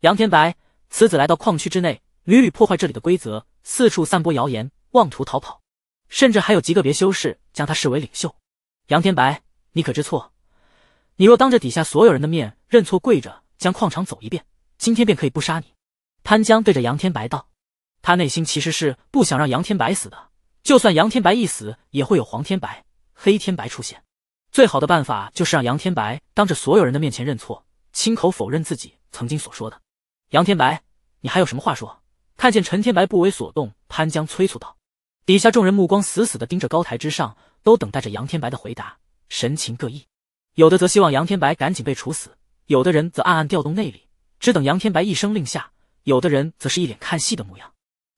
杨天白。此子来到矿区之内，屡屡破坏这里的规则，四处散播谣言，妄图逃跑。甚至还有极个别修士将他视为领袖。杨天白，你可知错？你若当着底下所有人的面认错，跪着将矿场走一遍，今天便可以不杀你。潘江对着杨天白道，他内心其实是不想让杨天白死的。就算杨天白一死，也会有黄天白、黑天白出现。最好的办法就是让杨天白当着所有人的面前认错，亲口否认自己曾经所说的。杨天白，你还有什么话说？看见陈天白不为所动，潘江催促道。底下众人目光死死地盯着高台之上，都等待着杨天白的回答，神情各异。有的则希望杨天白赶紧被处死，有的人则暗暗调动内力，只等杨天白一声令下。有的人则是一脸看戏的模样。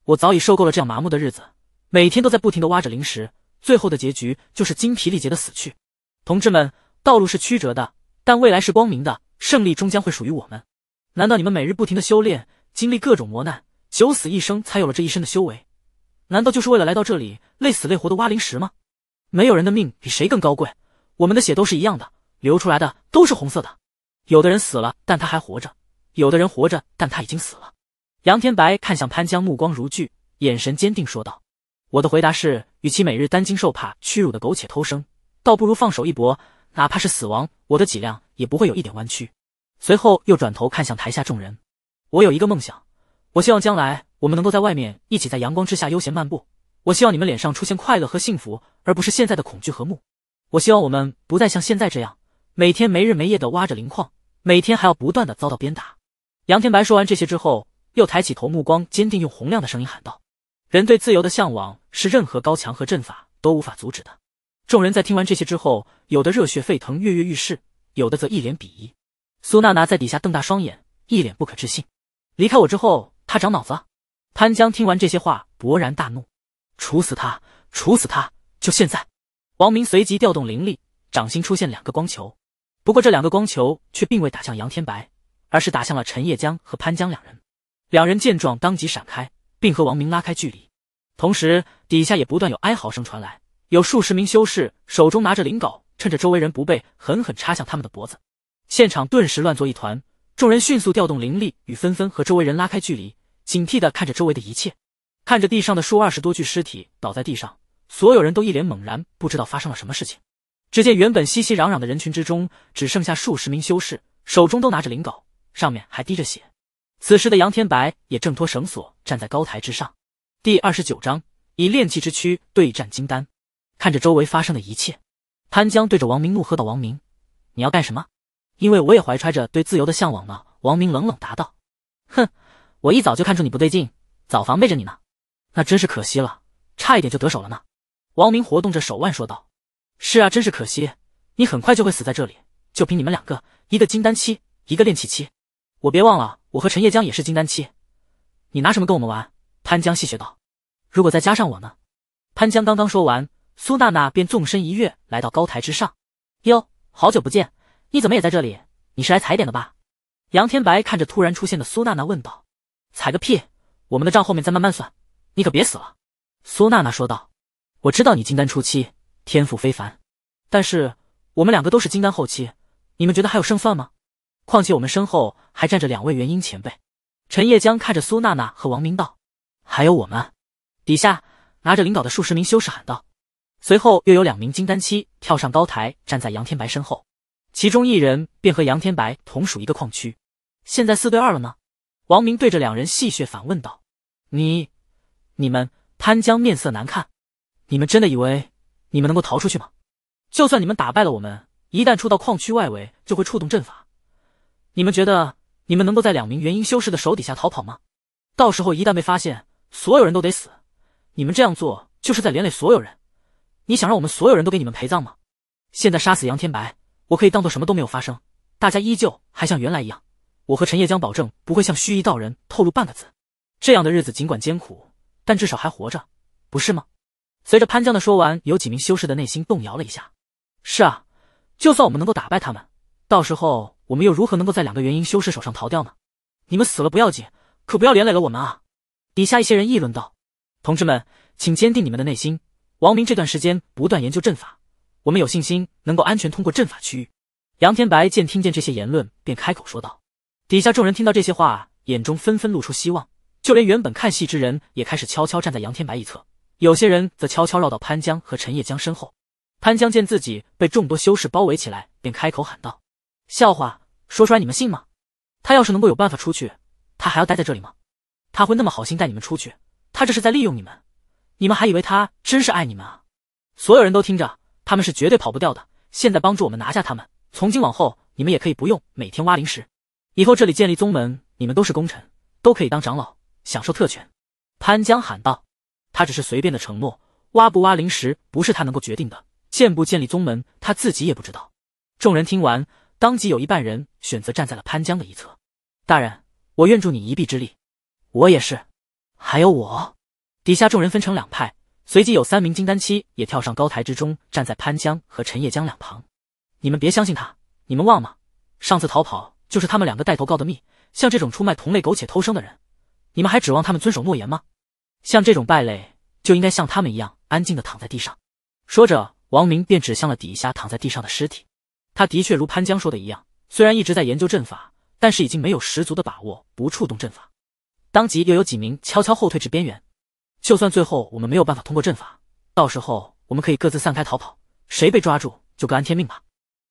我早已受够了这样麻木的日子，每天都在不停地挖着灵石，最后的结局就是精疲力竭的死去。同志们，道路是曲折的，但未来是光明的，胜利终将会属于我们。难道你们每日不停的修炼，经历各种磨难，九死一生才有了这一身的修为？难道就是为了来到这里，累死累活的挖灵石吗？没有人的命比谁更高贵，我们的血都是一样的，流出来的都是红色的。有的人死了，但他还活着；有的人活着，但他已经死了。杨天白看向潘江，目光如炬，眼神坚定，说道：“我的回答是，与其每日担惊受怕、屈辱的苟且偷生，倒不如放手一搏，哪怕是死亡，我的脊梁也不会有一点弯曲。”随后又转头看向台下众人：“我有一个梦想，我希望将来。”我们能够在外面一起在阳光之下悠闲漫步，我希望你们脸上出现快乐和幸福，而不是现在的恐惧和木。我希望我们不再像现在这样，每天没日没夜的挖着磷矿，每天还要不断的遭到鞭打。杨天白说完这些之后，又抬起头，目光坚定，用洪亮的声音喊道：“人对自由的向往是任何高墙和阵法都无法阻止的。”众人在听完这些之后，有的热血沸腾，跃跃欲试；有的则一脸鄙夷。苏娜娜在底下瞪大双眼，一脸不可置信：“离开我之后，他长脑子了？”潘江听完这些话，勃然大怒：“处死他，处死他！就现在！”王明随即调动灵力，掌心出现两个光球。不过这两个光球却并未打向杨天白，而是打向了陈叶江和潘江两人。两人见状，当即闪开，并和王明拉开距离。同时，底下也不断有哀嚎声传来，有数十名修士手中拿着灵镐，趁着周围人不备，狠狠插向他们的脖子。现场顿时乱作一团，众人迅速调动灵力，与纷纷和周围人拉开距离。警惕的看着周围的一切，看着地上的数二十多具尸体倒在地上，所有人都一脸懵然，不知道发生了什么事情。只见原本熙熙攘攘的人群之中，只剩下数十名修士，手中都拿着灵镐，上面还滴着血。此时的杨天白也挣脱绳索，站在高台之上。第二十九章：以炼气之躯对战金丹。看着周围发生的一切，潘江对着王明怒喝道：“王明，你要干什么？”因为我也怀揣着对自由的向往呢。”王明冷冷答道：“哼。”我一早就看出你不对劲，早防备着你呢，那真是可惜了，差一点就得手了呢。王明活动着手腕说道：“是啊，真是可惜，你很快就会死在这里。就凭你们两个，一个金丹期，一个炼气期，我别忘了我和陈叶江也是金丹期，你拿什么跟我们玩？”潘江戏谑道：“如果再加上我呢？”潘江刚刚说完，苏娜娜便纵身一跃，来到高台之上。哟，好久不见，你怎么也在这里？你是来踩点的吧？”杨天白看着突然出现的苏娜娜问道。踩个屁！我们的账后面再慢慢算，你可别死了。”苏娜娜说道，“我知道你金丹初期，天赋非凡，但是我们两个都是金丹后期，你们觉得还有胜算吗？况且我们身后还站着两位元婴前辈。”陈叶江看着苏娜娜和王明道，“还有我们。”底下拿着领导的数十名修士喊道，随后又有两名金丹期跳上高台，站在杨天白身后，其中一人便和杨天白同属一个矿区。现在四对二了呢。王明对着两人戏谑反问道：“你，你们？”潘江面色难看：“你们真的以为你们能够逃出去吗？就算你们打败了我们，一旦出到矿区外围，就会触动阵法。你们觉得你们能够在两名元婴修士的手底下逃跑吗？到时候一旦被发现，所有人都得死。你们这样做就是在连累所有人。你想让我们所有人都给你们陪葬吗？现在杀死杨天白，我可以当做什么都没有发生，大家依旧还像原来一样。”我和陈叶江保证不会向虚一道人透露半个字。这样的日子尽管艰苦，但至少还活着，不是吗？随着潘江的说完，有几名修士的内心动摇了一下。是啊，就算我们能够打败他们，到时候我们又如何能够在两个元婴修士手上逃掉呢？你们死了不要紧，可不要连累了我们啊！底下一些人议论道：“同志们，请坚定你们的内心。王明这段时间不断研究阵法，我们有信心能够安全通过阵法区域。”杨天白见听见这些言论，便开口说道。底下众人听到这些话，眼中纷纷露出希望，就连原本看戏之人也开始悄悄站在杨天白一侧，有些人则悄悄绕到潘江和陈叶江身后。潘江见自己被众多修士包围起来，便开口喊道：“笑话，说出来你们信吗？他要是能够有办法出去，他还要待在这里吗？他会那么好心带你们出去？他这是在利用你们，你们还以为他真是爱你们啊？”所有人都听着，他们是绝对跑不掉的。现在帮助我们拿下他们，从今往后你们也可以不用每天挖灵石。以后这里建立宗门，你们都是功臣，都可以当长老，享受特权。”潘江喊道。他只是随便的承诺，挖不挖灵石不是他能够决定的，建不建立宗门他自己也不知道。众人听完，当即有一半人选择站在了潘江的一侧。大人，我愿助你一臂之力。我也是，还有我。底下众人分成两派，随即有三名金丹期也跳上高台之中，站在潘江和陈叶江两旁。你们别相信他，你们忘了吗？上次逃跑。就是他们两个带头告的密，像这种出卖同类、苟且偷生的人，你们还指望他们遵守诺言吗？像这种败类就应该像他们一样安静的躺在地上。说着，王明便指向了底下躺在地上的尸体。他的确如潘江说的一样，虽然一直在研究阵法，但是已经没有十足的把握不触动阵法。当即又有几名悄悄后退至边缘。就算最后我们没有办法通过阵法，到时候我们可以各自散开逃跑，谁被抓住就各安天命吧。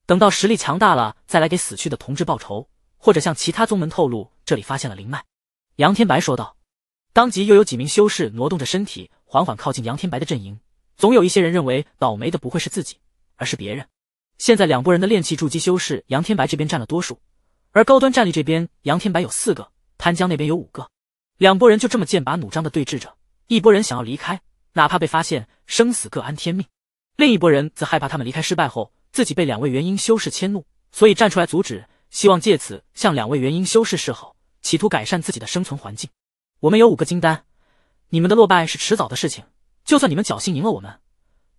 等到实力强大了，再来给死去的同志报仇，或者向其他宗门透露这里发现了灵脉。”杨天白说道。当即又有几名修士挪动着身体，缓缓靠近杨天白的阵营。总有一些人认为倒霉的不会是自己，而是别人。现在两拨人的炼气筑基修士，杨天白这边占了多数，而高端战力这边杨天白有四个，潘江那边有五个。两拨人就这么剑拔弩张的对峙着。一波人想要离开，哪怕被发现，生死各安天命；另一波人则害怕他们离开失败后。自己被两位元婴修士迁怒，所以站出来阻止，希望借此向两位元婴修士示好，企图改善自己的生存环境。我们有五个金丹，你们的落败是迟早的事情。就算你们侥幸赢了我们，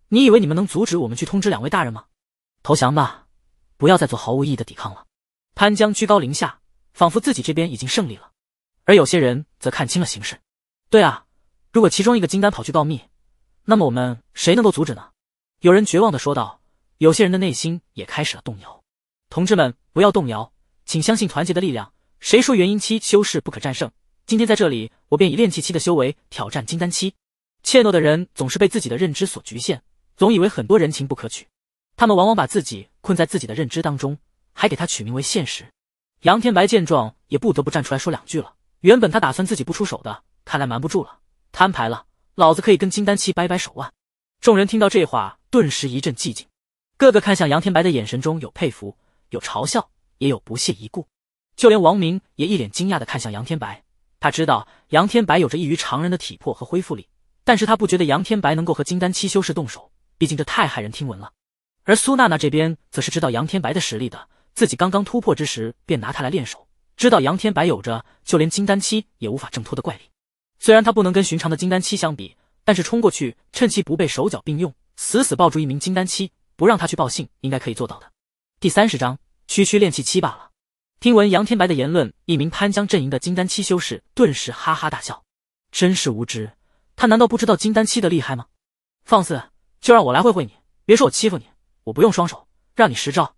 你以为你们能阻止我们去通知两位大人吗？投降吧，不要再做毫无意义的抵抗了。潘江居高临下，仿佛自己这边已经胜利了。而有些人则看清了形势，对啊，如果其中一个金丹跑去告密，那么我们谁能够阻止呢？有人绝望地说道。有些人的内心也开始了动摇，同志们不要动摇，请相信团结的力量。谁说元婴期修士不可战胜？今天在这里，我便以炼气期的修为挑战金丹期。怯懦的人总是被自己的认知所局限，总以为很多人情不可取，他们往往把自己困在自己的认知当中，还给他取名为现实。杨天白见状也不得不站出来说两句了。原本他打算自己不出手的，看来瞒不住了，摊牌了，老子可以跟金丹期掰掰手腕。众人听到这话，顿时一阵寂静。个个看向杨天白的眼神中有佩服，有嘲笑，也有不屑一顾。就连王明也一脸惊讶的看向杨天白，他知道杨天白有着异于常人的体魄和恢复力，但是他不觉得杨天白能够和金丹期修士动手，毕竟这太骇人听闻了。而苏娜娜这边则是知道杨天白的实力的，自己刚刚突破之时便拿他来练手，知道杨天白有着就连金丹期也无法挣脱的怪力，虽然他不能跟寻常的金丹期相比，但是冲过去趁其不备，手脚并用，死死抱住一名金丹期不让他去报信，应该可以做到的。第三十章，区区练气期罢了。听闻杨天白的言论，一名潘江阵营的金丹期修士顿时哈哈大笑：“真是无知！他难道不知道金丹期的厉害吗？”放肆！就让我来会会你！别说我欺负你，我不用双手，让你十招，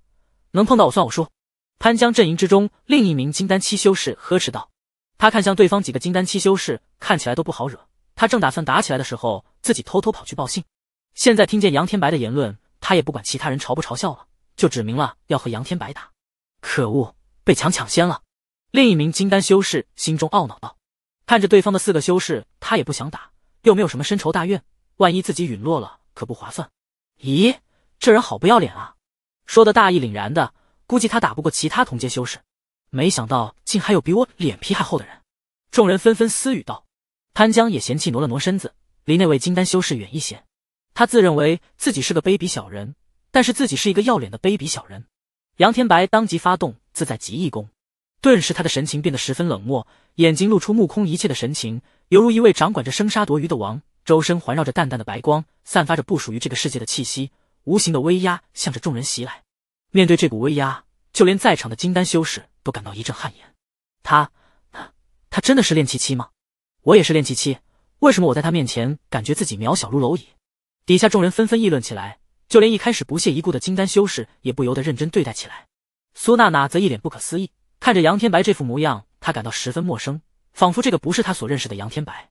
能碰到我算我输。”潘江阵营之中，另一名金丹期修士呵斥道。他看向对方几个金丹期修士，看起来都不好惹。他正打算打起来的时候，自己偷偷跑去报信。现在听见杨天白的言论。他也不管其他人嘲不嘲笑了，就指明了要和杨天白打。可恶，被强抢先了！另一名金丹修士心中懊恼道，看着对方的四个修士，他也不想打，又没有什么深仇大怨，万一自己陨落了可不划算。咦，这人好不要脸啊，说的大义凛然的，估计他打不过其他同阶修士。没想到竟还有比我脸皮还厚的人！众人纷纷私语道，潘江也嫌弃挪了挪身子，离那位金丹修士远一些。他自认为自己是个卑鄙小人，但是自己是一个要脸的卑鄙小人。杨天白当即发动自在极意功，顿时他的神情变得十分冷漠，眼睛露出目空一切的神情，犹如一位掌管着生杀夺鱼的王。周身环绕着淡淡的白光，散发着不属于这个世界的气息，无形的威压向着众人袭来。面对这股威压，就连在场的金丹修士都感到一阵汗颜。他他真的是炼气期吗？我也是炼气期，为什么我在他面前感觉自己渺小如蝼蚁？底下众人纷纷议论起来，就连一开始不屑一顾的金丹修士也不由得认真对待起来。苏娜娜则一脸不可思议，看着杨天白这副模样，她感到十分陌生，仿佛这个不是她所认识的杨天白。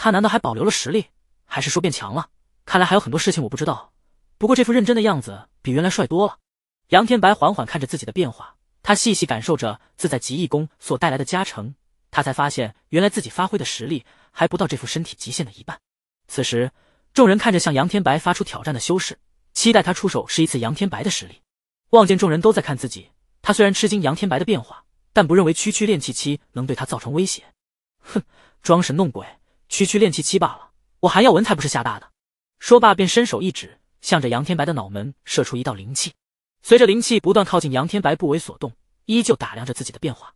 他难道还保留了实力？还是说变强了？看来还有很多事情我不知道。不过这副认真的样子比原来帅多了。杨天白缓缓看着自己的变化，他细细感受着自在极意功所带来的加成，他才发现原来自己发挥的实力还不到这副身体极限的一半。此时。众人看着向杨天白发出挑战的修士，期待他出手是一次杨天白的实力。望见众人都在看自己，他虽然吃惊杨天白的变化，但不认为区区炼气期能对他造成威胁。哼，装神弄鬼，区区炼气期罢了，我韩耀文才不是吓大的。说罢，便伸手一指，向着杨天白的脑门射出一道灵气。随着灵气不断靠近杨天白，不为所动，依旧打量着自己的变化。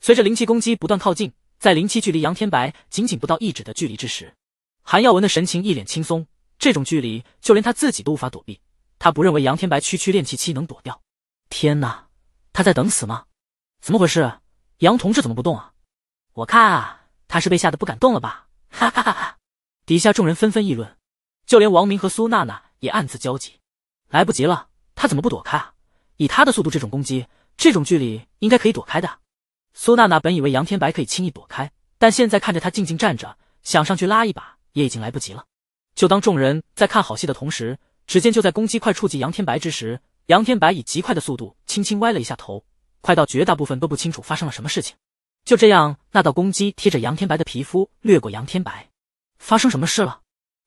随着灵气攻击不断靠近，在灵气距离杨天白仅仅不到一指的距离之时。韩耀文的神情一脸轻松，这种距离就连他自己都无法躲避。他不认为杨天白区区练气期能躲掉。天哪，他在等死吗？怎么回事？杨同志怎么不动啊？我看啊，他是被吓得不敢动了吧？哈哈哈哈！底下众人纷纷议论，就连王明和苏娜娜也暗自焦急。来不及了，他怎么不躲开？啊？以他的速度，这种攻击，这种距离应该可以躲开的。苏娜娜本以为杨天白可以轻易躲开，但现在看着他静静站着，想上去拉一把。也已经来不及了。就当众人在看好戏的同时，只见就在攻击快触及杨天白之时，杨天白以极快的速度轻轻歪了一下头，快到绝大部分都不清楚发生了什么事情。就这样，那道攻击贴着杨天白的皮肤掠过。杨天白，发生什么事了？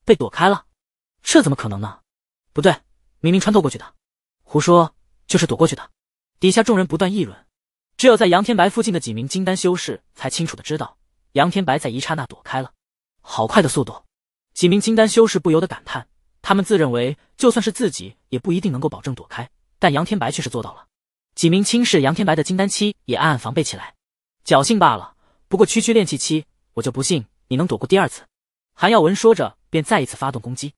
被躲开了？这怎么可能呢？不对，明明穿透过去的。胡说，就是躲过去的。底下众人不断议论，只有在杨天白附近的几名金丹修士才清楚的知道，杨天白在一刹那躲开了。好快的速度！几名金丹修士不由得感叹，他们自认为就算是自己也不一定能够保证躲开，但杨天白却是做到了。几名轻视杨天白的金丹期也暗暗防备起来。侥幸罢了，不过区区练气期，我就不信你能躲过第二次。韩耀文说着，便再一次发动攻击。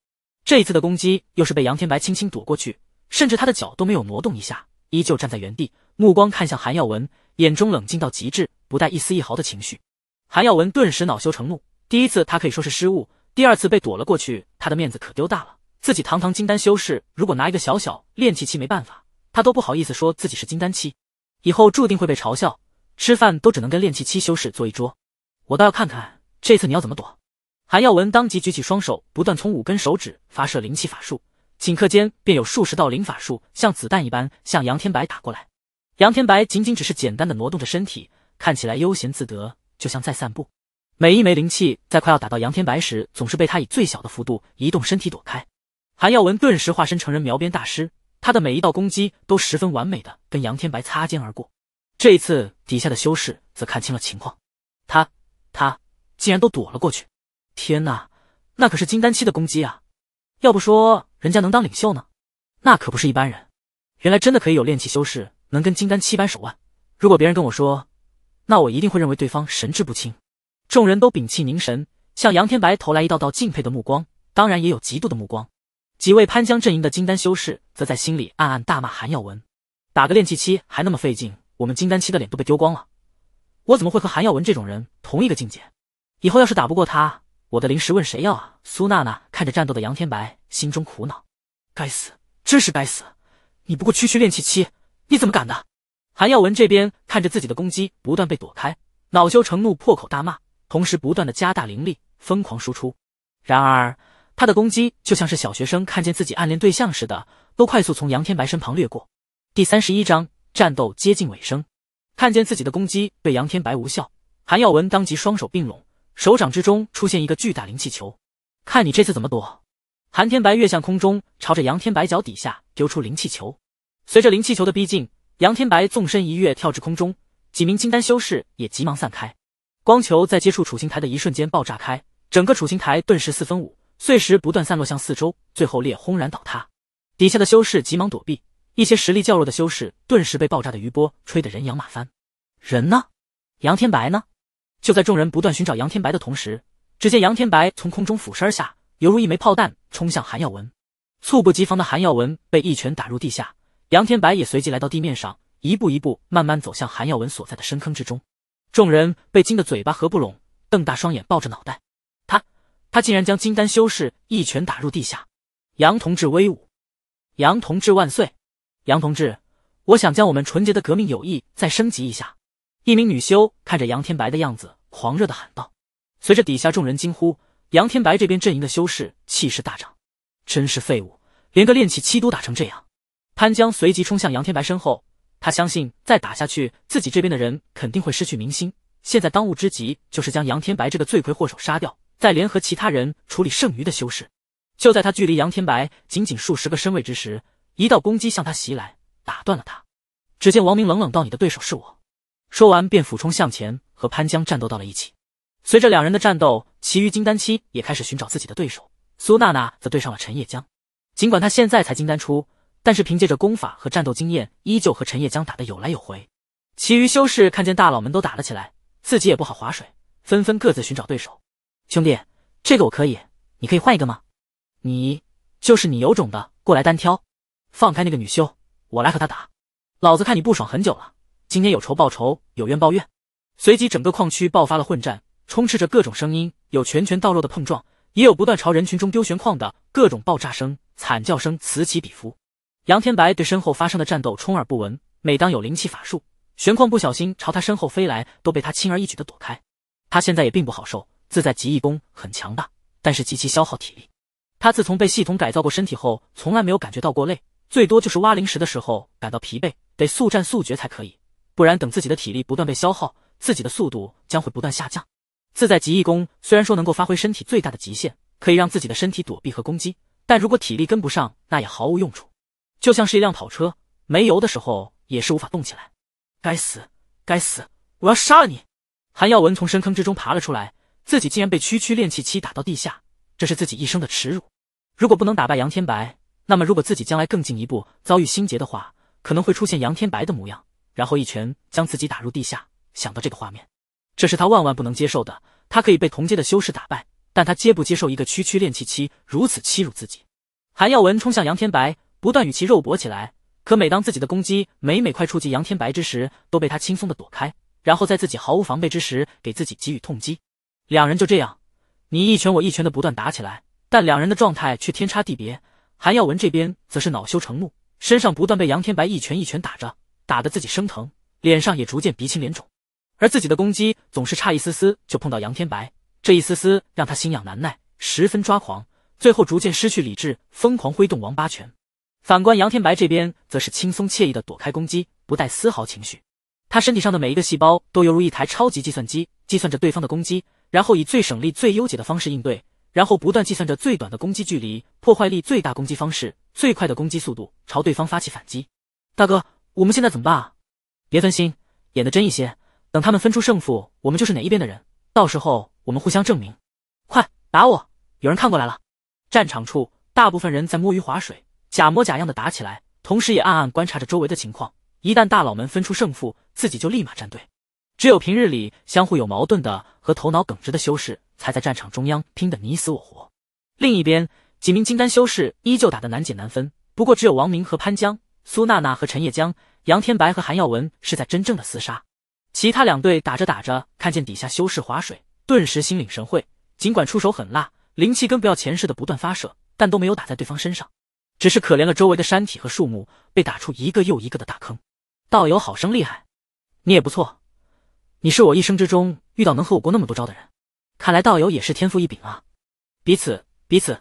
这一次的攻击又是被杨天白轻轻躲过去，甚至他的脚都没有挪动一下，依旧站在原地，目光看向韩耀文，眼中冷静到极致，不带一丝一毫的情绪。韩耀文顿时恼羞成怒。第一次他可以说是失误，第二次被躲了过去，他的面子可丢大了。自己堂堂金丹修士，如果拿一个小小炼气期没办法，他都不好意思说自己是金丹期，以后注定会被嘲笑，吃饭都只能跟炼气期修士坐一桌。我倒要看看这次你要怎么躲。韩耀文当即举起双手，不断从五根手指发射灵气法术，顷刻间便有数十道灵法术像子弹一般向杨天白打过来。杨天白仅仅只是简单的挪动着身体，看起来悠闲自得，就像在散步。每一枚灵气在快要打到杨天白时，总是被他以最小的幅度移动身体躲开。韩耀文顿时化身成人描边大师，他的每一道攻击都十分完美的跟杨天白擦肩而过。这一次，底下的修士则看清了情况，他他竟然都躲了过去！天哪，那可是金丹期的攻击啊！要不说人家能当领袖呢，那可不是一般人。原来真的可以有炼气修士能跟金丹七掰手腕。如果别人跟我说，那我一定会认为对方神志不清。众人都屏气凝神，向杨天白投来一道道敬佩的目光，当然也有嫉妒的目光。几位潘江阵营的金丹修士则在心里暗暗大骂韩耀文：“打个练气期还那么费劲，我们金丹期的脸都被丢光了！我怎么会和韩耀文这种人同一个境界？以后要是打不过他，我的灵石问谁要啊？”苏娜娜看着战斗的杨天白，心中苦恼：“该死，真是该死！你不过区区练气期，你怎么敢的？”韩耀文这边看着自己的攻击不断被躲开，恼羞成怒，破口大骂。同时不断的加大灵力，疯狂输出。然而，他的攻击就像是小学生看见自己暗恋对象似的，都快速从杨天白身旁掠过。第三十一章，战斗接近尾声。看见自己的攻击对杨天白无效，韩耀文当即双手并拢，手掌之中出现一个巨大灵气球。看你这次怎么躲！韩天白跃向空中，朝着杨天白脚底下丢出灵气球。随着灵气球的逼近，杨天白纵身一跃，跳至空中。几名金丹修士也急忙散开。光球在接触储星台的一瞬间爆炸开，整个储星台顿时四分五，碎石不断散落向四周，最后裂轰然倒塌。底下的修士急忙躲避，一些实力较弱的修士顿时被爆炸的余波吹得人仰马翻。人呢？杨天白呢？就在众人不断寻找杨天白的同时，只见杨天白从空中俯身而下，犹如一枚炮弹冲向韩耀文。猝不及防的韩耀文被一拳打入地下，杨天白也随即来到地面上，一步一步慢慢走向韩耀文所在的深坑之中。众人被惊得嘴巴合不拢，瞪大双眼，抱着脑袋。他，他竟然将金丹修士一拳打入地下！杨同志威武！杨同志万岁！杨同志，我想将我们纯洁的革命友谊再升级一下！一名女修看着杨天白的样子，狂热的喊道。随着底下众人惊呼，杨天白这边阵营的修士气势大涨。真是废物，连个炼气七都打成这样！潘江随即冲向杨天白身后。他相信，再打下去，自己这边的人肯定会失去民心。现在当务之急就是将杨天白这个罪魁祸首杀掉，再联合其他人处理剩余的修士。就在他距离杨天白仅仅数十个身位之时，一道攻击向他袭来，打断了他。只见王明冷冷道：“你的对手是我。”说完便俯冲向前，和潘江战斗到了一起。随着两人的战斗，其余金丹期也开始寻找自己的对手。苏娜娜则对上了陈叶江，尽管她现在才金丹初。但是凭借着功法和战斗经验，依旧和陈叶江打的有来有回。其余修士看见大佬们都打了起来，自己也不好划水，纷纷各自寻找对手。兄弟，这个我可以，你可以换一个吗？你就是你有种的过来单挑，放开那个女修，我来和她打。老子看你不爽很久了，今天有仇报仇，有怨报怨。随即整个矿区爆发了混战，充斥着各种声音，有拳拳到肉的碰撞，也有不断朝人群中丢玄矿的各种爆炸声、惨叫声此起彼伏。杨天白对身后发生的战斗充耳不闻。每当有灵气法术玄矿不小心朝他身后飞来，都被他轻而易举的躲开。他现在也并不好受。自在极意功很强大，但是极其消耗体力。他自从被系统改造过身体后，从来没有感觉到过累，最多就是挖灵石的时候感到疲惫，得速战速决才可以，不然等自己的体力不断被消耗，自己的速度将会不断下降。自在极意功虽然说能够发挥身体最大的极限，可以让自己的身体躲避和攻击，但如果体力跟不上，那也毫无用处。就像是一辆跑车没油的时候也是无法动起来。该死，该死！我要杀了你！韩耀文从深坑之中爬了出来，自己竟然被区区练气期打到地下，这是自己一生的耻辱。如果不能打败杨天白，那么如果自己将来更进一步遭遇心结的话，可能会出现杨天白的模样，然后一拳将自己打入地下。想到这个画面，这是他万万不能接受的。他可以被同阶的修士打败，但他接不接受一个区区练气期如此欺辱自己？韩耀文冲向杨天白。不断与其肉搏起来，可每当自己的攻击每每快触及杨天白之时，都被他轻松的躲开，然后在自己毫无防备之时给自己给予痛击。两人就这样，你一拳我一拳的不断打起来，但两人的状态却天差地别。韩耀文这边则是恼羞成怒，身上不断被杨天白一拳一拳打着，打得自己生疼，脸上也逐渐鼻青脸肿。而自己的攻击总是差一丝丝就碰到杨天白，这一丝丝让他心痒难耐，十分抓狂，最后逐渐失去理智，疯狂挥动王八拳。反观杨天白这边，则是轻松惬意的躲开攻击，不带丝毫情绪。他身体上的每一个细胞都犹如一台超级计算机，计算着对方的攻击，然后以最省力、最优解的方式应对，然后不断计算着最短的攻击距离、破坏力最大攻击方式、最快的攻击速度，朝对方发起反击。大哥，我们现在怎么办啊？别分心，演的真一些。等他们分出胜负，我们就是哪一边的人，到时候我们互相证明。快打我！有人看过来了。战场处，大部分人在摸鱼划水。假模假样的打起来，同时也暗暗观察着周围的情况。一旦大佬们分出胜负，自己就立马站队。只有平日里相互有矛盾的和头脑耿直的修士，才在战场中央拼得你死我活。另一边，几名金丹修士依旧打得难解难分。不过，只有王明和潘江、苏娜娜和陈叶江、杨天白和韩耀文是在真正的厮杀。其他两队打着打着，看见底下修士划水，顿时心领神会。尽管出手狠辣，灵气跟不要钱似的不断发射，但都没有打在对方身上。只是可怜了周围的山体和树木被打出一个又一个的大坑，道友好生厉害，你也不错，你是我一生之中遇到能和我过那么多招的人，看来道友也是天赋异禀啊，彼此彼此。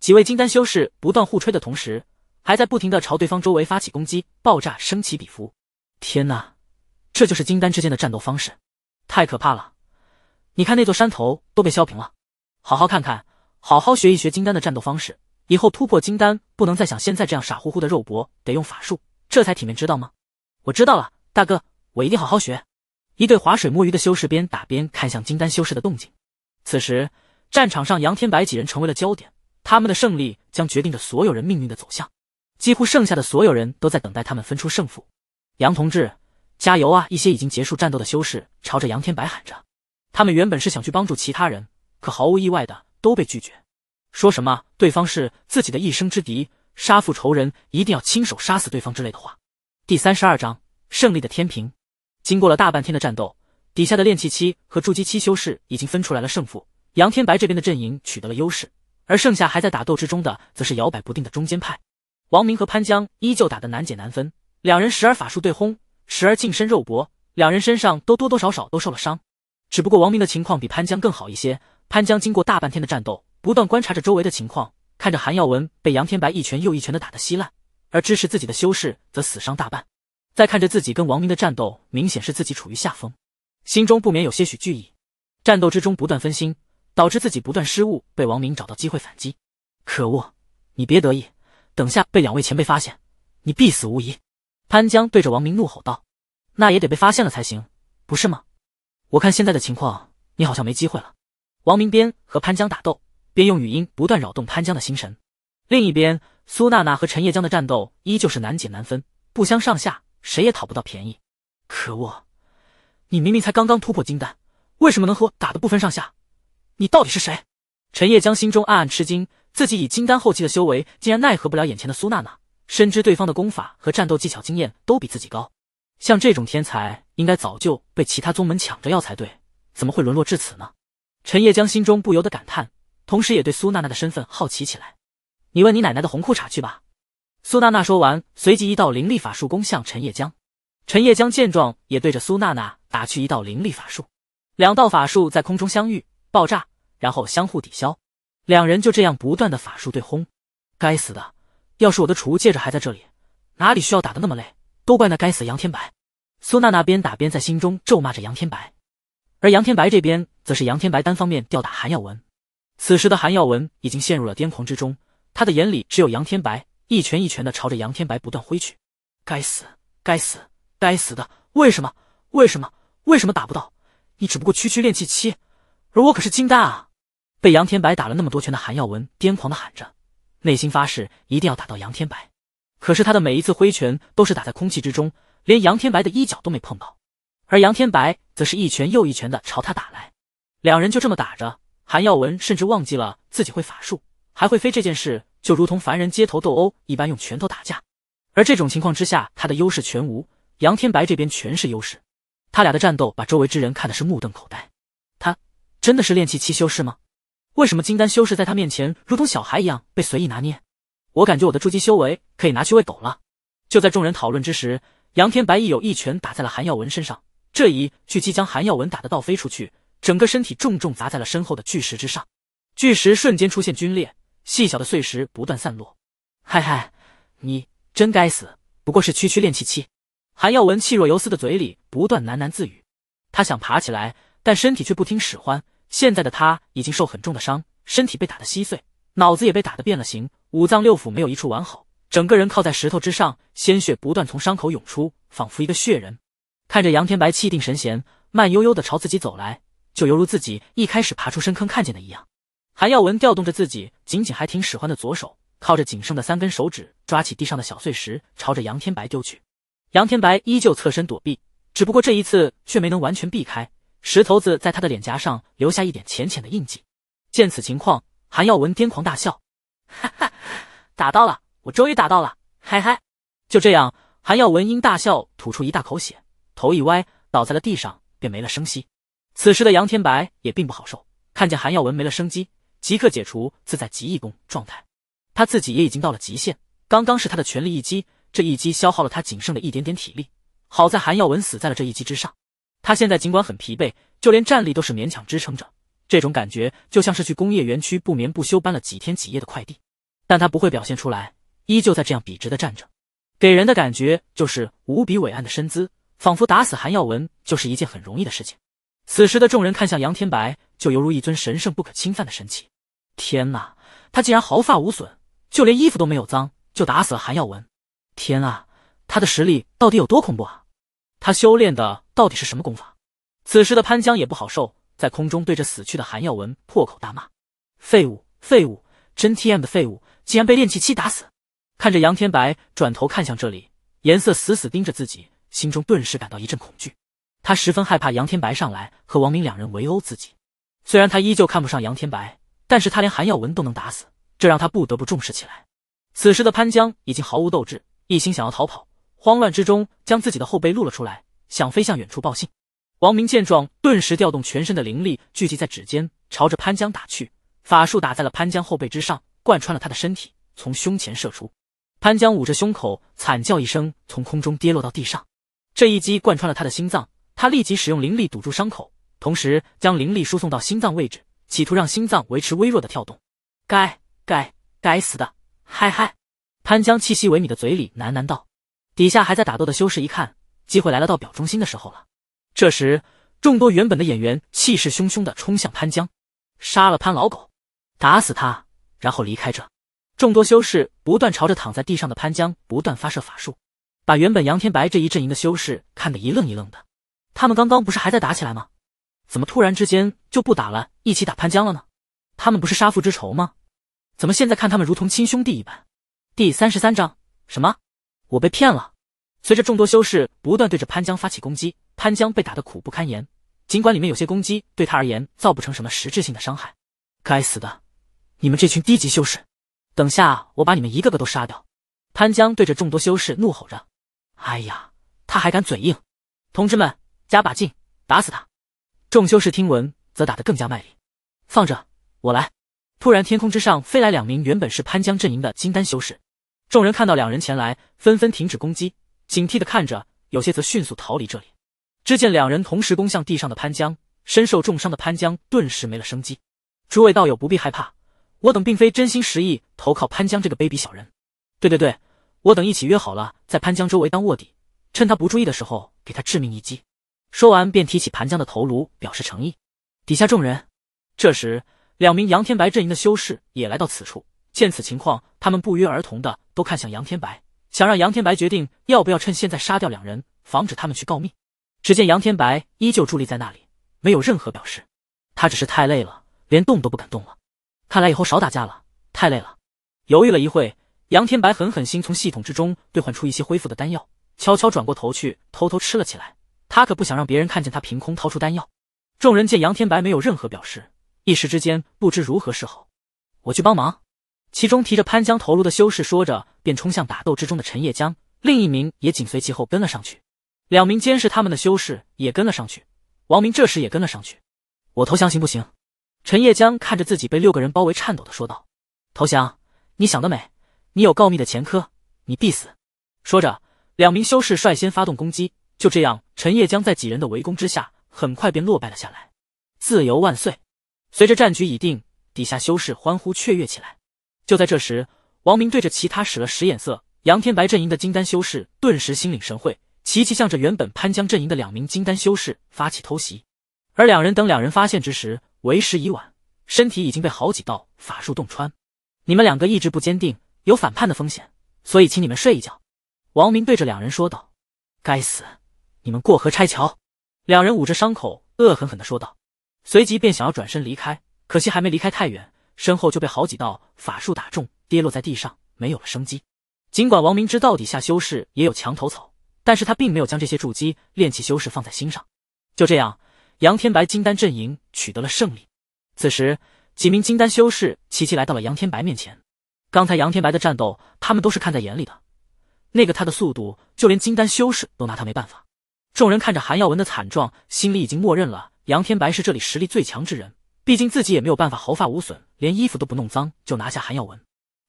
几位金丹修士不断互吹的同时，还在不停的朝对方周围发起攻击，爆炸声起彼伏。天哪，这就是金丹之间的战斗方式，太可怕了！你看那座山头都被削平了，好好看看，好好学一学金丹的战斗方式。以后突破金丹，不能再像现在这样傻乎乎的肉搏，得用法术，这才体面，知道吗？我知道了，大哥，我一定好好学。一对划水摸鱼的修士边打边看向金丹修士的动静。此时，战场上杨天白几人成为了焦点，他们的胜利将决定着所有人命运的走向。几乎剩下的所有人都在等待他们分出胜负。杨同志，加油啊！一些已经结束战斗的修士朝着杨天白喊着，他们原本是想去帮助其他人，可毫无意外的都被拒绝。说什么对方是自己的一生之敌，杀父仇人一定要亲手杀死对方之类的话。第三十二章胜利的天平。经过了大半天的战斗，底下的炼气期和筑基期修士已经分出来了胜负，杨天白这边的阵营取得了优势，而剩下还在打斗之中的则是摇摆不定的中间派。王明和潘江依旧打得难解难分，两人时而法术对轰，时而近身肉搏，两人身上都多多少少都受了伤。只不过王明的情况比潘江更好一些，潘江经过大半天的战斗。不断观察着周围的情况，看着韩耀文被杨天白一拳又一拳的打得稀烂，而支持自己的修士则死伤大半。再看着自己跟王明的战斗，明显是自己处于下风，心中不免有些许惧意。战斗之中不断分心，导致自己不断失误，被王明找到机会反击。可恶，你别得意，等下被两位前辈发现，你必死无疑！潘江对着王明怒吼道：“那也得被发现了才行，不是吗？我看现在的情况，你好像没机会了。”王明边和潘江打斗。便用语音不断扰动潘江的心神。另一边，苏娜娜和陈叶江的战斗依旧是难解难分，不相上下，谁也讨不到便宜。可恶，你明明才刚刚突破金丹，为什么能和我打得不分上下？你到底是谁？陈叶江心中暗暗吃惊，自己以金丹后期的修为，竟然奈何不了眼前的苏娜娜。深知对方的功法和战斗技巧经验都比自己高，像这种天才，应该早就被其他宗门抢着要才对，怎么会沦落至此呢？陈叶江心中不由得感叹。同时也对苏娜娜的身份好奇起来，你问你奶奶的红裤衩去吧。苏娜娜说完，随即一道灵力法术攻向陈叶江。陈叶江见状，也对着苏娜娜打去一道灵力法术。两道法术在空中相遇，爆炸，然后相互抵消。两人就这样不断的法术对轰。该死的，要是我的储物戒指还在这里，哪里需要打的那么累？都怪那该死杨天白。苏娜娜边打边在心中咒骂着杨天白。而杨天白这边，则是杨天白单方面吊打韩耀文。此时的韩耀文已经陷入了癫狂之中，他的眼里只有杨天白，一拳一拳的朝着杨天白不断挥去。该死，该死，该死的！为什么？为什么？为什么打不到？你只不过区区练气期，而我可是金丹啊！被杨天白打了那么多拳的韩耀文癫狂的喊着，内心发誓一定要打到杨天白。可是他的每一次挥拳都是打在空气之中，连杨天白的衣角都没碰到。而杨天白则是一拳又一拳的朝他打来，两人就这么打着。韩耀文甚至忘记了自己会法术，还会飞这件事，就如同凡人街头斗殴一般，用拳头打架。而这种情况之下，他的优势全无，杨天白这边全是优势。他俩的战斗把周围之人看的是目瞪口呆。他真的是炼气期修士吗？为什么金丹修士在他面前如同小孩一样被随意拿捏？我感觉我的筑基修为可以拿去喂狗了。就在众人讨论之时，杨天白亦有一拳打在了韩耀文身上，这一巨击将韩耀文打得倒飞出去。整个身体重重砸在了身后的巨石之上，巨石瞬间出现龟裂，细小的碎石不断散落。嗨嗨，你真该死！不过是区区练气期。韩耀文气若游丝的嘴里不断喃喃自语，他想爬起来，但身体却不听使唤。现在的他已经受很重的伤，身体被打得稀碎，脑子也被打得变了形，五脏六腑没有一处完好。整个人靠在石头之上，鲜血不断从伤口涌出，仿佛一个血人。看着杨天白气定神闲，慢悠悠的朝自己走来。就犹如自己一开始爬出深坑看见的一样，韩耀文调动着自己仅仅还挺使唤的左手，靠着仅剩的三根手指抓起地上的小碎石，朝着杨天白丢去。杨天白依旧侧身躲避，只不过这一次却没能完全避开，石头子在他的脸颊上留下一点浅浅的印记。见此情况，韩耀文癫狂大笑，哈哈，打到了，我终于打到了，嗨嗨！就这样，韩耀文因大笑吐出一大口血，头一歪，倒在了地上，便没了声息。此时的杨天白也并不好受，看见韩耀文没了生机，即刻解除自在极意功状态。他自己也已经到了极限，刚刚是他的全力一击，这一击消耗了他仅剩的一点点体力。好在韩耀文死在了这一击之上。他现在尽管很疲惫，就连站立都是勉强支撑着，这种感觉就像是去工业园区不眠不休搬了几天几夜的快递。但他不会表现出来，依旧在这样笔直的站着，给人的感觉就是无比伟岸的身姿，仿佛打死韩耀文就是一件很容易的事情。此时的众人看向杨天白，就犹如一尊神圣不可侵犯的神器。天哪，他竟然毫发无损，就连衣服都没有脏，就打死了韩耀文。天啊，他的实力到底有多恐怖啊？他修炼的到底是什么功法？此时的潘江也不好受，在空中对着死去的韩耀文破口大骂：“废物，废物，真 T M 的废物，竟然被炼气期打死！”看着杨天白转头看向这里，颜色死死盯着自己，心中顿时感到一阵恐惧。他十分害怕杨天白上来和王明两人围殴自己，虽然他依旧看不上杨天白，但是他连韩耀文都能打死，这让他不得不重视起来。此时的潘江已经毫无斗志，一心想要逃跑，慌乱之中将自己的后背露了出来，想飞向远处报信。王明见状，顿时调动全身的灵力聚集在指尖，朝着潘江打去，法术打在了潘江后背之上，贯穿了他的身体，从胸前射出。潘江捂着胸口，惨叫一声，从空中跌落到地上，这一击贯穿了他的心脏。他立即使用灵力堵住伤口，同时将灵力输送到心脏位置，企图让心脏维持微弱的跳动。该该该死的！嗨嗨！潘江气息萎靡的嘴里喃喃道。底下还在打斗的修士一看，机会来了，到表忠心的时候了。这时，众多原本的演员气势汹汹的冲向潘江，杀了潘老狗，打死他，然后离开这。众多修士不断朝着躺在地上的潘江不断发射法术，把原本杨天白这一阵营的修士看得一愣一愣的。他们刚刚不是还在打起来吗？怎么突然之间就不打了？一起打潘江了呢？他们不是杀父之仇吗？怎么现在看他们如同亲兄弟一般？第三十三章，什么？我被骗了！随着众多修士不断对着潘江发起攻击，潘江被打得苦不堪言。尽管里面有些攻击对他而言造不成什么实质性的伤害，该死的，你们这群低级修士！等下我把你们一个个都杀掉！潘江对着众多修士怒吼着：“哎呀，他还敢嘴硬！同志们！”加把劲，打死他！众修士听闻，则打得更加卖力。放着我来！突然，天空之上飞来两名原本是潘江阵营的金丹修士。众人看到两人前来，纷纷停止攻击，警惕的看着，有些则迅速逃离这里。只见两人同时攻向地上的潘江，身受重伤的潘江顿时没了生机。诸位道友不必害怕，我等并非真心实意投靠潘江这个卑鄙小人。对对对，我等一起约好了在潘江周围当卧底，趁他不注意的时候给他致命一击。说完，便提起盘江的头颅，表示诚意。底下众人，这时两名杨天白阵营的修士也来到此处，见此情况，他们不约而同的都看向杨天白，想让杨天白决定要不要趁现在杀掉两人，防止他们去告密。只见杨天白依旧伫立在那里，没有任何表示。他只是太累了，连动都不敢动了。看来以后少打架了，太累了。犹豫了一会，杨天白狠狠心，从系统之中兑换出一些恢复的丹药，悄悄转过头去，偷偷吃了起来。他可不想让别人看见他凭空掏出丹药。众人见杨天白没有任何表示，一时之间不知如何是好。我去帮忙。其中提着潘江头颅的修士说着，便冲向打斗之中的陈叶江，另一名也紧随其后跟了上去。两名监视他们的修士也跟了上去。王明这时也跟了上去。我投降行不行？陈叶江看着自己被六个人包围，颤抖的说道：“投降？你想得美！你有告密的前科，你必死。”说着，两名修士率先发动攻击。就这样，陈叶将在几人的围攻之下，很快便落败了下来。自由万岁！随着战局已定，底下修士欢呼雀跃起来。就在这时，王明对着其他使了使眼色，杨天白阵营的金丹修士顿时心领神会，齐齐向着原本潘江阵营的两名金丹修士发起偷袭。而两人等两人发现之时，为时已晚，身体已经被好几道法术洞穿。你们两个意志不坚定，有反叛的风险，所以请你们睡一觉。”王明对着两人说道，“该死！”你们过河拆桥！两人捂着伤口，恶狠狠地说道，随即便想要转身离开，可惜还没离开太远，身后就被好几道法术打中，跌落在地上，没有了生机。尽管王明知道底下修士也有墙头草，但是他并没有将这些筑基、炼气修士放在心上。就这样，杨天白金丹阵营取得了胜利。此时，几名金丹修士齐齐来到了杨天白面前。刚才杨天白的战斗，他们都是看在眼里的。那个他的速度，就连金丹修士都拿他没办法。众人看着韩耀文的惨状，心里已经默认了杨天白是这里实力最强之人。毕竟自己也没有办法毫发无损，连衣服都不弄脏就拿下韩耀文，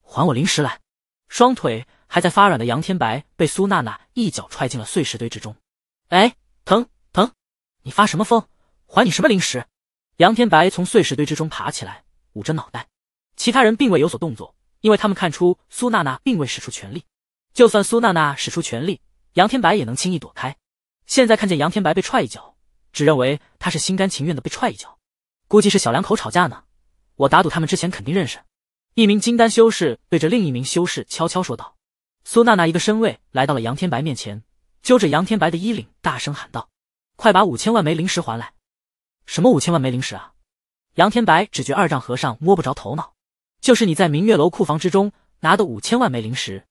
还我灵石来！双腿还在发软的杨天白被苏娜娜一脚踹进了碎石堆之中。哎，疼疼！你发什么疯？还你什么灵石？杨天白从碎石堆之中爬起来，捂着脑袋。其他人并未有所动作，因为他们看出苏娜娜并未使出全力。就算苏娜娜使出全力，杨天白也能轻易躲开。现在看见杨天白被踹一脚，只认为他是心甘情愿的被踹一脚，估计是小两口吵架呢。我打赌他们之前肯定认识。一名金丹修士对着另一名修士悄悄说道。苏娜娜一个身位来到了杨天白面前，揪着杨天白的衣领，大声喊道：“快把五千万枚灵石还来！”什么五千万枚灵石啊？杨天白只觉二丈和尚摸不着头脑。就是你在明月楼库房之中拿的五千万枚灵石，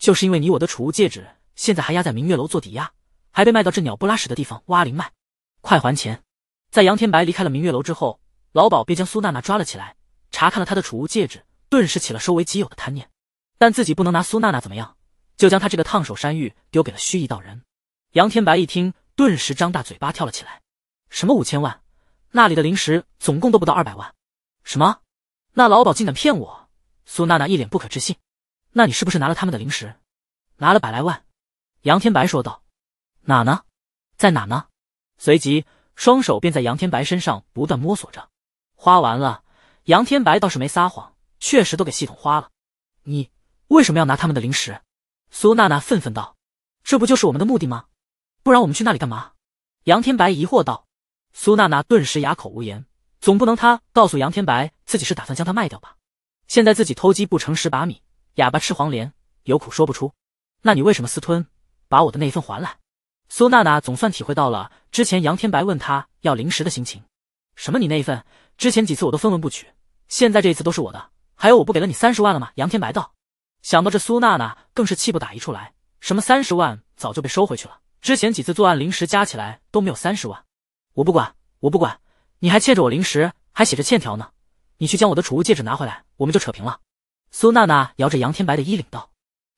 就是因为你我的储物戒指现在还压在明月楼做抵押。还被卖到这鸟不拉屎的地方挖灵脉，快还钱！在杨天白离开了明月楼之后，老鸨便将苏娜娜抓了起来，查看了她的储物戒指，顿时起了收为己有的贪念。但自己不能拿苏娜娜怎么样，就将她这个烫手山芋丢给了虚一道人。杨天白一听，顿时张大嘴巴跳了起来：“什么五千万？那里的灵石总共都不到二百万！什么？那老鸨竟敢骗我？”苏娜娜一脸不可置信：“那你是不是拿了他们的灵石？拿了百来万？”杨天白说道。哪呢？在哪呢？随即双手便在杨天白身上不断摸索着。花完了，杨天白倒是没撒谎，确实都给系统花了。你为什么要拿他们的零食？苏娜娜愤愤道：“这不就是我们的目的吗？不然我们去那里干嘛？”杨天白疑惑道。苏娜娜顿时哑口无言，总不能他告诉杨天白自己是打算将他卖掉吧？现在自己偷鸡不成蚀把米，哑巴吃黄连，有苦说不出。那你为什么私吞？把我的那一份还来。苏娜娜总算体会到了之前杨天白问她要零食的心情。什么？你那一份？之前几次我都分文不取，现在这一次都是我的。还有，我不给了你三十万了吗？杨天白道。想到这，苏娜娜更是气不打一处来。什么三十万，早就被收回去了。之前几次作案零食加起来都没有三十万。我不管，我不管，你还欠着我零食，还写着欠条呢。你去将我的储物戒指拿回来，我们就扯平了。苏娜娜摇着杨天白的衣领道：“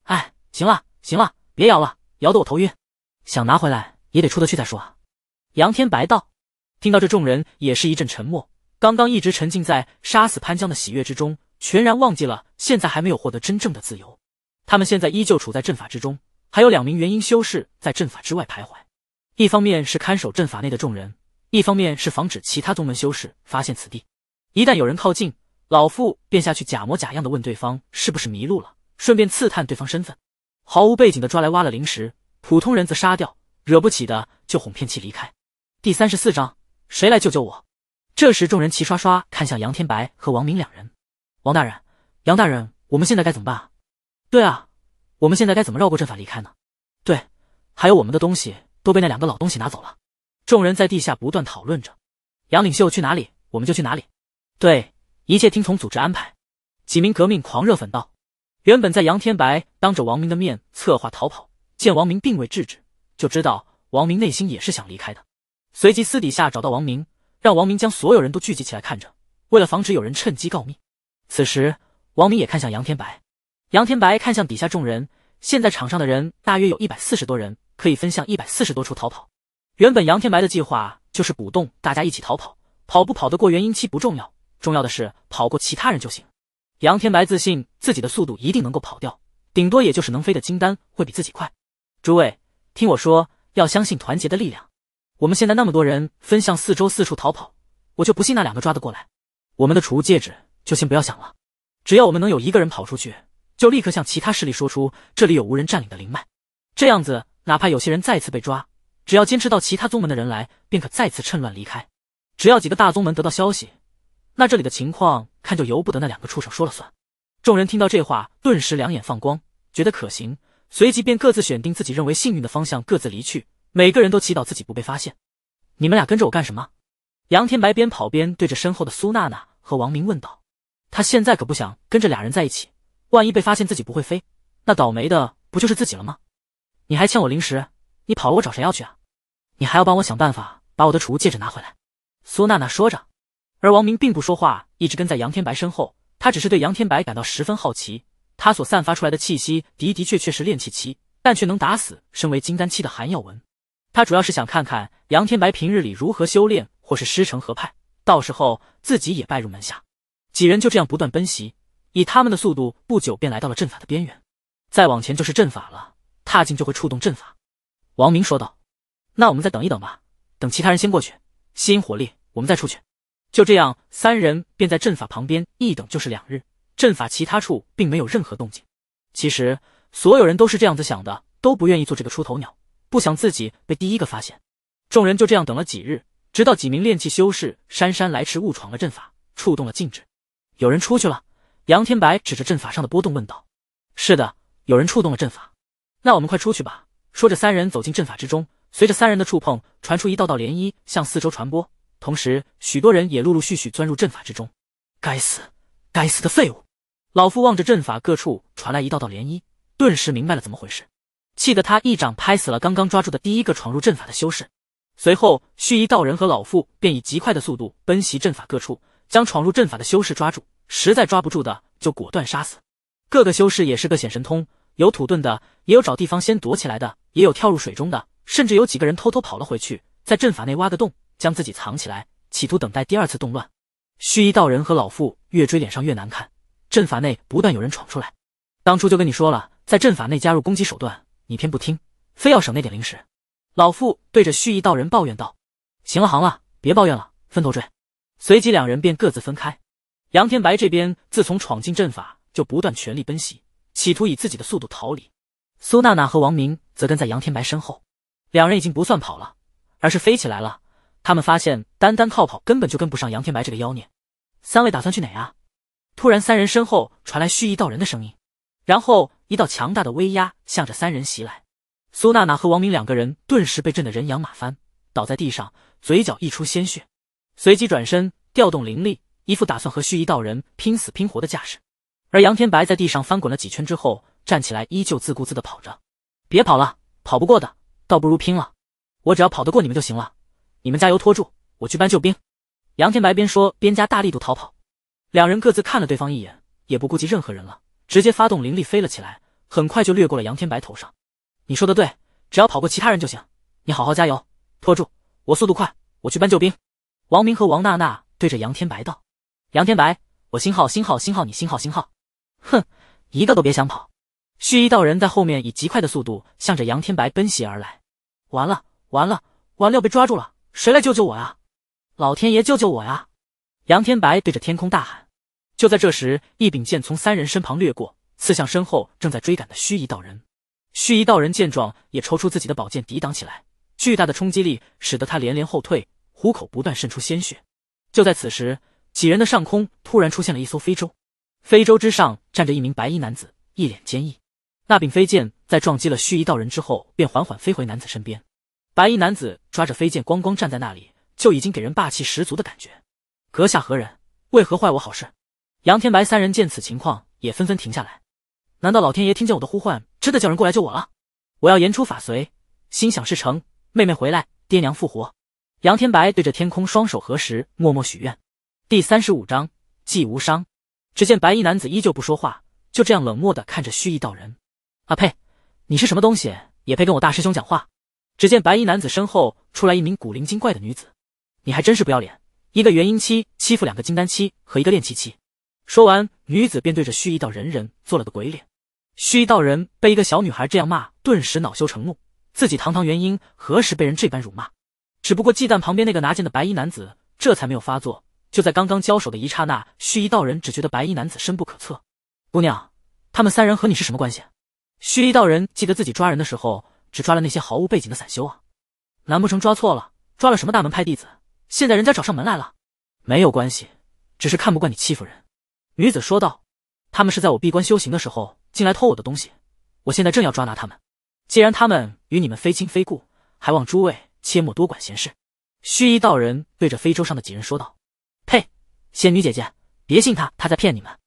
哎，行了行了，别摇了，摇得我头晕。”想拿回来也得出得去再说啊！杨天白道。听到这，众人也是一阵沉默。刚刚一直沉浸在杀死潘江的喜悦之中，全然忘记了现在还没有获得真正的自由。他们现在依旧处在阵法之中，还有两名元婴修士在阵法之外徘徊。一方面是看守阵法内的众人，一方面是防止其他宗门修士发现此地。一旦有人靠近，老妇便下去假模假样的问对方是不是迷路了，顺便刺探对方身份，毫无背景的抓来挖了灵石。普通人则杀掉，惹不起的就哄骗其离开。第三十四章，谁来救救我？这时，众人齐刷刷看向杨天白和王明两人。王大人，杨大人，我们现在该怎么办？对啊，我们现在该怎么绕过阵法离开呢？对，还有我们的东西都被那两个老东西拿走了。众人在地下不断讨论着。杨领袖去哪里，我们就去哪里。对，一切听从组织安排。几名革命狂热粉道，原本在杨天白当着王明的面策划逃跑。见王明并未制止，就知道王明内心也是想离开的。随即私底下找到王明，让王明将所有人都聚集起来看着。为了防止有人趁机告密，此时王明也看向杨天白。杨天白看向底下众人，现在场上的人大约有一百四十多人，可以分向一百四十多处逃跑。原本杨天白的计划就是鼓动大家一起逃跑，跑不跑得过元婴期不重要，重要的是跑过其他人就行。杨天白自信自己的速度一定能够跑掉，顶多也就是能飞的金丹会比自己快。诸位，听我说，要相信团结的力量。我们现在那么多人分向四周四处逃跑，我就不信那两个抓得过来。我们的储物戒指就先不要想了，只要我们能有一个人跑出去，就立刻向其他势力说出这里有无人占领的灵脉。这样子，哪怕有些人再次被抓，只要坚持到其他宗门的人来，便可再次趁乱离开。只要几个大宗门得到消息，那这里的情况看就由不得那两个畜生说了算。众人听到这话，顿时两眼放光，觉得可行。随即便各自选定自己认为幸运的方向，各自离去。每个人都祈祷自己不被发现。你们俩跟着我干什么？杨天白边跑边对着身后的苏娜娜和王明问道。他现在可不想跟着俩人在一起，万一被发现自己不会飞，那倒霉的不就是自己了吗？你还欠我零食，你跑了我找谁要去啊？你还要帮我想办法把我的储物戒指拿回来。苏娜娜说着，而王明并不说话，一直跟在杨天白身后。他只是对杨天白感到十分好奇。他所散发出来的气息的的确确是炼气期，但却能打死身为金丹期的韩耀文。他主要是想看看杨天白平日里如何修炼，或是师承何派，到时候自己也拜入门下。几人就这样不断奔袭，以他们的速度，不久便来到了阵法的边缘。再往前就是阵法了，踏进就会触动阵法。王明说道：“那我们再等一等吧，等其他人先过去，吸引火力，我们再出去。”就这样，三人便在阵法旁边一等就是两日。阵法其他处并没有任何动静。其实所有人都是这样子想的，都不愿意做这个出头鸟，不想自己被第一个发现。众人就这样等了几日，直到几名炼气修士姗姗来迟，误闯了阵法，触动了禁制。有人出去了。杨天白指着阵法上的波动问道：“是的，有人触动了阵法。”那我们快出去吧。说着，三人走进阵法之中。随着三人的触碰，传出一道道涟漪向四周传播，同时许多人也陆陆续续钻入阵法之中。该死！该死的废物！老夫望着阵法各处传来一道道涟漪，顿时明白了怎么回事，气得他一掌拍死了刚刚抓住的第一个闯入阵法的修士。随后，须臾道人和老夫便以极快的速度奔袭阵法各处，将闯入阵法的修士抓住，实在抓不住的就果断杀死。各个修士也是各显神通，有土遁的，也有找地方先躲起来的，也有跳入水中的，甚至有几个人偷偷跑了回去，在阵法内挖个洞，将自己藏起来，企图等待第二次动乱。须臾道人和老妇越追脸上越难看。阵法内不断有人闯出来，当初就跟你说了，在阵法内加入攻击手段，你偏不听，非要省那点零食。老妇对着蓄意道人抱怨道：“行了行了，别抱怨了，分头追。”随即两人便各自分开。杨天白这边自从闯进阵法，就不断全力奔袭，企图以自己的速度逃离。苏娜娜和王明则跟在杨天白身后，两人已经不算跑了，而是飞起来了。他们发现，单单靠跑根本就跟不上杨天白这个妖孽。三位打算去哪啊？突然，三人身后传来蓄意道人的声音，然后一道强大的威压向着三人袭来。苏娜娜和王明两个人顿时被震得人仰马翻，倒在地上，嘴角溢出鲜血。随即转身，调动灵力，一副打算和蓄意道人拼死拼活的架势。而杨天白在地上翻滚了几圈之后，站起来，依旧自顾自的跑着。别跑了，跑不过的，倒不如拼了。我只要跑得过你们就行了，你们加油拖住，我去搬救兵。杨天白边说边加大力度逃跑。两人各自看了对方一眼，也不顾及任何人了，直接发动灵力飞了起来，很快就掠过了杨天白头上。你说的对，只要跑过其他人就行。你好好加油，拖住我，速度快，我去搬救兵。王明和王娜娜对着杨天白道：“杨天白，我新号新号新号，你新号新号。”哼，一个都别想跑！虚一道人在后面以极快的速度向着杨天白奔袭而来。完了，完了，完了，要被抓住了！谁来救救我呀？老天爷救救我呀！杨天白对着天空大喊。就在这时，一柄剑从三人身旁掠过，刺向身后正在追赶的虚夷道人。虚夷道人见状，也抽出自己的宝剑抵挡起来。巨大的冲击力使得他连连后退，虎口不断渗出鲜血。就在此时，几人的上空突然出现了一艘飞舟，飞舟之上站着一名白衣男子，一脸坚毅。那柄飞剑在撞击了虚夷道人之后，便缓缓飞回男子身边。白衣男子抓着飞剑，光光站在那里，就已经给人霸气十足的感觉。阁下何人？为何坏我好事？杨天白三人见此情况，也纷纷停下来。难道老天爷听见我的呼唤，真的叫人过来救我了？我要言出法随，心想事成，妹妹回来，爹娘复活。杨天白对着天空双手合十，默默许愿。第三十五章，既无伤。只见白衣男子依旧不说话，就这样冷漠的看着虚意道人。阿呸！你是什么东西，也配跟我大师兄讲话？只见白衣男子身后出来一名古灵精怪的女子。你还真是不要脸。一个元婴期欺负两个金丹期和一个练气期，说完，女子便对着虚一道人人做了个鬼脸。虚一道人被一个小女孩这样骂，顿时恼羞成怒，自己堂堂元婴何时被人这般辱骂？只不过忌惮旁边那个拿剑的白衣男子，这才没有发作。就在刚刚交手的一刹那，虚一道人只觉得白衣男子深不可测。姑娘，他们三人和你是什么关系？虚一道人记得自己抓人的时候，只抓了那些毫无背景的散修啊，难不成抓错了，抓了什么大门派弟子？现在人家找上门来了，没有关系，只是看不惯你欺负人。”女子说道，“他们是在我闭关修行的时候进来偷我的东西，我现在正要抓拿他们。既然他们与你们非亲非故，还望诸位切莫多管闲事。”虚衣道人对着非洲上的几人说道，“呸，仙女姐姐，别信他，他在骗你们。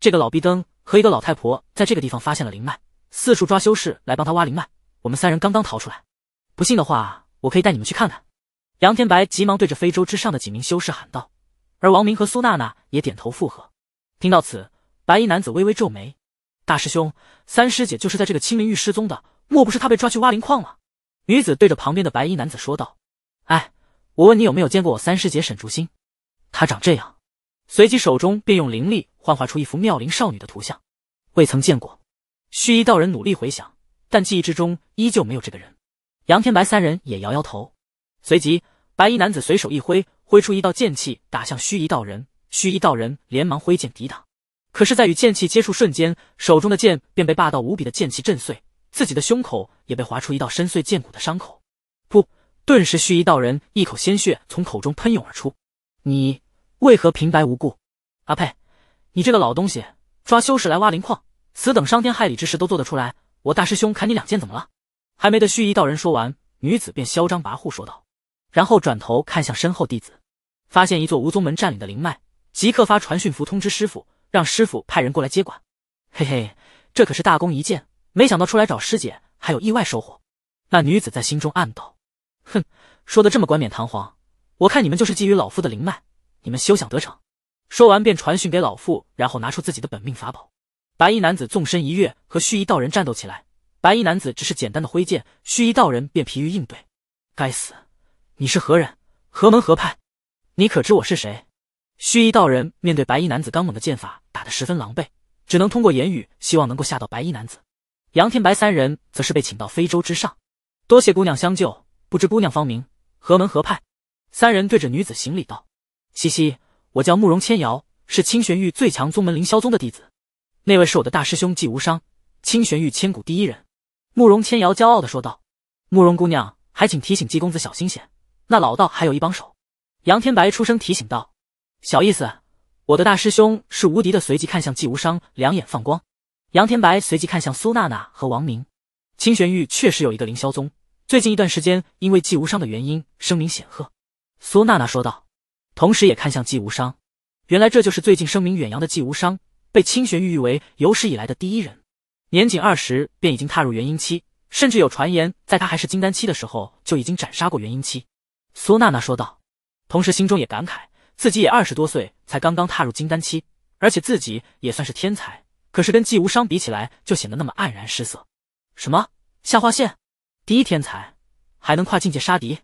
这个老壁灯和一个老太婆在这个地方发现了灵脉，四处抓修士来帮他挖灵脉。我们三人刚刚逃出来，不信的话，我可以带你们去看看。”杨天白急忙对着非洲之上的几名修士喊道，而王明和苏娜娜也点头附和。听到此，白衣男子微微皱眉：“大师兄，三师姐就是在这个青灵域失踪的，莫不是她被抓去挖灵矿了？”女子对着旁边的白衣男子说道：“哎，我问你有没有见过我三师姐沈竹心？她长这样。”随即手中便用灵力幻化出一幅妙龄少女的图像。未曾见过。须衣道人努力回想，但记忆之中依旧没有这个人。杨天白三人也摇摇头。随即，白衣男子随手一挥，挥出一道剑气打向虚夷道人。虚夷道人连忙挥剑抵挡，可是，在与剑气接触瞬间，手中的剑便被霸道无比的剑气震碎，自己的胸口也被划出一道深邃剑骨的伤口。噗！顿时，虚夷道人一口鲜血从口中喷涌而出。你为何平白无故？阿佩，你这个老东西，抓修士来挖灵矿，此等伤天害理之事都做得出来，我大师兄砍你两剑怎么了？还没得虚夷道人说完，女子便嚣张跋扈说道。然后转头看向身后弟子，发现一座无宗门占领的灵脉，即刻发传讯符通知师傅，让师傅派人过来接管。嘿嘿，这可是大功一件，没想到出来找师姐还有意外收获。那女子在心中暗道：，哼，说的这么冠冕堂皇，我看你们就是觊觎老夫的灵脉，你们休想得逞。说完便传讯给老夫，然后拿出自己的本命法宝。白衣男子纵身一跃，和虚一道人战斗起来。白衣男子只是简单的挥剑，虚一道人便疲于应对。该死！你是何人，何门何派？你可知我是谁？虚一道人面对白衣男子刚猛的剑法，打得十分狼狈，只能通过言语，希望能够吓到白衣男子。杨天白三人则是被请到非洲之上。多谢姑娘相救，不知姑娘芳名，何门何派？三人对着女子行礼道：“嘻嘻，我叫慕容千瑶，是清玄域最强宗门凌霄宗的弟子。那位是我的大师兄纪无伤，清玄域千古第一人。”慕容千瑶骄傲地说道：“慕容姑娘，还请提醒纪公子小心些。”那老道还有一帮手，杨天白出声提醒道：“小意思，我的大师兄是无敌的。”随即看向季无伤，两眼放光。杨天白随即看向苏娜娜和王明。清玄玉确实有一个凌霄宗，最近一段时间因为季无伤的原因声名显赫。苏娜娜说道，同时也看向季无伤。原来这就是最近声名远扬的季无伤，被清玄玉誉为有史以来的第一人，年仅二十便已经踏入元婴期，甚至有传言在他还是金丹期的时候就已经斩杀过元婴期。苏娜娜说道，同时心中也感慨，自己也二十多岁才刚刚踏入金丹期，而且自己也算是天才，可是跟季无伤比起来就显得那么黯然失色。什么下划线，第一天才还能跨境界杀敌？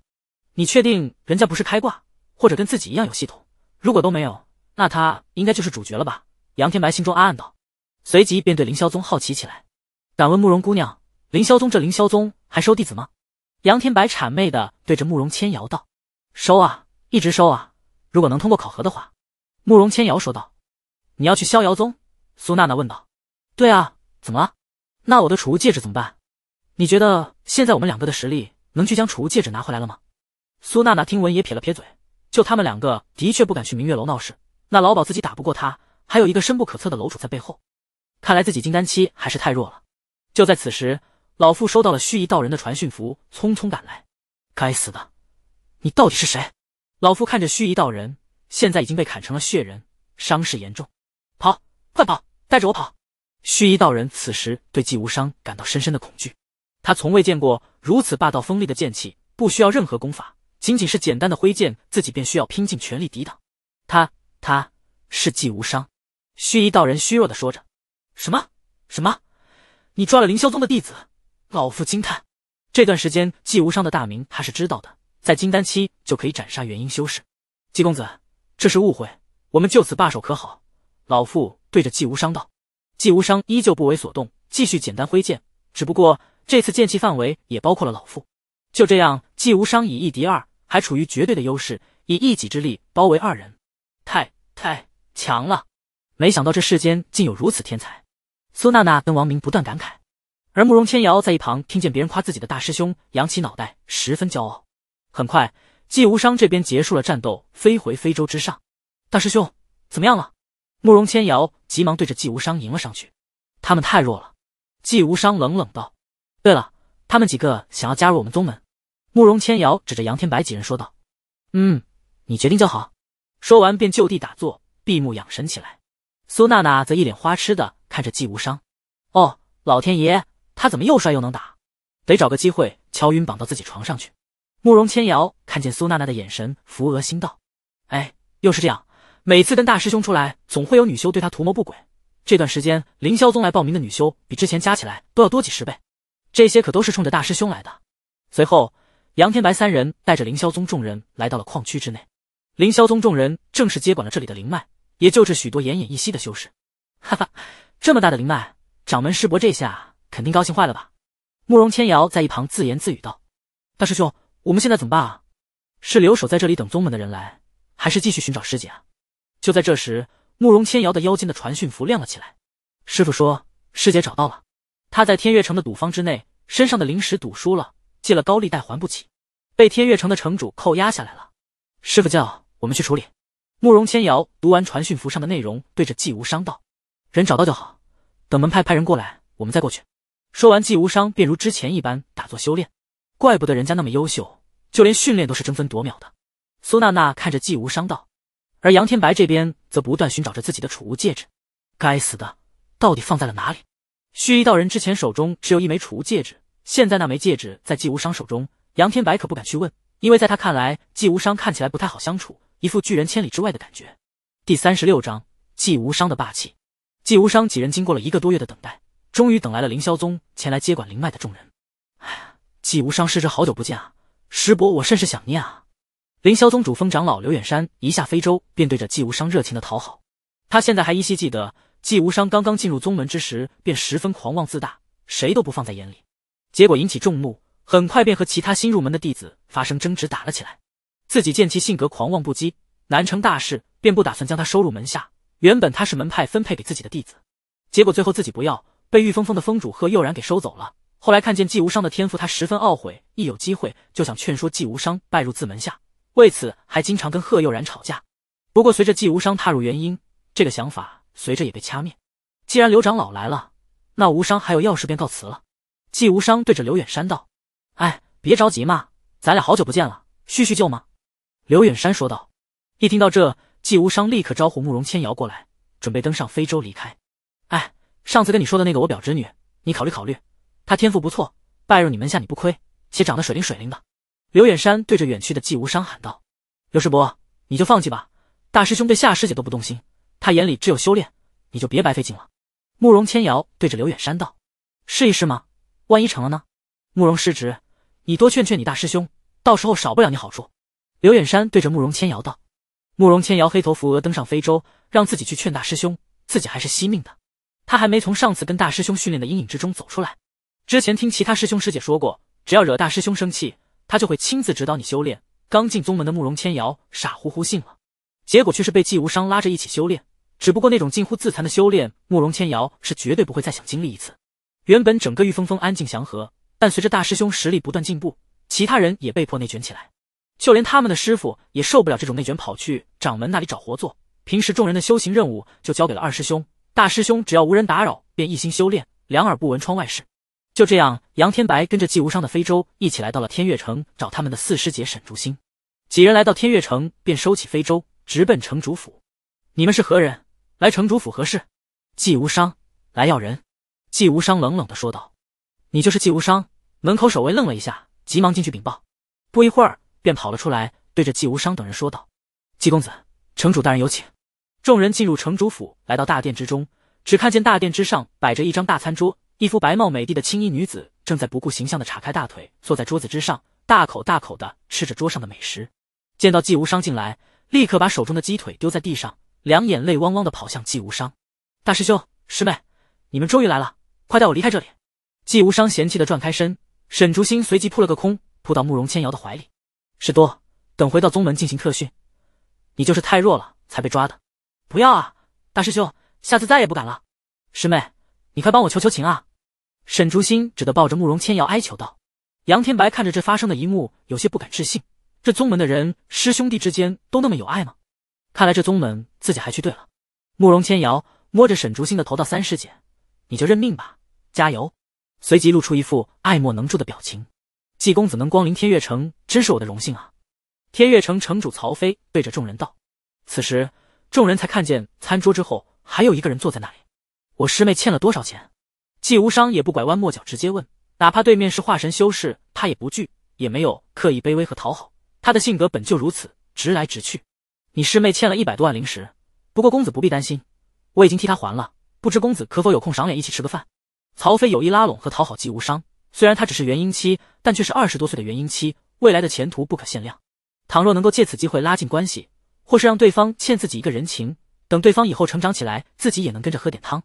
你确定人家不是开挂，或者跟自己一样有系统？如果都没有，那他应该就是主角了吧？杨天白心中暗暗道，随即便对凌霄宗好奇起来。敢问慕容姑娘，凌霄宗这凌霄宗还收弟子吗？杨天白谄媚的对着慕容千瑶道：“收啊，一直收啊！如果能通过考核的话。”慕容千瑶说道：“你要去逍遥宗？”苏娜娜问道：“对啊，怎么了？那我的储物戒指怎么办？你觉得现在我们两个的实力能去将储物戒指拿回来了吗？”苏娜娜听闻也撇了撇嘴，就他们两个的确不敢去明月楼闹事，那老鸨自己打不过他，还有一个深不可测的楼主在背后，看来自己金丹期还是太弱了。就在此时。老夫收到了虚一道人的传讯符，匆匆赶来。该死的，你到底是谁？老夫看着虚一道人，现在已经被砍成了血人，伤势严重。跑，快跑，带着我跑！虚一道人此时对季无伤感到深深的恐惧。他从未见过如此霸道锋利的剑气，不需要任何功法，仅仅是简单的挥剑，自己便需要拼尽全力抵挡。他，他是季无伤。虚一道人虚弱的说着：“什么？什么？你抓了凌霄宗的弟子？”老夫惊叹，这段时间季无伤的大名他是知道的，在金丹期就可以斩杀元婴修士。季公子，这是误会，我们就此罢手可好？老夫对着季无伤道。季无伤依旧不为所动，继续简单挥剑，只不过这次剑气范围也包括了老夫。就这样，季无伤以一敌二，还处于绝对的优势，以一己之力包围二人，太太强了！没想到这世间竟有如此天才。苏娜娜跟王明不断感慨。而慕容千瑶在一旁听见别人夸自己的大师兄，扬起脑袋，十分骄傲。很快，季无伤这边结束了战斗，飞回非洲之上。大师兄，怎么样了？慕容千瑶急忙对着季无伤迎了上去。他们太弱了。季无伤冷冷道：“对了，他们几个想要加入我们宗门。”慕容千瑶指着杨天白几人说道：“嗯，你决定就好。”说完便就地打坐，闭目养神起来。苏娜娜则一脸花痴的看着季无伤：“哦，老天爷！”他怎么又帅又能打？得找个机会敲晕绑到自己床上去。慕容千瑶看见苏娜娜的眼神，扶额心道：“哎，又是这样。每次跟大师兄出来，总会有女修对他图谋不轨。这段时间，凌霄宗来报名的女修比之前加起来都要多几十倍，这些可都是冲着大师兄来的。”随后，杨天白三人带着凌霄宗众人来到了矿区之内。凌霄宗众人正式接管了这里的灵脉，也救治许多奄奄一息的修士。哈哈，这么大的灵脉，掌门师伯这下。肯定高兴坏了吧？慕容千瑶在一旁自言自语道：“大师兄，我们现在怎么办啊？是留守在这里等宗门的人来，还是继续寻找师姐啊？”就在这时，慕容千瑶的腰间的传讯符亮了起来。师傅说：“师姐找到了，她在天月城的赌坊之内，身上的灵石赌输了，借了高利贷还不起，被天月城的城主扣押下来了。师傅叫我们去处理。”慕容千瑶读完传讯符上的内容，对着季无伤道：“人找到就好，等门派派人过来，我们再过去。”说完，季无伤便如之前一般打坐修炼。怪不得人家那么优秀，就连训练都是争分夺秒的。苏娜娜看着季无伤道，而杨天白这边则不断寻找着自己的储物戒指。该死的，到底放在了哪里？虚一道人之前手中只有一枚储物戒指，现在那枚戒指在季无伤手中，杨天白可不敢去问，因为在他看来，季无伤看起来不太好相处，一副拒人千里之外的感觉。第三十六章：季无伤的霸气。季无伤几人经过了一个多月的等待。终于等来了凌霄宗前来接管灵脉的众人。哎呀，季无伤师侄，好久不见啊！师伯，我甚是想念啊！凌霄宗主峰长老刘远山一下非洲，便对着季无伤热情的讨好。他现在还依稀记得，季无伤刚刚进入宗门之时，便十分狂妄自大，谁都不放在眼里，结果引起众怒，很快便和其他新入门的弟子发生争执，打了起来。自己见其性格狂妄不羁，难成大事，便不打算将他收入门下。原本他是门派分配给自己的弟子，结果最后自己不要。被玉峰峰的峰主贺佑然给收走了。后来看见季无伤的天赋，他十分懊悔，一有机会就想劝说季无伤拜入自门下，为此还经常跟贺佑然吵架。不过随着季无伤踏入元婴，这个想法随着也被掐灭。既然刘长老来了，那无伤还有要事便告辞了。季无伤对着刘远山道：“哎，别着急嘛，咱俩好久不见了，叙叙旧嘛。”刘远山说道。一听到这，季无伤立刻招呼慕容千瑶过来，准备登上飞舟离开。哎。上次跟你说的那个我表侄女，你考虑考虑，她天赋不错，拜入你门下你不亏，且长得水灵水灵的。刘远山对着远去的季无伤喊道：“刘师伯，你就放弃吧，大师兄对夏师姐都不动心，他眼里只有修炼，你就别白费劲了。”慕容千瑶对着刘远山道：“试一试吗？万一成了呢？”慕容师侄，你多劝劝你大师兄，到时候少不了你好处。刘远山对着慕容千瑶道：“慕容千瑶，黑头扶额，登上飞舟，让自己去劝大师兄，自己还是惜命的。”他还没从上次跟大师兄训练的阴影之中走出来。之前听其他师兄师姐说过，只要惹大师兄生气，他就会亲自指导你修炼。刚进宗门的慕容千瑶傻乎乎信了，结果却是被季无伤拉着一起修炼。只不过那种近乎自残的修炼，慕容千瑶是绝对不会再想经历一次。原本整个玉峰峰安静祥和，但随着大师兄实力不断进步，其他人也被迫内卷起来，就连他们的师傅也受不了这种内卷，跑去掌门那里找活做。平时众人的修行任务就交给了二师兄。大师兄只要无人打扰，便一心修炼，两耳不闻窗外事。就这样，杨天白跟着季无伤的飞舟一起来到了天月城，找他们的四师姐沈竹心。几人来到天月城，便收起飞舟，直奔城主府。你们是何人？来城主府何事？季无伤来要人。季无伤冷冷的说道：“你就是季无伤？”门口守卫愣了一下，急忙进去禀报。不一会儿，便跑了出来，对着季无伤等人说道：“季公子，城主大人有请。”众人进入城主府，来到大殿之中，只看见大殿之上摆着一张大餐桌，一副白貌美地的青衣女子正在不顾形象的叉开大腿坐在桌子之上，大口大口的吃着桌上的美食。见到季无伤进来，立刻把手中的鸡腿丢在地上，两眼泪汪汪的跑向季无伤。大师兄，师妹，你们终于来了，快带我离开这里。季无伤嫌弃的转开身，沈竹心随即扑了个空，扑到慕容千瑶的怀里。师多，等回到宗门进行特训，你就是太弱了才被抓的。不要啊，大师兄，下次再也不敢了。师妹，你快帮我求求情啊！沈竹心只得抱着慕容千瑶哀求道。杨天白看着这发生的一幕，有些不敢置信。这宗门的人，师兄弟之间都那么有爱吗？看来这宗门自己还去对了。慕容千瑶摸着沈竹心的头道：“三师姐，你就认命吧，加油。”随即露出一副爱莫能助的表情。季公子能光临天月城，真是我的荣幸啊！天月城城主曹飞对着众人道。此时。众人才看见餐桌之后还有一个人坐在那里。我师妹欠了多少钱？季无伤也不拐弯抹角，直接问。哪怕对面是化神修士，他也不惧，也没有刻意卑微和讨好。他的性格本就如此，直来直去。你师妹欠了一百多万灵石，不过公子不必担心，我已经替他还了。不知公子可否有空赏脸一起吃个饭？曹飞有意拉拢和讨好季无伤，虽然他只是元婴期，但却是二十多岁的元婴期，未来的前途不可限量。倘若能够借此机会拉近关系。或是让对方欠自己一个人情，等对方以后成长起来，自己也能跟着喝点汤。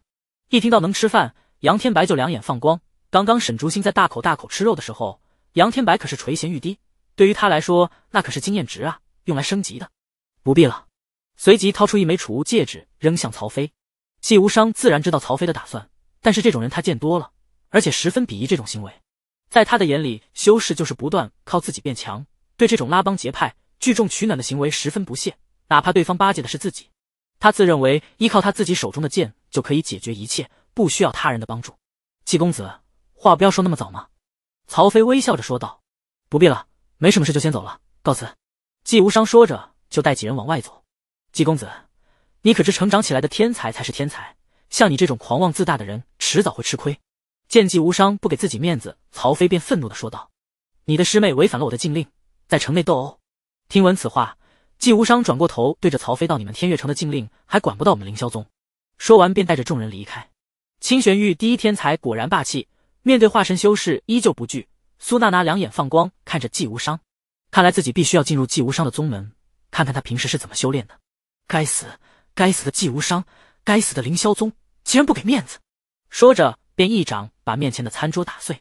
一听到能吃饭，杨天白就两眼放光。刚刚沈竹心在大口大口吃肉的时候，杨天白可是垂涎欲滴。对于他来说，那可是经验值啊，用来升级的。不必了。随即掏出一枚储物戒指，扔向曹飞。季无伤自然知道曹飞的打算，但是这种人他见多了，而且十分鄙夷这种行为。在他的眼里，修士就是不断靠自己变强，对这种拉帮结派、聚众取暖的行为十分不屑。哪怕对方巴结的是自己，他自认为依靠他自己手中的剑就可以解决一切，不需要他人的帮助。季公子，话不要说那么早吗？曹飞微笑着说道：“不必了，没什么事就先走了，告辞。”季无伤说着，就带几人往外走。季公子，你可知成长起来的天才才是天才，像你这种狂妄自大的人，迟早会吃亏。见季无伤不给自己面子，曹飞便愤怒地说道：“你的师妹违反了我的禁令，在城内斗殴。”听闻此话。季无伤转过头，对着曹飞道：“你们天月城的禁令，还管不到我们凌霄宗。”说完，便带着众人离开。清玄玉第一天才果然霸气，面对化神修士依旧不惧。苏娜娜两眼放光，看着季无伤，看来自己必须要进入季无伤的宗门，看看他平时是怎么修炼的。该死！该死的季无伤！该死的凌霄宗，竟然不给面子！说着，便一掌把面前的餐桌打碎。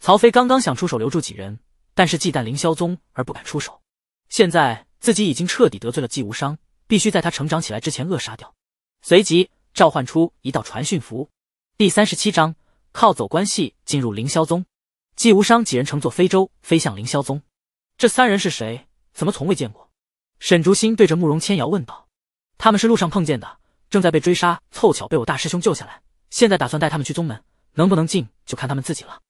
曹飞刚刚想出手留住几人，但是忌惮凌霄宗而不敢出手。现在。自己已经彻底得罪了季无伤，必须在他成长起来之前扼杀掉。随即召唤出一道传讯符。第三十七章靠走关系进入凌霄宗。季无伤几人乘坐飞舟飞向凌霄宗。这三人是谁？怎么从未见过？沈竹心对着慕容千瑶问道。他们是路上碰见的，正在被追杀，凑巧被我大师兄救下来。现在打算带他们去宗门，能不能进就看他们自己了。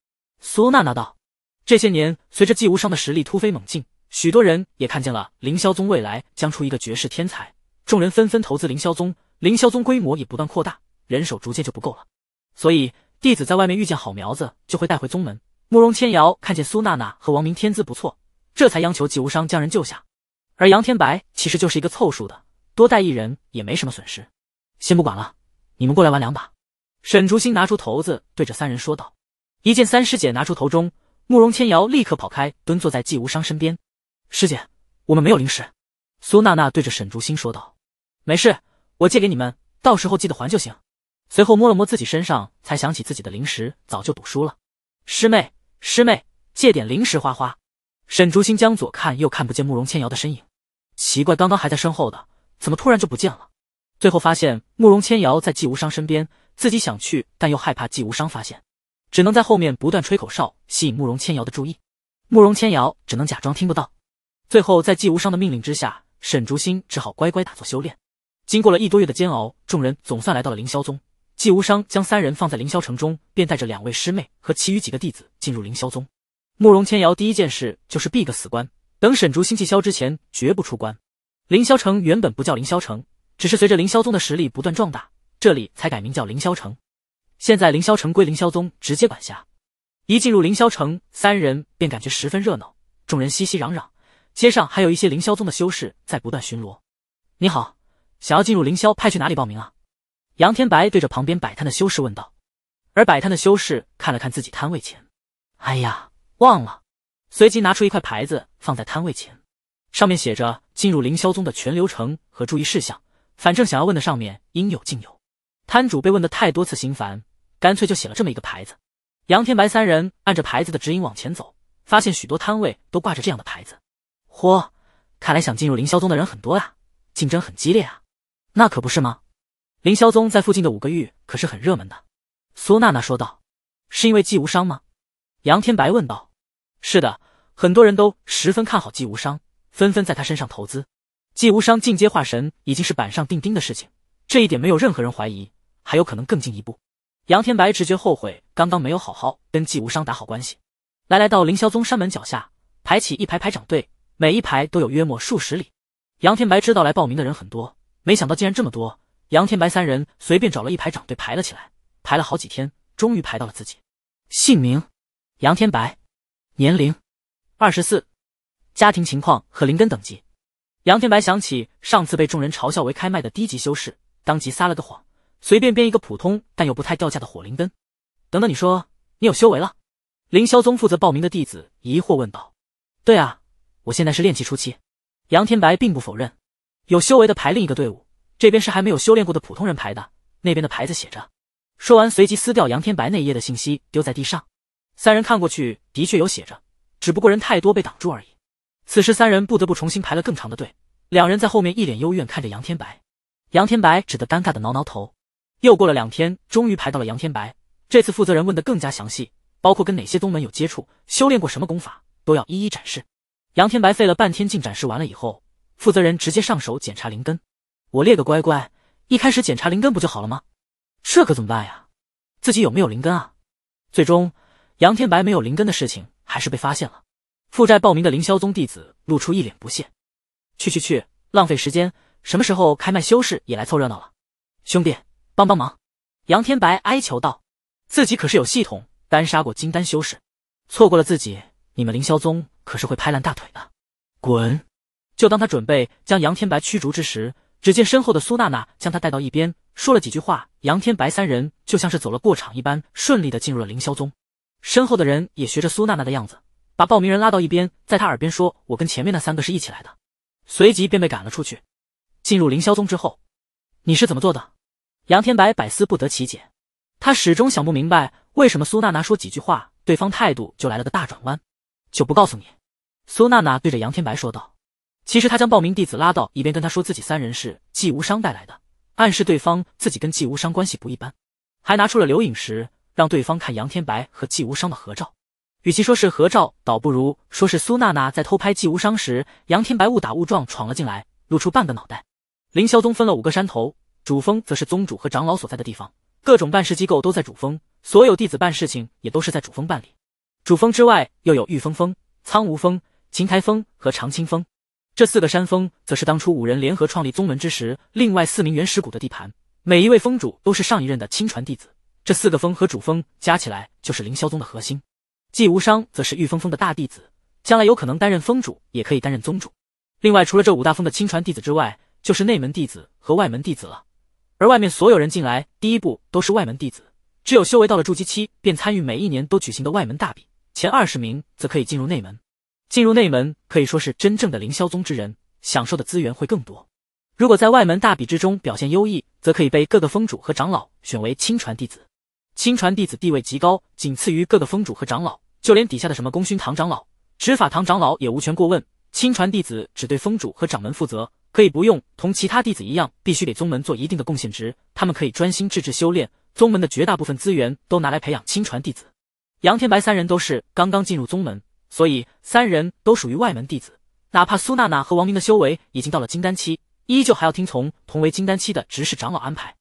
苏娜娜道。这些年随着季无伤的实力突飞猛进。许多人也看见了凌霄宗未来将出一个绝世天才，众人纷纷投资凌霄宗，凌霄宗规模也不断扩大，人手逐渐就不够了。所以弟子在外面遇见好苗子，就会带回宗门。慕容千瑶看见苏娜娜和王明天资不错，这才央求季无伤将人救下。而杨天白其实就是一个凑数的，多带一人也没什么损失。先不管了，你们过来玩两把。沈竹心拿出骰子，对着三人说道。一见三师姐拿出骰盅，慕容千瑶立刻跑开，蹲坐在季无伤身边。师姐，我们没有灵石。”苏娜娜对着沈竹心说道，“没事，我借给你们，到时候记得还就行。”随后摸了摸自己身上，才想起自己的灵石早就赌输了。“师妹，师妹，借点灵石花花。”沈竹心将左看右看不见慕容千瑶的身影，奇怪，刚刚还在身后的，怎么突然就不见了？最后发现慕容千瑶在季无伤身边，自己想去但又害怕季无伤发现，只能在后面不断吹口哨吸引慕容千瑶的注意。慕容千瑶只能假装听不到。最后，在季无伤的命令之下，沈竹心只好乖乖打坐修炼。经过了一多月的煎熬，众人总算来到了凌霄宗。季无伤将三人放在凌霄城中，便带着两位师妹和其余几个弟子进入凌霄宗。慕容千瑶第一件事就是避个死关，等沈竹心气消之前绝不出关。凌霄城原本不叫凌霄城，只是随着凌霄宗的实力不断壮大，这里才改名叫凌霄城。现在凌霄城归凌霄宗直接管辖。一进入凌霄城，三人便感觉十分热闹，众人熙熙攘攘。街上还有一些凌霄宗的修士在不断巡逻。你好，想要进入凌霄，派去哪里报名啊？杨天白对着旁边摆摊的修士问道。而摆摊的修士看了看自己摊位前，哎呀，忘了，随即拿出一块牌子放在摊位前，上面写着进入凌霄宗的全流程和注意事项。反正想要问的上面应有尽有。摊主被问的太多次心烦，干脆就写了这么一个牌子。杨天白三人按着牌子的指引往前走，发现许多摊位都挂着这样的牌子。嚯，看来想进入凌霄宗的人很多啊，竞争很激烈啊！那可不是吗？凌霄宗在附近的五个域可是很热门的。苏娜娜说道：“是因为季无伤吗？”杨天白问道。“是的，很多人都十分看好季无伤，纷纷在他身上投资。季无伤进阶化神已经是板上钉钉的事情，这一点没有任何人怀疑，还有可能更进一步。”杨天白直觉后悔刚刚没有好好跟季无伤打好关系。来来到凌霄宗山门脚下，排起一排排长队。每一排都有约莫数十里。杨天白知道来报名的人很多，没想到竟然这么多。杨天白三人随便找了一排长队排了起来，排了好几天，终于排到了自己。姓名：杨天白，年龄：二十四，家庭情况和灵根等级。杨天白想起上次被众人嘲笑为开麦的低级修士，当即撒了个谎，随便编一个普通但又不太掉价的火灵根。等等，你说你有修为了？凌霄宗负责报名的弟子疑惑问道。对啊。我现在是练气初期，杨天白并不否认。有修为的排另一个队伍，这边是还没有修炼过的普通人排的。那边的牌子写着，说完随即撕掉杨天白那一页的信息，丢在地上。三人看过去，的确有写着，只不过人太多被挡住而已。此时三人不得不重新排了更长的队，两人在后面一脸幽怨看着杨天白，杨天白只得尴尬的挠挠头。又过了两天，终于排到了杨天白。这次负责人问的更加详细，包括跟哪些宗门有接触，修炼过什么功法，都要一一展示。杨天白费了半天劲展示完了以后，负责人直接上手检查灵根。我列个乖乖，一开始检查灵根不就好了吗？这可怎么办呀？自己有没有灵根啊？最终，杨天白没有灵根的事情还是被发现了。负债报名的凌霄宗弟子露出一脸不屑：“去去去，浪费时间！什么时候开卖修士也来凑热闹了？兄弟，帮帮忙！”杨天白哀求道：“自己可是有系统，单杀过金丹修士，错过了自己。”你们凌霄宗可是会拍烂大腿的，滚！就当他准备将杨天白驱逐之时，只见身后的苏娜娜将他带到一边，说了几句话，杨天白三人就像是走了过场一般，顺利的进入了凌霄宗。身后的人也学着苏娜娜的样子，把报名人拉到一边，在他耳边说：“我跟前面那三个是一起来的。”随即便被赶了出去。进入凌霄宗之后，你是怎么做的？杨天白百思不得其解，他始终想不明白为什么苏娜娜说几句话，对方态度就来了个大转弯。就不告诉你，苏娜娜对着杨天白说道。其实她将报名弟子拉到一边，跟他说自己三人是季无伤带来的，暗示对方自己跟季无伤关系不一般，还拿出了留影石，让对方看杨天白和季无伤的合照。与其说是合照，倒不如说是苏娜娜在偷拍季无伤时，杨天白误打误撞闯了进来，露出半个脑袋。凌霄宗分了五个山头，主峰则是宗主和长老所在的地方，各种办事机构都在主峰，所有弟子办事情也都是在主峰办理。主峰之外，又有玉峰峰、苍梧峰、秦台峰和长青峰这四个山峰，则是当初五人联合创立宗门之时，另外四名原始谷的地盘。每一位峰主都是上一任的亲传弟子。这四个峰和主峰加起来，就是凌霄宗的核心。季无伤则是玉峰峰的大弟子，将来有可能担任峰主，也可以担任宗主。另外，除了这五大峰的亲传弟子之外，就是内门弟子和外门弟子了。而外面所有人进来，第一步都是外门弟子，只有修为到了筑基期，便参与每一年都举行的外门大比。前二十名则可以进入内门，进入内门可以说是真正的凌霄宗之人，享受的资源会更多。如果在外门大比之中表现优异，则可以被各个峰主和长老选为亲传弟子。亲传弟子地位极高，仅次于各个峰主和长老，就连底下的什么功勋堂长老、执法堂长老也无权过问。亲传弟子只对峰主和掌门负责，可以不用同其他弟子一样，必须给宗门做一定的贡献值。他们可以专心致志修炼，宗门的绝大部分资源都拿来培养亲传弟子。杨天白三人都是刚刚进入宗门，所以三人都属于外门弟子。哪怕苏娜娜和王明的修为已经到了金丹期，依旧还要听从同为金丹期的执事长老安排。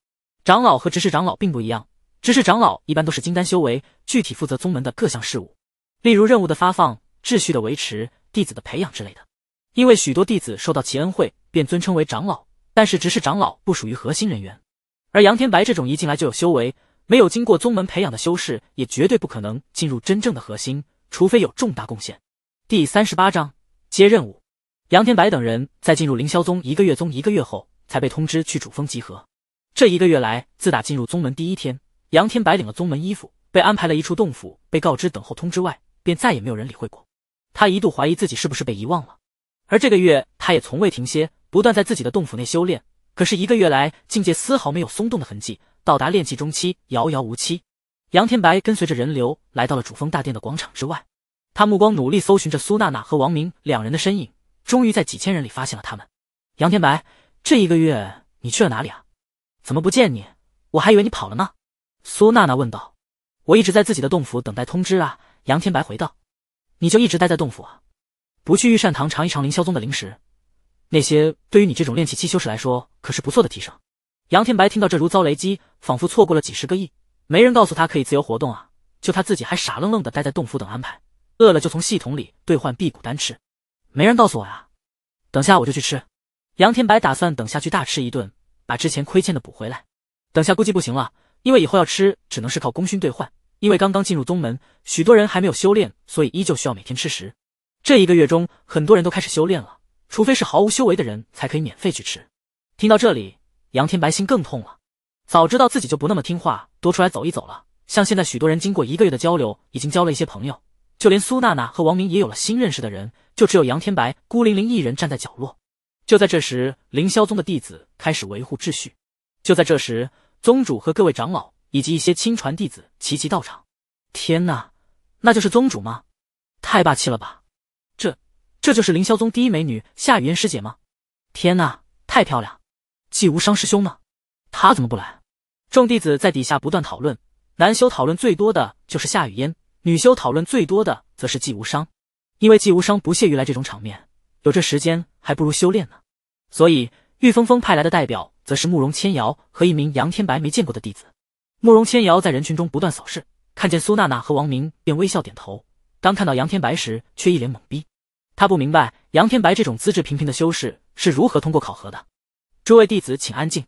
长老和执事长老并不一样，执事长老一般都是金丹修为，具体负责宗门的各项事务，例如任务的发放、秩序的维持、弟子的培养之类的。因为许多弟子受到其恩惠，便尊称为长老。但是执事长老不属于核心人员，而杨天白这种一进来就有修为。没有经过宗门培养的修士，也绝对不可能进入真正的核心，除非有重大贡献。第三十八章接任务。杨天白等人在进入凌霄宗一个月、宗一个月后，才被通知去主峰集合。这一个月来，自打进入宗门第一天，杨天白领了宗门衣服，被安排了一处洞府，被告知等候通知外，便再也没有人理会过。他一度怀疑自己是不是被遗忘了。而这个月，他也从未停歇，不断在自己的洞府内修炼。可是，一个月来，境界丝毫没有松动的痕迹。到达练气中期遥遥无期。杨天白跟随着人流来到了主峰大殿的广场之外，他目光努力搜寻着苏娜娜和王明两人的身影，终于在几千人里发现了他们。杨天白，这一个月你去了哪里啊？怎么不见你？我还以为你跑了呢。苏娜娜问道。我一直在自己的洞府等待通知啊。杨天白回道。你就一直待在洞府啊？不去御膳堂尝一尝凌霄宗的灵食？那些对于你这种练气期修士来说，可是不错的提升。杨天白听到这如遭雷击，仿佛错过了几十个亿。没人告诉他可以自由活动啊，就他自己还傻愣愣的待在洞府等安排。饿了就从系统里兑换辟谷丹吃，没人告诉我啊。等下我就去吃。杨天白打算等下去大吃一顿，把之前亏欠的补回来。等下估计不行了，因为以后要吃只能是靠功勋兑换。因为刚刚进入宗门，许多人还没有修炼，所以依旧需要每天吃食。这一个月中，很多人都开始修炼了，除非是毫无修为的人才可以免费去吃。听到这里。杨天白心更痛了，早知道自己就不那么听话，多出来走一走了。像现在，许多人经过一个月的交流，已经交了一些朋友，就连苏娜娜和王明也有了新认识的人，就只有杨天白孤零零一人站在角落。就在这时，凌霄宗的弟子开始维护秩序。就在这时，宗主和各位长老以及一些亲传弟子齐齐到场。天哪，那就是宗主吗？太霸气了吧！这，这就是凌霄宗第一美女夏雨嫣师姐吗？天哪，太漂亮！季无伤师兄呢？他怎么不来？众弟子在底下不断讨论，男修讨论最多的就是夏雨嫣，女修讨论最多的则是季无伤，因为季无伤不屑于来这种场面，有这时间还不如修炼呢。所以玉峰峰派来的代表则是慕容千瑶和一名杨天白没见过的弟子。慕容千瑶在人群中不断扫视，看见苏娜娜和王明便微笑点头，当看到杨天白时却一脸懵逼，他不明白杨天白这种资质平平的修士是如何通过考核的。诸位弟子，请安静。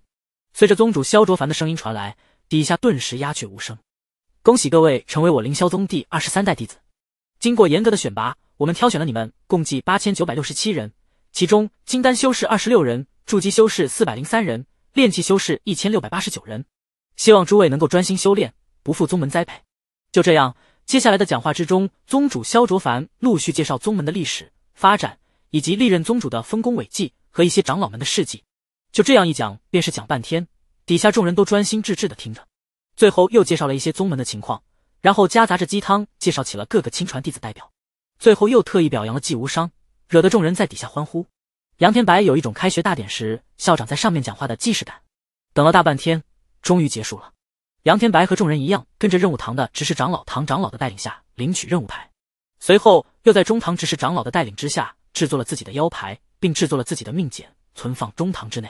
随着宗主萧卓凡的声音传来，底下顿时鸦雀无声。恭喜各位成为我凌霄宗第二十三代弟子。经过严格的选拔，我们挑选了你们共计八千九百六十七人，其中金丹修士二十六人，筑基修士四百零三人，炼气修士一千六百八十九人。希望诸位能够专心修炼，不负宗门栽培。就这样，接下来的讲话之中，宗主萧卓凡陆续介绍宗门的历史发展，以及历任宗主的丰功伟绩和一些长老们的事迹。就这样一讲，便是讲半天，底下众人都专心致志的听着。最后又介绍了一些宗门的情况，然后夹杂着鸡汤，介绍起了各个亲传弟子代表。最后又特意表扬了季无伤，惹得众人在底下欢呼。杨天白有一种开学大典时校长在上面讲话的既视感。等了大半天，终于结束了。杨天白和众人一样，跟着任务堂的执事长老唐长老的带领下领取任务牌，随后又在中堂执事长老的带领之下制作了自己的腰牌，并制作了自己的命简，存放中堂之内。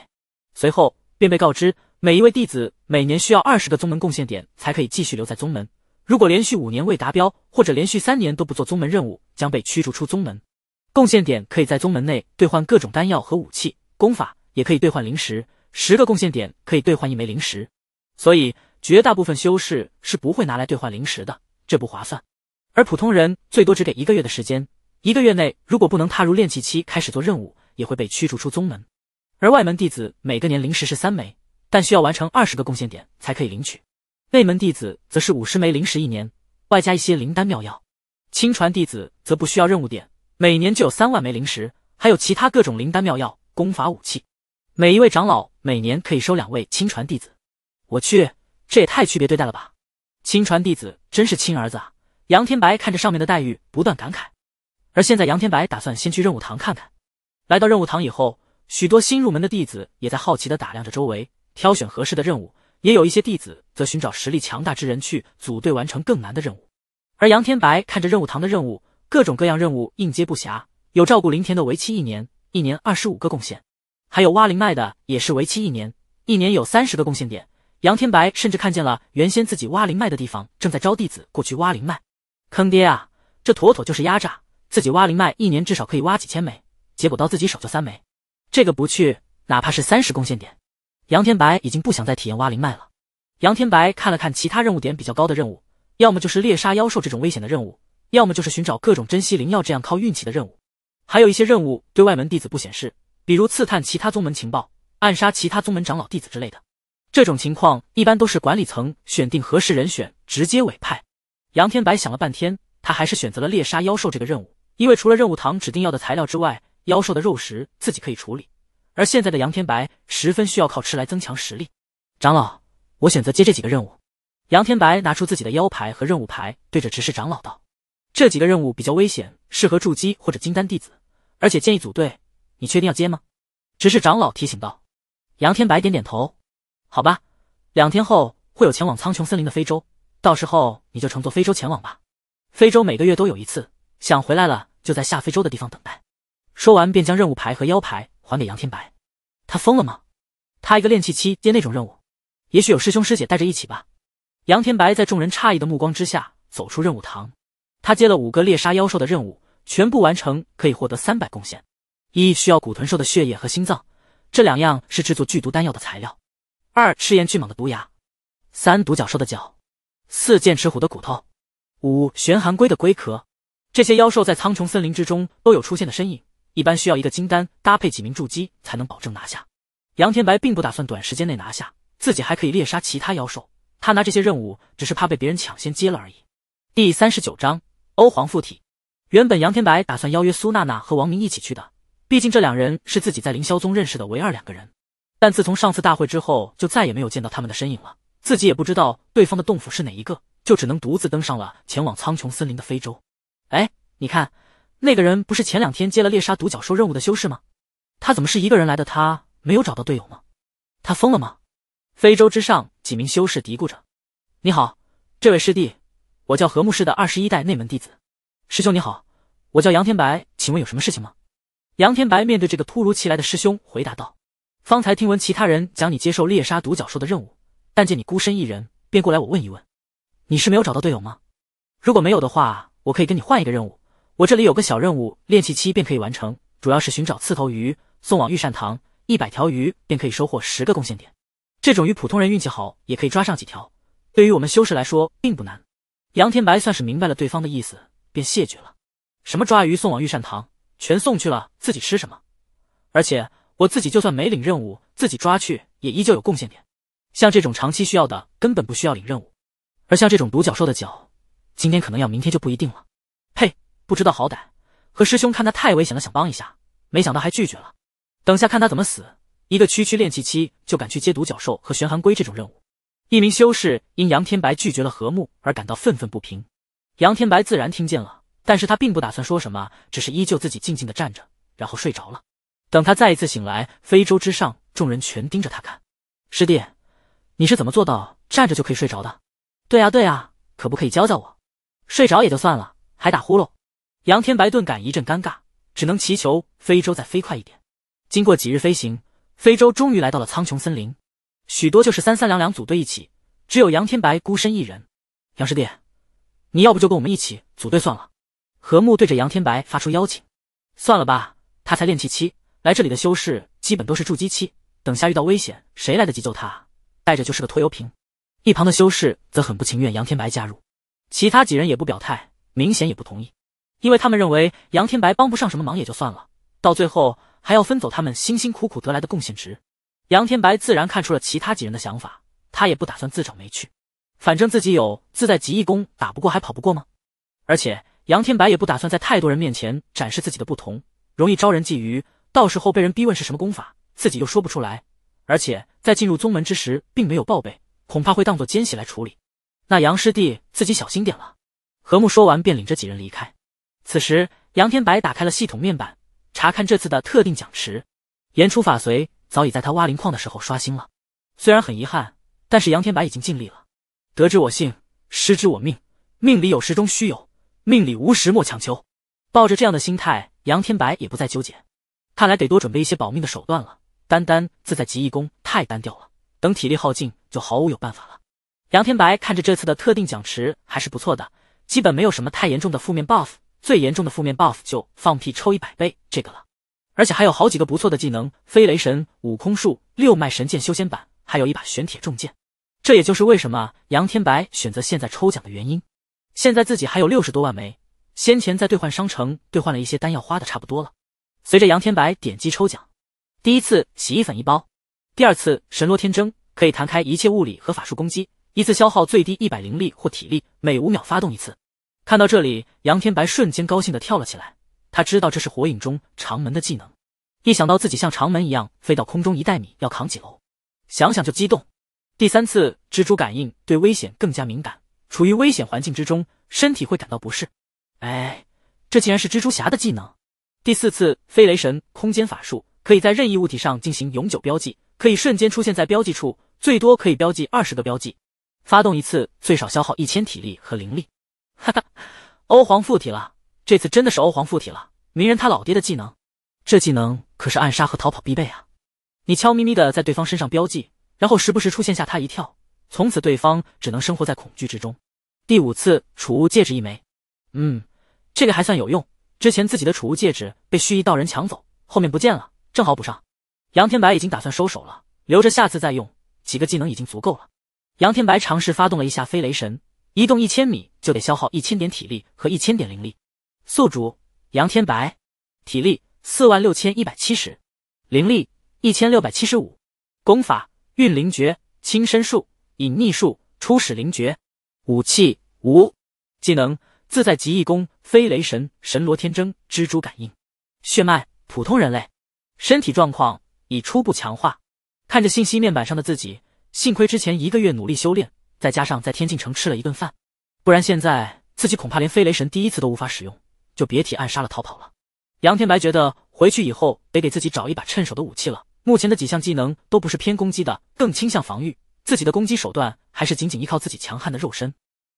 随后便被告知，每一位弟子每年需要二十个宗门贡献点才可以继续留在宗门。如果连续五年未达标，或者连续三年都不做宗门任务，将被驱逐出宗门。贡献点可以在宗门内兑换各种丹药和武器、功法，也可以兑换灵石。十个贡献点可以兑换一枚灵石，所以绝大部分修士是不会拿来兑换灵石的，这不划算。而普通人最多只给一个月的时间，一个月内如果不能踏入练气期开始做任务，也会被驱逐出宗门。而外门弟子每个年灵石是三枚，但需要完成二十个贡献点才可以领取。内门弟子则是五十枚灵石一年，外加一些灵丹妙药。亲传弟子则不需要任务点，每年就有三万枚灵石，还有其他各种灵丹妙药、功法、武器。每一位长老每年可以收两位亲传弟子。我去，这也太区别对待了吧！亲传弟子真是亲儿子啊！杨天白看着上面的待遇，不断感慨。而现在，杨天白打算先去任务堂看看。来到任务堂以后。许多新入门的弟子也在好奇的打量着周围，挑选合适的任务。也有一些弟子则寻找实力强大之人去组队完成更难的任务。而杨天白看着任务堂的任务，各种各样任务应接不暇。有照顾林田的，为期一年，一年二十五个贡献；还有挖灵脉的，也是为期一年，一年有三十个贡献点。杨天白甚至看见了原先自己挖灵脉的地方正在招弟子过去挖灵脉。坑爹啊！这妥妥就是压榨。自己挖灵脉一年至少可以挖几千枚，结果到自己手就三枚。这个不去，哪怕是三十贡献点。杨天白已经不想再体验挖灵脉了。杨天白看了看其他任务点比较高的任务，要么就是猎杀妖兽这种危险的任务，要么就是寻找各种珍稀灵药这样靠运气的任务。还有一些任务对外门弟子不显示，比如刺探其他宗门情报、暗杀其他宗门长老弟子之类的。这种情况一般都是管理层选定合适人选直接委派。杨天白想了半天，他还是选择了猎杀妖兽这个任务，因为除了任务堂指定要的材料之外。妖兽的肉食自己可以处理，而现在的杨天白十分需要靠吃来增强实力。长老，我选择接这几个任务。杨天白拿出自己的腰牌和任务牌，对着执事长老道：“这几个任务比较危险，适合筑基或者金丹弟子，而且建议组队。你确定要接吗？”执事长老提醒道。杨天白点点头：“好吧，两天后会有前往苍穹森林的非洲，到时候你就乘坐非洲前往吧。非洲每个月都有一次，想回来了就在下非洲的地方等待。”说完，便将任务牌和腰牌还给杨天白。他疯了吗？他一个练气期接那种任务，也许有师兄师姐带着一起吧。杨天白在众人诧异的目光之下走出任务堂。他接了五个猎杀妖兽的任务，全部完成可以获得三百贡献。一需要古豚兽的血液和心脏，这两样是制作剧毒丹药的材料。二赤焰巨蟒的毒牙。三独角兽的角。四剑齿虎的骨头。五玄寒龟的龟壳。这些妖兽在苍穹森林之中都有出现的身影。一般需要一个金丹搭配几名筑基才能保证拿下。杨天白并不打算短时间内拿下，自己还可以猎杀其他妖兽。他拿这些任务只是怕被别人抢先接了而已。第三十九章欧皇附体。原本杨天白打算邀约苏娜娜和王明一起去的，毕竟这两人是自己在凌霄宗认识的唯二两个人。但自从上次大会之后，就再也没有见到他们的身影了。自己也不知道对方的洞府是哪一个，就只能独自登上了前往苍穹森林的非洲。哎，你看。那个人不是前两天接了猎杀独角兽任务的修士吗？他怎么是一个人来的？他没有找到队友吗？他疯了吗？非洲之上几名修士嘀咕着：“你好，这位师弟，我叫何牧师的二十一代内门弟子，师兄你好，我叫杨天白，请问有什么事情吗？”杨天白面对这个突如其来的师兄回答道：“方才听闻其他人讲你接受猎杀独角兽的任务，但见你孤身一人，便过来我问一问，你是没有找到队友吗？如果没有的话，我可以跟你换一个任务。”我这里有个小任务，练气期便可以完成，主要是寻找刺头鱼，送往御膳堂，一百条鱼便可以收获十个贡献点。这种鱼普通人运气好也可以抓上几条，对于我们修士来说并不难。杨天白算是明白了对方的意思，便谢绝了。什么抓鱼送往御膳堂，全送去了自己吃什么？而且我自己就算没领任务，自己抓去也依旧有贡献点。像这种长期需要的，根本不需要领任务。而像这种独角兽的角，今天可能要，明天就不一定了。不知道好歹，和师兄看他太危险了，想帮一下，没想到还拒绝了。等下看他怎么死！一个区区练气期就敢去接独角兽和玄寒龟这种任务。一名修士因杨天白拒绝了和睦而感到愤愤不平。杨天白自然听见了，但是他并不打算说什么，只是依旧自己静静的站着，然后睡着了。等他再一次醒来，非洲之上众人全盯着他看。师弟，你是怎么做到站着就可以睡着的？对啊对啊，可不可以教教我？睡着也就算了，还打呼噜。杨天白顿感一阵尴尬，只能祈求非洲再飞快一点。经过几日飞行，非洲终于来到了苍穹森林。许多就是三三两两组队一起，只有杨天白孤身一人。杨师弟，你要不就跟我们一起组队算了？何木对着杨天白发出邀请。算了吧，他才练气期，来这里的修士基本都是筑基期，等下遇到危险，谁来得及救他？带着就是个拖油瓶。一旁的修士则很不情愿杨天白加入，其他几人也不表态，明显也不同意。因为他们认为杨天白帮不上什么忙也就算了，到最后还要分走他们辛辛苦苦得来的贡献值。杨天白自然看出了其他几人的想法，他也不打算自找没趣，反正自己有自带极意功，打不过还跑不过吗？而且杨天白也不打算在太多人面前展示自己的不同，容易招人觊觎，到时候被人逼问是什么功法，自己又说不出来。而且在进入宗门之时并没有报备，恐怕会当做奸细来处理。那杨师弟自己小心点了。何木说完便领着几人离开。此时，杨天白打开了系统面板，查看这次的特定奖池。言出法随早已在他挖灵矿的时候刷新了。虽然很遗憾，但是杨天白已经尽力了。得知我幸，失之我命。命里有时终须有，命里无时莫强求。抱着这样的心态，杨天白也不再纠结。看来得多准备一些保命的手段了。单单自在极意功太单调了，等体力耗尽就毫无有办法了。杨天白看着这次的特定奖池还是不错的，基本没有什么太严重的负面 buff。最严重的负面 buff 就放屁抽一百倍这个了，而且还有好几个不错的技能，飞雷神、五空术、六脉神剑修仙版，还有一把玄铁重剑。这也就是为什么杨天白选择现在抽奖的原因。现在自己还有六十多万枚，先前在兑换商城兑换了一些丹药，花的差不多了。随着杨天白点击抽奖，第一次洗衣粉一包，第二次神罗天征可以弹开一切物理和法术攻击，一次消耗最低一百灵力或体力，每五秒发动一次。看到这里，杨天白瞬间高兴的跳了起来。他知道这是火影中长门的技能。一想到自己像长门一样飞到空中一袋米要扛几楼，想想就激动。第三次蜘蛛感应对危险更加敏感，处于危险环境之中，身体会感到不适。哎，这竟然是蜘蛛侠的技能。第四次飞雷神空间法术可以在任意物体上进行永久标记，可以瞬间出现在标记处，最多可以标记二十个标记。发动一次最少消耗一千体力和灵力。哈哈，欧皇附体了！这次真的是欧皇附体了。鸣人他老爹的技能，这技能可是暗杀和逃跑必备啊！你悄咪咪的在对方身上标记，然后时不时出现吓他一跳，从此对方只能生活在恐惧之中。第五次储物戒指一枚，嗯，这个还算有用。之前自己的储物戒指被蓄意道人抢走，后面不见了，正好补上。杨天白已经打算收手了，留着下次再用，几个技能已经足够了。杨天白尝试发动了一下飞雷神。移动一千米就得消耗一千点体力和一千点灵力。宿主杨天白，体力四万六千一百七十，灵力一千六百七十五，功法运灵诀、轻身术、隐匿术，初始灵诀，武器无，技能自在极意功、飞雷神、神罗天征、蜘蛛感应，血脉普通人类，身体状况已初步强化。看着信息面板上的自己，幸亏之前一个月努力修炼。再加上在天境城吃了一顿饭，不然现在自己恐怕连飞雷神第一次都无法使用，就别提暗杀了逃跑了。杨天白觉得回去以后得给自己找一把趁手的武器了。目前的几项技能都不是偏攻击的，更倾向防御。自己的攻击手段还是仅仅依靠自己强悍的肉身。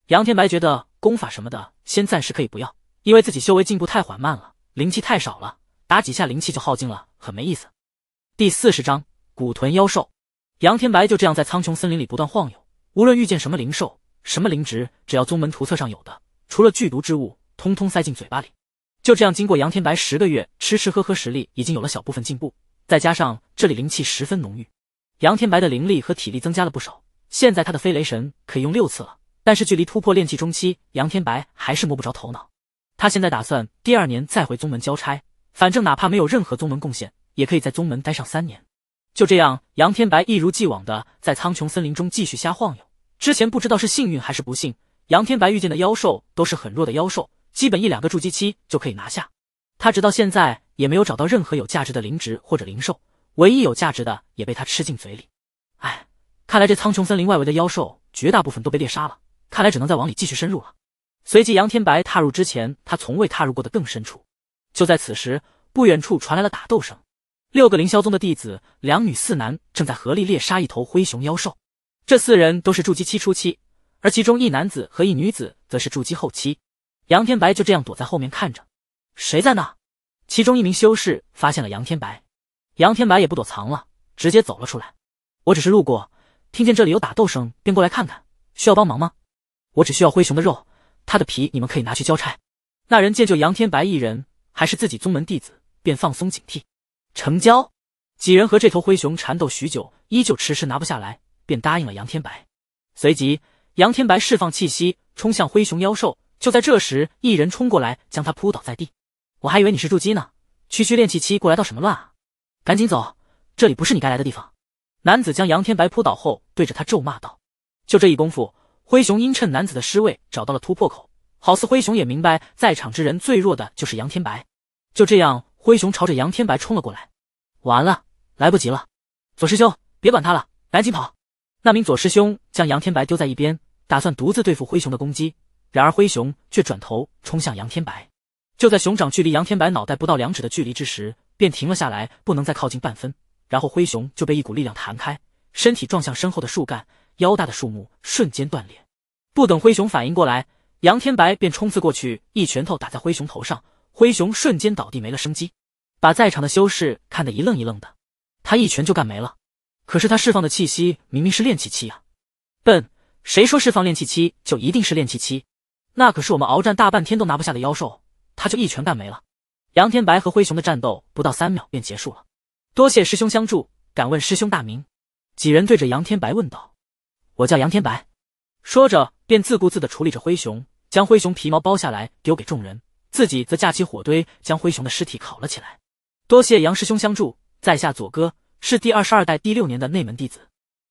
杨天白觉得功法什么的先暂时可以不要，因为自己修为进步太缓慢了，灵气太少了，打几下灵气就耗尽了，很没意思。第四十章骨豚妖兽。杨天白就这样在苍穹森林里不断晃悠。无论遇见什么灵兽、什么灵植，只要宗门图册上有的，除了剧毒之物，通通塞进嘴巴里。就这样，经过杨天白十个月吃吃喝喝，实力已经有了小部分进步。再加上这里灵气十分浓郁，杨天白的灵力和体力增加了不少。现在他的飞雷神可以用六次了，但是距离突破炼气中期，杨天白还是摸不着头脑。他现在打算第二年再回宗门交差，反正哪怕没有任何宗门贡献，也可以在宗门待上三年。就这样，杨天白一如既往的在苍穹森林中继续瞎晃悠。之前不知道是幸运还是不幸，杨天白遇见的妖兽都是很弱的妖兽，基本一两个筑基期就可以拿下。他直到现在也没有找到任何有价值的灵植或者灵兽，唯一有价值的也被他吃进嘴里。哎，看来这苍穹森林外围的妖兽绝大部分都被猎杀了，看来只能再往里继续深入了。随即，杨天白踏入之前他从未踏入过的更深处。就在此时，不远处传来了打斗声，六个凌霄宗的弟子，两女四男正在合力猎杀一头灰熊妖兽。这四人都是筑基期初期，而其中一男子和一女子则是筑基后期。杨天白就这样躲在后面看着。谁在那？其中一名修士发现了杨天白，杨天白也不躲藏了，直接走了出来。我只是路过，听见这里有打斗声，便过来看看。需要帮忙吗？我只需要灰熊的肉，他的皮你们可以拿去交差。那人见就杨天白一人，还是自己宗门弟子，便放松警惕。成交。几人和这头灰熊缠斗许久，依旧迟迟拿不下来。便答应了杨天白，随即杨天白释放气息冲向灰熊妖兽。就在这时，一人冲过来将他扑倒在地。我还以为你是筑基呢，区区练气期过来捣什么乱啊！赶紧走，这里不是你该来的地方。男子将杨天白扑倒后，对着他咒骂道：“就这一功夫，灰熊因趁男子的失位找到了突破口，好似灰熊也明白在场之人最弱的就是杨天白。”就这样，灰熊朝着杨天白冲了过来。完了，来不及了，左师兄，别管他了，赶紧跑！那名左师兄将杨天白丢在一边，打算独自对付灰熊的攻击。然而灰熊却转头冲向杨天白。就在熊掌距离杨天白脑袋不到两指的距离之时，便停了下来，不能再靠近半分。然后灰熊就被一股力量弹开，身体撞向身后的树干，腰大的树木瞬间断裂。不等灰熊反应过来，杨天白便冲刺过去，一拳头打在灰熊头上，灰熊瞬间倒地没了生机，把在场的修士看得一愣一愣的。他一拳就干没了。可是他释放的气息明明是练气期啊！笨，谁说释放练气期就一定是练气期？那可是我们鏖战大半天都拿不下的妖兽，他就一拳干没了。杨天白和灰熊的战斗不到三秒便结束了。多谢师兄相助，敢问师兄大名？几人对着杨天白问道。我叫杨天白，说着便自顾自的处理着灰熊，将灰熊皮毛剥下来丢给众人，自己则架起火堆将灰熊的尸体烤了起来。多谢杨师兄相助，在下左哥。是第二十二代第六年的内门弟子，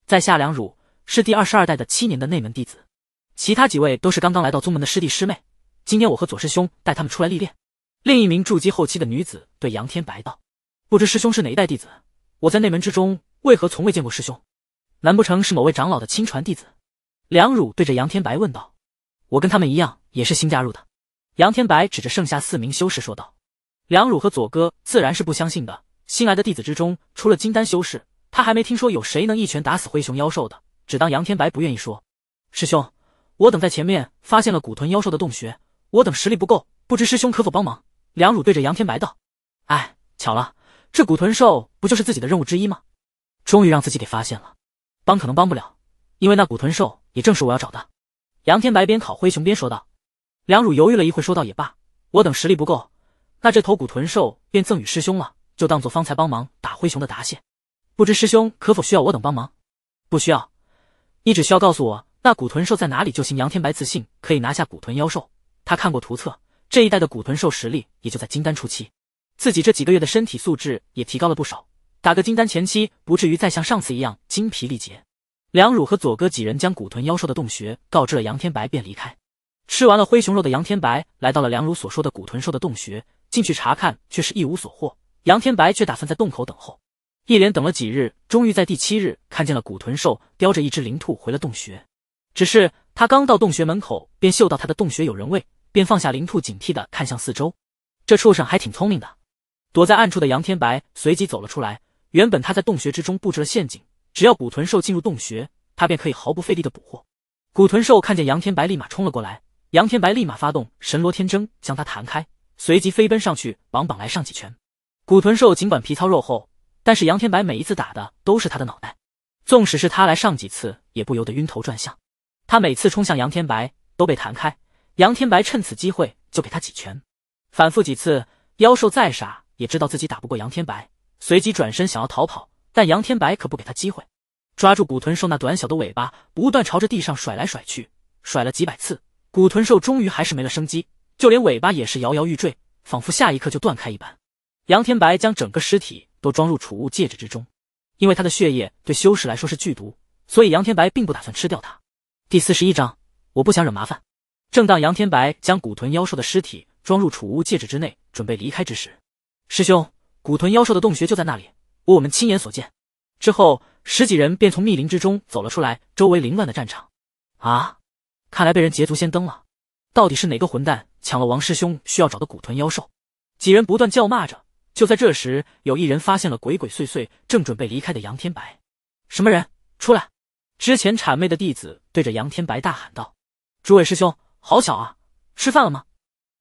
在下梁汝是第二十二代的七年的内门弟子，其他几位都是刚刚来到宗门的师弟师妹。今天我和左师兄带他们出来历练。另一名筑基后期的女子对杨天白道：“不知师兄是哪一代弟子？我在内门之中为何从未见过师兄？难不成是某位长老的亲传弟子？”梁汝对着杨天白问道：“我跟他们一样，也是新加入的。”杨天白指着剩下四名修士说道：“梁汝和左哥自然是不相信的。”新来的弟子之中，除了金丹修士，他还没听说有谁能一拳打死灰熊妖兽的。只当杨天白不愿意说。师兄，我等在前面发现了骨豚妖兽的洞穴，我等实力不够，不知师兄可否帮忙？梁汝对着杨天白道：“哎，巧了，这骨豚兽不就是自己的任务之一吗？终于让自己给发现了。帮可能帮不了，因为那骨豚兽也正是我要找的。”杨天白边烤灰熊边说道。梁汝犹豫了一会，说道：“也罢，我等实力不够，那这头骨豚兽便赠与师兄了。”就当做方才帮忙打灰熊的答谢，不知师兄可否需要我等帮忙？不需要，你只需要告诉我那骨豚兽在哪里就行。杨天白自信可以拿下骨豚妖兽，他看过图册，这一代的骨豚兽实力也就在金丹初期，自己这几个月的身体素质也提高了不少，打个金丹前期不至于再像上次一样精疲力竭。梁汝和左哥几人将骨豚妖兽的洞穴告知了杨天白，便离开。吃完了灰熊肉的杨天白来到了梁汝所说的骨豚兽的洞穴，进去查看，却是一无所获。杨天白却打算在洞口等候，一连等了几日，终于在第七日看见了古豚兽叼着一只灵兔回了洞穴。只是他刚到洞穴门口，便嗅到他的洞穴有人味，便放下灵兔，警惕的看向四周。这畜生还挺聪明的。躲在暗处的杨天白随即走了出来。原本他在洞穴之中布置了陷阱，只要古豚兽进入洞穴，他便可以毫不费力的捕获。古豚兽看见杨天白，立马冲了过来。杨天白立马发动神罗天征，将他弹开，随即飞奔上去，绑绑来上几拳。古豚兽尽管皮糙肉厚，但是杨天白每一次打的都是他的脑袋，纵使是他来上几次，也不由得晕头转向。他每次冲向杨天白都被弹开，杨天白趁此机会就给他几拳，反复几次，妖兽再傻也知道自己打不过杨天白，随即转身想要逃跑，但杨天白可不给他机会，抓住古豚兽那短小的尾巴，不断朝着地上甩来甩去，甩了几百次，古豚兽终于还是没了生机，就连尾巴也是摇摇欲坠，仿佛下一刻就断开一般。杨天白将整个尸体都装入储物戒指之中，因为他的血液对修士来说是剧毒，所以杨天白并不打算吃掉他。第四十一章，我不想惹麻烦。正当杨天白将古豚妖兽的尸体装入储物戒指之内，准备离开之时，师兄，古豚妖兽的洞穴就在那里，我们亲眼所见。之后，十几人便从密林之中走了出来，周围凌乱的战场，啊，看来被人捷足先登了，到底是哪个混蛋抢了王师兄需要找的古豚妖兽？几人不断叫骂着。就在这时，有一人发现了鬼鬼祟祟正准备离开的杨天白，什么人出来？之前谄媚的弟子对着杨天白大喊道：“诸位师兄，好巧啊！吃饭了吗？”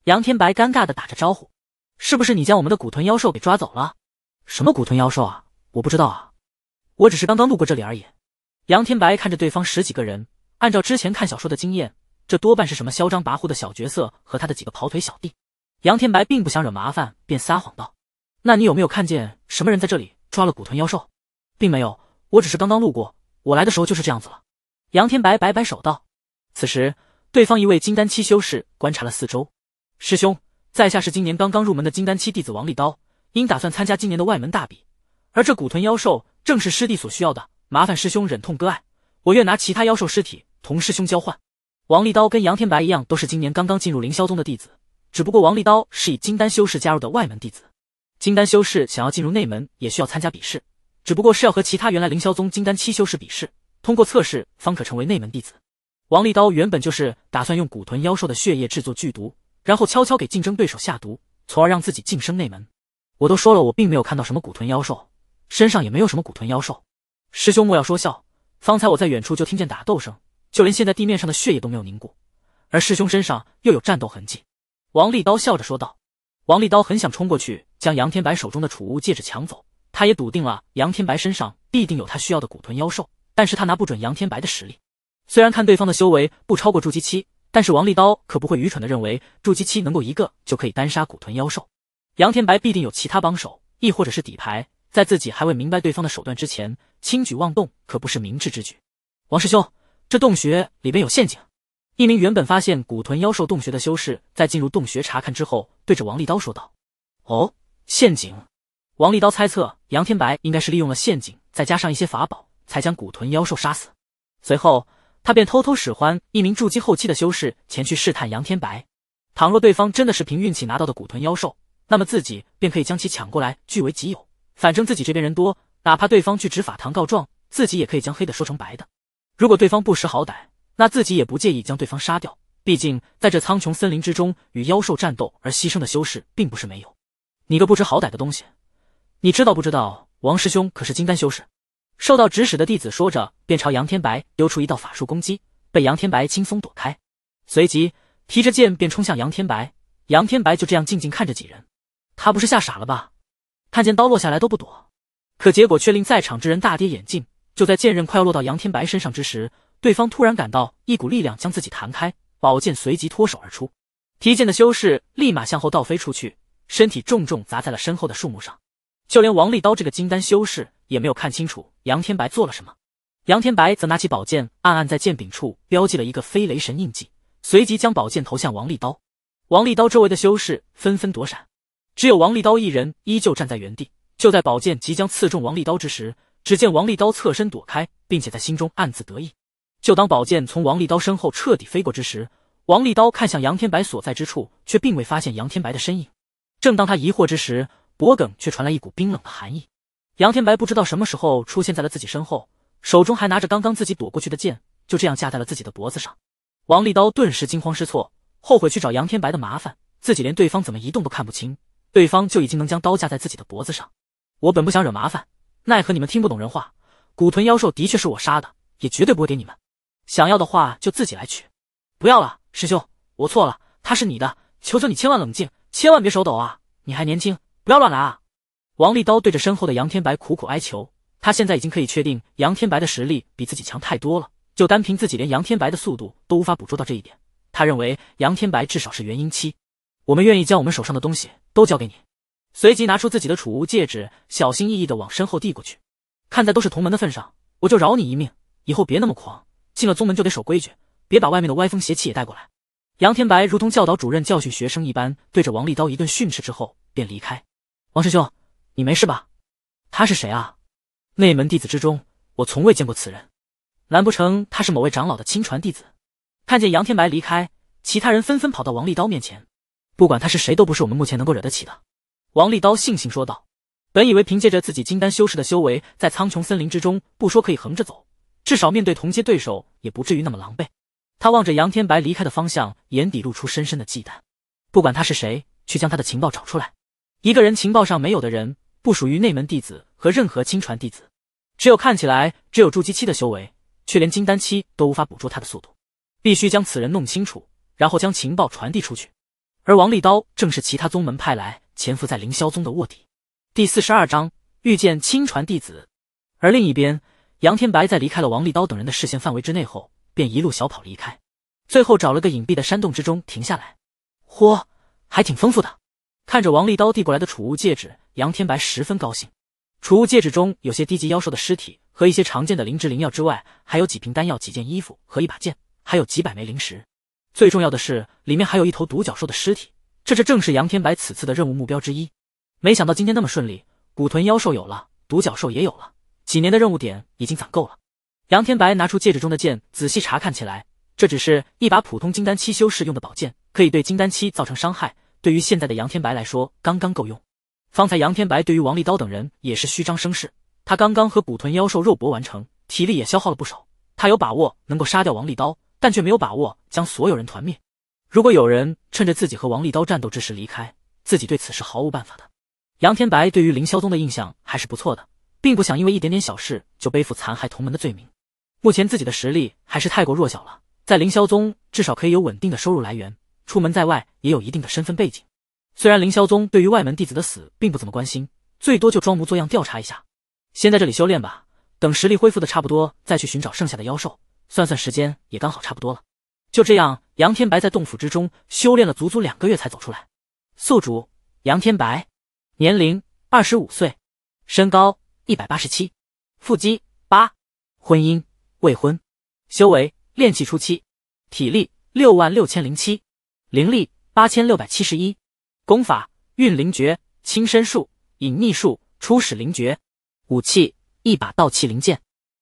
杨天白尴尬的打着招呼：“是不是你将我们的骨豚妖兽给抓走了？什么骨豚妖兽啊？我不知道啊，我只是刚刚路过这里而已。”杨天白看着对方十几个人，按照之前看小说的经验，这多半是什么嚣张跋扈的小角色和他的几个跑腿小弟。杨天白并不想惹麻烦，便撒谎道。那你有没有看见什么人在这里抓了古豚妖兽？并没有，我只是刚刚路过。我来的时候就是这样子了。杨天白摆摆手道。此时，对方一位金丹期修士观察了四周。师兄，在下是今年刚刚入门的金丹期弟子王立刀，因打算参加今年的外门大比，而这古豚妖兽正是师弟所需要的，麻烦师兄忍痛割爱，我愿拿其他妖兽尸体同师兄交换。王立刀跟杨天白一样，都是今年刚刚进入凌霄宗的弟子，只不过王立刀是以金丹修士加入的外门弟子。金丹修士想要进入内门，也需要参加比试，只不过是要和其他原来凌霄宗金丹七修士比试，通过测试方可成为内门弟子。王利刀原本就是打算用骨豚妖兽的血液制作剧毒，然后悄悄给竞争对手下毒，从而让自己晋升内门。我都说了，我并没有看到什么骨豚妖兽，身上也没有什么骨豚妖兽。师兄莫要说笑，方才我在远处就听见打斗声，就连现在地面上的血液都没有凝固，而师兄身上又有战斗痕迹。王利刀笑着说道。王立刀很想冲过去将杨天白手中的储物戒指抢走，他也笃定了杨天白身上必定有他需要的骨豚妖兽，但是他拿不准杨天白的实力。虽然看对方的修为不超过筑基期，但是王立刀可不会愚蠢的认为筑基期能够一个就可以单杀骨豚妖兽。杨天白必定有其他帮手，亦或者是底牌，在自己还未明白对方的手段之前，轻举妄动可不是明智之举。王师兄，这洞穴里边有陷阱。一名原本发现古屯妖兽洞穴的修士，在进入洞穴查看之后，对着王立刀说道：“哦，陷阱。”王立刀猜测杨天白应该是利用了陷阱，再加上一些法宝，才将古屯妖兽杀死。随后，他便偷偷使唤一名筑基后期的修士前去试探杨天白。倘若对方真的是凭运气拿到的古屯妖兽，那么自己便可以将其抢过来据为己有。反正自己这边人多，哪怕对方去执法堂告状，自己也可以将黑的说成白的。如果对方不识好歹，那自己也不介意将对方杀掉，毕竟在这苍穹森林之中与妖兽战斗而牺牲的修士并不是没有。你个不知好歹的东西，你知道不知道？王师兄可是金丹修士。受到指使的弟子说着，便朝杨天白丢出一道法术攻击，被杨天白轻松躲开，随即提着剑便冲向杨天白。杨天白就这样静静看着几人，他不是吓傻了吧？看见刀落下来都不躲，可结果却令在场之人大跌眼镜。就在剑刃快要落到杨天白身上之时。对方突然感到一股力量将自己弹开，宝剑随即脱手而出。提剑的修士立马向后倒飞出去，身体重重砸在了身后的树木上。就连王立刀这个金丹修士也没有看清楚杨天白做了什么。杨天白则拿起宝剑，暗暗在剑柄处标记了一个飞雷神印记，随即将宝剑投向王立刀。王立刀周围的修士纷纷躲闪，只有王立刀一人依旧站在原地。就在宝剑即将刺中王立刀之时，只见王立刀侧身躲开，并且在心中暗自得意。就当宝剑从王立刀身后彻底飞过之时，王立刀看向杨天白所在之处，却并未发现杨天白的身影。正当他疑惑之时，脖梗却传来一股冰冷的寒意。杨天白不知道什么时候出现在了自己身后，手中还拿着刚刚自己躲过去的剑，就这样架在了自己的脖子上。王立刀顿时惊慌失措，后悔去找杨天白的麻烦。自己连对方怎么移动都看不清，对方就已经能将刀架在自己的脖子上。我本不想惹麻烦，奈何你们听不懂人话。古屯妖兽的确是我杀的，也绝对不会给你们。想要的话就自己来取，不要了，师兄，我错了，他是你的，求求你千万冷静，千万别手抖啊！你还年轻，不要乱来啊！王立刀对着身后的杨天白苦苦哀求，他现在已经可以确定杨天白的实力比自己强太多了，就单凭自己连杨天白的速度都无法捕捉到这一点，他认为杨天白至少是元婴期。我们愿意将我们手上的东西都交给你，随即拿出自己的储物戒指，小心翼翼的往身后递过去，看在都是同门的份上，我就饶你一命，以后别那么狂。进了宗门就得守规矩，别把外面的歪风邪气也带过来。杨天白如同教导主任教训学生一般，对着王立刀一顿训斥之后便离开。王师兄，你没事吧？他是谁啊？内门弟子之中，我从未见过此人。难不成他是某位长老的亲传弟子？看见杨天白离开，其他人纷纷跑到王立刀面前。不管他是谁，都不是我们目前能够惹得起的。王立刀悻悻说道。本以为凭借着自己金丹修士的修为，在苍穹森林之中，不说可以横着走。至少面对同阶对手也不至于那么狼狈。他望着杨天白离开的方向，眼底露出深深的忌惮。不管他是谁，去将他的情报找出来。一个人情报上没有的人，不属于内门弟子和任何亲传弟子。只有看起来只有筑基期的修为，却连金丹期都无法捕捉他的速度。必须将此人弄清楚，然后将情报传递出去。而王立刀正是其他宗门派来潜伏在凌霄宗的卧底。第四十二章遇见亲传弟子。而另一边。杨天白在离开了王立刀等人的视线范围之内后，便一路小跑离开，最后找了个隐蔽的山洞之中停下来。嚯，还挺丰富的！看着王立刀递过来的储物戒指，杨天白十分高兴。储物戒指中有些低级妖兽的尸体和一些常见的灵植灵药之外，还有几瓶丹药、几件衣服和一把剑，还有几百枚灵石。最重要的是，里面还有一头独角兽的尸体。这这正是杨天白此次的任务目标之一。没想到今天那么顺利，骨豚妖兽有了，独角兽也有了。几年的任务点已经攒够了，杨天白拿出戒指中的剑，仔细查看起来。这只是一把普通金丹期修士用的宝剑，可以对金丹期造成伤害。对于现在的杨天白来说，刚刚够用。方才杨天白对于王立刀等人也是虚张声势，他刚刚和古屯妖兽肉搏完成，体力也消耗了不少。他有把握能够杀掉王立刀，但却没有把握将所有人团灭。如果有人趁着自己和王立刀战斗之时离开，自己对此是毫无办法的。杨天白对于凌霄宗的印象还是不错的。并不想因为一点点小事就背负残害同门的罪名。目前自己的实力还是太过弱小了，在凌霄宗至少可以有稳定的收入来源，出门在外也有一定的身份背景。虽然凌霄宗对于外门弟子的死并不怎么关心，最多就装模作样调查一下。先在这里修炼吧，等实力恢复的差不多再去寻找剩下的妖兽。算算时间也刚好差不多了。就这样，杨天白在洞府之中修炼了足足两个月才走出来。宿主杨天白，年龄二十五岁，身高。一百八十七，腹肌八，婚姻未婚，修为炼气初期，体力六万六千零七，灵力八千六百七十一，功法运灵诀、轻身术、隐匿术、初始灵诀，武器一把道器灵剑，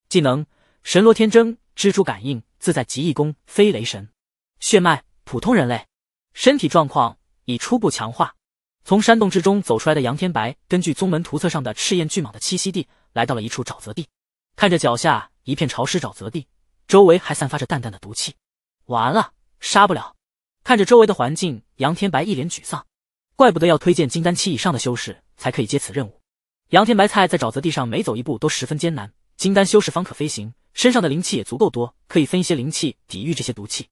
技能神罗天征、蜘蛛感应、自在极意功、飞雷神，血脉普通人类，身体状况已初步强化。从山洞之中走出来的杨天白，根据宗门图册上的赤焰巨蟒的栖息地，来到了一处沼泽地。看着脚下一片潮湿沼泽地，周围还散发着淡淡的毒气，完了，杀不了。看着周围的环境，杨天白一脸沮丧，怪不得要推荐金丹期以上的修士才可以接此任务。杨天白菜在沼泽地上每走一步都十分艰难，金丹修士方可飞行，身上的灵气也足够多，可以分一些灵气抵御这些毒气。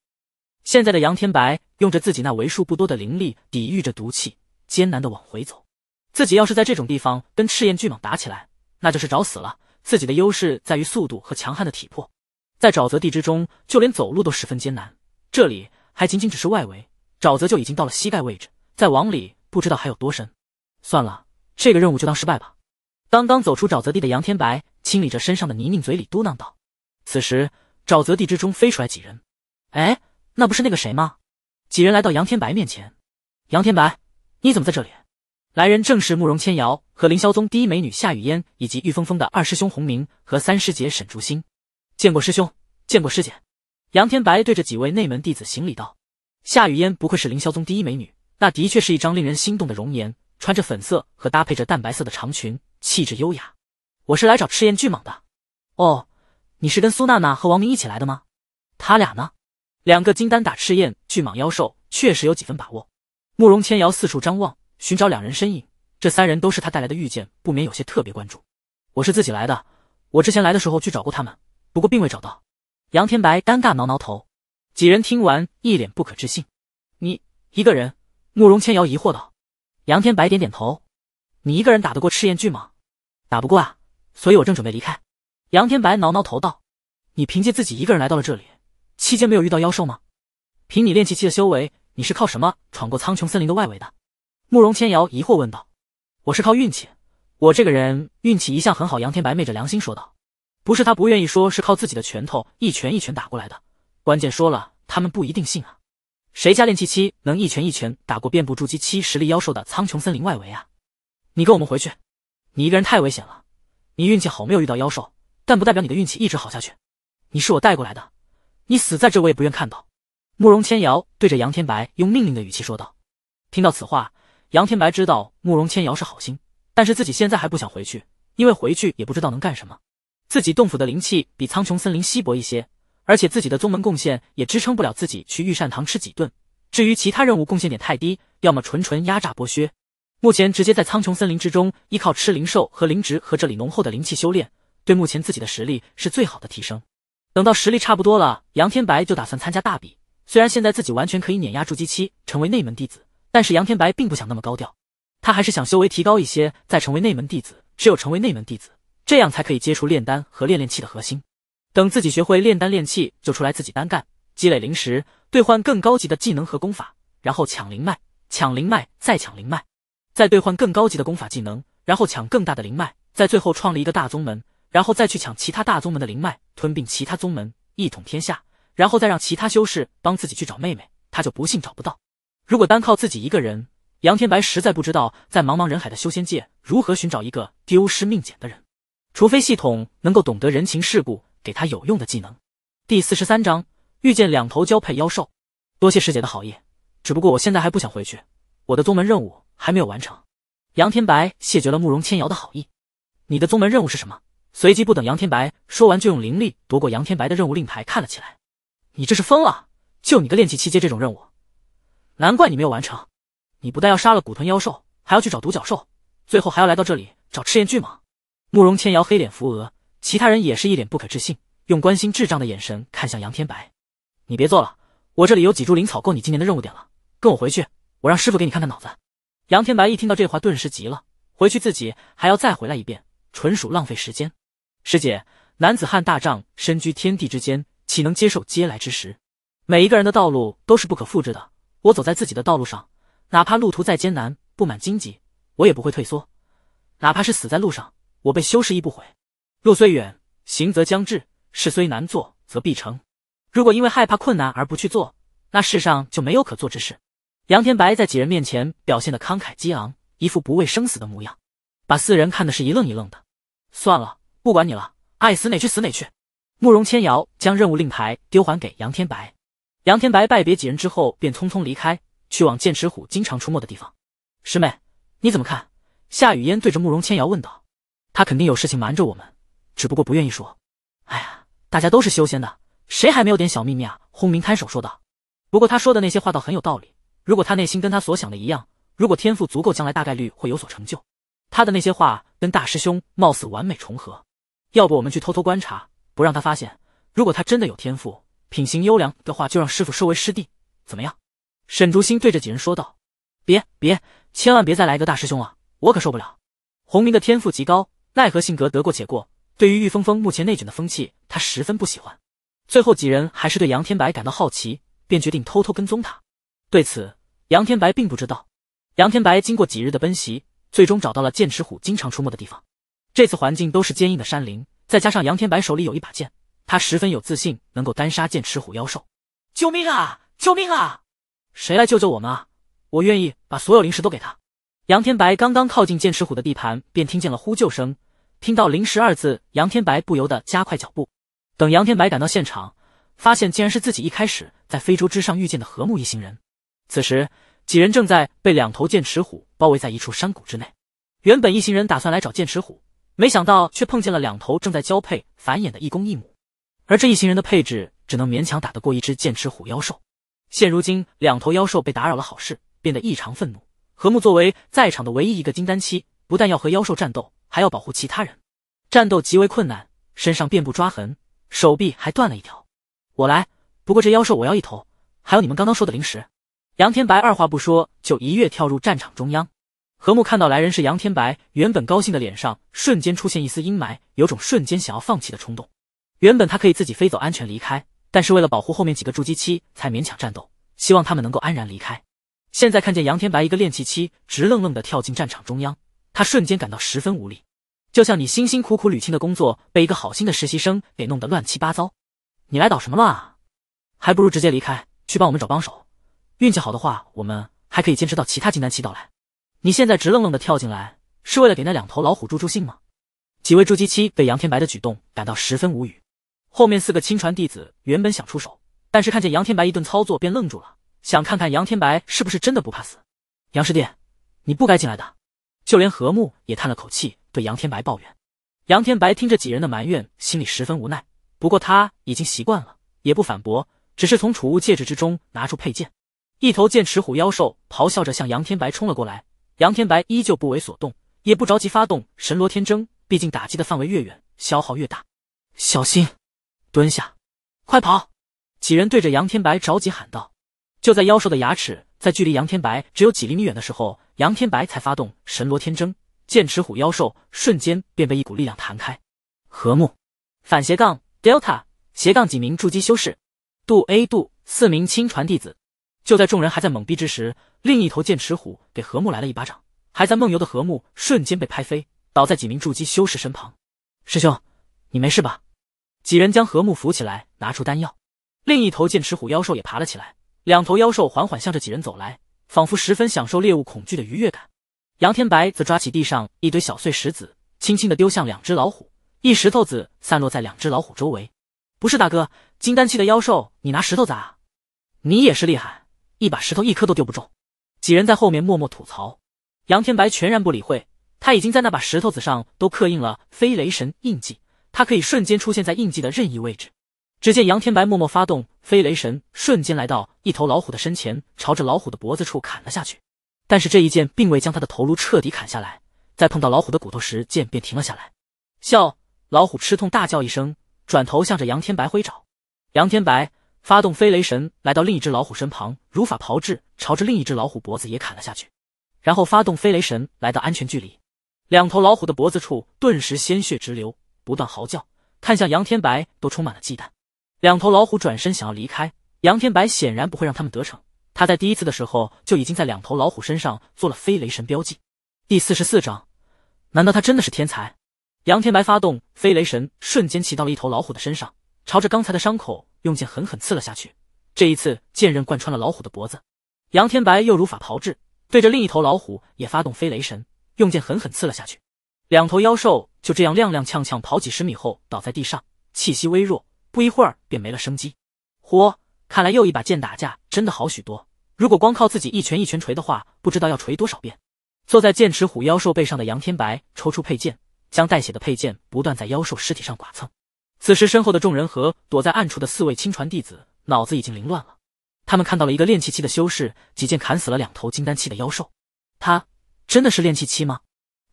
现在的杨天白用着自己那为数不多的灵力抵御着毒气。艰难的往回走，自己要是在这种地方跟赤焰巨蟒打起来，那就是找死了。自己的优势在于速度和强悍的体魄，在沼泽地之中，就连走路都十分艰难。这里还仅仅只是外围，沼泽就已经到了膝盖位置，再往里不知道还有多深。算了，这个任务就当失败吧。刚刚走出沼泽地的杨天白清理着身上的泥泞，嘴里嘟囔道：“此时沼泽地之中飞出来几人，哎，那不是那个谁吗？”几人来到杨天白面前，杨天白。你怎么在这里？来人正是慕容千瑶和凌霄宗第一美女夏雨嫣，以及玉峰峰的二师兄洪明和三师姐沈竹心。见过师兄，见过师姐。杨天白对着几位内门弟子行礼道：“夏雨嫣不愧是凌霄宗第一美女，那的确是一张令人心动的容颜。穿着粉色和搭配着淡白色的长裙，气质优雅。我是来找赤焰巨蟒的。哦，你是跟苏娜娜和王明一起来的吗？他俩呢？两个金丹打赤焰巨蟒妖兽，确实有几分把握。”慕容千瑶四处张望，寻找两人身影。这三人都是他带来的御剑，不免有些特别关注。我是自己来的，我之前来的时候去找过他们，不过并未找到。杨天白尴尬挠挠头。几人听完，一脸不可置信：“你一个人？”慕容千瑶疑惑道。杨天白点点头：“你一个人打得过赤焰巨蟒？打不过啊，所以我正准备离开。”杨天白挠挠头道：“你凭借自己一个人来到了这里，期间没有遇到妖兽吗？凭你练气期的修为？”你是靠什么闯过苍穹森林的外围的？慕容千瑶疑惑问道。我是靠运气，我这个人运气一向很好。杨天白昧着良心说道，不是他不愿意说，是靠自己的拳头，一拳一拳打过来的。关键说了，他们不一定信啊。谁家练气期能一拳一拳打过遍布筑基期实力妖兽的苍穹森林外围啊？你跟我们回去，你一个人太危险了。你运气好没有遇到妖兽，但不代表你的运气一直好下去。你是我带过来的，你死在这我也不愿看到。慕容千瑶对着杨天白用命令的语气说道。听到此话，杨天白知道慕容千瑶是好心，但是自己现在还不想回去，因为回去也不知道能干什么。自己洞府的灵气比苍穹森林稀薄一些，而且自己的宗门贡献也支撑不了自己去御膳堂吃几顿。至于其他任务，贡献点太低，要么纯纯压榨剥削。目前直接在苍穹森林之中，依靠吃灵兽和灵植和这里浓厚的灵气修炼，对目前自己的实力是最好的提升。等到实力差不多了，杨天白就打算参加大比。虽然现在自己完全可以碾压筑基期，成为内门弟子，但是杨天白并不想那么高调，他还是想修为提高一些，再成为内门弟子。只有成为内门弟子，这样才可以接触炼丹和炼练气的核心。等自己学会炼丹炼气，就出来自己单干，积累灵石，兑换更高级的技能和功法，然后抢灵脉，抢灵脉，再抢灵脉，再兑换更高级的功法技能，然后抢更大的灵脉，再最后创立一个大宗门，然后再去抢其他大宗门的灵脉，吞并其他宗门，一统天下。然后再让其他修士帮自己去找妹妹，他就不信找不到。如果单靠自己一个人，杨天白实在不知道在茫茫人海的修仙界如何寻找一个丢失命简的人。除非系统能够懂得人情世故，给他有用的技能。第四十三章遇见两头交配妖兽。多谢师姐的好意，只不过我现在还不想回去，我的宗门任务还没有完成。杨天白谢绝了慕容千瑶的好意。你的宗门任务是什么？随即不等杨天白说完，就用灵力夺过杨天白的任务令牌看了起来。你这是疯了！就你个练气七阶这种任务，难怪你没有完成。你不但要杀了古吞妖兽，还要去找独角兽，最后还要来到这里找赤焰巨蟒。慕容千瑶黑脸扶额，其他人也是一脸不可置信，用关心智障的眼神看向杨天白。你别做了，我这里有几株灵草够你今年的任务点了。跟我回去，我让师傅给你看看脑子。杨天白一听到这话，顿时急了，回去自己还要再回来一遍，纯属浪费时间。师姐，男子汉大丈夫，身居天地之间。岂能接受嗟来之食？每一个人的道路都是不可复制的。我走在自己的道路上，哪怕路途再艰难，布满荆棘，我也不会退缩。哪怕是死在路上，我被修士亦不悔。路虽远，行则将至；事虽难，做则必成。如果因为害怕困难而不去做，那世上就没有可做之事。杨天白在几人面前表现得慷慨激昂，一副不畏生死的模样，把四人看的是一愣一愣的。算了，不管你了，爱死哪去死哪去。慕容千瑶将任务令牌丢还给杨天白，杨天白拜别几人之后，便匆匆离开，去往剑齿虎经常出没的地方。师妹，你怎么看？夏雨嫣对着慕容千瑶问道。他肯定有事情瞒着我们，只不过不愿意说。哎呀，大家都是修仙的，谁还没有点小秘密啊？轰鸣摊手说道。不过他说的那些话倒很有道理。如果他内心跟他所想的一样，如果天赋足够，将来大概率会有所成就。他的那些话跟大师兄貌似完美重合。要不我们去偷偷观察？不让他发现，如果他真的有天赋、品行优良的话，就让师傅收为师弟，怎么样？沈竹心对着几人说道：“别别，千万别再来一个大师兄了，我可受不了。”洪明的天赋极高，奈何性格得过且过，对于玉峰峰目前内卷的风气，他十分不喜欢。最后几人还是对杨天白感到好奇，便决定偷偷跟踪他。对此，杨天白并不知道。杨天白经过几日的奔袭，最终找到了剑齿虎经常出没的地方。这次环境都是坚硬的山林。再加上杨天白手里有一把剑，他十分有自信能够单杀剑齿虎妖兽。救命啊！救命啊！谁来救救我们？啊！我愿意把所有灵石都给他。杨天白刚刚靠近剑齿虎的地盘，便听见了呼救声。听到灵石”二字，杨天白不由得加快脚步。等杨天白赶到现场，发现竟然是自己一开始在非洲之上遇见的和木一行人。此时几人正在被两头剑齿虎包围在一处山谷之内。原本一行人打算来找剑齿虎。没想到却碰见了两头正在交配繁衍的一公一母，而这一行人的配置只能勉强打得过一只剑齿虎妖兽。现如今两头妖兽被打扰了好事，变得异常愤怒。何木作为在场的唯一一个金丹期，不但要和妖兽战斗，还要保护其他人，战斗极为困难，身上遍布抓痕，手臂还断了一条。我来，不过这妖兽我要一头，还有你们刚刚说的灵石。杨天白二话不说就一跃跳入战场中央。何木看到来人是杨天白，原本高兴的脸上瞬间出现一丝阴霾，有种瞬间想要放弃的冲动。原本他可以自己飞走，安全离开，但是为了保护后面几个筑基期，才勉强战斗，希望他们能够安然离开。现在看见杨天白一个练气期直愣愣的跳进战场中央，他瞬间感到十分无力，就像你辛辛苦苦捋清的工作被一个好心的实习生给弄得乱七八糟，你来捣什么乱啊？还不如直接离开，去帮我们找帮手，运气好的话，我们还可以坚持到其他金丹期到来。你现在直愣愣的跳进来，是为了给那两头老虎助助兴吗？几位筑基期被杨天白的举动感到十分无语。后面四个亲传弟子原本想出手，但是看见杨天白一顿操作便愣住了，想看看杨天白是不是真的不怕死。杨师弟，你不该进来的。就连何木也叹了口气，对杨天白抱怨。杨天白听着几人的埋怨，心里十分无奈，不过他已经习惯了，也不反驳，只是从储物戒指之中拿出佩剑。一头剑齿虎妖兽咆哮着向杨天白冲了过来。杨天白依旧不为所动，也不着急发动神罗天征，毕竟打击的范围越远，消耗越大。小心！蹲下！快跑！几人对着杨天白着急喊道。就在妖兽的牙齿在距离杨天白只有几厘米远的时候，杨天白才发动神罗天征，剑齿虎妖兽瞬间便被一股力量弹开。和睦反斜杠 delta 斜杠几名筑基修士，杜 A 杜四名亲传弟子。就在众人还在懵逼之时，另一头剑齿虎给何木来了一巴掌，还在梦游的何木瞬间被拍飞，倒在几名筑基修士身旁。师兄，你没事吧？几人将何木扶起来，拿出丹药。另一头剑齿虎妖兽也爬了起来，两头妖兽缓缓向着几人走来，仿佛十分享受猎物恐惧的愉悦感。杨天白则抓起地上一堆小碎石子，轻轻的丢向两只老虎，一石头子散落在两只老虎周围。不是大哥，金丹期的妖兽你拿石头砸，你也是厉害。一把石头一颗都丢不中，几人在后面默默吐槽。杨天白全然不理会，他已经在那把石头子上都刻印了飞雷神印记，他可以瞬间出现在印记的任意位置。只见杨天白默默发动飞雷神，瞬间来到一头老虎的身前，朝着老虎的脖子处砍了下去。但是这一剑并未将他的头颅彻底砍下来，在碰到老虎的骨头时，剑便停了下来。笑，老虎吃痛大叫一声，转头向着杨天白挥爪。杨天白。发动飞雷神来到另一只老虎身旁，如法炮制，朝着另一只老虎脖子也砍了下去，然后发动飞雷神来到安全距离。两头老虎的脖子处顿时鲜血直流，不断嚎叫，看向杨天白都充满了忌惮。两头老虎转身想要离开，杨天白显然不会让他们得逞。他在第一次的时候就已经在两头老虎身上做了飞雷神标记。第四十四章，难道他真的是天才？杨天白发动飞雷神，瞬间骑到了一头老虎的身上，朝着刚才的伤口。用剑狠狠刺了下去，这一次剑刃贯穿了老虎的脖子。杨天白又如法炮制，对着另一头老虎也发动飞雷神，用剑狠狠刺了下去。两头妖兽就这样踉踉跄跄跑几十米后倒在地上，气息微弱，不一会儿便没了生机。嚯，看来又一把剑打架真的好许多。如果光靠自己一拳一拳锤的话，不知道要锤多少遍。坐在剑齿虎妖兽背上的杨天白抽出佩剑，将带血的佩剑不断在妖兽尸体上剐蹭。此时，身后的众人和躲在暗处的四位亲传弟子脑子已经凌乱了。他们看到了一个练气期的修士，几剑砍死了两头金丹期的妖兽。他真的是练气期吗？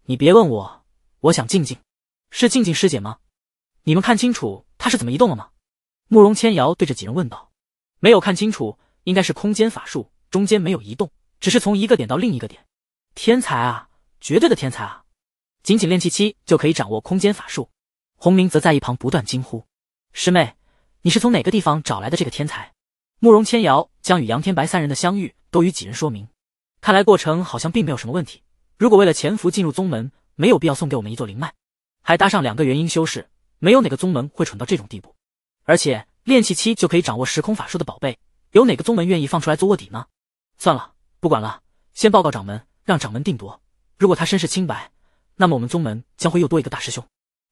你别问我，我想静静。是静静师姐吗？你们看清楚他是怎么移动了吗？慕容千瑶对着几人问道。没有看清楚，应该是空间法术，中间没有移动，只是从一个点到另一个点。天才啊，绝对的天才啊！仅仅练气期就可以掌握空间法术。洪明则在一旁不断惊呼：“师妹，你是从哪个地方找来的这个天才？”慕容千瑶将与杨天白三人的相遇都与几人说明。看来过程好像并没有什么问题。如果为了潜伏进入宗门，没有必要送给我们一座灵脉，还搭上两个元婴修士，没有哪个宗门会蠢到这种地步。而且练气期就可以掌握时空法术的宝贝，有哪个宗门愿意放出来做卧底呢？算了，不管了，先报告掌门，让掌门定夺。如果他身世清白，那么我们宗门将会又多一个大师兄。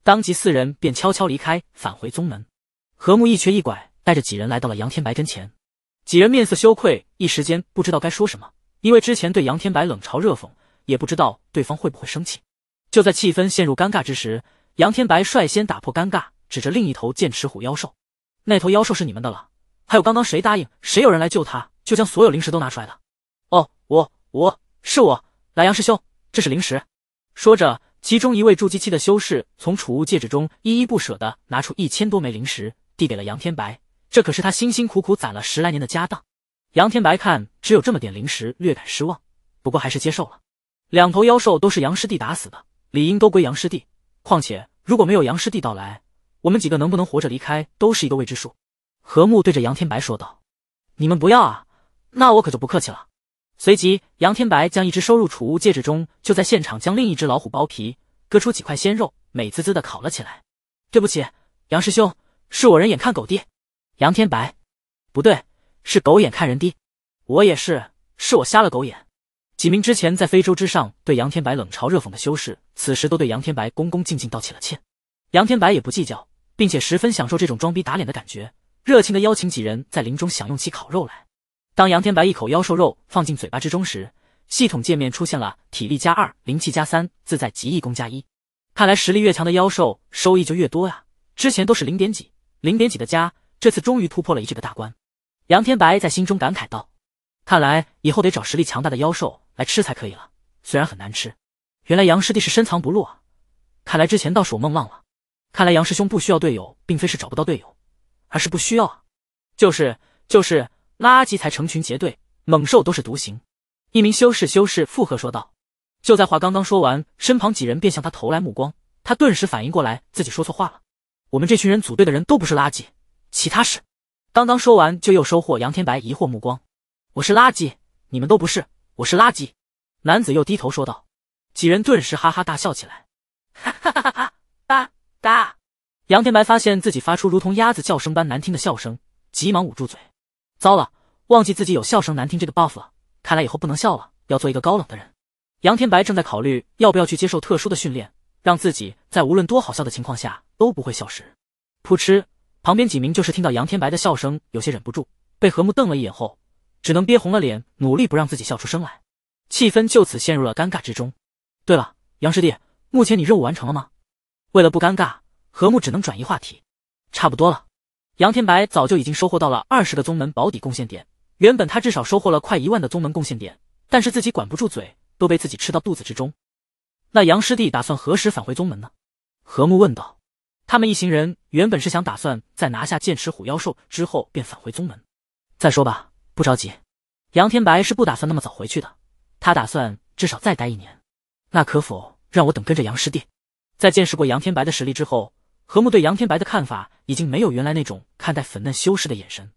当即，四人便悄悄离开，返回宗门。何木一瘸一拐，带着几人来到了杨天白跟前。几人面色羞愧，一时间不知道该说什么，因为之前对杨天白冷嘲热讽，也不知道对方会不会生气。就在气氛陷入尴尬之时，杨天白率先打破尴尬，指着另一头剑齿虎妖兽：“那头妖兽是你们的了。还有，刚刚谁答应谁有人来救他，就将所有灵石都拿出来了。”“哦，我，我是我，来，杨师兄，这是灵石。”说着。其中一位筑基期的修士从储物戒指中依依不舍的拿出一千多枚灵石，递给了杨天白。这可是他辛辛苦苦攒了十来年的家当。杨天白看只有这么点灵石，略感失望，不过还是接受了。两头妖兽都是杨师弟打死的，理应都归杨师弟。况且如果没有杨师弟到来，我们几个能不能活着离开都是一个未知数。何木对着杨天白说道：“你们不要啊，那我可就不客气了。”随即，杨天白将一只收入储物戒指中，就在现场将另一只老虎剥皮，割出几块鲜肉，美滋滋的烤了起来。对不起，杨师兄，是我人眼看狗低。杨天白，不对，是狗眼看人低，我也是，是我瞎了狗眼。几名之前在非洲之上对杨天白冷嘲热讽的修士，此时都对杨天白恭恭敬敬道起了歉。杨天白也不计较，并且十分享受这种装逼打脸的感觉，热情的邀请几人在林中享用起烤肉来。当杨天白一口妖兽肉放进嘴巴之中时，系统界面出现了体力加二、灵气加三、自在极意功加一。看来实力越强的妖兽收益就越多呀，之前都是零点几、零点几的加，这次终于突破了一这个大关。杨天白在心中感慨道：“看来以后得找实力强大的妖兽来吃才可以了，虽然很难吃。”原来杨师弟是深藏不露啊，看来之前倒是我梦浪了。看来杨师兄不需要队友，并非是找不到队友，而是不需要啊。就是就是。垃圾才成群结队，猛兽都是独行。一名修士修士附和说道。就在话刚刚说完，身旁几人便向他投来目光，他顿时反应过来自己说错话了。我们这群人组队的人都不是垃圾，其他是。刚刚说完就又收获杨天白疑惑目光。我是垃圾，你们都不是，我是垃圾。男子又低头说道。几人顿时哈哈大笑起来，哈哈哈哈哈哈哒哒。杨天白发现自己发出如同鸭子叫声般难听的笑声，急忙捂住嘴。糟了，忘记自己有笑声难听这个 buff 了，看来以后不能笑了，要做一个高冷的人。杨天白正在考虑要不要去接受特殊的训练，让自己在无论多好笑的情况下都不会笑。时，噗嗤，旁边几名就是听到杨天白的笑声，有些忍不住，被何木瞪了一眼后，只能憋红了脸，努力不让自己笑出声来。气氛就此陷入了尴尬之中。对了，杨师弟，目前你任务完成了吗？为了不尴尬，何木只能转移话题。差不多了。杨天白早就已经收获到了二十个宗门保底贡献点，原本他至少收获了快一万的宗门贡献点，但是自己管不住嘴，都被自己吃到肚子之中。那杨师弟打算何时返回宗门呢？何木问道。他们一行人原本是想打算在拿下剑齿虎妖兽之后便返回宗门，再说吧，不着急。杨天白是不打算那么早回去的，他打算至少再待一年。那可否让我等跟着杨师弟？在见识过杨天白的实力之后。何木对杨天白的看法已经没有原来那种看待粉嫩修士的眼神，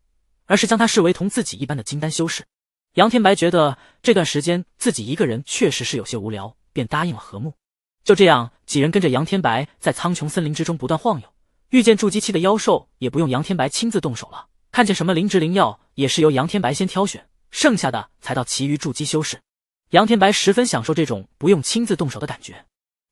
而是将他视为同自己一般的金丹修士。杨天白觉得这段时间自己一个人确实是有些无聊，便答应了何木。就这样，几人跟着杨天白在苍穹森林之中不断晃悠，遇见筑基期的妖兽也不用杨天白亲自动手了。看见什么灵植灵药也是由杨天白先挑选，剩下的才到其余筑基修士。杨天白十分享受这种不用亲自动手的感觉，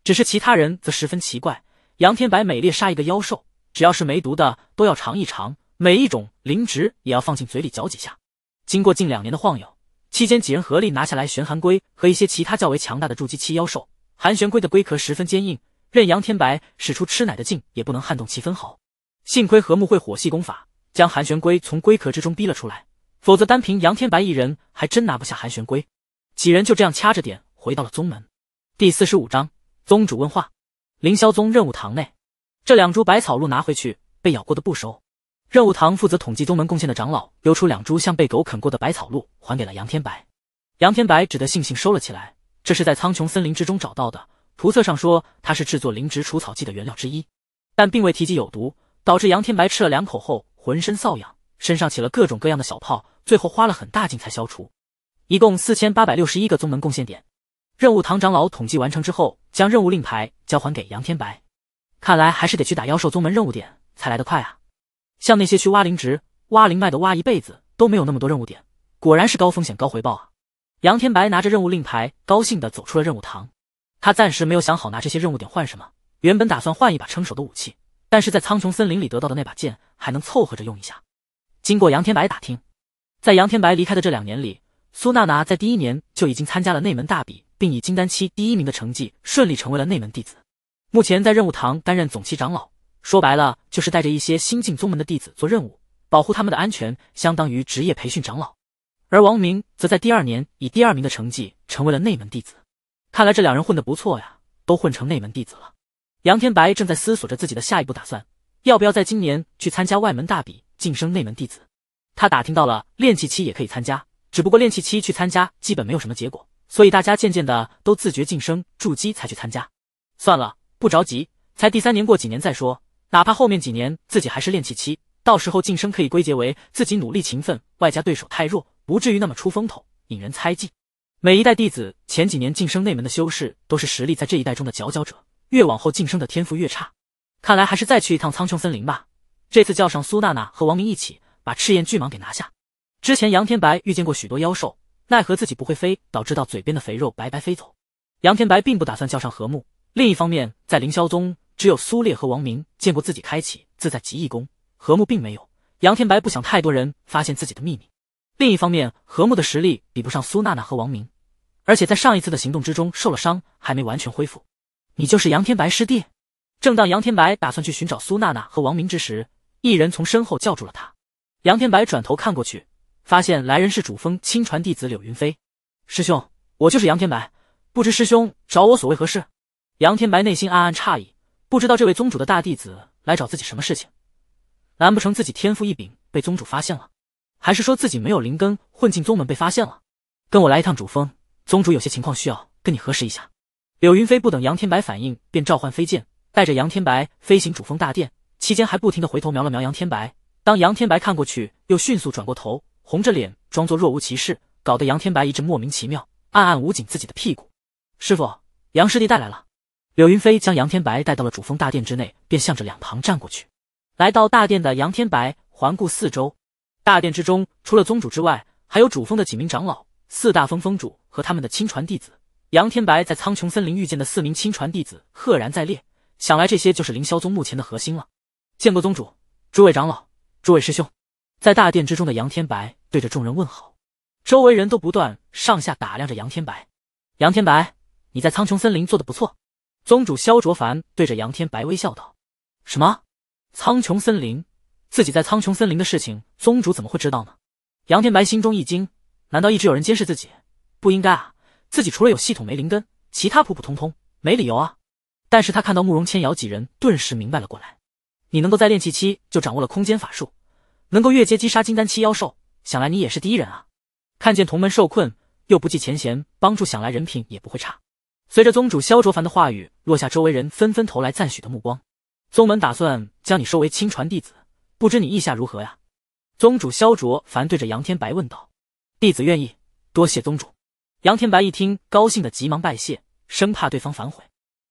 只是其他人则十分奇怪。杨天白每猎杀一个妖兽，只要是没毒的，都要尝一尝；每一种灵植也要放进嘴里嚼几下。经过近两年的晃悠，期间几人合力拿下来玄寒龟和一些其他较为强大的筑基期妖兽。寒玄龟的龟壳十分坚硬，任杨天白使出吃奶的劲，也不能撼动其分毫。幸亏何木会火系功法，将寒玄龟从龟壳之中逼了出来，否则单凭杨天白一人，还真拿不下寒玄龟。几人就这样掐着点回到了宗门。第四十五章，宗主问话。凌霄宗任务堂内，这两株百草露拿回去，被咬过的不收。任务堂负责统计宗门贡献的长老丢出两株像被狗啃过的百草露，还给了杨天白。杨天白只得悻悻收了起来。这是在苍穹森林之中找到的，图册上说它是制作灵植除草剂的原料之一，但并未提及有毒，导致杨天白吃了两口后浑身瘙痒，身上起了各种各样的小泡，最后花了很大劲才消除。一共四千八百六十一个宗门贡献点。任务堂长老统计完成之后，将任务令牌交还给杨天白。看来还是得去打妖兽宗门任务点才来得快啊！像那些去挖灵植、挖灵脉的，挖一辈子都没有那么多任务点。果然是高风险高回报啊！杨天白拿着任务令牌，高兴地走出了任务堂。他暂时没有想好拿这些任务点换什么，原本打算换一把称手的武器，但是在苍穹森林里得到的那把剑还能凑合着用一下。经过杨天白打听，在杨天白离开的这两年里，苏娜娜在第一年就已经参加了内门大比。并以金丹期第一名的成绩顺利成为了内门弟子，目前在任务堂担任总期长老，说白了就是带着一些新进宗门的弟子做任务，保护他们的安全，相当于职业培训长老。而王明则在第二年以第二名的成绩成为了内门弟子，看来这两人混得不错呀，都混成内门弟子了。杨天白正在思索着自己的下一步打算，要不要在今年去参加外门大比晋升内门弟子？他打听到了练气期也可以参加，只不过练气期去参加基本没有什么结果。所以大家渐渐的都自觉晋升筑基才去参加。算了，不着急，才第三年，过几年再说。哪怕后面几年自己还是练气期，到时候晋升可以归结为自己努力勤奋，外加对手太弱，不至于那么出风头，引人猜忌。每一代弟子前几年晋升内门的修士都是实力在这一代中的佼佼者，越往后晋升的天赋越差。看来还是再去一趟苍穹森林吧。这次叫上苏娜娜和王明一起，把赤焰巨蟒给拿下。之前杨天白遇见过许多妖兽。奈何自己不会飞，导致到嘴边的肥肉白白飞走。杨天白并不打算叫上何木。另一方面，在凌霄宗只有苏烈和王明见过自己开启自在极意功，何木并没有。杨天白不想太多人发现自己的秘密。另一方面，何木的实力比不上苏娜娜和王明，而且在上一次的行动之中受了伤，还没完全恢复。你就是杨天白师弟？正当杨天白打算去寻找苏娜娜和王明之时，一人从身后叫住了他。杨天白转头看过去。发现来人是主峰亲传弟子柳云飞，师兄，我就是杨天白。不知师兄找我所为何事？杨天白内心暗暗诧异，不知道这位宗主的大弟子来找自己什么事情？难不成自己天赋异禀被宗主发现了？还是说自己没有灵根混进宗门被发现了？跟我来一趟主峰，宗主有些情况需要跟你核实一下。柳云飞不等杨天白反应，便召唤飞剑，带着杨天白飞行主峰大殿。期间还不停的回头瞄了瞄杨天白。当杨天白看过去，又迅速转过头。红着脸装作若无其事，搞得杨天白一阵莫名其妙，暗暗捂紧自己的屁股。师傅，杨师弟带来了。柳云飞将杨天白带到了主峰大殿之内，便向着两旁站过去。来到大殿的杨天白环顾四周，大殿之中除了宗主之外，还有主峰的几名长老、四大峰峰主和他们的亲传弟子。杨天白在苍穹森林遇见的四名亲传弟子赫然在列，想来这些就是凌霄宗目前的核心了。见过宗主，诸位长老，诸位师兄。在大殿之中的杨天白对着众人问好，周围人都不断上下打量着杨天白。杨天白，你在苍穹森林做的不错。宗主萧卓凡对着杨天白微笑道：“什么？苍穹森林？自己在苍穹森林的事情，宗主怎么会知道呢？”杨天白心中一惊，难道一直有人监视自己？不应该啊，自己除了有系统没灵根，其他普普通通，没理由啊。但是他看到慕容千瑶几人，顿时明白了过来。你能够在练气期就掌握了空间法术。能够越阶击杀金丹期妖兽，想来你也是第一人啊！看见同门受困，又不计前嫌帮助，想来人品也不会差。随着宗主萧卓凡的话语落下，周围人纷纷投来赞许的目光。宗门打算将你收为亲传弟子，不知你意下如何呀？宗主萧卓凡对着杨天白问道：“弟子愿意，多谢宗主。”杨天白一听，高兴的急忙拜谢，生怕对方反悔。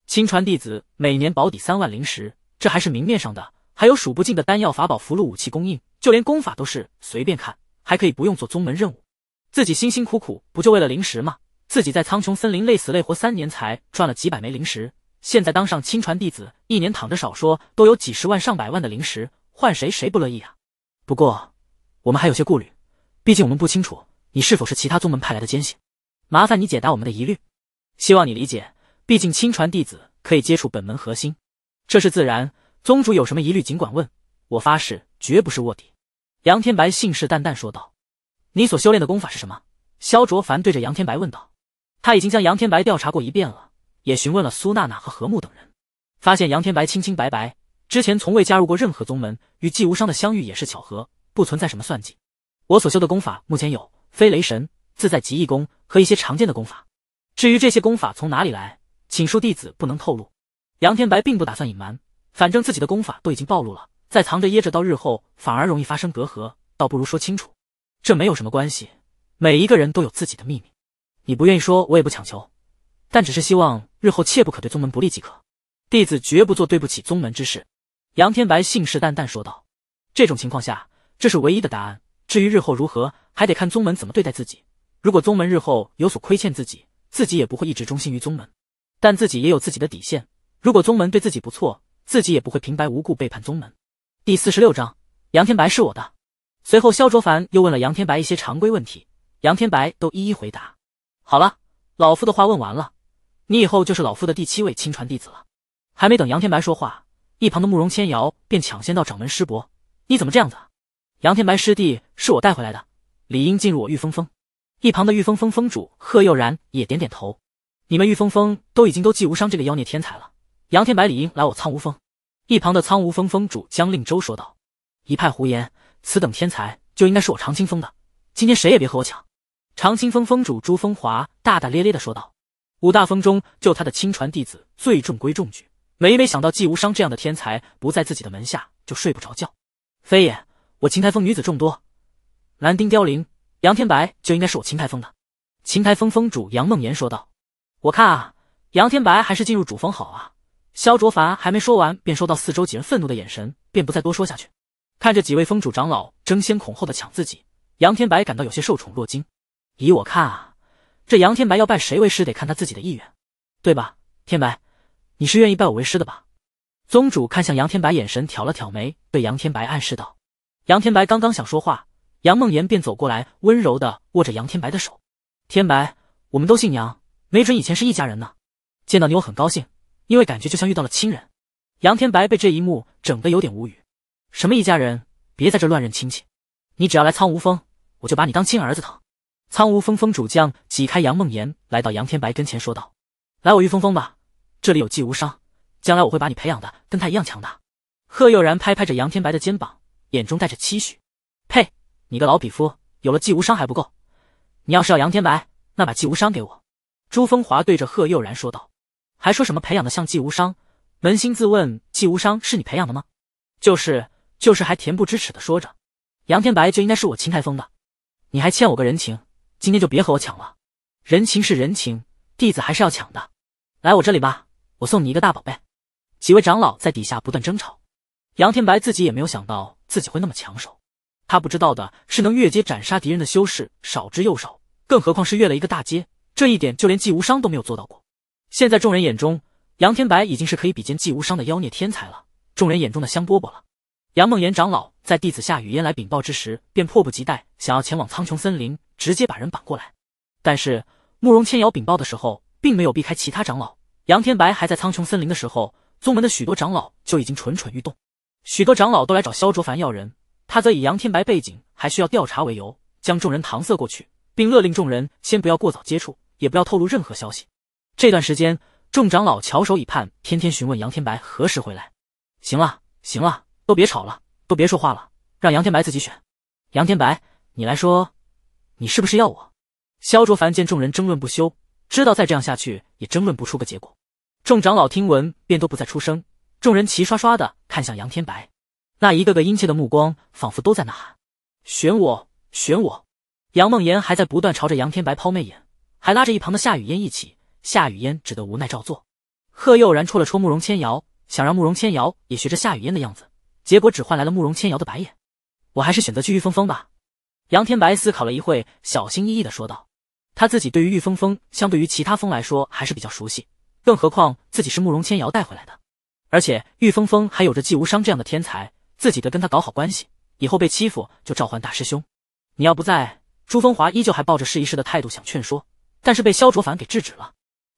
亲传弟子每年保底三万灵石，这还是明面上的，还有数不尽的丹药、法宝、符箓、武器供应。就连功法都是随便看，还可以不用做宗门任务。自己辛辛苦苦不就为了灵石吗？自己在苍穹森林累死累活三年才赚了几百枚灵石，现在当上亲传弟子，一年躺着少说都有几十万上百万的灵石，换谁谁不乐意啊？不过，我们还有些顾虑，毕竟我们不清楚你是否是其他宗门派来的奸细，麻烦你解答我们的疑虑。希望你理解，毕竟亲传弟子可以接触本门核心，这是自然。宗主有什么疑虑尽管问，我发誓绝不是卧底。杨天白信誓旦旦说道：“你所修炼的功法是什么？”萧卓凡对着杨天白问道。他已经将杨天白调查过一遍了，也询问了苏娜娜和何木等人，发现杨天白清清白白，之前从未加入过任何宗门，与季无伤的相遇也是巧合，不存在什么算计。我所修的功法目前有飞雷神、自在极意功和一些常见的功法。至于这些功法从哪里来，请恕弟子不能透露。杨天白并不打算隐瞒，反正自己的功法都已经暴露了。再藏着掖着，到日后反而容易发生隔阂，倒不如说清楚。这没有什么关系，每一个人都有自己的秘密，你不愿意说，我也不强求。但只是希望日后切不可对宗门不利即可。弟子绝不做对不起宗门之事。”杨天白信誓旦旦说道。这种情况下，这是唯一的答案。至于日后如何，还得看宗门怎么对待自己。如果宗门日后有所亏欠自己，自己也不会一直忠心于宗门。但自己也有自己的底线。如果宗门对自己不错，自己也不会平白无故背叛宗门。第四十六章，杨天白是我的。随后，萧卓凡又问了杨天白一些常规问题，杨天白都一一回答。好了，老夫的话问完了，你以后就是老夫的第七位亲传弟子了。还没等杨天白说话，一旁的慕容千瑶便抢先到：“掌门师伯，你怎么这样子？”杨天白师弟是我带回来的，理应进入我玉峰峰。一旁的玉峰峰峰主贺佑然也点点头：“你们玉峰峰都已经都既无伤这个妖孽天才了，杨天白理应来我苍梧峰。”一旁的苍梧峰峰主江令舟说道：“一派胡言，此等天才就应该是我长青峰的，今天谁也别和我抢。”长青峰峰主朱风华大大咧咧的说道：“五大峰中，就他的亲传弟子最中规中矩，每每想到季无伤这样的天才不在自己的门下，就睡不着觉。”“非也，我秦台风女子众多，蓝丁凋零，杨天白就应该是我秦台风的。”秦台风峰主杨梦言说道：“我看啊，杨天白还是进入主峰好啊。”萧卓凡还没说完，便收到四周几人愤怒的眼神，便不再多说下去。看着几位峰主长老争先恐后的抢自己，杨天白感到有些受宠若惊。以我看啊，这杨天白要拜谁为师，得看他自己的意愿，对吧？天白，你是愿意拜我为师的吧？宗主看向杨天白，眼神挑了挑眉，对杨天白暗示道。杨天白刚刚想说话，杨梦妍便走过来，温柔的握着杨天白的手。天白，我们都姓杨，没准以前是一家人呢。见到你我很高兴。因为感觉就像遇到了亲人，杨天白被这一幕整得有点无语。什么一家人，别在这乱认亲戚。你只要来苍梧峰，我就把你当亲儿子疼。苍梧峰峰主将挤开杨梦妍，来到杨天白跟前说道：“来我玉峰峰吧，这里有季无伤，将来我会把你培养的跟他一样强大。”贺佑然拍拍着杨天白的肩膀，眼中带着期许。呸，你个老匹夫，有了季无伤还不够，你要是要杨天白，那把季无伤给我。”朱风华对着贺佑然说道。还说什么培养的像季无伤？扪心自问，季无伤是你培养的吗？就是就是，还恬不知耻的说着。杨天白就应该是我秦太风的，你还欠我个人情，今天就别和我抢了。人情是人情，弟子还是要抢的。来我这里吧，我送你一个大宝贝。几位长老在底下不断争吵，杨天白自己也没有想到自己会那么抢手。他不知道的是，能越阶斩杀敌人的修士少之又少，更何况是越了一个大阶，这一点就连季无伤都没有做到过。现在众人眼中，杨天白已经是可以比肩季无伤的妖孽天才了，众人眼中的香饽饽了。杨梦妍长老在弟子夏雨嫣来禀报之时，便迫不及待想要前往苍穹森林，直接把人绑过来。但是慕容千瑶禀报的时候，并没有避开其他长老。杨天白还在苍穹森林的时候，宗门的许多长老就已经蠢蠢欲动，许多长老都来找萧卓凡要人，他则以杨天白背景还需要调查为由，将众人搪塞过去，并勒令众人先不要过早接触，也不要透露任何消息。这段时间，众长老翘首以盼，天天询问杨天白何时回来。行了，行了，都别吵了，都别说话了，让杨天白自己选。杨天白，你来说，你是不是要我？萧卓凡见众人争论不休，知道再这样下去也争论不出个结果。众长老听闻，便都不再出声。众人齐刷刷的看向杨天白，那一个个殷切的目光，仿佛都在呐喊：选我，选我！杨梦妍还在不断朝着杨天白抛媚眼，还拉着一旁的夏雨嫣一起。夏雨嫣只得无奈照做，贺佑然戳了戳慕容千瑶，想让慕容千瑶也学着夏雨嫣的样子，结果只换来了慕容千瑶的白眼。我还是选择去玉峰峰吧。杨天白思考了一会，小心翼翼的说道，他自己对于玉峰峰相对于其他峰来说还是比较熟悉，更何况自己是慕容千瑶带回来的，而且玉峰峰还有着季无伤这样的天才，自己得跟他搞好关系，以后被欺负就召唤大师兄。你要不在，朱风华依旧还抱着试一试的态度想劝说，但是被萧卓凡给制止了。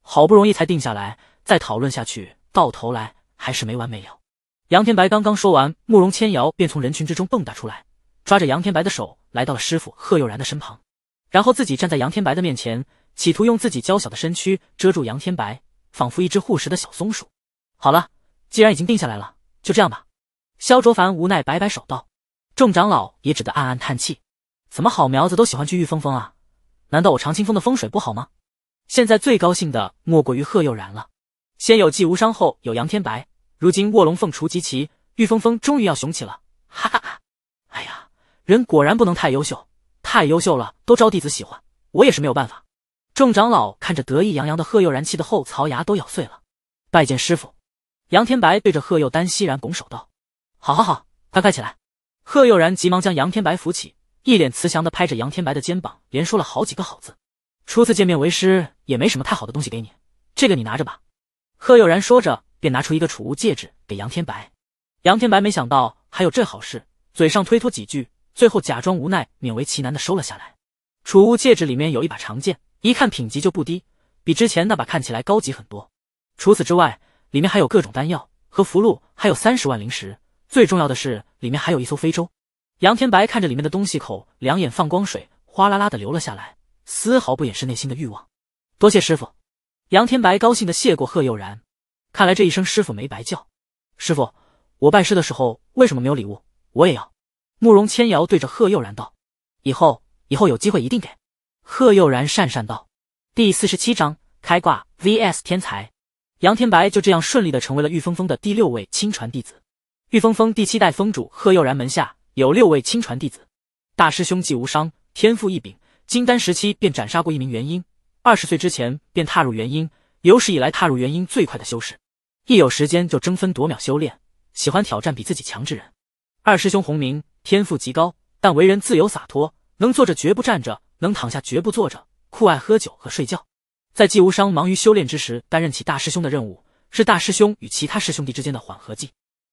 好不容易才定下来，再讨论下去，到头来还是没完没了。杨天白刚刚说完，慕容千瑶便从人群之中蹦跶出来，抓着杨天白的手来到了师傅贺佑然的身旁，然后自己站在杨天白的面前，企图用自己娇小的身躯遮住杨天白，仿佛一只护食的小松鼠。好了，既然已经定下来了，就这样吧。萧卓凡无奈摆摆手道，众长老也只得暗暗叹气，怎么好苗子都喜欢去玉峰峰啊？难道我长青峰的风水不好吗？现在最高兴的莫过于贺佑然了，先有季无伤，后有杨天白，如今卧龙凤雏集齐，玉峰峰终于要雄起了！哈哈哈！哎呀，人果然不能太优秀，太优秀了都招弟子喜欢，我也是没有办法。众长老看着得意洋洋的贺佑然，气的后槽牙都咬碎了。拜见师傅！杨天白对着贺佑丹、欣然拱手道：“好，好，好，快快起来！”贺佑然急忙将杨天白扶起，一脸慈祥的拍着杨天白的肩膀，连说了好几个好字。初次见面，为师也没什么太好的东西给你，这个你拿着吧。贺佑然说着，便拿出一个储物戒指给杨天白。杨天白没想到还有这好事，嘴上推脱几句，最后假装无奈，勉为其难的收了下来。储物戒指里面有一把长剑，一看品级就不低，比之前那把看起来高级很多。除此之外，里面还有各种丹药和符箓，还有三十万灵石。最重要的是，里面还有一艘飞舟。杨天白看着里面的东西，口两眼放光，水哗啦啦的流了下来。丝毫不掩饰内心的欲望，多谢师傅！杨天白高兴的谢过贺佑然，看来这一声师傅没白叫。师傅，我拜师的时候为什么没有礼物？我也要。慕容千瑶对着贺佑然道：“以后，以后有机会一定给。”贺佑然讪讪道。第四十七章开挂 vs 天才。杨天白就这样顺利的成为了玉峰峰的第六位亲传弟子。玉峰峰第七代峰主贺佑然门下有六位亲传弟子，大师兄既无伤，天赋异禀。金丹时期便斩杀过一名元婴，二十岁之前便踏入元婴，有史以来踏入元婴最快的修士。一有时间就争分夺秒修炼，喜欢挑战比自己强之人。二师兄洪明天赋极高，但为人自由洒脱，能坐着绝不站着，能躺下绝不坐着，酷爱喝酒和睡觉。在季无伤忙于修炼之时，担任起大师兄的任务，是大师兄与其他师兄弟之间的缓和剂。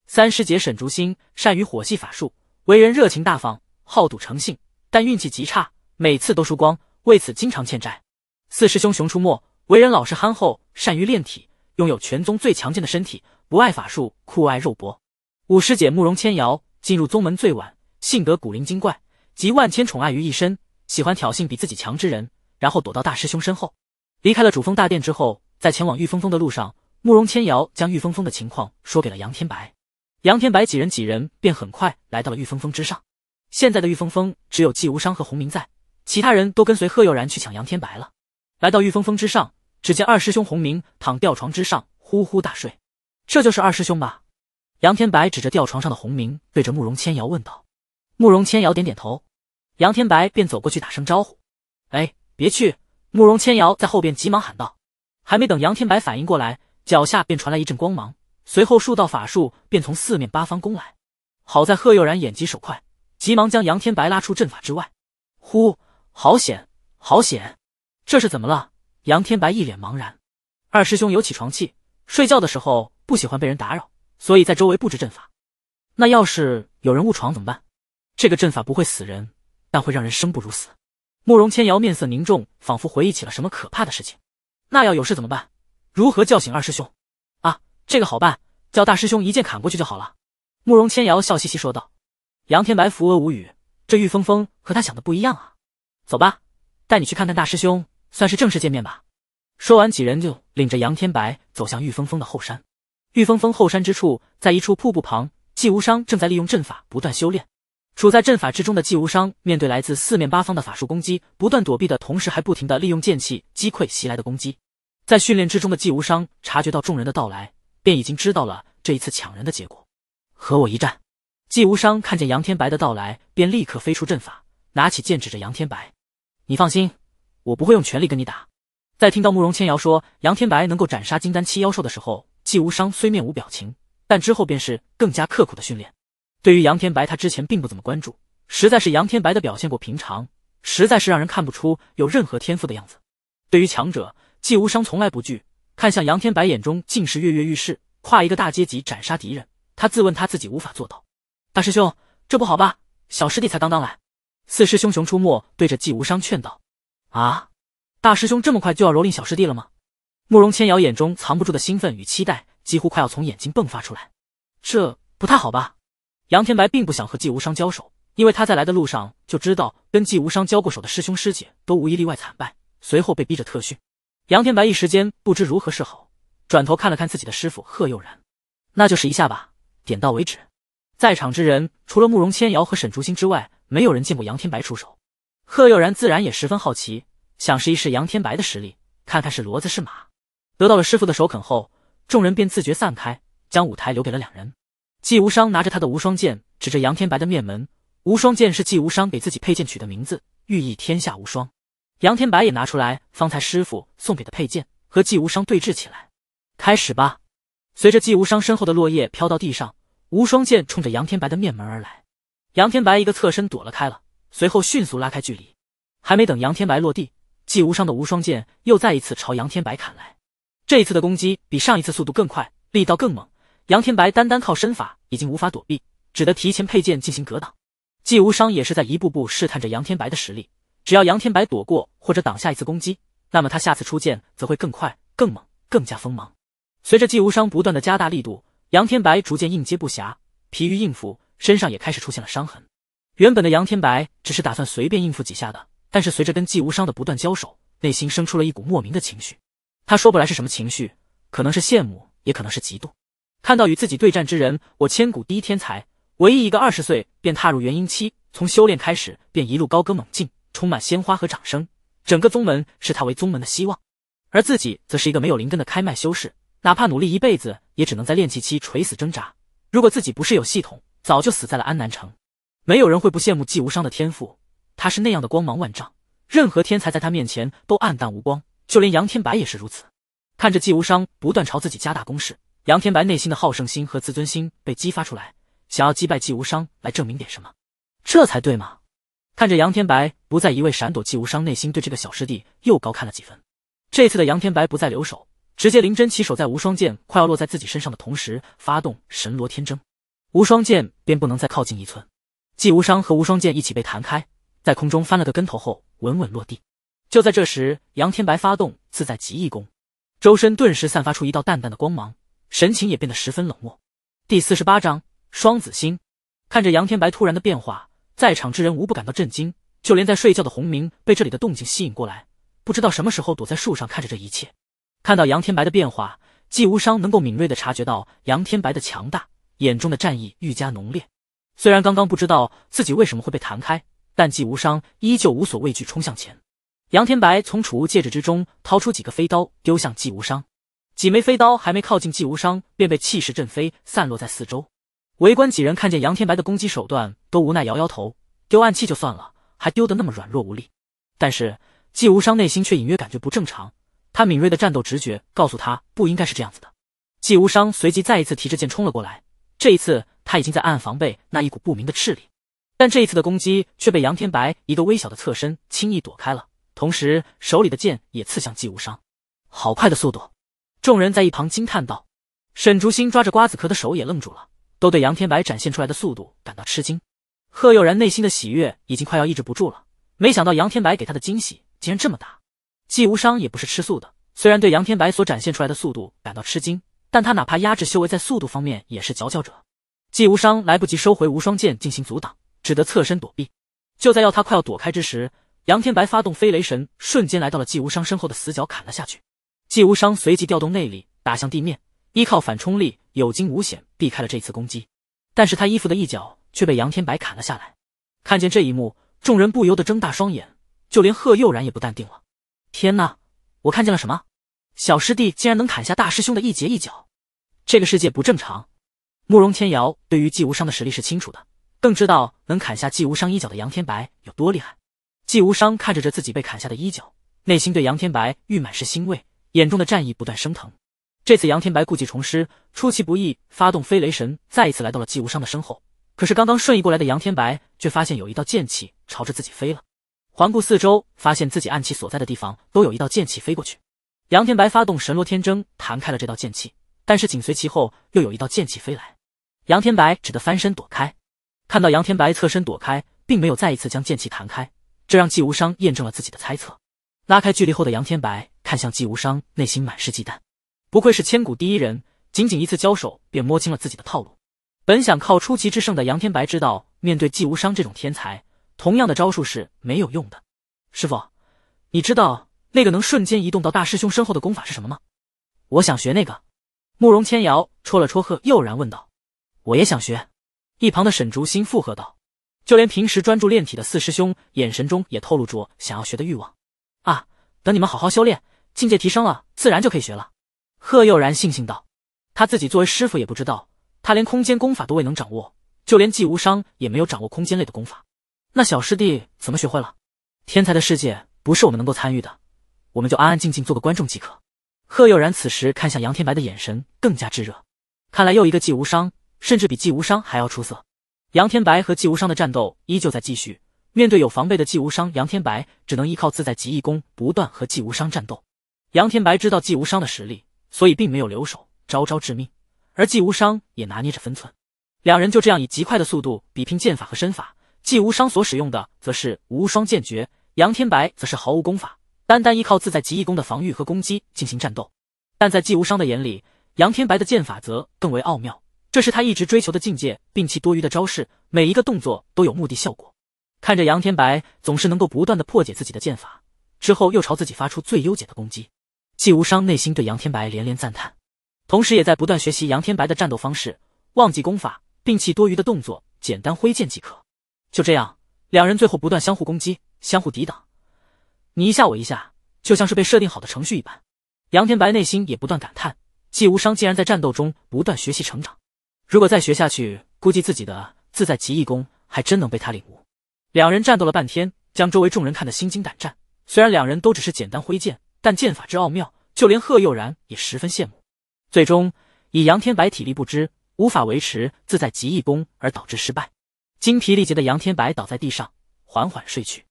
三师姐沈竹心善于火系法术，为人热情大方，好赌成性，但运气极差。每次都输光，为此经常欠债。四师兄熊出没，为人老实憨厚，善于炼体，拥有全宗最强健的身体，不爱法术，酷爱肉搏。五师姐慕容千瑶进入宗门最晚，性格古灵精怪，集万千宠爱于一身，喜欢挑衅比自己强之人，然后躲到大师兄身后。离开了主峰大殿之后，在前往玉峰峰的路上，慕容千瑶将玉峰峰的情况说给了杨天白。杨天白几人几人便很快来到了玉峰峰之上。现在的玉峰峰只有季无伤和洪明在。其他人都跟随贺佑然去抢杨天白了。来到玉峰峰之上，只见二师兄洪明躺吊床之上呼呼大睡。这就是二师兄吧？杨天白指着吊床上的洪明，对着慕容千瑶问道。慕容千瑶点点头，杨天白便走过去打声招呼。哎，别去！慕容千瑶在后边急忙喊道。还没等杨天白反应过来，脚下便传来一阵光芒，随后数道法术便从四面八方攻来。好在贺佑然眼疾手快，急忙将杨天白拉出阵法之外。呼！好险，好险！这是怎么了？杨天白一脸茫然。二师兄有起床气，睡觉的时候不喜欢被人打扰，所以在周围布置阵法。那要是有人误闯怎么办？这个阵法不会死人，但会让人生不如死。慕容千瑶面色凝重，仿佛回忆起了什么可怕的事情。那要有事怎么办？如何叫醒二师兄？啊，这个好办，叫大师兄一剑砍过去就好了。慕容千瑶笑嘻嘻说道。杨天白扶额无语，这玉峰峰和他想的不一样啊。走吧，带你去看看大师兄，算是正式见面吧。说完，几人就领着杨天白走向玉峰峰的后山。玉峰峰后山之处，在一处瀑布旁，季无伤正在利用阵法不断修炼。处在阵法之中的季无伤，面对来自四面八方的法术攻击，不断躲避的同时，还不停地利用剑气击溃袭来的攻击。在训练之中的季无伤察觉到众人的到来，便已经知道了这一次抢人的结果。和我一战！季无伤看见杨天白的到来，便立刻飞出阵法，拿起剑指着杨天白。你放心，我不会用全力跟你打。在听到慕容千瑶说杨天白能够斩杀金丹七妖兽的时候，季无伤虽面无表情，但之后便是更加刻苦的训练。对于杨天白，他之前并不怎么关注，实在是杨天白的表现过平常，实在是让人看不出有任何天赋的样子。对于强者，季无伤从来不惧，看向杨天白，眼中尽是跃跃欲试。跨一个大阶级斩杀敌人，他自问他自己无法做到。大师兄，这不好吧？小师弟才刚刚来。四师兄熊出没对着季无伤劝道：“啊，大师兄这么快就要蹂躏小师弟了吗？”慕容千瑶眼中藏不住的兴奋与期待，几乎快要从眼睛迸发出来。这不太好吧？杨天白并不想和季无伤交手，因为他在来的路上就知道，跟季无伤交过手的师兄师姐都无一例外惨败，随后被逼着特训。杨天白一时间不知如何是好，转头看了看自己的师傅贺佑然：“那就试一下吧，点到为止。”在场之人除了慕容千瑶和沈竹心之外。没有人见过杨天白出手，贺佑然自然也十分好奇，想试一试杨天白的实力，看看是骡子是马。得到了师傅的首肯后，众人便自觉散开，将舞台留给了两人。季无伤拿着他的无双剑，指着杨天白的面门。无双剑是季无伤给自己佩剑取的名字，寓意天下无双。杨天白也拿出来方才师傅送给的佩剑，和季无伤对峙起来。开始吧！随着季无伤身后的落叶飘到地上，无双剑冲着杨天白的面门而来。杨天白一个侧身躲了开了，随后迅速拉开距离。还没等杨天白落地，季无伤的无双剑又再一次朝杨天白砍来。这一次的攻击比上一次速度更快，力道更猛。杨天白单单靠身法已经无法躲避，只得提前配剑进行格挡。季无伤也是在一步步试探着杨天白的实力，只要杨天白躲过或者挡下一次攻击，那么他下次出剑则会更快、更猛、更加锋芒。随着季无伤不断的加大力度，杨天白逐渐应接不暇，疲于应付。身上也开始出现了伤痕，原本的杨天白只是打算随便应付几下的，但是随着跟季无伤的不断交手，内心生出了一股莫名的情绪。他说不来是什么情绪，可能是羡慕，也可能是嫉妒。看到与自己对战之人，我千古第一天才，唯一一个二十岁便踏入元婴期，从修炼开始便一路高歌猛进，充满鲜花和掌声，整个宗门视他为宗门的希望，而自己则是一个没有灵根的开脉修士，哪怕努力一辈子，也只能在练气期垂死挣扎。如果自己不是有系统，早就死在了安南城，没有人会不羡慕季无伤的天赋。他是那样的光芒万丈，任何天才在他面前都黯淡无光，就连杨天白也是如此。看着季无伤不断朝自己加大攻势，杨天白内心的好胜心和自尊心被激发出来，想要击败季无伤来证明点什么，这才对嘛？看着杨天白不再一味闪躲，季无伤内心对这个小师弟又高看了几分。这次的杨天白不再留手，直接灵针起手，在无双剑快要落在自己身上的同时，发动神罗天征。无双剑便不能再靠近一寸，季无伤和无双剑一起被弹开，在空中翻了个跟头后稳稳落地。就在这时，杨天白发动自在极意功，周身顿时散发出一道淡淡的光芒，神情也变得十分冷漠。第四十八章双子星。看着杨天白突然的变化，在场之人无不感到震惊，就连在睡觉的洪明被这里的动静吸引过来，不知道什么时候躲在树上看着这一切。看到杨天白的变化，季无伤能够敏锐地察觉到杨天白的强大。眼中的战意愈加浓烈，虽然刚刚不知道自己为什么会被弹开，但季无伤依旧无所畏惧冲向前。杨天白从储物戒指之中掏出几个飞刀，丢向季无伤。几枚飞刀还没靠近季无伤，便被气势震飞，散落在四周。围观几人看见杨天白的攻击手段，都无奈摇摇头，丢暗器就算了，还丢得那么软弱无力。但是季无伤内心却隐约感觉不正常，他敏锐的战斗直觉告诉他，不应该是这样子的。季无伤随即再一次提着剑冲了过来。这一次，他已经在暗暗防备那一股不明的斥力，但这一次的攻击却被杨天白一个微小的侧身轻易躲开了，同时手里的剑也刺向季无伤。好快的速度！众人在一旁惊叹道。沈竹心抓着瓜子壳的手也愣住了，都对杨天白展现出来的速度感到吃惊。贺佑然内心的喜悦已经快要抑制不住了，没想到杨天白给他的惊喜竟然这么大。季无伤也不是吃素的，虽然对杨天白所展现出来的速度感到吃惊。但他哪怕压制修为，在速度方面也是佼佼者。季无伤来不及收回无双剑进行阻挡，只得侧身躲避。就在要他快要躲开之时，杨天白发动飞雷神，瞬间来到了季无伤身后的死角，砍了下去。季无伤随即调动内力打向地面，依靠反冲力，有惊无险避开了这次攻击。但是他衣服的一角却被杨天白砍了下来。看见这一幕，众人不由得睁大双眼，就连贺佑然也不淡定了。天哪，我看见了什么？小师弟竟然能砍下大师兄的一截一脚，这个世界不正常。慕容千瑶对于季无伤的实力是清楚的，更知道能砍下季无伤一角的杨天白有多厉害。季无伤看着这自己被砍下的衣角，内心对杨天白欲满是欣慰，眼中的战意不断升腾。这次杨天白故技重施，出其不意发动飞雷神，再一次来到了季无伤的身后。可是刚刚瞬移过来的杨天白却发现有一道剑气朝着自己飞了，环顾四周，发现自己暗器所在的地方都有一道剑气飞过去。杨天白发动神罗天征，弹开了这道剑气，但是紧随其后又有一道剑气飞来，杨天白只得翻身躲开。看到杨天白侧身躲开，并没有再一次将剑气弹开，这让季无伤验证了自己的猜测。拉开距离后的杨天白看向季无伤，内心满是忌惮。不愧是千古第一人，仅仅一次交手便摸清了自己的套路。本想靠出奇制胜的杨天白知道，面对季无伤这种天才，同样的招数是没有用的。师傅，你知道？那个能瞬间移动到大师兄身后的功法是什么吗？我想学那个。慕容千瑶戳了戳贺佑然，问道：“我也想学。”一旁的沈竹心附和道：“就连平时专注练体的四师兄，眼神中也透露着想要学的欲望。”啊！等你们好好修炼，境界提升了，自然就可以学了。”贺佑然悻悻道：“他自己作为师傅也不知道，他连空间功法都未能掌握，就连季无伤也没有掌握空间类的功法。那小师弟怎么学会了？天才的世界不是我们能够参与的。”我们就安安静静做个观众即可。贺悠然此时看向杨天白的眼神更加炙热，看来又一个季无伤，甚至比季无伤还要出色。杨天白和季无伤的战斗依旧在继续，面对有防备的季无伤，杨天白只能依靠自在极意功不断和季无伤战斗。杨天白知道季无伤的实力，所以并没有留手，招招致命。而季无伤也拿捏着分寸，两人就这样以极快的速度比拼剑法和身法。季无伤所使用的则是无双剑诀，杨天白则是毫无功法。单单依靠自在极意功的防御和攻击进行战斗，但在季无伤的眼里，杨天白的剑法则更为奥妙。这是他一直追求的境界，摒弃多余的招式，每一个动作都有目的效果。看着杨天白总是能够不断的破解自己的剑法，之后又朝自己发出最优解的攻击，季无伤内心对杨天白连连赞叹，同时也在不断学习杨天白的战斗方式，忘记功法，摒弃多余的动作，简单挥剑即可。就这样，两人最后不断相互攻击，相互抵挡。你一下我一下，就像是被设定好的程序一般。杨天白内心也不断感叹，季无伤竟然在战斗中不断学习成长。如果再学下去，估计自己的自在极意功还真能被他领悟。两人战斗了半天，将周围众人看得心惊胆战。虽然两人都只是简单挥剑，但剑法之奥妙，就连贺佑然也十分羡慕。最终，以杨天白体力不支，无法维持自在极意功而导致失败。精疲力竭的杨天白倒在地上，缓缓睡去。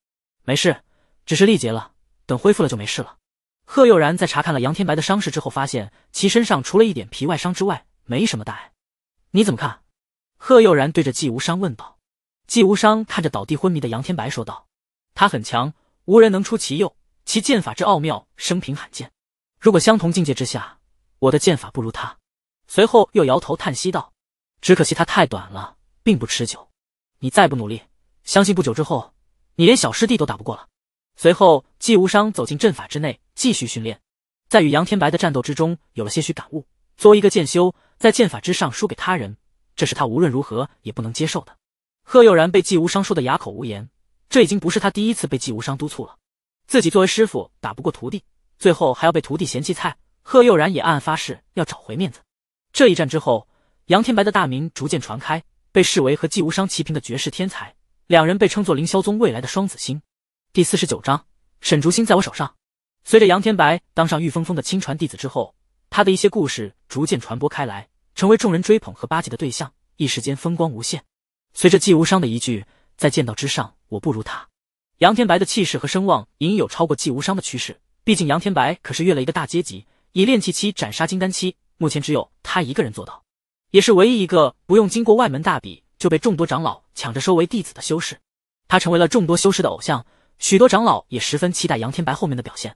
没事。只是力竭了，等恢复了就没事了。贺佑然在查看了杨天白的伤势之后，发现其身上除了一点皮外伤之外，没什么大碍。你怎么看？贺佑然对着季无伤问道。季无伤看着倒地昏迷的杨天白说道：“他很强，无人能出其右，其剑法之奥妙，生平罕见。如果相同境界之下，我的剑法不如他。”随后又摇头叹息道：“只可惜他太短了，并不持久。你再不努力，相信不久之后，你连小师弟都打不过了。”随后，季无伤走进阵法之内，继续训练。在与杨天白的战斗之中，有了些许感悟。作为一个剑修，在剑法之上输给他人，这是他无论如何也不能接受的。贺佑然被季无伤说的哑口无言。这已经不是他第一次被季无伤督促了。自己作为师傅，打不过徒弟，最后还要被徒弟嫌弃菜。贺佑然也暗暗发誓要找回面子。这一战之后，杨天白的大名逐渐传开，被视为和季无伤齐平的绝世天才。两人被称作凌霄宗未来的双子星。第四十九章，沈竹心在我手上。随着杨天白当上玉峰峰的亲传弟子之后，他的一些故事逐渐传播开来，成为众人追捧和巴结的对象，一时间风光无限。随着季无伤的一句“在剑道之上，我不如他”，杨天白的气势和声望隐隐有超过季无伤的趋势。毕竟杨天白可是越了一个大阶级，以炼气期斩杀金丹期，目前只有他一个人做到，也是唯一一个不用经过外门大比就被众多长老抢着收为弟子的修士。他成为了众多修士的偶像。许多长老也十分期待杨天白后面的表现。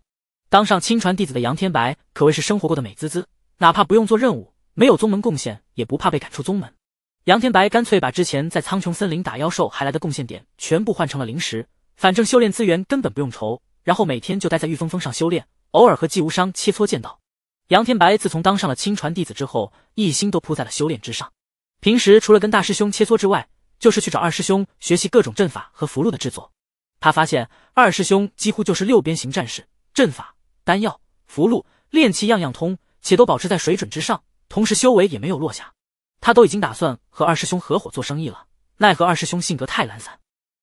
当上亲传弟子的杨天白可谓是生活过得美滋滋，哪怕不用做任务，没有宗门贡献，也不怕被赶出宗门。杨天白干脆把之前在苍穹森林打妖兽还来的贡献点全部换成了灵石，反正修炼资源根本不用愁。然后每天就待在玉峰峰上修炼，偶尔和季无伤切磋剑道。杨天白自从当上了亲传弟子之后，一心都扑在了修炼之上。平时除了跟大师兄切磋之外，就是去找二师兄学习各种阵法和符箓的制作。他发现二师兄几乎就是六边形战士，阵法、丹药、符箓、炼器样样通，且都保持在水准之上，同时修为也没有落下。他都已经打算和二师兄合伙做生意了，奈何二师兄性格太懒散。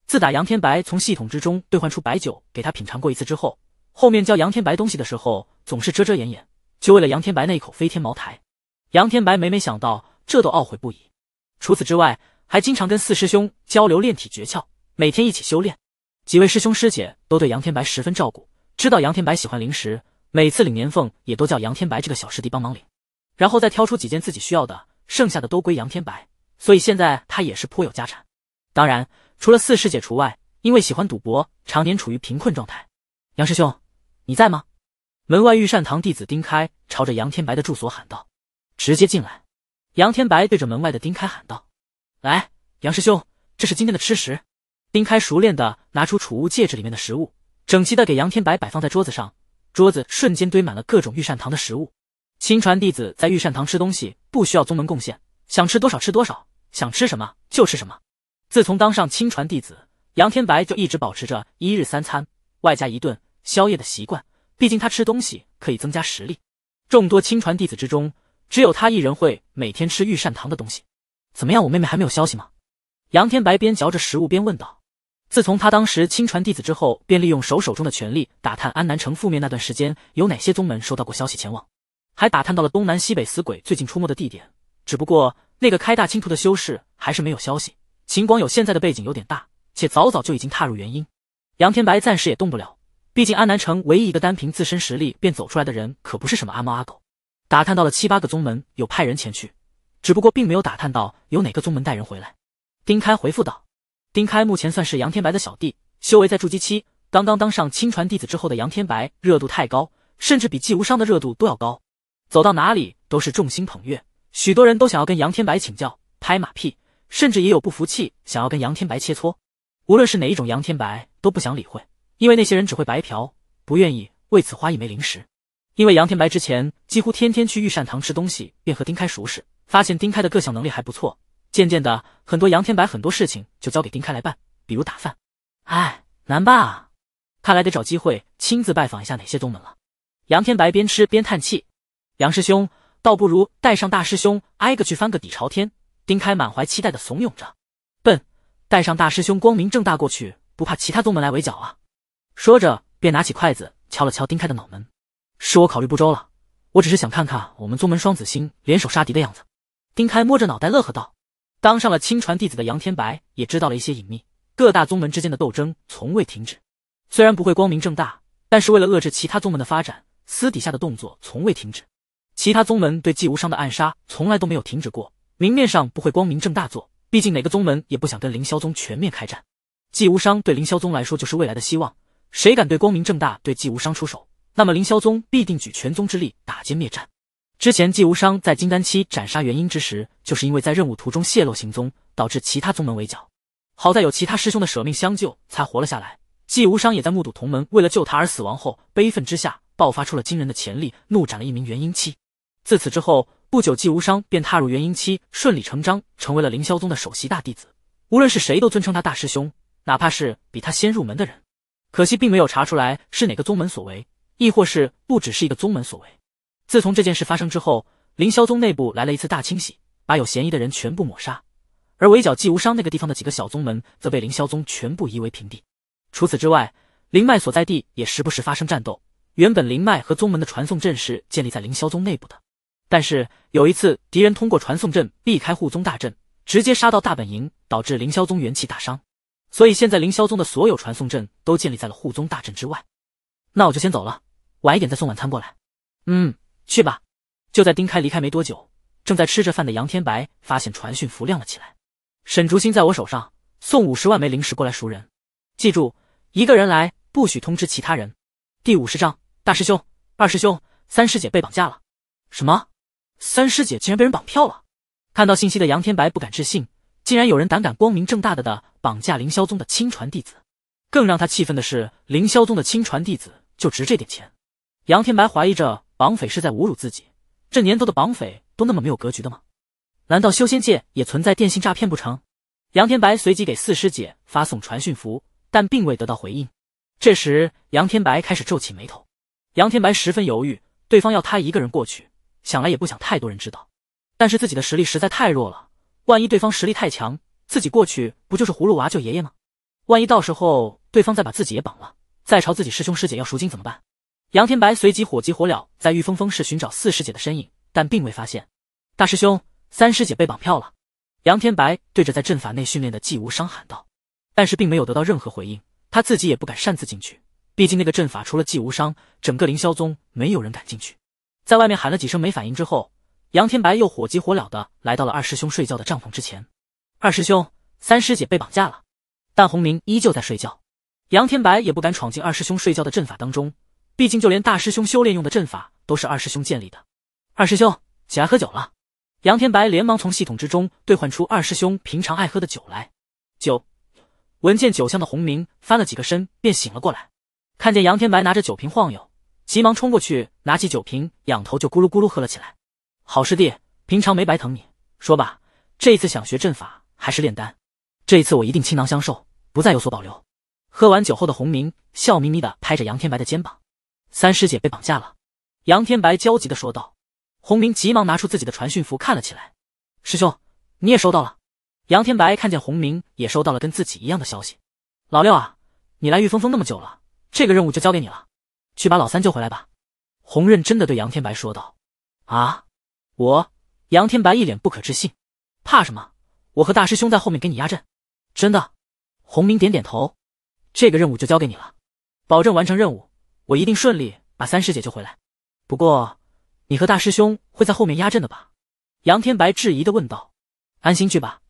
自打杨天白从系统之中兑换出白酒给他品尝过一次之后，后面教杨天白东西的时候总是遮遮掩掩，就为了杨天白那一口飞天茅台。杨天白每每想到这都懊悔不已。除此之外，还经常跟四师兄交流炼体诀窍，每天一起修炼。几位师兄师姐都对杨天白十分照顾，知道杨天白喜欢零食，每次领年俸也都叫杨天白这个小师弟帮忙领，然后再挑出几件自己需要的，剩下的都归杨天白，所以现在他也是颇有家产。当然，除了四师姐除外，因为喜欢赌博，常年处于贫困状态。杨师兄，你在吗？门外御膳堂弟子丁开朝着杨天白的住所喊道：“直接进来。”杨天白对着门外的丁开喊道：“来，杨师兄，这是今天的吃食。”丁开熟练的拿出储物戒指里面的食物，整齐的给杨天白摆放在桌子上，桌子瞬间堆满了各种御膳堂的食物。亲传弟子在御膳堂吃东西不需要宗门贡献，想吃多少吃多少，想吃什么就吃什么。自从当上亲传弟子，杨天白就一直保持着一日三餐外加一顿宵夜的习惯，毕竟他吃东西可以增加实力。众多亲传弟子之中，只有他一人会每天吃御膳堂的东西。怎么样，我妹妹还没有消息吗？杨天白边嚼着食物边问道。自从他当时亲传弟子之后，便利用手手中的权力打探安南城覆灭那段时间有哪些宗门收到过消息前往，还打探到了东南西北死鬼最近出没的地点。只不过那个开大清图的修士还是没有消息。秦广友现在的背景有点大，且早早就已经踏入元婴，杨天白暂时也动不了。毕竟安南城唯一一个单凭自身实力便走出来的人可不是什么阿猫阿狗。打探到了七八个宗门有派人前去，只不过并没有打探到有哪个宗门带人回来。丁开回复道。丁开目前算是杨天白的小弟，修为在筑基期。刚刚当上亲传弟子之后的杨天白热度太高，甚至比季无伤的热度都要高，走到哪里都是众星捧月，许多人都想要跟杨天白请教、拍马屁，甚至也有不服气想要跟杨天白切磋。无论是哪一种，杨天白都不想理会，因为那些人只会白嫖，不愿意为此花一枚灵石。因为杨天白之前几乎天天去御膳堂吃东西，便和丁开熟识，发现丁开的各项能力还不错。渐渐的，很多杨天白很多事情就交给丁开来办，比如打饭。唉，难办啊！看来得找机会亲自拜访一下哪些宗门了。杨天白边吃边叹气。杨师兄，倒不如带上大师兄，挨个去翻个底朝天。丁开满怀期待的怂恿着。笨，带上大师兄光明正大过去，不怕其他宗门来围剿啊！说着便拿起筷子敲了敲丁开的脑门。是我考虑不周了，我只是想看看我们宗门双子星联手杀敌的样子。丁开摸着脑袋乐呵道。当上了亲传弟子的杨天白也知道了一些隐秘，各大宗门之间的斗争从未停止，虽然不会光明正大，但是为了遏制其他宗门的发展，私底下的动作从未停止。其他宗门对季无伤的暗杀从来都没有停止过，明面上不会光明正大做，毕竟哪个宗门也不想跟凌霄宗全面开战。季无伤对凌霄宗来说就是未来的希望，谁敢对光明正大对季无伤出手，那么凌霄宗必定举全宗之力打歼灭战。之前季无伤在金丹期斩杀元婴之时，就是因为在任务途中泄露行踪，导致其他宗门围剿。好在有其他师兄的舍命相救，才活了下来。季无伤也在目睹同门为了救他而死亡后，悲愤之下爆发出了惊人的潜力，怒斩了一名元婴期。自此之后，不久季无伤便踏入元婴期，顺理成章成为了凌霄宗的首席大弟子，无论是谁都尊称他大师兄，哪怕是比他先入门的人。可惜并没有查出来是哪个宗门所为，亦或是不只是一个宗门所为。自从这件事发生之后，凌霄宗内部来了一次大清洗，把有嫌疑的人全部抹杀。而围剿季无伤那个地方的几个小宗门，则被凌霄宗全部夷为平地。除此之外，灵脉所在地也时不时发生战斗。原本灵脉和宗门的传送阵是建立在凌霄宗内部的，但是有一次敌人通过传送阵避开护宗大阵，直接杀到大本营，导致凌霄宗元气大伤。所以现在凌霄宗的所有传送阵都建立在了护宗大阵之外。那我就先走了，晚一点再送晚餐过来。嗯。去吧。就在丁开离开没多久，正在吃着饭的杨天白发现传讯符亮了起来。沈竹心在我手上，送五十万枚灵石过来赎人。记住，一个人来，不许通知其他人。第五十章，大师兄、二师兄、三师姐被绑架了。什么？三师姐竟然被人绑票了？看到信息的杨天白不敢置信，竟然有人胆敢光明正大的的绑架凌霄宗的亲传弟子。更让他气愤的是，凌霄宗的亲传弟子就值这点钱。杨天白怀疑着。绑匪是在侮辱自己，这年头的绑匪都那么没有格局的吗？难道修仙界也存在电信诈骗不成？杨天白随即给四师姐发送传讯符，但并未得到回应。这时，杨天白开始皱起眉头。杨天白十分犹豫，对方要他一个人过去，想来也不想太多人知道。但是自己的实力实在太弱了，万一对方实力太强，自己过去不就是葫芦娃救爷爷吗？万一到时候对方再把自己也绑了，再朝自己师兄师姐要赎金怎么办？杨天白随即火急火燎，在玉峰峰市寻找四师姐的身影，但并未发现。大师兄，三师姐被绑票了！杨天白对着在阵法内训练的季无伤喊道，但是并没有得到任何回应。他自己也不敢擅自进去，毕竟那个阵法除了季无伤，整个凌霄宗没有人敢进去。在外面喊了几声没反应之后，杨天白又火急火燎的来到了二师兄睡觉的帐篷之前。二师兄，三师姐被绑架了！但洪明依旧在睡觉，杨天白也不敢闯进二师兄睡觉的阵法当中。毕竟，就连大师兄修炼用的阵法都是二师兄建立的。二师兄起来喝酒了。杨天白连忙从系统之中兑换出二师兄平常爱喝的酒来。酒闻见酒香的洪明翻了几个身便醒了过来，看见杨天白拿着酒瓶晃悠，急忙冲过去拿起酒瓶，仰头就咕噜咕噜喝了起来。好师弟，平常没白疼你。说吧，这一次想学阵法还是炼丹？这一次我一定倾囊相授，不再有所保留。喝完酒后的洪明笑眯眯的拍着杨天白的肩膀。三师姐被绑架了，杨天白焦急的说道。洪明急忙拿出自己的传讯符看了起来。师兄，你也收到了？杨天白看见洪明也收到了跟自己一样的消息。老六啊，你来玉峰峰那么久了，这个任务就交给你了，去把老三救回来吧。洪认真的对杨天白说道。啊，我杨天白一脸不可置信。怕什么？我和大师兄在后面给你压阵。真的？洪明点点头。这个任务就交给你了，保证完成任务。我一定顺利把三师姐救回来，不过你和大师兄会在后面压阵的吧？杨天白质疑的问道。安心去吧，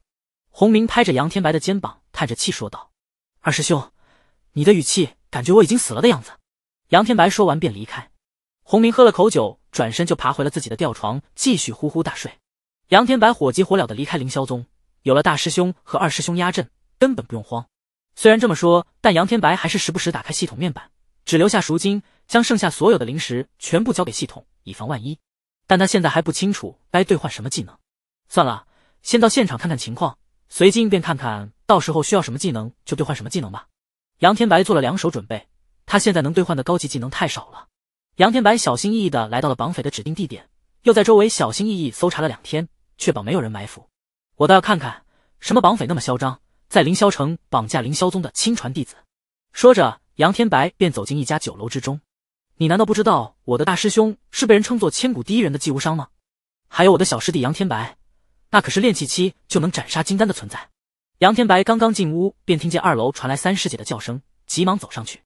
洪明拍着杨天白的肩膀，叹着气说道。二师兄，你的语气感觉我已经死了的样子。杨天白说完便离开。洪明喝了口酒，转身就爬回了自己的吊床，继续呼呼大睡。杨天白火急火燎的离开凌霄宗，有了大师兄和二师兄压阵，根本不用慌。虽然这么说，但杨天白还是时不时打开系统面板。只留下赎金，将剩下所有的灵石全部交给系统，以防万一。但他现在还不清楚该兑换什么技能，算了，先到现场看看情况，随机应变，看看到时候需要什么技能就兑换什么技能吧。杨天白做了两手准备，他现在能兑换的高级技能太少了。杨天白小心翼翼地来到了绑匪的指定地点，又在周围小心翼翼搜查了两天，确保没有人埋伏。我倒要看看，什么绑匪那么嚣张，在凌霄城绑架凌霄宗的亲传弟子。说着。杨天白便走进一家酒楼之中。你难道不知道我的大师兄是被人称作千古第一人的姬无伤吗？还有我的小师弟杨天白，那可是练气期就能斩杀金丹的存在。杨天白刚刚进屋，便听见二楼传来三师姐的叫声，急忙走上去。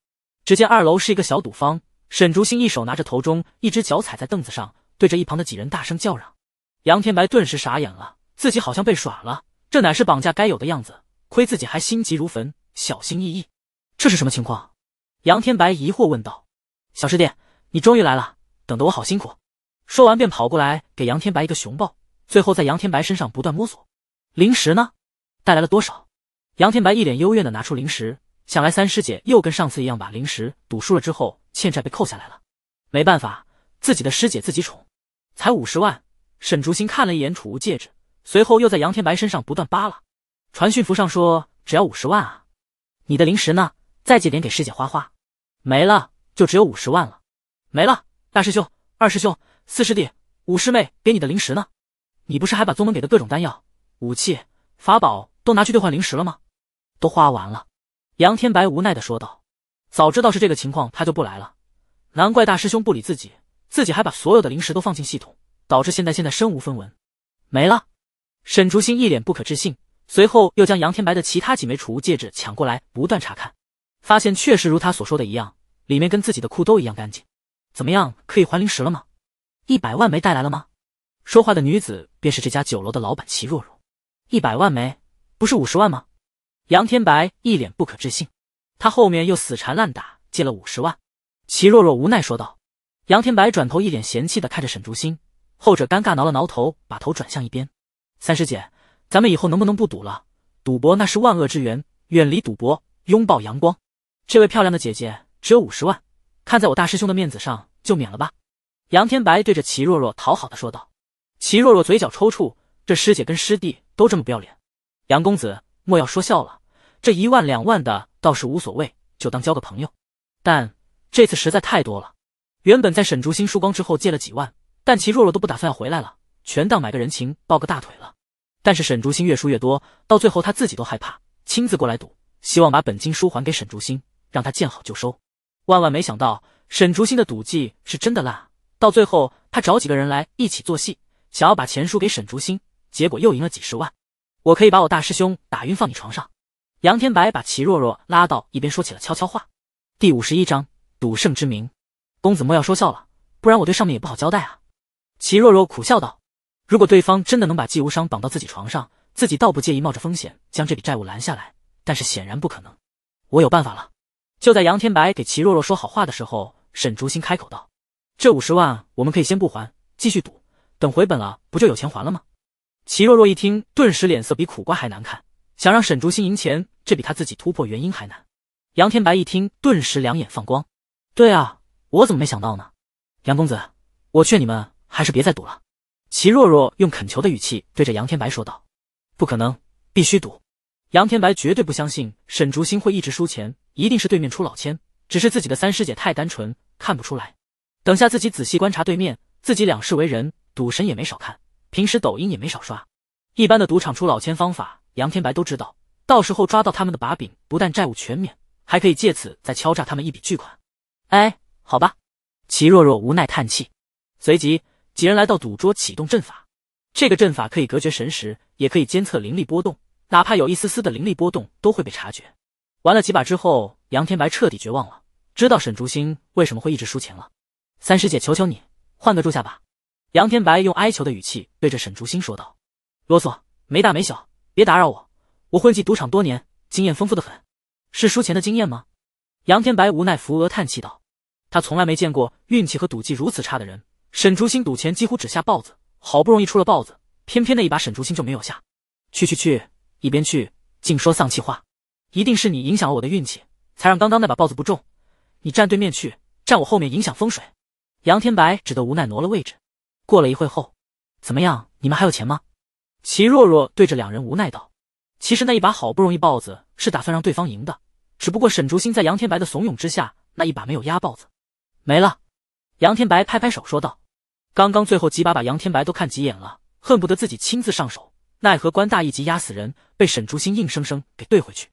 只见二楼是一个小赌坊，沈竹心一手拿着骰盅，一只脚踩在凳子上，对着一旁的几人大声叫嚷。杨天白顿时傻眼了，自己好像被耍了，这乃是绑架该有的样子。亏自己还心急如焚，小心翼翼，这是什么情况？杨天白疑惑问道：“小师弟，你终于来了，等得我好辛苦。”说完便跑过来给杨天白一个熊抱，最后在杨天白身上不断摸索。灵石呢？带来了多少？杨天白一脸幽怨的拿出灵石，想来三师姐又跟上次一样把灵石赌输了，之后欠债被扣下来了。没办法，自己的师姐自己宠，才五十万。沈竹心看了一眼储物戒指，随后又在杨天白身上不断扒拉。传讯符上说只要五十万啊，你的灵石呢？再借点给师姐花花。没了，就只有五十万了。没了，大师兄、二师兄、四师弟、五师妹给你的灵石呢？你不是还把宗门给的各种丹药、武器、法宝都拿去兑换灵石了吗？都花完了。杨天白无奈的说道：“早知道是这个情况，他就不来了。难怪大师兄不理自己，自己还把所有的灵石都放进系统，导致现在现在身无分文，没了。”沈竹心一脸不可置信，随后又将杨天白的其他几枚储物戒指抢过来，不断查看。发现确实如他所说的一样，里面跟自己的裤兜一样干净。怎么样，可以还零食了吗？一百万没带来了吗？说话的女子便是这家酒楼的老板齐若若。一百万没，不是五十万吗？杨天白一脸不可置信。他后面又死缠烂打借了五十万。齐若若无奈说道。杨天白转头一脸嫌弃的看着沈竹心，后者尴尬挠了挠头，把头转向一边。三师姐，咱们以后能不能不赌了？赌博那是万恶之源，远离赌博，拥抱阳光。这位漂亮的姐姐只有五十万，看在我大师兄的面子上就免了吧。杨天白对着齐若若讨好的说道。齐若若嘴角抽搐，这师姐跟师弟都这么不要脸。杨公子莫要说笑了，这一万两万的倒是无所谓，就当交个朋友。但这次实在太多了。原本在沈竹心输光之后借了几万，但齐若若都不打算要回来了，全当买个人情，抱个大腿了。但是沈竹心越输越多，到最后他自己都害怕，亲自过来赌，希望把本金输还给沈竹心，让他见好就收。万万没想到，沈竹心的赌技是真的烂。到最后，他找几个人来一起做戏，想要把钱输给沈竹心，结果又赢了几十万。我可以把我大师兄打晕放你床上。杨天白把齐若若拉到一边说起了悄悄话。第五十一章赌圣之名。公子莫要说笑了，不然我对上面也不好交代啊。齐若若苦笑道：“如果对方真的能把季无伤绑到自己床上，自己倒不介意冒着风险将这笔债务拦下来。但是显然不可能。我有办法了。”就在杨天白给齐若若说好话的时候，沈竹心开口道：“这五十万我们可以先不还，继续赌，等回本了不就有钱还了吗？”齐若若一听，顿时脸色比苦瓜还难看，想让沈竹心赢钱，这比他自己突破元婴还难。杨天白一听，顿时两眼放光：“对啊，我怎么没想到呢？”杨公子，我劝你们还是别再赌了。”齐若若用恳求的语气对着杨天白说道：“不可能，必须赌！”杨天白绝对不相信沈竹心会一直输钱。一定是对面出老千，只是自己的三师姐太单纯，看不出来。等下自己仔细观察对面，自己两世为人，赌神也没少看，平时抖音也没少刷。一般的赌场出老千方法，杨天白都知道。到时候抓到他们的把柄，不但债务全免，还可以借此再敲诈他们一笔巨款。哎，好吧。齐若若无奈叹气，随即几人来到赌桌，启动阵法。这个阵法可以隔绝神识，也可以监测灵力波动，哪怕有一丝丝的灵力波动，都会被察觉。玩了几把之后，杨天白彻底绝望了，知道沈竹心为什么会一直输钱了。三师姐，求求你，换个住下吧。杨天白用哀求的语气对着沈竹心说道：“啰嗦，没大没小，别打扰我，我混迹赌场多年，经验丰富的很，是输钱的经验吗？”杨天白无奈扶额叹气道：“他从来没见过运气和赌技如此差的人。沈竹心赌钱几乎只下豹子，好不容易出了豹子，偏偏那一把沈竹心就没有下。去去去，一边去，净说丧气话。”一定是你影响了我的运气，才让刚刚那把豹子不中。你站对面去，站我后面影响风水。杨天白只得无奈挪了位置。过了一会后，怎么样？你们还有钱吗？齐若若对着两人无奈道：“其实那一把好不容易豹子是打算让对方赢的，只不过沈竹心在杨天白的怂恿之下，那一把没有压豹子，没了。”杨天白拍拍手说道：“刚刚最后几把把杨天白都看急眼了，恨不得自己亲自上手，奈何官大一级压死人，被沈竹心硬生生给怼回去。”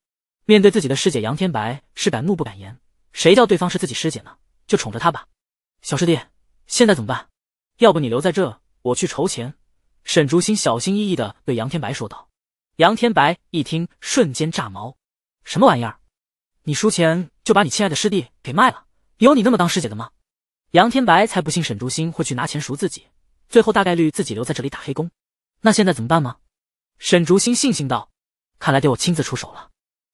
面对自己的师姐杨天白是敢怒不敢言，谁叫对方是自己师姐呢？就宠着她吧。小师弟，现在怎么办？要不你留在这，我去筹钱。沈竹心小心翼翼地对杨天白说道。杨天白一听，瞬间炸毛：“什么玩意儿？你输钱就把你亲爱的师弟给卖了？有你那么当师姐的吗？”杨天白才不信沈竹心会去拿钱赎自己，最后大概率自己留在这里打黑工。那现在怎么办吗？沈竹心悻悻道：“看来得我亲自出手了。”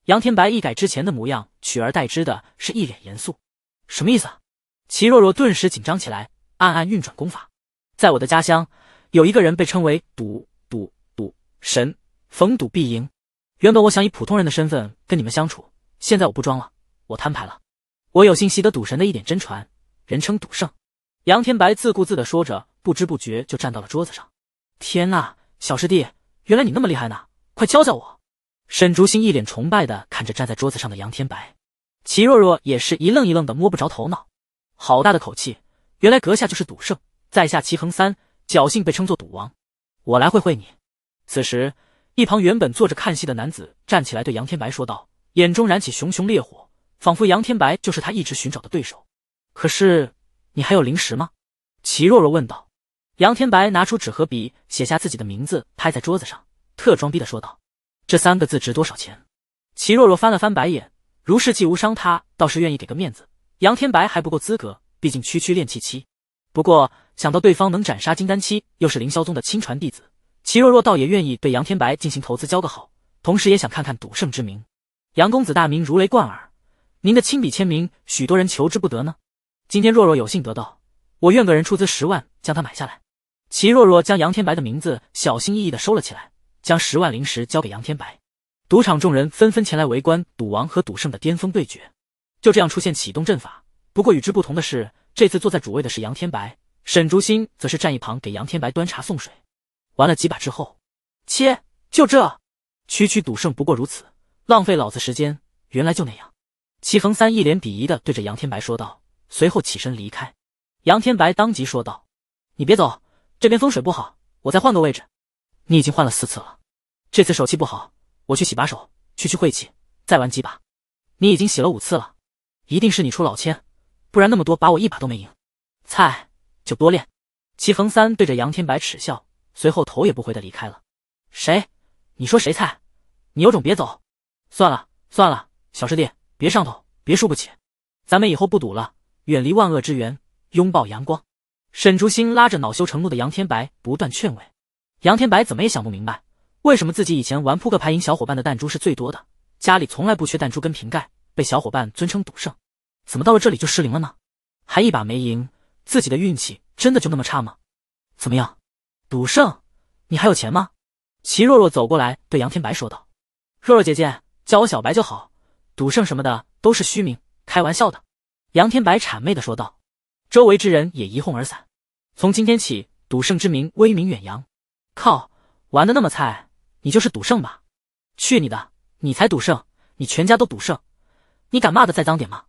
杨天白一改之前的模样，取而代之的是一脸严肃。什么意思啊？齐若若顿时紧张起来，暗暗运转功法。在我的家乡，有一个人被称为赌赌赌神，逢赌必赢。原本我想以普通人的身份跟你们相处，现在我不装了，我摊牌了。我有幸习得赌神的一点真传，人称赌圣。杨天白自顾自的说着，不知不觉就站到了桌子上。天呐，小师弟，原来你那么厉害呢！快教教我。沈竹心一脸崇拜的看着站在桌子上的杨天白，齐若若也是一愣一愣的，摸不着头脑。好大的口气！原来阁下就是赌圣，在下齐恒三，侥幸被称作赌王。我来会会你。此时，一旁原本坐着看戏的男子站起来，对杨天白说道，眼中燃起熊熊烈火，仿佛杨天白就是他一直寻找的对手。可是，你还有灵石吗？齐若若问道。杨天白拿出纸和笔，写下自己的名字，拍在桌子上，特装逼的说道。这三个字值多少钱？齐若若翻了翻白眼，如是既无伤他，倒是愿意给个面子。杨天白还不够资格，毕竟区区炼气期。不过想到对方能斩杀金丹期，又是凌霄宗的亲传弟子，齐若若倒也愿意对杨天白进行投资，交个好。同时也想看看赌圣之名，杨公子大名如雷贯耳，您的亲笔签名，许多人求之不得呢。今天若若有幸得到，我愿个人出资十万将他买下来。齐若若将杨天白的名字小心翼翼的收了起来。将十万灵石交给杨天白，赌场众人纷纷前来围观赌王和赌圣的巅峰对决。就这样出现启动阵法，不过与之不同的是，这次坐在主位的是杨天白，沈竹心则是站一旁给杨天白端茶送水。玩了几把之后，切，就这，区区赌圣不过如此，浪费老子时间。原来就那样。齐恒三一脸鄙夷的对着杨天白说道，随后起身离开。杨天白当即说道：“你别走，这边风水不好，我再换个位置。”你已经换了四次了，这次手气不好，我去洗把手，去去晦气，再玩几把。你已经洗了五次了，一定是你出老千，不然那么多把我一把都没赢。菜就多练。齐恒三对着杨天白耻笑，随后头也不回的离开了。谁？你说谁菜？你有种别走。算了算了，小师弟，别上头，别输不起。咱们以后不赌了，远离万恶之源，拥抱阳光。沈竹心拉着恼羞成怒的杨天白，不断劝慰。杨天白怎么也想不明白，为什么自己以前玩扑克牌赢小伙伴的弹珠是最多的，家里从来不缺弹珠跟瓶盖，被小伙伴尊称赌圣，怎么到了这里就失灵了呢？还一把没赢，自己的运气真的就那么差吗？怎么样，赌圣，你还有钱吗？齐若若走过来对杨天白说道：“若若姐姐叫我小白就好，赌圣什么的都是虚名，开玩笑的。”杨天白谄媚的说道。周围之人也一哄而散。从今天起，赌圣之名威名远扬。靠！玩的那么菜，你就是赌圣吧？去你的！你才赌圣，你全家都赌圣！你敢骂的再脏点吗？